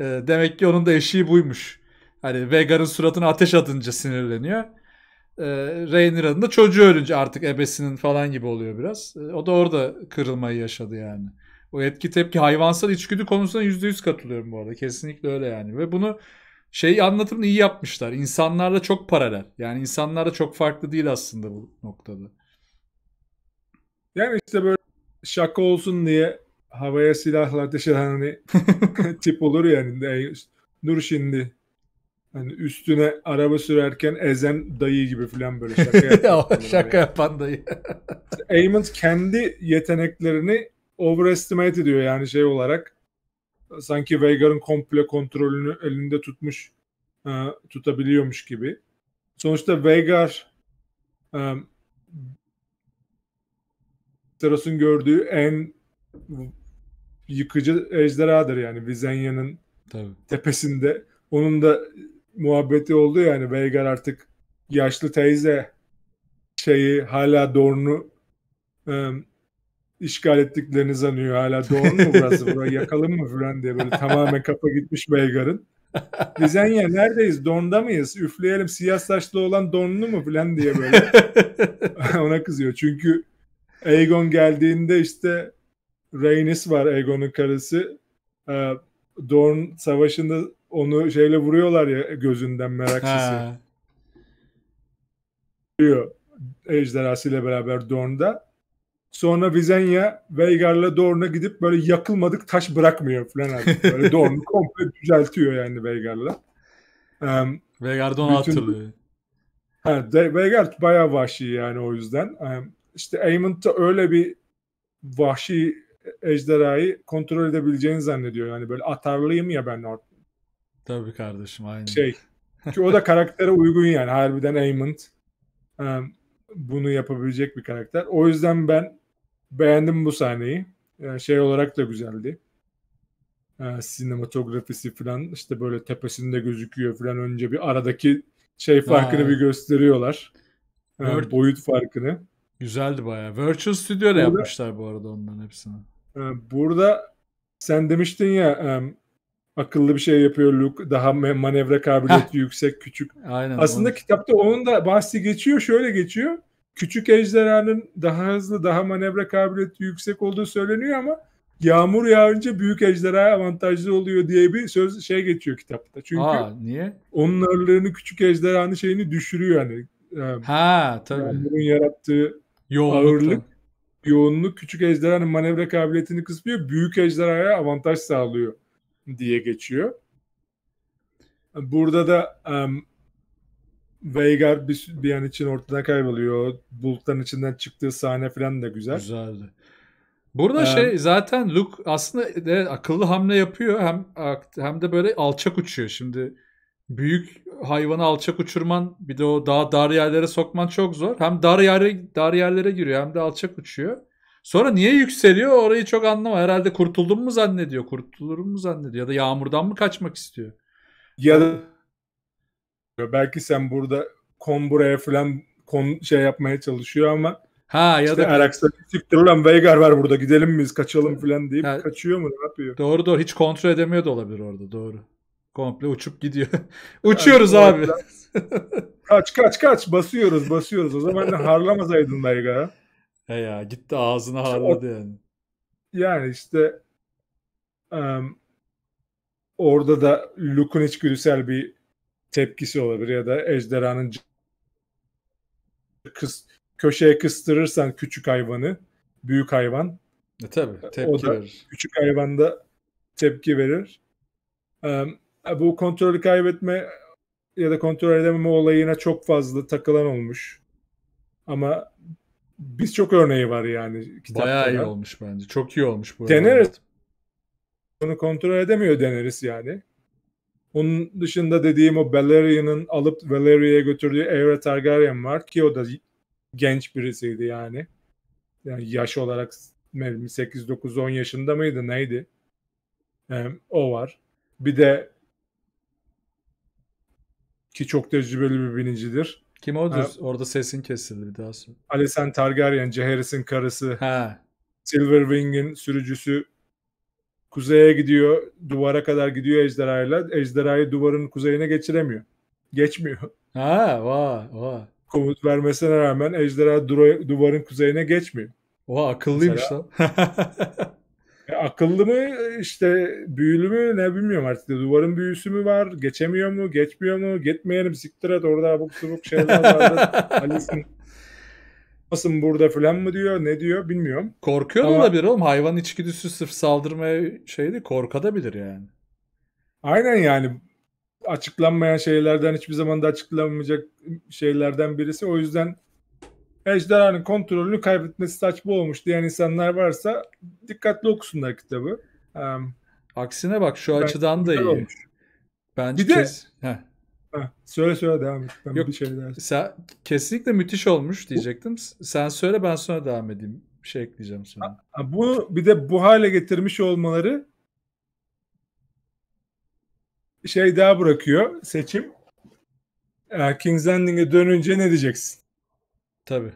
E, demek ki onun da eşiği buymuş. Hani Vegar'ın suratına ateş atınca sinirleniyor. E, Rhaenyra'nın da çocuğu ölünce artık ebesinin falan gibi oluyor biraz. E, o da orada kırılmayı yaşadı yani. O etki tepki hayvansal içgüdü konusunda %100 katılıyorum bu arada. Kesinlikle öyle yani. Ve bunu şey anlatımını iyi yapmışlar. İnsanlarla çok paralel. Yani insanlarla çok farklı değil aslında bu noktada. Yani işte böyle şaka olsun diye havaya silahla ateş eden hani tip olur yani. Ya, dur hani şimdi. Hani üstüne araba sürerken ezen dayı gibi falan böyle şaka yapan. şaka yani. yapan dayı. Eamon kendi yeteneklerini overestimate ediyor yani şey olarak. Sanki Veigar'ın komple kontrolünü elinde tutmuş e, tutabiliyormuş gibi. Sonuçta Veigar e, Seros'un gördüğü en yıkıcı ejderhadır yani Vizenya'nın tepesinde. Onun da muhabbeti oldu yani Veigar artık yaşlı teyze şeyi hala Dorn'u ım, işgal ettiklerini sanıyor. Hala Dorn mu burası? Burayı yakalım mı falan diye böyle tamamen kafa gitmiş Veigar'ın. Vizenya neredeyiz? Don'da mıyız? Üfleyelim siyah saçlı olan Don'lu mu falan diye böyle ona kızıyor. Çünkü Aegon geldiğinde işte Rhaenys var Aegon'un karısı. E, Dorn savaşında onu şeyle vuruyorlar ya gözünden meraksızı. Diyor ejderhasıyla beraber Dorn'da. Sonra Vizenya Veigar'la Dorn'a gidip böyle yakılmadık taş bırakmıyor falan artık. Böyle Dorn'u komple düzeltiyor yani Veigar'la. Um, Veigar da onu bütün... hatırlıyor. Ha, bayağı vahşi yani o yüzden. Um, işte Aemond da öyle bir vahşi ejderhayı kontrol edebileceğini zannediyor. Yani böyle atarlıyım ya ben orada. Tabii kardeşim aynı. Şey. ki o da karaktere uygun yani. Harbiden aymond bunu yapabilecek bir karakter. O yüzden ben beğendim bu sahneyi. Yani şey olarak da güzeldi. sinematografisi falan işte böyle tepesinde gözüküyor falan önce bir aradaki şey farkını ha. bir gösteriyorlar. E, boyut farkını. Güzeldi bayağı. Virtual Studio'da yapmışlar bu arada onların hepsini. Ee, burada sen demiştin ya e, akıllı bir şey yapıyor Luke. Daha manevra kabiliyeti yüksek, küçük. Aynen. Aslında onu. kitapta onun da bahsi geçiyor, şöyle geçiyor. Küçük ejderhanın daha hızlı, daha manevra kabiliyeti yüksek olduğu söyleniyor ama yağmur yağınca büyük ejderha avantajlı oluyor diye bir söz şey geçiyor kitapta. Çünkü Aa, niye? onun ağırlığını küçük ejderhanın şeyini düşürüyor hani. Ee, ha tabii. Yağmurun yarattığı Yoğunlukta. ağırlık yoğunluk küçük ejderhanın manevra kabiliyetini kısıtlıyor. Büyük ejderhaya avantaj sağlıyor diye geçiyor. Burada da um, Veigar bir, bir an için ortadan kayboluyor. Bulutların içinden çıktığı sahne falan da güzel. Güzeldi. Burada ee, şey zaten Luke aslında de akıllı hamle yapıyor hem hem de böyle alçak uçuyor. Şimdi büyük hayvanı alçak uçurman bir de o daha dar yerlere sokman çok zor. Hem dar yere dar yerlere giriyor hem de alçak uçuyor. Sonra niye yükseliyor orayı çok anlamam. Herhalde kurtuldum mu zannediyor, kurtulur mu zannediyor ya da yağmurdan mı kaçmak istiyor. Ya da belki sen burada komburaya falan kon şey yapmaya çalışıyor ama Ha ya işte da Arax'ta siktir ulan Veigar var burada gidelim biz kaçalım falan deyip ha, kaçıyor mu ne yapıyor? Doğru doğru hiç kontrol edemiyor da olabilir orada doğru. Komple uçup gidiyor. Uçuyoruz yani, abi. kaç kaç kaç basıyoruz basıyoruz. O zaman da harlamazaydın Dayga. He ya gitti ağzına harladı yani. Yani işte um, orada da Luke'un içgüdüsel bir tepkisi olabilir ya da ejderhanın kıs, köşeye kıstırırsan küçük hayvanı büyük hayvan e tabi tepki o da verir. Küçük hayvanda tepki verir. Um, bu kontrolü kaybetme ya da kontrol edememe olayına çok fazla takılan olmuş. Ama biz çok örneği var yani. Kitaplara. Bayağı iyi olmuş bence. Çok iyi olmuş bu. Deneriz. Onu kontrol edemiyor deneriz yani. Onun dışında dediğim o Valerian'ın alıp Valeria'ya götürdüğü Aerith Targaryen var ki o da genç birisiydi yani. yani yaş olarak 8-9-10 yaşında mıydı neydi? Ee, o var. Bir de ki çok tecrübeli bir binicidir. Kim odur? Ha. Orada sesin kesildi bir daha sonra. Alesen Targaryen, Jaehaerys'in karısı. Ha. Silverwing'in sürücüsü kuzeye gidiyor, duvara kadar gidiyor ejderhayla. Ejderhayı duvarın kuzeyine geçiremiyor. Geçmiyor. Ha, va, va. Komut vermesine rağmen ejderha duvarın kuzeyine geçmiyor. Oha akıllıymış Mesela... lan. E, akıllı mı işte büyülü mü ne bilmiyorum artık. Duvarın büyüsü mü var? Geçemiyor mu? Geçmiyor mu? Gitmeyelim siktir et orada abuk subuk şeyler vardı. Nasıl burada falan mı diyor ne diyor bilmiyorum. Korkuyor Ama... olabilir oğlum hayvan içgüdüsü sırf saldırmaya şeydi korkadabilir yani. Aynen yani açıklanmayan şeylerden hiçbir zaman da açıklanmayacak şeylerden birisi. O yüzden ejderhanın kontrolünü kaybetmesi saçma olmuş diyen insanlar varsa dikkatli okusunlar kitabı. Um, Aksine bak şu açıdan da iyi. Olmuş. Bence bir de kes... Heh. söyle söyle devam et. Ben Yok, bir şey dersin. sen, kesinlikle müthiş olmuş diyecektim. Sen söyle ben sonra devam edeyim. Bir şey ekleyeceğim sana. Ha, bu bir de bu hale getirmiş olmaları şey daha bırakıyor seçim. King's Landing'e dönünce ne diyeceksin? Tabii.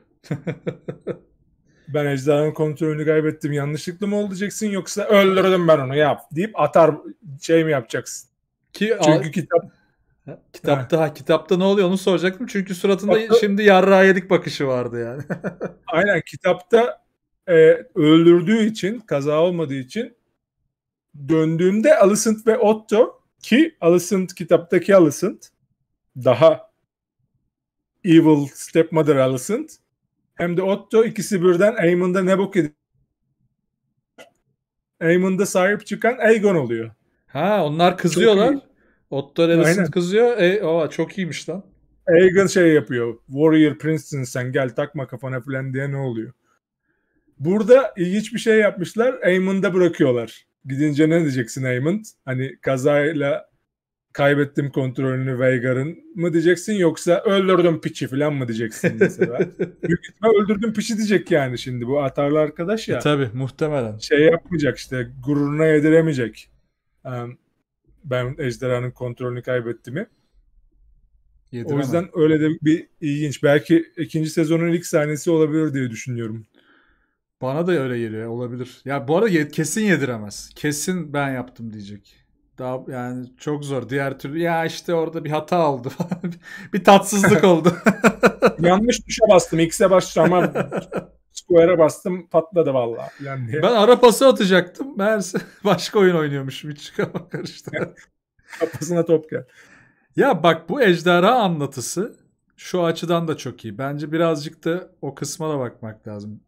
ben ejderhanın kontrolünü kaybettim yanlışlıkla mı ol yoksa öldürdüm ben onu yap deyip atar şey mi yapacaksın? Ki Çünkü al... kitap Kitapta ha. kitapta ne oluyor onu soracaktım. Çünkü suratında kitapta, şimdi yarra yedik bakışı vardı yani. aynen kitapta e, öldürdüğü için, kaza olmadığı için döndüğümde Alicent ve Otto ki Alicent kitaptaki Alicent daha Evil Stepmother Alicent hem de Otto ikisi birden Aemon'da ne bok ediyor. Aemon'da sahip çıkan Aegon oluyor. Ha onlar kızıyorlar. Otto Alicent kızıyor. E, o çok iyiymiş lan. Aegon şey yapıyor. Warrior Prince'sin sen gel takma kafana falan diye ne oluyor. Burada ilginç bir şey yapmışlar. Aemon'da bırakıyorlar. Gidince ne diyeceksin Aemon? Hani kazayla kaybettim kontrolünü Veigar'ın mı diyeceksin yoksa öldürdüm piçi falan mı diyeceksin mesela. Büyük öldürdüm piçi diyecek yani şimdi bu atarlı arkadaş ya. E, tabii muhtemelen. Şey yapmayacak işte gururuna yediremeyecek. ben ejderhanın kontrolünü kaybettiğimi. Yediremem. O yüzden öyle de bir ilginç. Belki ikinci sezonun ilk sahnesi olabilir diye düşünüyorum. Bana da öyle geliyor. Olabilir. Ya bu arada kesin yediremez. Kesin ben yaptım diyecek. Daha yani çok zor. Diğer türlü ya işte orada bir hata oldu. bir tatsızlık oldu. Yanlış tuşa bastım. X'e bastım ama Square'a bastım patladı valla. Yani... Ben ara pası atacaktım. Meğerse başka oyun oynuyormuşum. Hiç kafam karıştı. Kafasına top gel. Ya bak bu ejderha anlatısı şu açıdan da çok iyi. Bence birazcık da o kısma da bakmak lazım.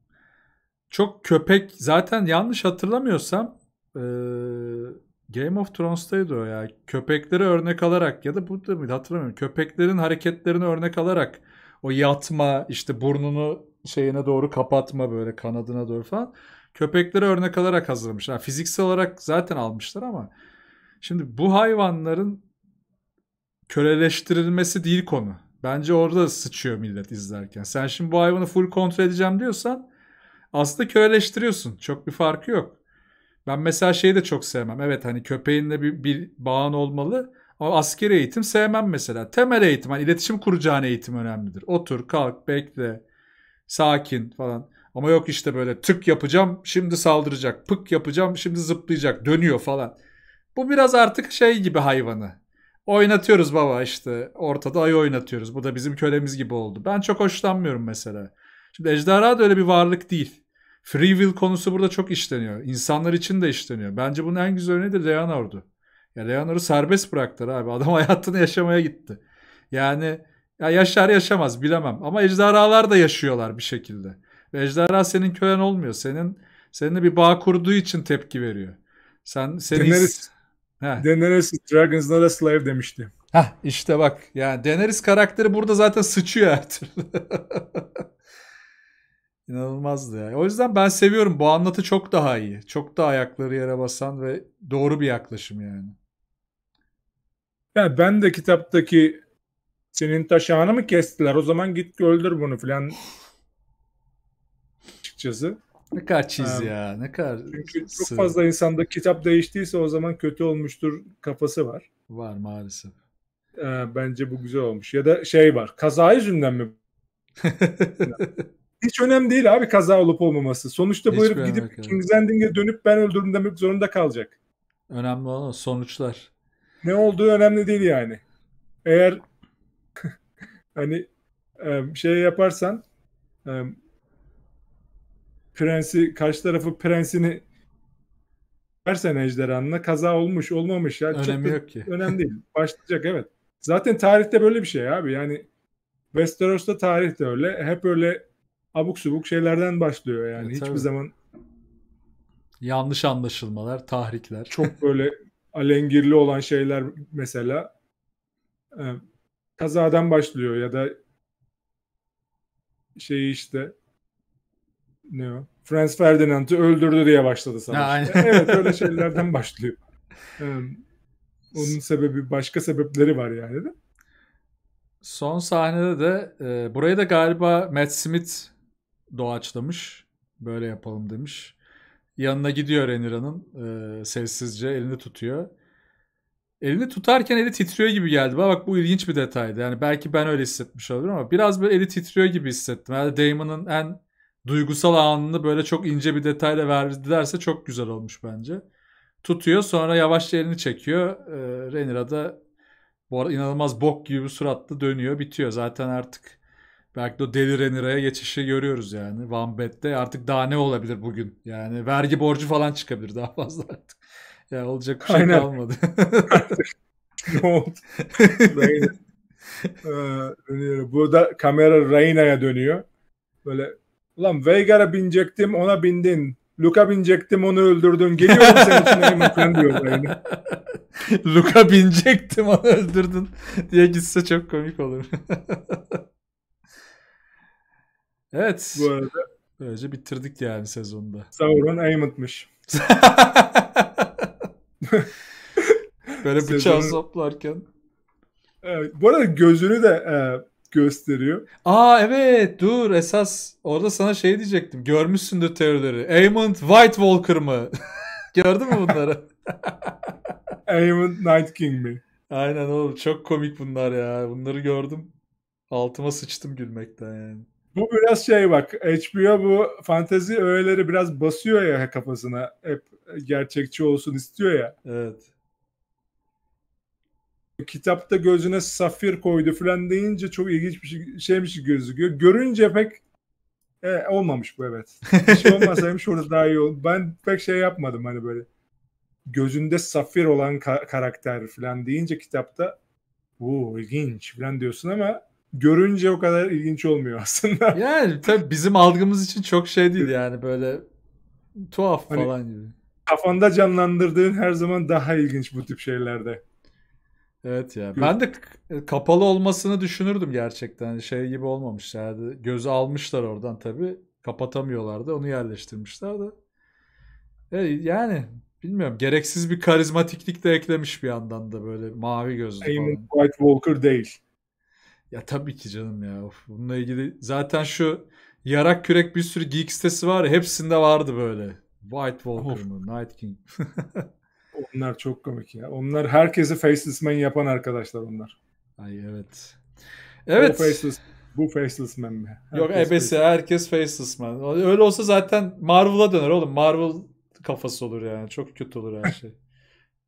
Çok köpek zaten yanlış hatırlamıyorsam Game of Thrones'taydı o ya. Köpekleri örnek alarak ya da burada mıydı hatırlamıyorum. Köpeklerin hareketlerini örnek alarak o yatma işte burnunu şeyine doğru kapatma böyle kanadına doğru falan. Köpekleri örnek alarak hazırlamışlar. Yani fiziksel olarak zaten almışlar ama şimdi bu hayvanların köleleştirilmesi değil konu. Bence orada sıçıyor millet izlerken. Sen şimdi bu hayvanı full kontrol edeceğim diyorsan aslında köleleştiriyorsun. Çok bir farkı yok. Ben mesela şeyi de çok sevmem. Evet hani köpeğinle bir, bir bağın olmalı. Ama askeri eğitim sevmem mesela. Temel eğitim, hani iletişim kuracağın eğitim önemlidir. Otur, kalk, bekle, sakin falan. Ama yok işte böyle tık yapacağım, şimdi saldıracak. Pık yapacağım, şimdi zıplayacak, dönüyor falan. Bu biraz artık şey gibi hayvanı. Oynatıyoruz baba işte. Ortada ayı oynatıyoruz. Bu da bizim kölemiz gibi oldu. Ben çok hoşlanmıyorum mesela. Şimdi ejderha da öyle bir varlık değil. Free will konusu burada çok işleniyor. İnsanlar için de işleniyor. Bence bunun en güzel örneği de Leonor'du. Ya Leonor'u serbest bıraktılar abi. Adam hayatını yaşamaya gitti. Yani ya yaşar yaşamaz bilemem. Ama ejderhalar da yaşıyorlar bir şekilde. Ve ejderha senin kölen olmuyor. Senin seninle bir bağ kurduğu için tepki veriyor. Sen seni Daenerys, Daenerys Dragon's not a slave demişti. Ha işte bak yani Daenerys karakteri burada zaten sıçıyor her türlü. İnanılmazdı ya. O yüzden ben seviyorum. Bu anlatı çok daha iyi. Çok daha ayakları yere basan ve doğru bir yaklaşım yani. Yani ben de kitaptaki senin taşağını mı kestiler? O zaman git öldür bunu filan. Açıkçası. Ne kadar çiz ee, ya. Ne kadar Çünkü sığ. çok fazla insanda kitap değiştiyse o zaman kötü olmuştur kafası var. Var maalesef. Ee, bence bu güzel olmuş. Ya da şey var. Kaza yüzünden mi? Hiç önemli değil abi kaza olup olmaması. Sonuçta bu Hiç herif gidip yani. King's Landing'e dönüp ben öldürdüm demek zorunda kalacak. Önemli olan sonuçlar. Ne olduğu önemli değil yani. Eğer hani şey yaparsan prensi karşı tarafı prensini versen ejderhanına kaza olmuş olmamış ya. Önemi Çok yok ki. Önemli değil. Başlayacak evet. Zaten tarihte böyle bir şey abi yani Westeros'ta tarih de öyle. Hep öyle abuk subuk şeylerden başlıyor yani. E, Hiçbir zaman yanlış anlaşılmalar, tahrikler. Çok böyle alengirli olan şeyler mesela e, kazadan başlıyor ya da şey işte ne o? Franz Ferdinand'ı öldürdü diye başladı sanırım. Yani. evet öyle şeylerden başlıyor. E, onun sebebi başka sebepleri var yani de. Son sahnede de e, burayı da galiba Matt Smith doğaçlamış. Böyle yapalım demiş. Yanına gidiyor Renira'nın e, sessizce elini tutuyor. Elini tutarken eli titriyor gibi geldi. Bana bak bu ilginç bir detaydı. Yani belki ben öyle hissetmiş olabilirim ama biraz böyle eli titriyor gibi hissettim. Yani Damon'ın en duygusal anını böyle çok ince bir detayla verdilerse çok güzel olmuş bence. Tutuyor sonra yavaşça elini çekiyor. E, Renira da bu arada inanılmaz bok gibi bir suratla dönüyor bitiyor. Zaten artık Belki o deli Renira'ya geçişi görüyoruz yani. Van Bet'te artık daha ne olabilir bugün? Yani vergi borcu falan çıkabilir daha fazla artık. Ya olacak bir şey Aynen. kalmadı. ne oldu? Reyna. Burada kamera Reyna'ya dönüyor. Böyle ulan Veigar'a binecektim ona bindin. Luka binecektim onu öldürdün. Geliyorum senin için diyor Reyna. Luka binecektim onu öldürdün diye gitse çok komik olur. Evet. Bu arada. Böylece bitirdik yani sezonda. Sauron Aymond'mış. Böyle bıçağı Sezonun... saplarken. Evet, bu arada gözünü de e, gösteriyor. Aa evet dur esas orada sana şey diyecektim. Görmüşsündür teorileri. Aemond White Walker mı? Gördün mü bunları? Aemond Night King mi? Aynen oğlum çok komik bunlar ya. Bunları gördüm. Altıma sıçtım gülmekten yani bu biraz şey bak HBO bu fantezi öğeleri biraz basıyor ya kafasına. Hep gerçekçi olsun istiyor ya. Evet. Kitapta gözüne safir koydu falan deyince çok ilginç bir şey, şeymiş gözüküyor. Görünce pek e, olmamış bu evet. Hiç şey olmasaymış orada daha iyi olur. Ben pek şey yapmadım hani böyle gözünde safir olan ka- karakter falan deyince kitapta bu ilginç falan diyorsun ama görünce o kadar ilginç olmuyor aslında. Yani tabii bizim algımız için çok şey değil yani böyle tuhaf hani, falan gibi. Kafanda canlandırdığın her zaman daha ilginç bu tip şeylerde. Evet ya. Ben de e, kapalı olmasını düşünürdüm gerçekten. Hani şey gibi olmamışlardı. Gözü almışlar oradan tabii. Kapatamıyorlardı. Onu yerleştirmişler de. E, yani bilmiyorum. Gereksiz bir karizmatiklik de eklemiş bir yandan da böyle mavi gözlü Aynen falan. White Walker değil. Ya tabii ki canım ya. Of, bununla ilgili zaten şu yarak kürek bir sürü geek sitesi var hepsinde vardı böyle. White Walker mı? Night King. onlar çok komik ya. Onlar herkesi Faceless Man yapan arkadaşlar onlar. Ay evet. Evet. O faceless, bu Faceless Man mi? Herkes Yok ebesi faceless. herkes Faceless Man. Öyle olsa zaten Marvel'a döner oğlum. Marvel kafası olur yani. Çok kötü olur her şey.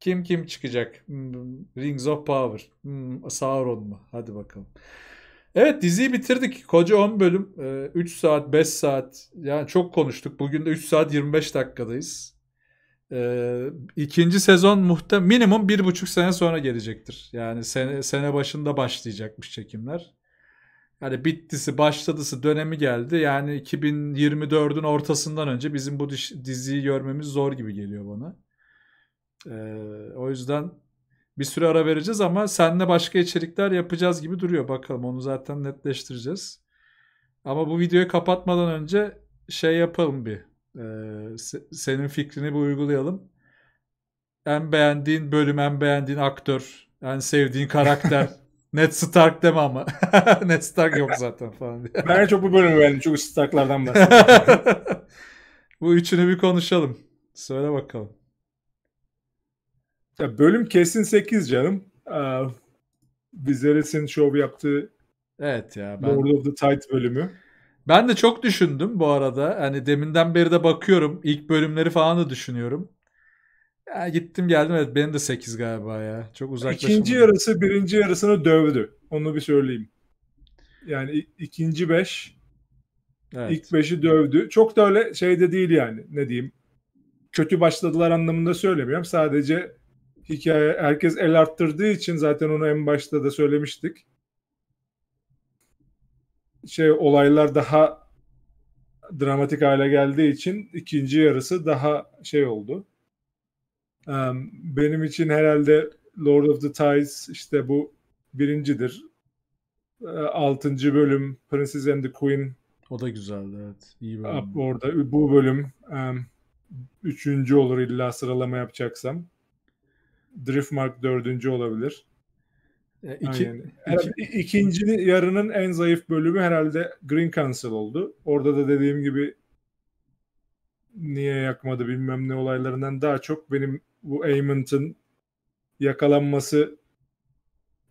Kim kim çıkacak? Hmm, Rings of Power. Hmm, Sauron mu? Hadi bakalım. Evet diziyi bitirdik. Koca 10 bölüm. 3 ee, saat, 5 saat. Yani çok konuştuk. Bugün de 3 saat 25 dakikadayız. Ee, ikinci sezon muhtem minimum bir buçuk sene sonra gelecektir. Yani sene, sene başında başlayacakmış çekimler. Yani bittisi başladısı dönemi geldi. Yani 2024'ün ortasından önce bizim bu diziyi görmemiz zor gibi geliyor bana. Ee, o yüzden bir süre ara vereceğiz ama seninle başka içerikler yapacağız gibi duruyor. Bakalım onu zaten netleştireceğiz. Ama bu videoyu kapatmadan önce şey yapalım bir. Ee, senin fikrini bir uygulayalım. En beğendiğin bölüm, en beğendiğin aktör, en sevdiğin karakter. Ned Stark deme ama. Ned Stark yok zaten falan diye. Ben çok bu bölümü beğendim. Çünkü Stark'lardan bahsediyorum. bu üçünü bir konuşalım. Söyle bakalım. Ya bölüm kesin 8 canım. Ee, Viserys'in şov yaptığı Evet ya ben... Lord of the Tide bölümü. Ben de çok düşündüm bu arada. Hani deminden beri de bakıyorum. ilk bölümleri falan da düşünüyorum. Ya gittim geldim evet benim de 8 galiba ya. Çok uzaklaşım. İkinci yarısı birinci yarısını dövdü. Onu bir söyleyeyim. Yani ikinci 5 evet. ilk 5'i dövdü. Çok da öyle şey de değil yani ne diyeyim. Kötü başladılar anlamında söylemiyorum. Sadece hikaye. Herkes el arttırdığı için zaten onu en başta da söylemiştik. Şey olaylar daha dramatik hale geldiği için ikinci yarısı daha şey oldu. benim için herhalde Lord of the Tides işte bu birincidir. E, altıncı bölüm Princess and the Queen. O da güzeldi evet. İyi bölüm. Orada bu bölüm üçüncü olur illa sıralama yapacaksam. Driftmark dördüncü olabilir. E, iki, Aynen. yarının en zayıf bölümü herhalde Green Council oldu. Orada da dediğim gibi niye yakmadı bilmem ne olaylarından daha çok benim bu Amon'ın yakalanması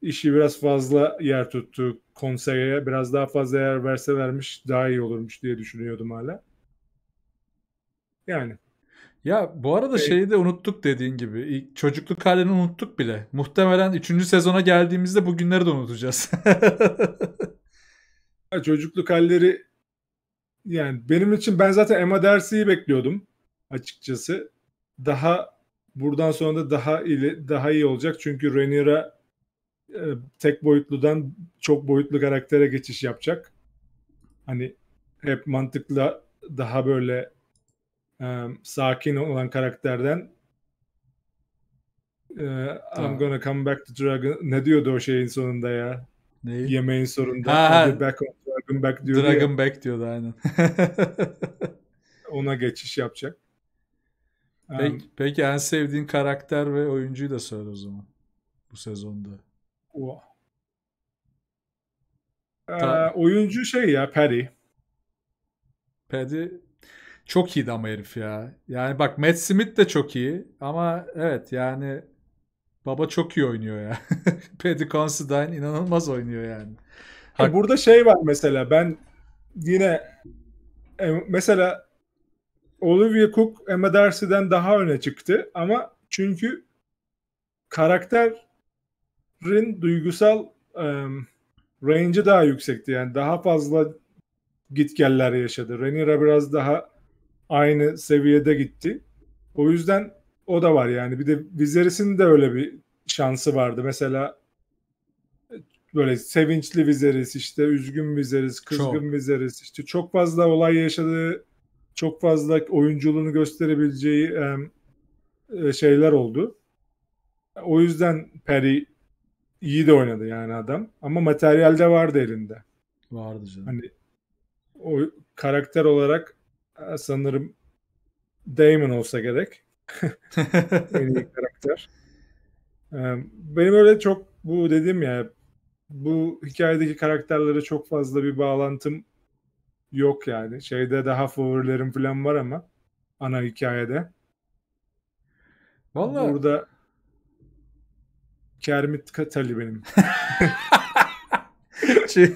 işi biraz fazla yer tuttu konseye. Biraz daha fazla yer verse vermiş daha iyi olurmuş diye düşünüyordum hala. Yani ya bu arada şey... şeyi de unuttuk dediğin gibi. İlk çocukluk halini unuttuk bile. Muhtemelen 3. sezona geldiğimizde bu günleri de unutacağız. çocukluk halleri yani benim için ben zaten Emma dersiyi bekliyordum açıkçası. Daha buradan sonra da daha iyi daha iyi olacak çünkü Rhaenyra e, tek boyutludan çok boyutlu karaktere geçiş yapacak. Hani hep mantıkla daha böyle e, sakin olan karakterden e, tamam. I'm gonna come back to dragon ne diyordu o şeyin sonunda ya? Neyi? Yemeğin sonunda. Ha, ha. Back on dragon back diyordu. Dragon ya. back diyordu aynen. Ona geçiş yapacak. Peki, um, peki en sevdiğin karakter ve oyuncuyu da söyle o zaman. Bu sezonda. Wow. Ee, oyuncu şey ya Perry. Perry çok iyiydi ama herif ya. Yani bak Matt Smith de çok iyi ama evet yani baba çok iyi oynuyor ya. Paddy Considine inanılmaz oynuyor yani. E, Hak... Burada şey var mesela ben yine e, mesela Olivia Cook Emma Darcy'den daha öne çıktı ama çünkü karakterin duygusal um, range'i daha yüksekti. Yani daha fazla gitgeller yaşadı. Rhaenyra biraz daha aynı seviyede gitti. O yüzden o da var yani. Bir de Vizeris'in de öyle bir şansı vardı. Mesela e, böyle sevinçli Vizeris işte üzgün Vizeris, kızgın çok. Vizeris işte çok fazla olay yaşadığı çok fazla oyunculuğunu gösterebileceği e, şeyler oldu. O yüzden Perry iyi de oynadı yani adam. Ama materyalde vardı elinde. Vardı canım. Hani o karakter olarak sanırım Damon olsa gerek. en iyi karakter. Ee, benim öyle çok bu dedim ya bu hikayedeki karakterlere çok fazla bir bağlantım yok yani. Şeyde daha favorilerim falan var ama ana hikayede. Vallahi burada Kermit Katali benim. şey.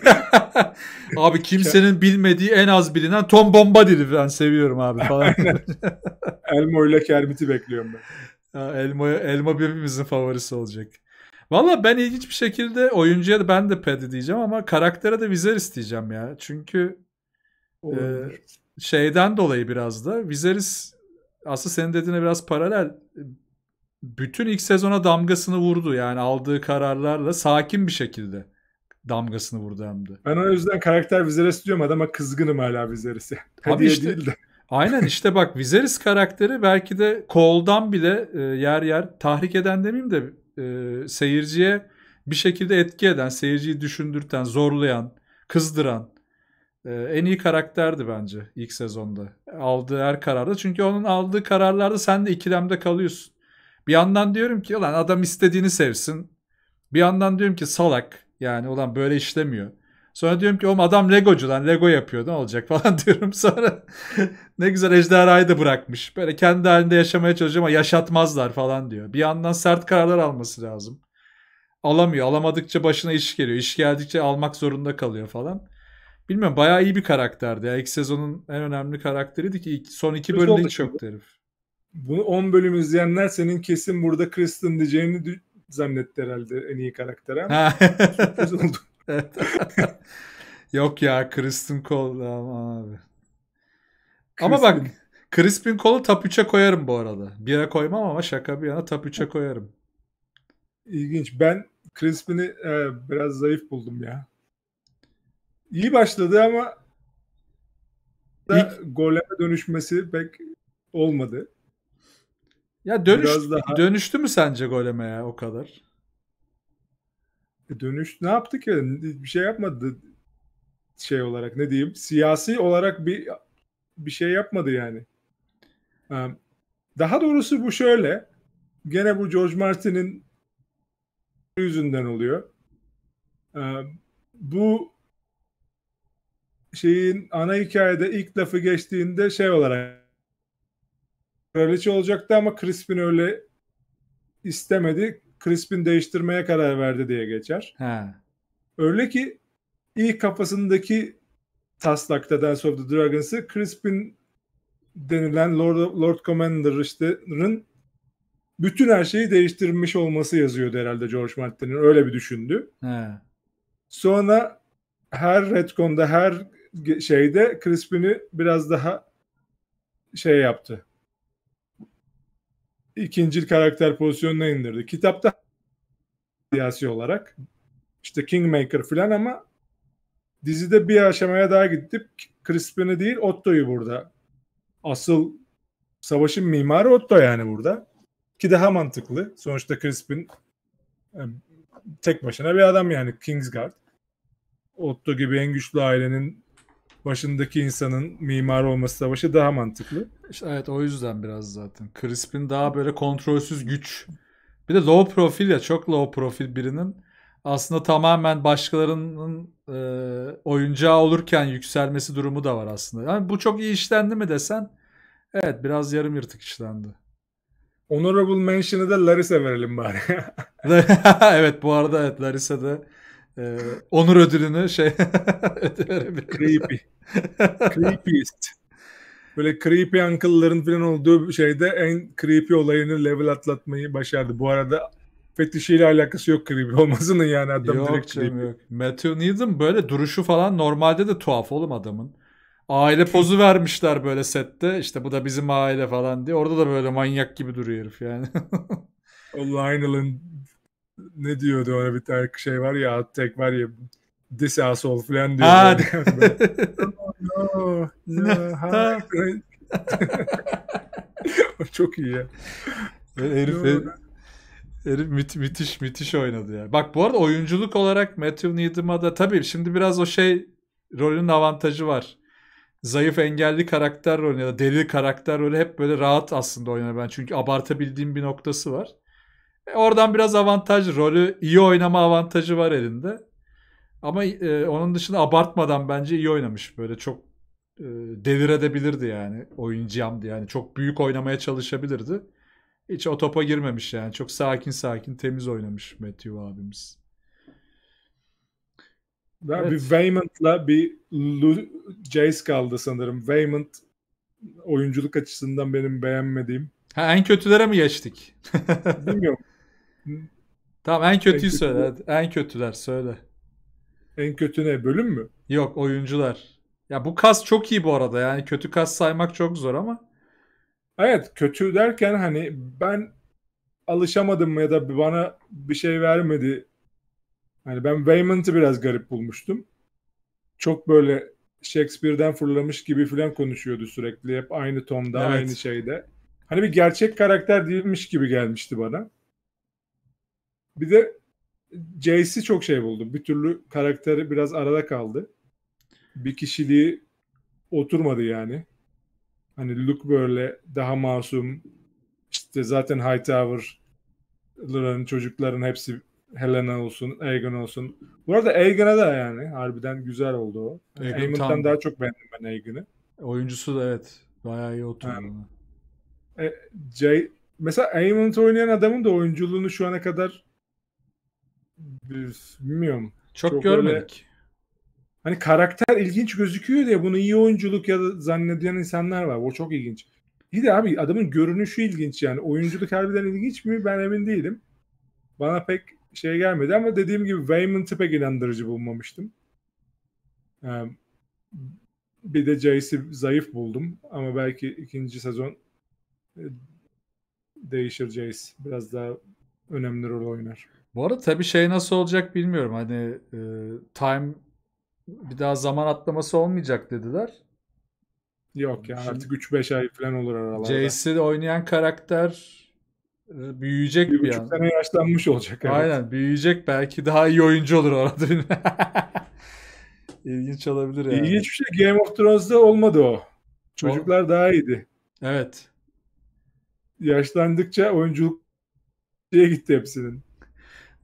abi kimsenin bilmediği en az bilinen Tom Bombadil'i ben seviyorum abi falan. Elmo ile Kermit'i bekliyorum ben. Ya, Elmo, Elmo birbirimizin favorisi olacak. Valla ben ilginç bir şekilde oyuncuya da ben de Paddy diyeceğim ama karaktere de Viserys isteyeceğim ya. Çünkü e, şeyden dolayı biraz da Viserys aslında senin dediğine biraz paralel bütün ilk sezona damgasını vurdu yani aldığı kararlarla sakin bir şekilde damgasını vurdu hem Ben o yüzden karakter Viserys diyorum ama kızgınım hala Viserys'e. Hediye işte, değil de. aynen işte bak Viserys karakteri belki de Cole'dan bile e, yer yer tahrik eden demeyeyim de e, seyirciye bir şekilde etki eden, seyirciyi düşündürten, zorlayan, kızdıran e, en iyi karakterdi bence ilk sezonda. Aldığı her kararda. Çünkü onun aldığı kararlarda sen de ikilemde kalıyorsun. Bir yandan diyorum ki lan adam istediğini sevsin. Bir yandan diyorum ki salak yani olan böyle işlemiyor. Sonra diyorum ki oğlum adam Legocu lan Lego yapıyor ne olacak falan diyorum. Sonra ne güzel ejderhayı da bırakmış. Böyle kendi halinde yaşamaya çalışıyor ama yaşatmazlar falan diyor. Bir yandan sert kararlar alması lazım. Alamıyor. Alamadıkça başına iş geliyor. İş geldikçe almak zorunda kalıyor falan. Bilmiyorum bayağı iyi bir karakterdi. Ya. İlk sezonun en önemli karakteriydi ki ilk, son iki bölümde hiç yoktu herif. Bunu 10 bölüm izleyenler senin kesin burada Kristen diyeceğini zannetti herhalde en iyi karakter ama. Sürpriz oldu. Yok ya Crispin Cole ama abi. Crispin. Ama bak Crispin Cole'u top 3'e koyarım bu arada. 1'e koymam ama şaka bir yana top 3'e koyarım. İlginç. Ben Crispin'i e, biraz zayıf buldum ya. İyi başladı ama da goleme dönüşmesi pek olmadı. Ya dönüş, Biraz daha... dönüştü mü sence goleme ya o kadar? E, dönüş ne yaptı ki? Bir şey yapmadı şey olarak ne diyeyim? Siyasi olarak bir bir şey yapmadı yani. Ee, daha doğrusu bu şöyle. Gene bu George Martin'in yüzünden oluyor. Ee, bu şeyin ana hikayede ilk lafı geçtiğinde şey olarak Kraliçe olacaktı ama Crispin öyle istemedi. Crispin değiştirmeye karar verdi diye geçer. Ha. Öyle ki ilk kafasındaki taslakta Dance of the Dragons'ı Crispin denilen Lord, Lord Commander işte'nin bütün her şeyi değiştirmiş olması yazıyordu herhalde George Martin'in. Öyle bir düşündü. He. Sonra her retcon'da her şeyde Crispin'i biraz daha şey yaptı ikincil karakter pozisyonuna indirdi. Kitapta siyasi olarak işte Kingmaker falan ama dizide bir aşamaya daha gidip Crispin'i değil Otto'yu burada. Asıl savaşın mimarı Otto yani burada. Ki daha mantıklı. Sonuçta Crispin e, tek başına bir adam yani Kingsguard. Otto gibi en güçlü ailenin başındaki insanın mimar olması savaşı daha mantıklı. İşte evet o yüzden biraz zaten. Crisp'in daha böyle kontrolsüz güç. Bir de low profil ya çok low profil birinin aslında tamamen başkalarının e, oyuncağı olurken yükselmesi durumu da var aslında. Yani bu çok iyi işlendi mi desen evet biraz yarım yırtık işlendi. Honorable mention'ı da Larissa verelim bari. evet bu arada evet Larissa da e, onur ödülünü şey ödül Creepy. Creepiest. Böyle creepy uncle'ların falan olduğu şeyde en creepy olayını level atlatmayı başardı. Bu arada fetişiyle alakası yok creepy olmasının yani adam yok, direkt creepy. Yok. Matthew Needham böyle duruşu falan normalde de tuhaf oğlum adamın. Aile pozu vermişler böyle sette. İşte bu da bizim aile falan diye. Orada da böyle manyak gibi duruyor herif yani. o Lionel'ın ne diyordu ona bir tane şey var ya tek var ya this asshole falan diyor. Ha. Çok iyi ya. Herif, herif, herif müth- müthiş müthiş oynadı ya. Bak bu arada oyunculuk olarak Matthew Needham'a da tabii şimdi biraz o şey rolünün avantajı var. Zayıf engelli karakter rolü ya da deli karakter rolü hep böyle rahat aslında oynar ben. Çünkü abartabildiğim bir noktası var. E, oradan biraz avantaj rolü, iyi oynama avantajı var elinde. Ama e, onun dışında abartmadan bence iyi oynamış. Böyle çok e, devir edebilirdi yani oyuncuyamdı. Yani çok büyük oynamaya çalışabilirdi. Hiç o topa girmemiş yani. Çok sakin sakin temiz oynamış Matthew abimiz. Ya evet. Bir Waymond'la bir Lu- Jace kaldı sanırım. Waymond oyunculuk açısından benim beğenmediğim. Ha, en kötülere mi geçtik? Bilmiyorum. Tamam en kötüyü en söyle. Hadi. En kötüler söyle. En kötü ne? Bölüm mü? Yok oyuncular. Ya bu kas çok iyi bu arada. Yani kötü kas saymak çok zor ama. Evet kötü derken hani ben alışamadım ya da bana bir şey vermedi. Hani ben Waymond'ı biraz garip bulmuştum. Çok böyle Shakespeare'den fırlamış gibi falan konuşuyordu sürekli. Hep aynı tonda, evet. aynı şeyde. Hani bir gerçek karakter değilmiş gibi gelmişti bana. Bir de JC çok şey buldu. Bir türlü karakteri biraz arada kaldı. Bir kişiliği oturmadı yani. Hani Luke böyle daha masum. İşte zaten Hightower'ların çocukların hepsi Helena olsun, Aegon olsun. Bu arada Aegon'a da yani harbiden güzel oldu o. Aegon'dan daha çok beğendim ben Aegon'ı. Oyuncusu da evet. Bayağı iyi oturdu. Yani, e, Jay, mesela Aemond oynayan adamın da oyunculuğunu şu ana kadar bilmiyorum. Çok, çok görmedik. Öyle, hani karakter ilginç gözüküyor diye bunu iyi oyunculuk ya da zannedilen insanlar var. O çok ilginç. Bir de abi adamın görünüşü ilginç yani. Oyunculuk harbiden ilginç mi ben emin değilim. Bana pek şey gelmedi ama dediğim gibi Waymond'ı pek inandırıcı bulmamıştım. Ee, bir de Jace'i zayıf buldum ama belki ikinci sezon e, değişir Jace. Biraz daha önemli rol oynar. Bu arada tabii şey nasıl olacak bilmiyorum. Hani e, time bir daha zaman atlaması olmayacak dediler. Yok ya Şimdi, artık 3-5 ay falan olur aralarda. JC'de oynayan karakter e, büyüyecek bir, bir buçuk sene yaşlanmış olacak. Evet. Aynen büyüyecek belki daha iyi oyuncu olur orada. İlginç olabilir yani. İlginç bir şey Game of Thrones'da olmadı o. Çocuklar o... daha iyiydi. Evet. Yaşlandıkça oyunculuk diye gitti hepsinin.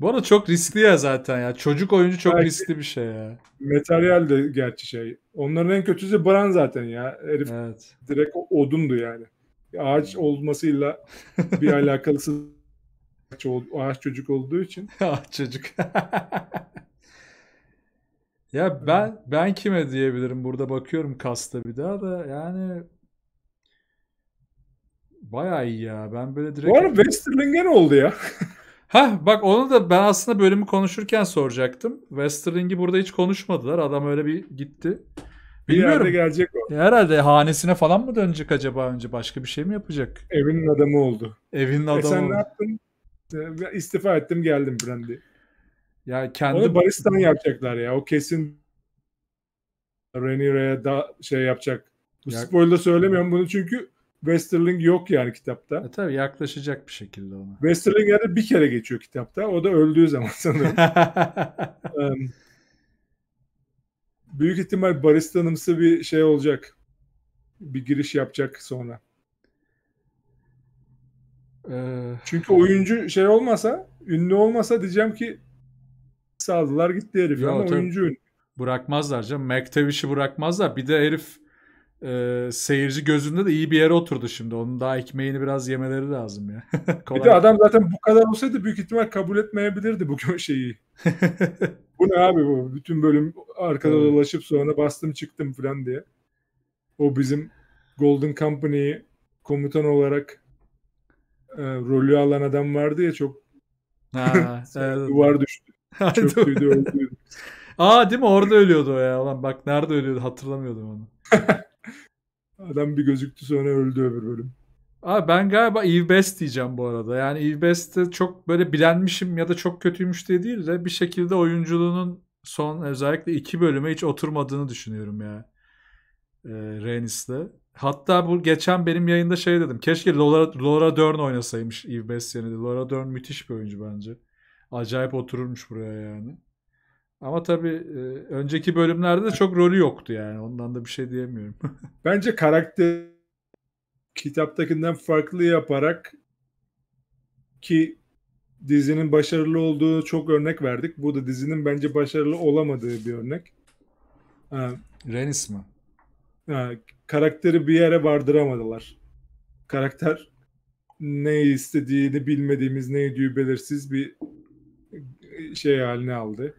Bu arada çok riskli ya zaten ya. Çocuk oyuncu çok Belki riskli bir şey ya. Materyal de gerçi şey. Onların en kötüsü Bran zaten ya. Herif evet. direkt odundu yani. Ağaç hmm. olmasıyla bir alakalısı ağaç, ağaç çocuk olduğu için. ağaç çocuk. ya ben hmm. ben kime diyebilirim burada bakıyorum kasta bir daha da yani Bayağı iyi ya. Ben böyle direkt... Bu arada Westerling'e ne oldu ya? Ha bak onu da ben aslında bölümü konuşurken soracaktım. Westerling'i burada hiç konuşmadılar. Adam öyle bir gitti. Bilmiyorum. Bir gelecek o. E, herhalde hanesine falan mı dönecek acaba önce? Başka bir şey mi yapacak? Evinin adamı oldu. Evinin e, adamı e sen oldu. ne yaptın? İstifa ettim geldim Brandy. Ya kendi... Onu baristan yapacaklar ya. O kesin Rhaenyra'ya da şey yapacak. Bu ya... spoiler söylemiyorum bunu çünkü Westerling yok yani kitapta. E tabii yaklaşacak bir şekilde ona. Westerling yani bir kere geçiyor kitapta. O da öldüğü zaman sanırım. büyük ihtimal baristanımsı bir şey olacak. Bir giriş yapacak sonra. Ee... Çünkü oyuncu şey olmasa, ünlü olmasa diyeceğim ki saldılar gitti herif Yo, ama oyuncu ünlü. Bırakmazlar canım. McTavish'i bırakmazlar. Bir de herif e, seyirci gözünde de iyi bir yere oturdu şimdi. Onun daha ekmeğini biraz yemeleri lazım ya. bir de adam zaten bu kadar olsaydı büyük ihtimal kabul etmeyebilirdi bu köşeyi. bu ne abi bu? Bütün bölüm arkada evet. dolaşıp sonra bastım çıktım falan diye. O bizim Golden Company komutan olarak e, rolü alan adam vardı ya çok ha, evet. duvar düştü. Çöktüydü öldüydü. Aa değil mi orada ölüyordu o ya. lan. bak nerede ölüyordu hatırlamıyordum onu. Adam bir gözüktü sonra öldü öbür bölüm. Abi ben galiba Eve Best diyeceğim bu arada. Yani Eve Best'te çok böyle bilenmişim ya da çok kötüymüş diye değil de bir şekilde oyunculuğunun son özellikle iki bölüme hiç oturmadığını düşünüyorum ya. E, Renis'le. Hatta bu geçen benim yayında şey dedim. Keşke Laura, Laura Dern oynasaymış Eve Best yerine. Laura Dern müthiş bir oyuncu bence. Acayip otururmuş buraya yani. Ama tabii e, önceki bölümlerde de çok rolü yoktu yani. Ondan da bir şey diyemiyorum. Bence karakter kitaptakinden farklı yaparak ki dizinin başarılı olduğu çok örnek verdik. Bu da dizinin bence başarılı olamadığı bir örnek. Ha, Renis mi? karakteri bir yere vardıramadılar. Karakter ne istediğini bilmediğimiz, ne ediyor belirsiz bir şey haline aldı.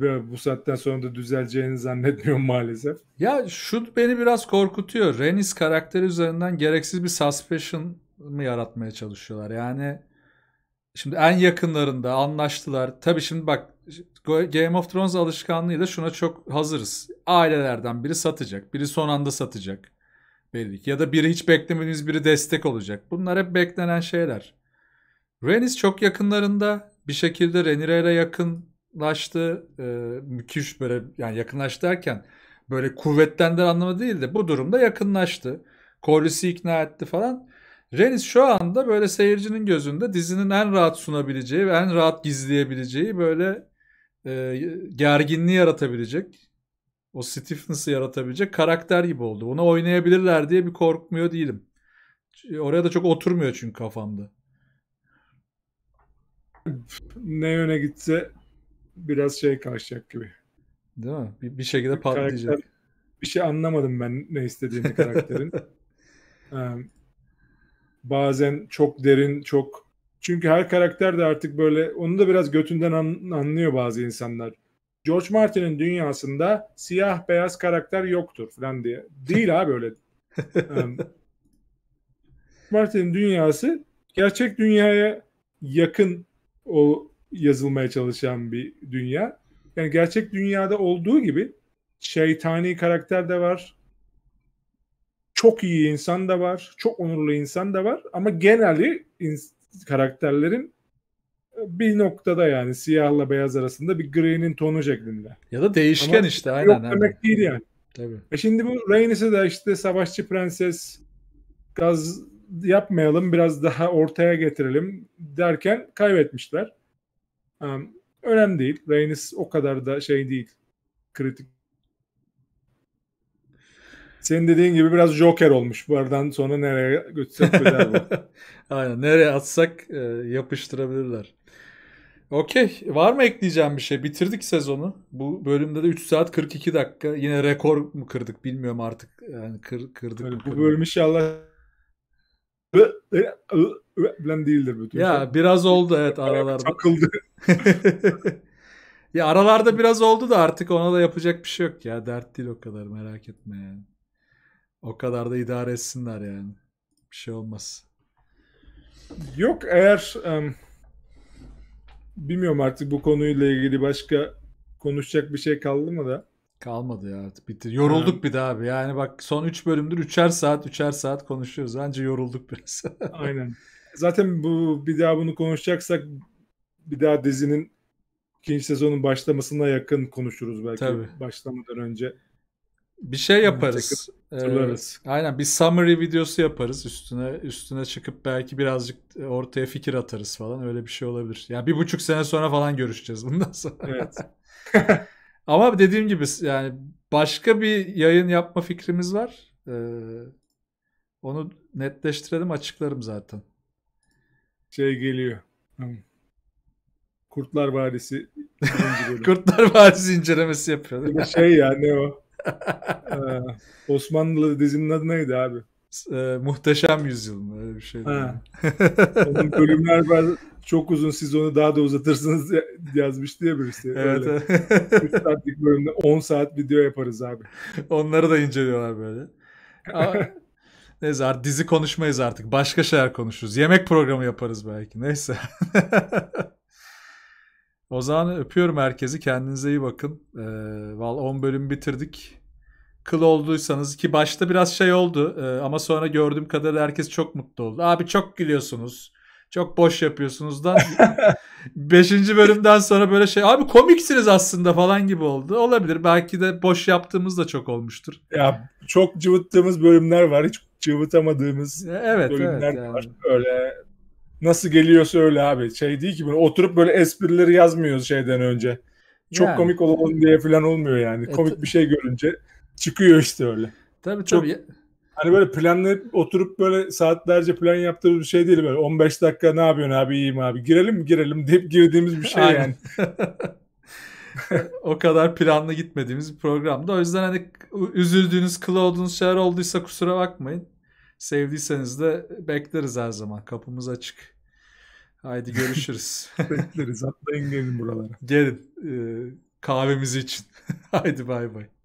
Ve bu saatten sonra da düzeleceğini zannetmiyorum maalesef. Ya şu beni biraz korkutuyor. Renis karakteri üzerinden gereksiz bir suspicion mı yaratmaya çalışıyorlar? Yani şimdi en yakınlarında anlaştılar. Tabii şimdi bak Game of Thrones alışkanlığıyla şuna çok hazırız. Ailelerden biri satacak, biri son anda satacak belli ki. Ya da biri hiç beklemediğimiz biri destek olacak. Bunlar hep beklenen şeyler. Renis çok yakınlarında bir şekilde Renire'ye yakınlaştı. E, müthiş böyle yani yakınlaştı derken böyle kuvvetlendir anlamı değil de bu durumda yakınlaştı. Corliss'i ikna etti falan. Renis şu anda böyle seyircinin gözünde dizinin en rahat sunabileceği ve en rahat gizleyebileceği böyle e, gerginliği yaratabilecek o stiffness'ı yaratabilecek karakter gibi oldu. Bunu oynayabilirler diye bir korkmuyor değilim. Oraya da çok oturmuyor çünkü kafamda ne yöne gitse biraz şey karşılayacak gibi. Değil mi? Bir, bir şekilde patlayacak. bir şey anlamadım ben ne istediğini karakterin. ee, bazen çok derin, çok çünkü her karakter de artık böyle onu da biraz götünden an, anlıyor bazı insanlar. George Martin'in dünyasında siyah beyaz karakter yoktur falan diye. Değil abi öyle. um, Martin'in dünyası gerçek dünyaya yakın o yazılmaya çalışan bir dünya. Yani gerçek dünyada olduğu gibi şeytani karakter de var. Çok iyi insan da var. Çok onurlu insan da var. Ama geneli karakterlerin e, bir noktada yani siyahla beyaz arasında bir grinin tonu şeklinde. Ya da değişken Ama işte aynen. Yok demek değil yani. Tabii. E şimdi bu Rhaenys'e de işte savaşçı prenses, gaz yapmayalım biraz daha ortaya getirelim derken kaybetmişler. Um, önemli değil. Reigns o kadar da şey değil. Kritik. Senin dediğin gibi biraz Joker olmuş. Buradan sonra nereye götürsek bu. Aynen. Nereye atsak e, yapıştırabilirler. Okey. Var mı ekleyeceğim bir şey? Bitirdik sezonu. Bu bölümde de 3 saat 42 dakika. Yine rekor mu kırdık bilmiyorum artık. Yani kır, kırdık yani bu bölüm inşallah ben değildir bütün. Ya şey. biraz oldu evet aralarda. Takıldı. ya aralarda biraz oldu da artık ona da yapacak bir şey yok ya. Dert değil o kadar merak etme yani. O kadar da idare etsinler yani. Bir şey olmaz. Yok eğer um, bilmiyorum artık bu konuyla ilgili başka konuşacak bir şey kaldı mı da Kalmadı ya artık bitti. Yorulduk evet. bir daha abi. Yani bak son 3 bölümdür 3'er saat 3'er saat konuşuyoruz. Bence yorulduk biraz. Aynen. Zaten bu bir daha bunu konuşacaksak bir daha dizinin ikinci sezonun başlamasına yakın konuşuruz belki Tabii. başlamadan önce. Bir şey yaparız. Ee, hatırlarız. Ee, aynen bir summary videosu yaparız üstüne üstüne çıkıp belki birazcık ortaya fikir atarız falan öyle bir şey olabilir. Yani bir buçuk sene sonra falan görüşeceğiz bundan sonra. Evet. Ama dediğim gibi yani başka bir yayın yapma fikrimiz var. Ee, onu netleştirelim açıklarım zaten. Şey geliyor. Hmm. Kurtlar Vadisi Kurtlar Vadisi incelemesi yapıyor. Şey ya ne o? ee, Osmanlı dizinin adı neydi abi? e, Muhteşem Yüzyıl mı öyle bir şey. Onun bölümler var çok uzun siz onu daha da uzatırsınız yazmıştı ya birisi. Evet. Öyle. 3 saatlik bölümde 10 saat video yaparız abi. Onları da inceliyorlar böyle. Neyse artık dizi konuşmayız artık. Başka şeyler konuşuruz. Yemek programı yaparız belki. Neyse. o zaman öpüyorum herkesi. Kendinize iyi bakın. Ee, Valla 10 bölüm bitirdik kıl olduysanız ki başta biraz şey oldu e, ama sonra gördüğüm kadarıyla herkes çok mutlu oldu. Abi çok gülüyorsunuz. Çok boş yapıyorsunuz da beşinci bölümden sonra böyle şey abi komiksiniz aslında falan gibi oldu. Olabilir. Belki de boş yaptığımız da çok olmuştur. Ya çok cıvıttığımız bölümler var. Hiç cıvıtamadığımız e, evet, bölümler evet, yani. var. Öyle nasıl geliyorsa öyle abi. Şey değil ki böyle oturup böyle esprileri yazmıyoruz şeyden önce. Çok yani. komik olalım diye falan olmuyor yani. E, komik bir şey görünce çıkıyor işte öyle. Tabii Çok, tabii. Hani böyle planlayıp oturup böyle saatlerce plan yaptığımız bir şey değil böyle 15 dakika ne yapıyorsun abi iyiyim abi girelim mi girelim deyip girdiğimiz bir şey yani. o kadar planlı gitmediğimiz bir programda. O yüzden hani üzüldüğünüz, kılı olduğunuz şeyler olduysa kusura bakmayın. Sevdiyseniz de bekleriz her zaman. Kapımız açık. Haydi görüşürüz. bekleriz. Atlayın gelin buralara. Gelin. E, kahvemizi için. Haydi bay bay.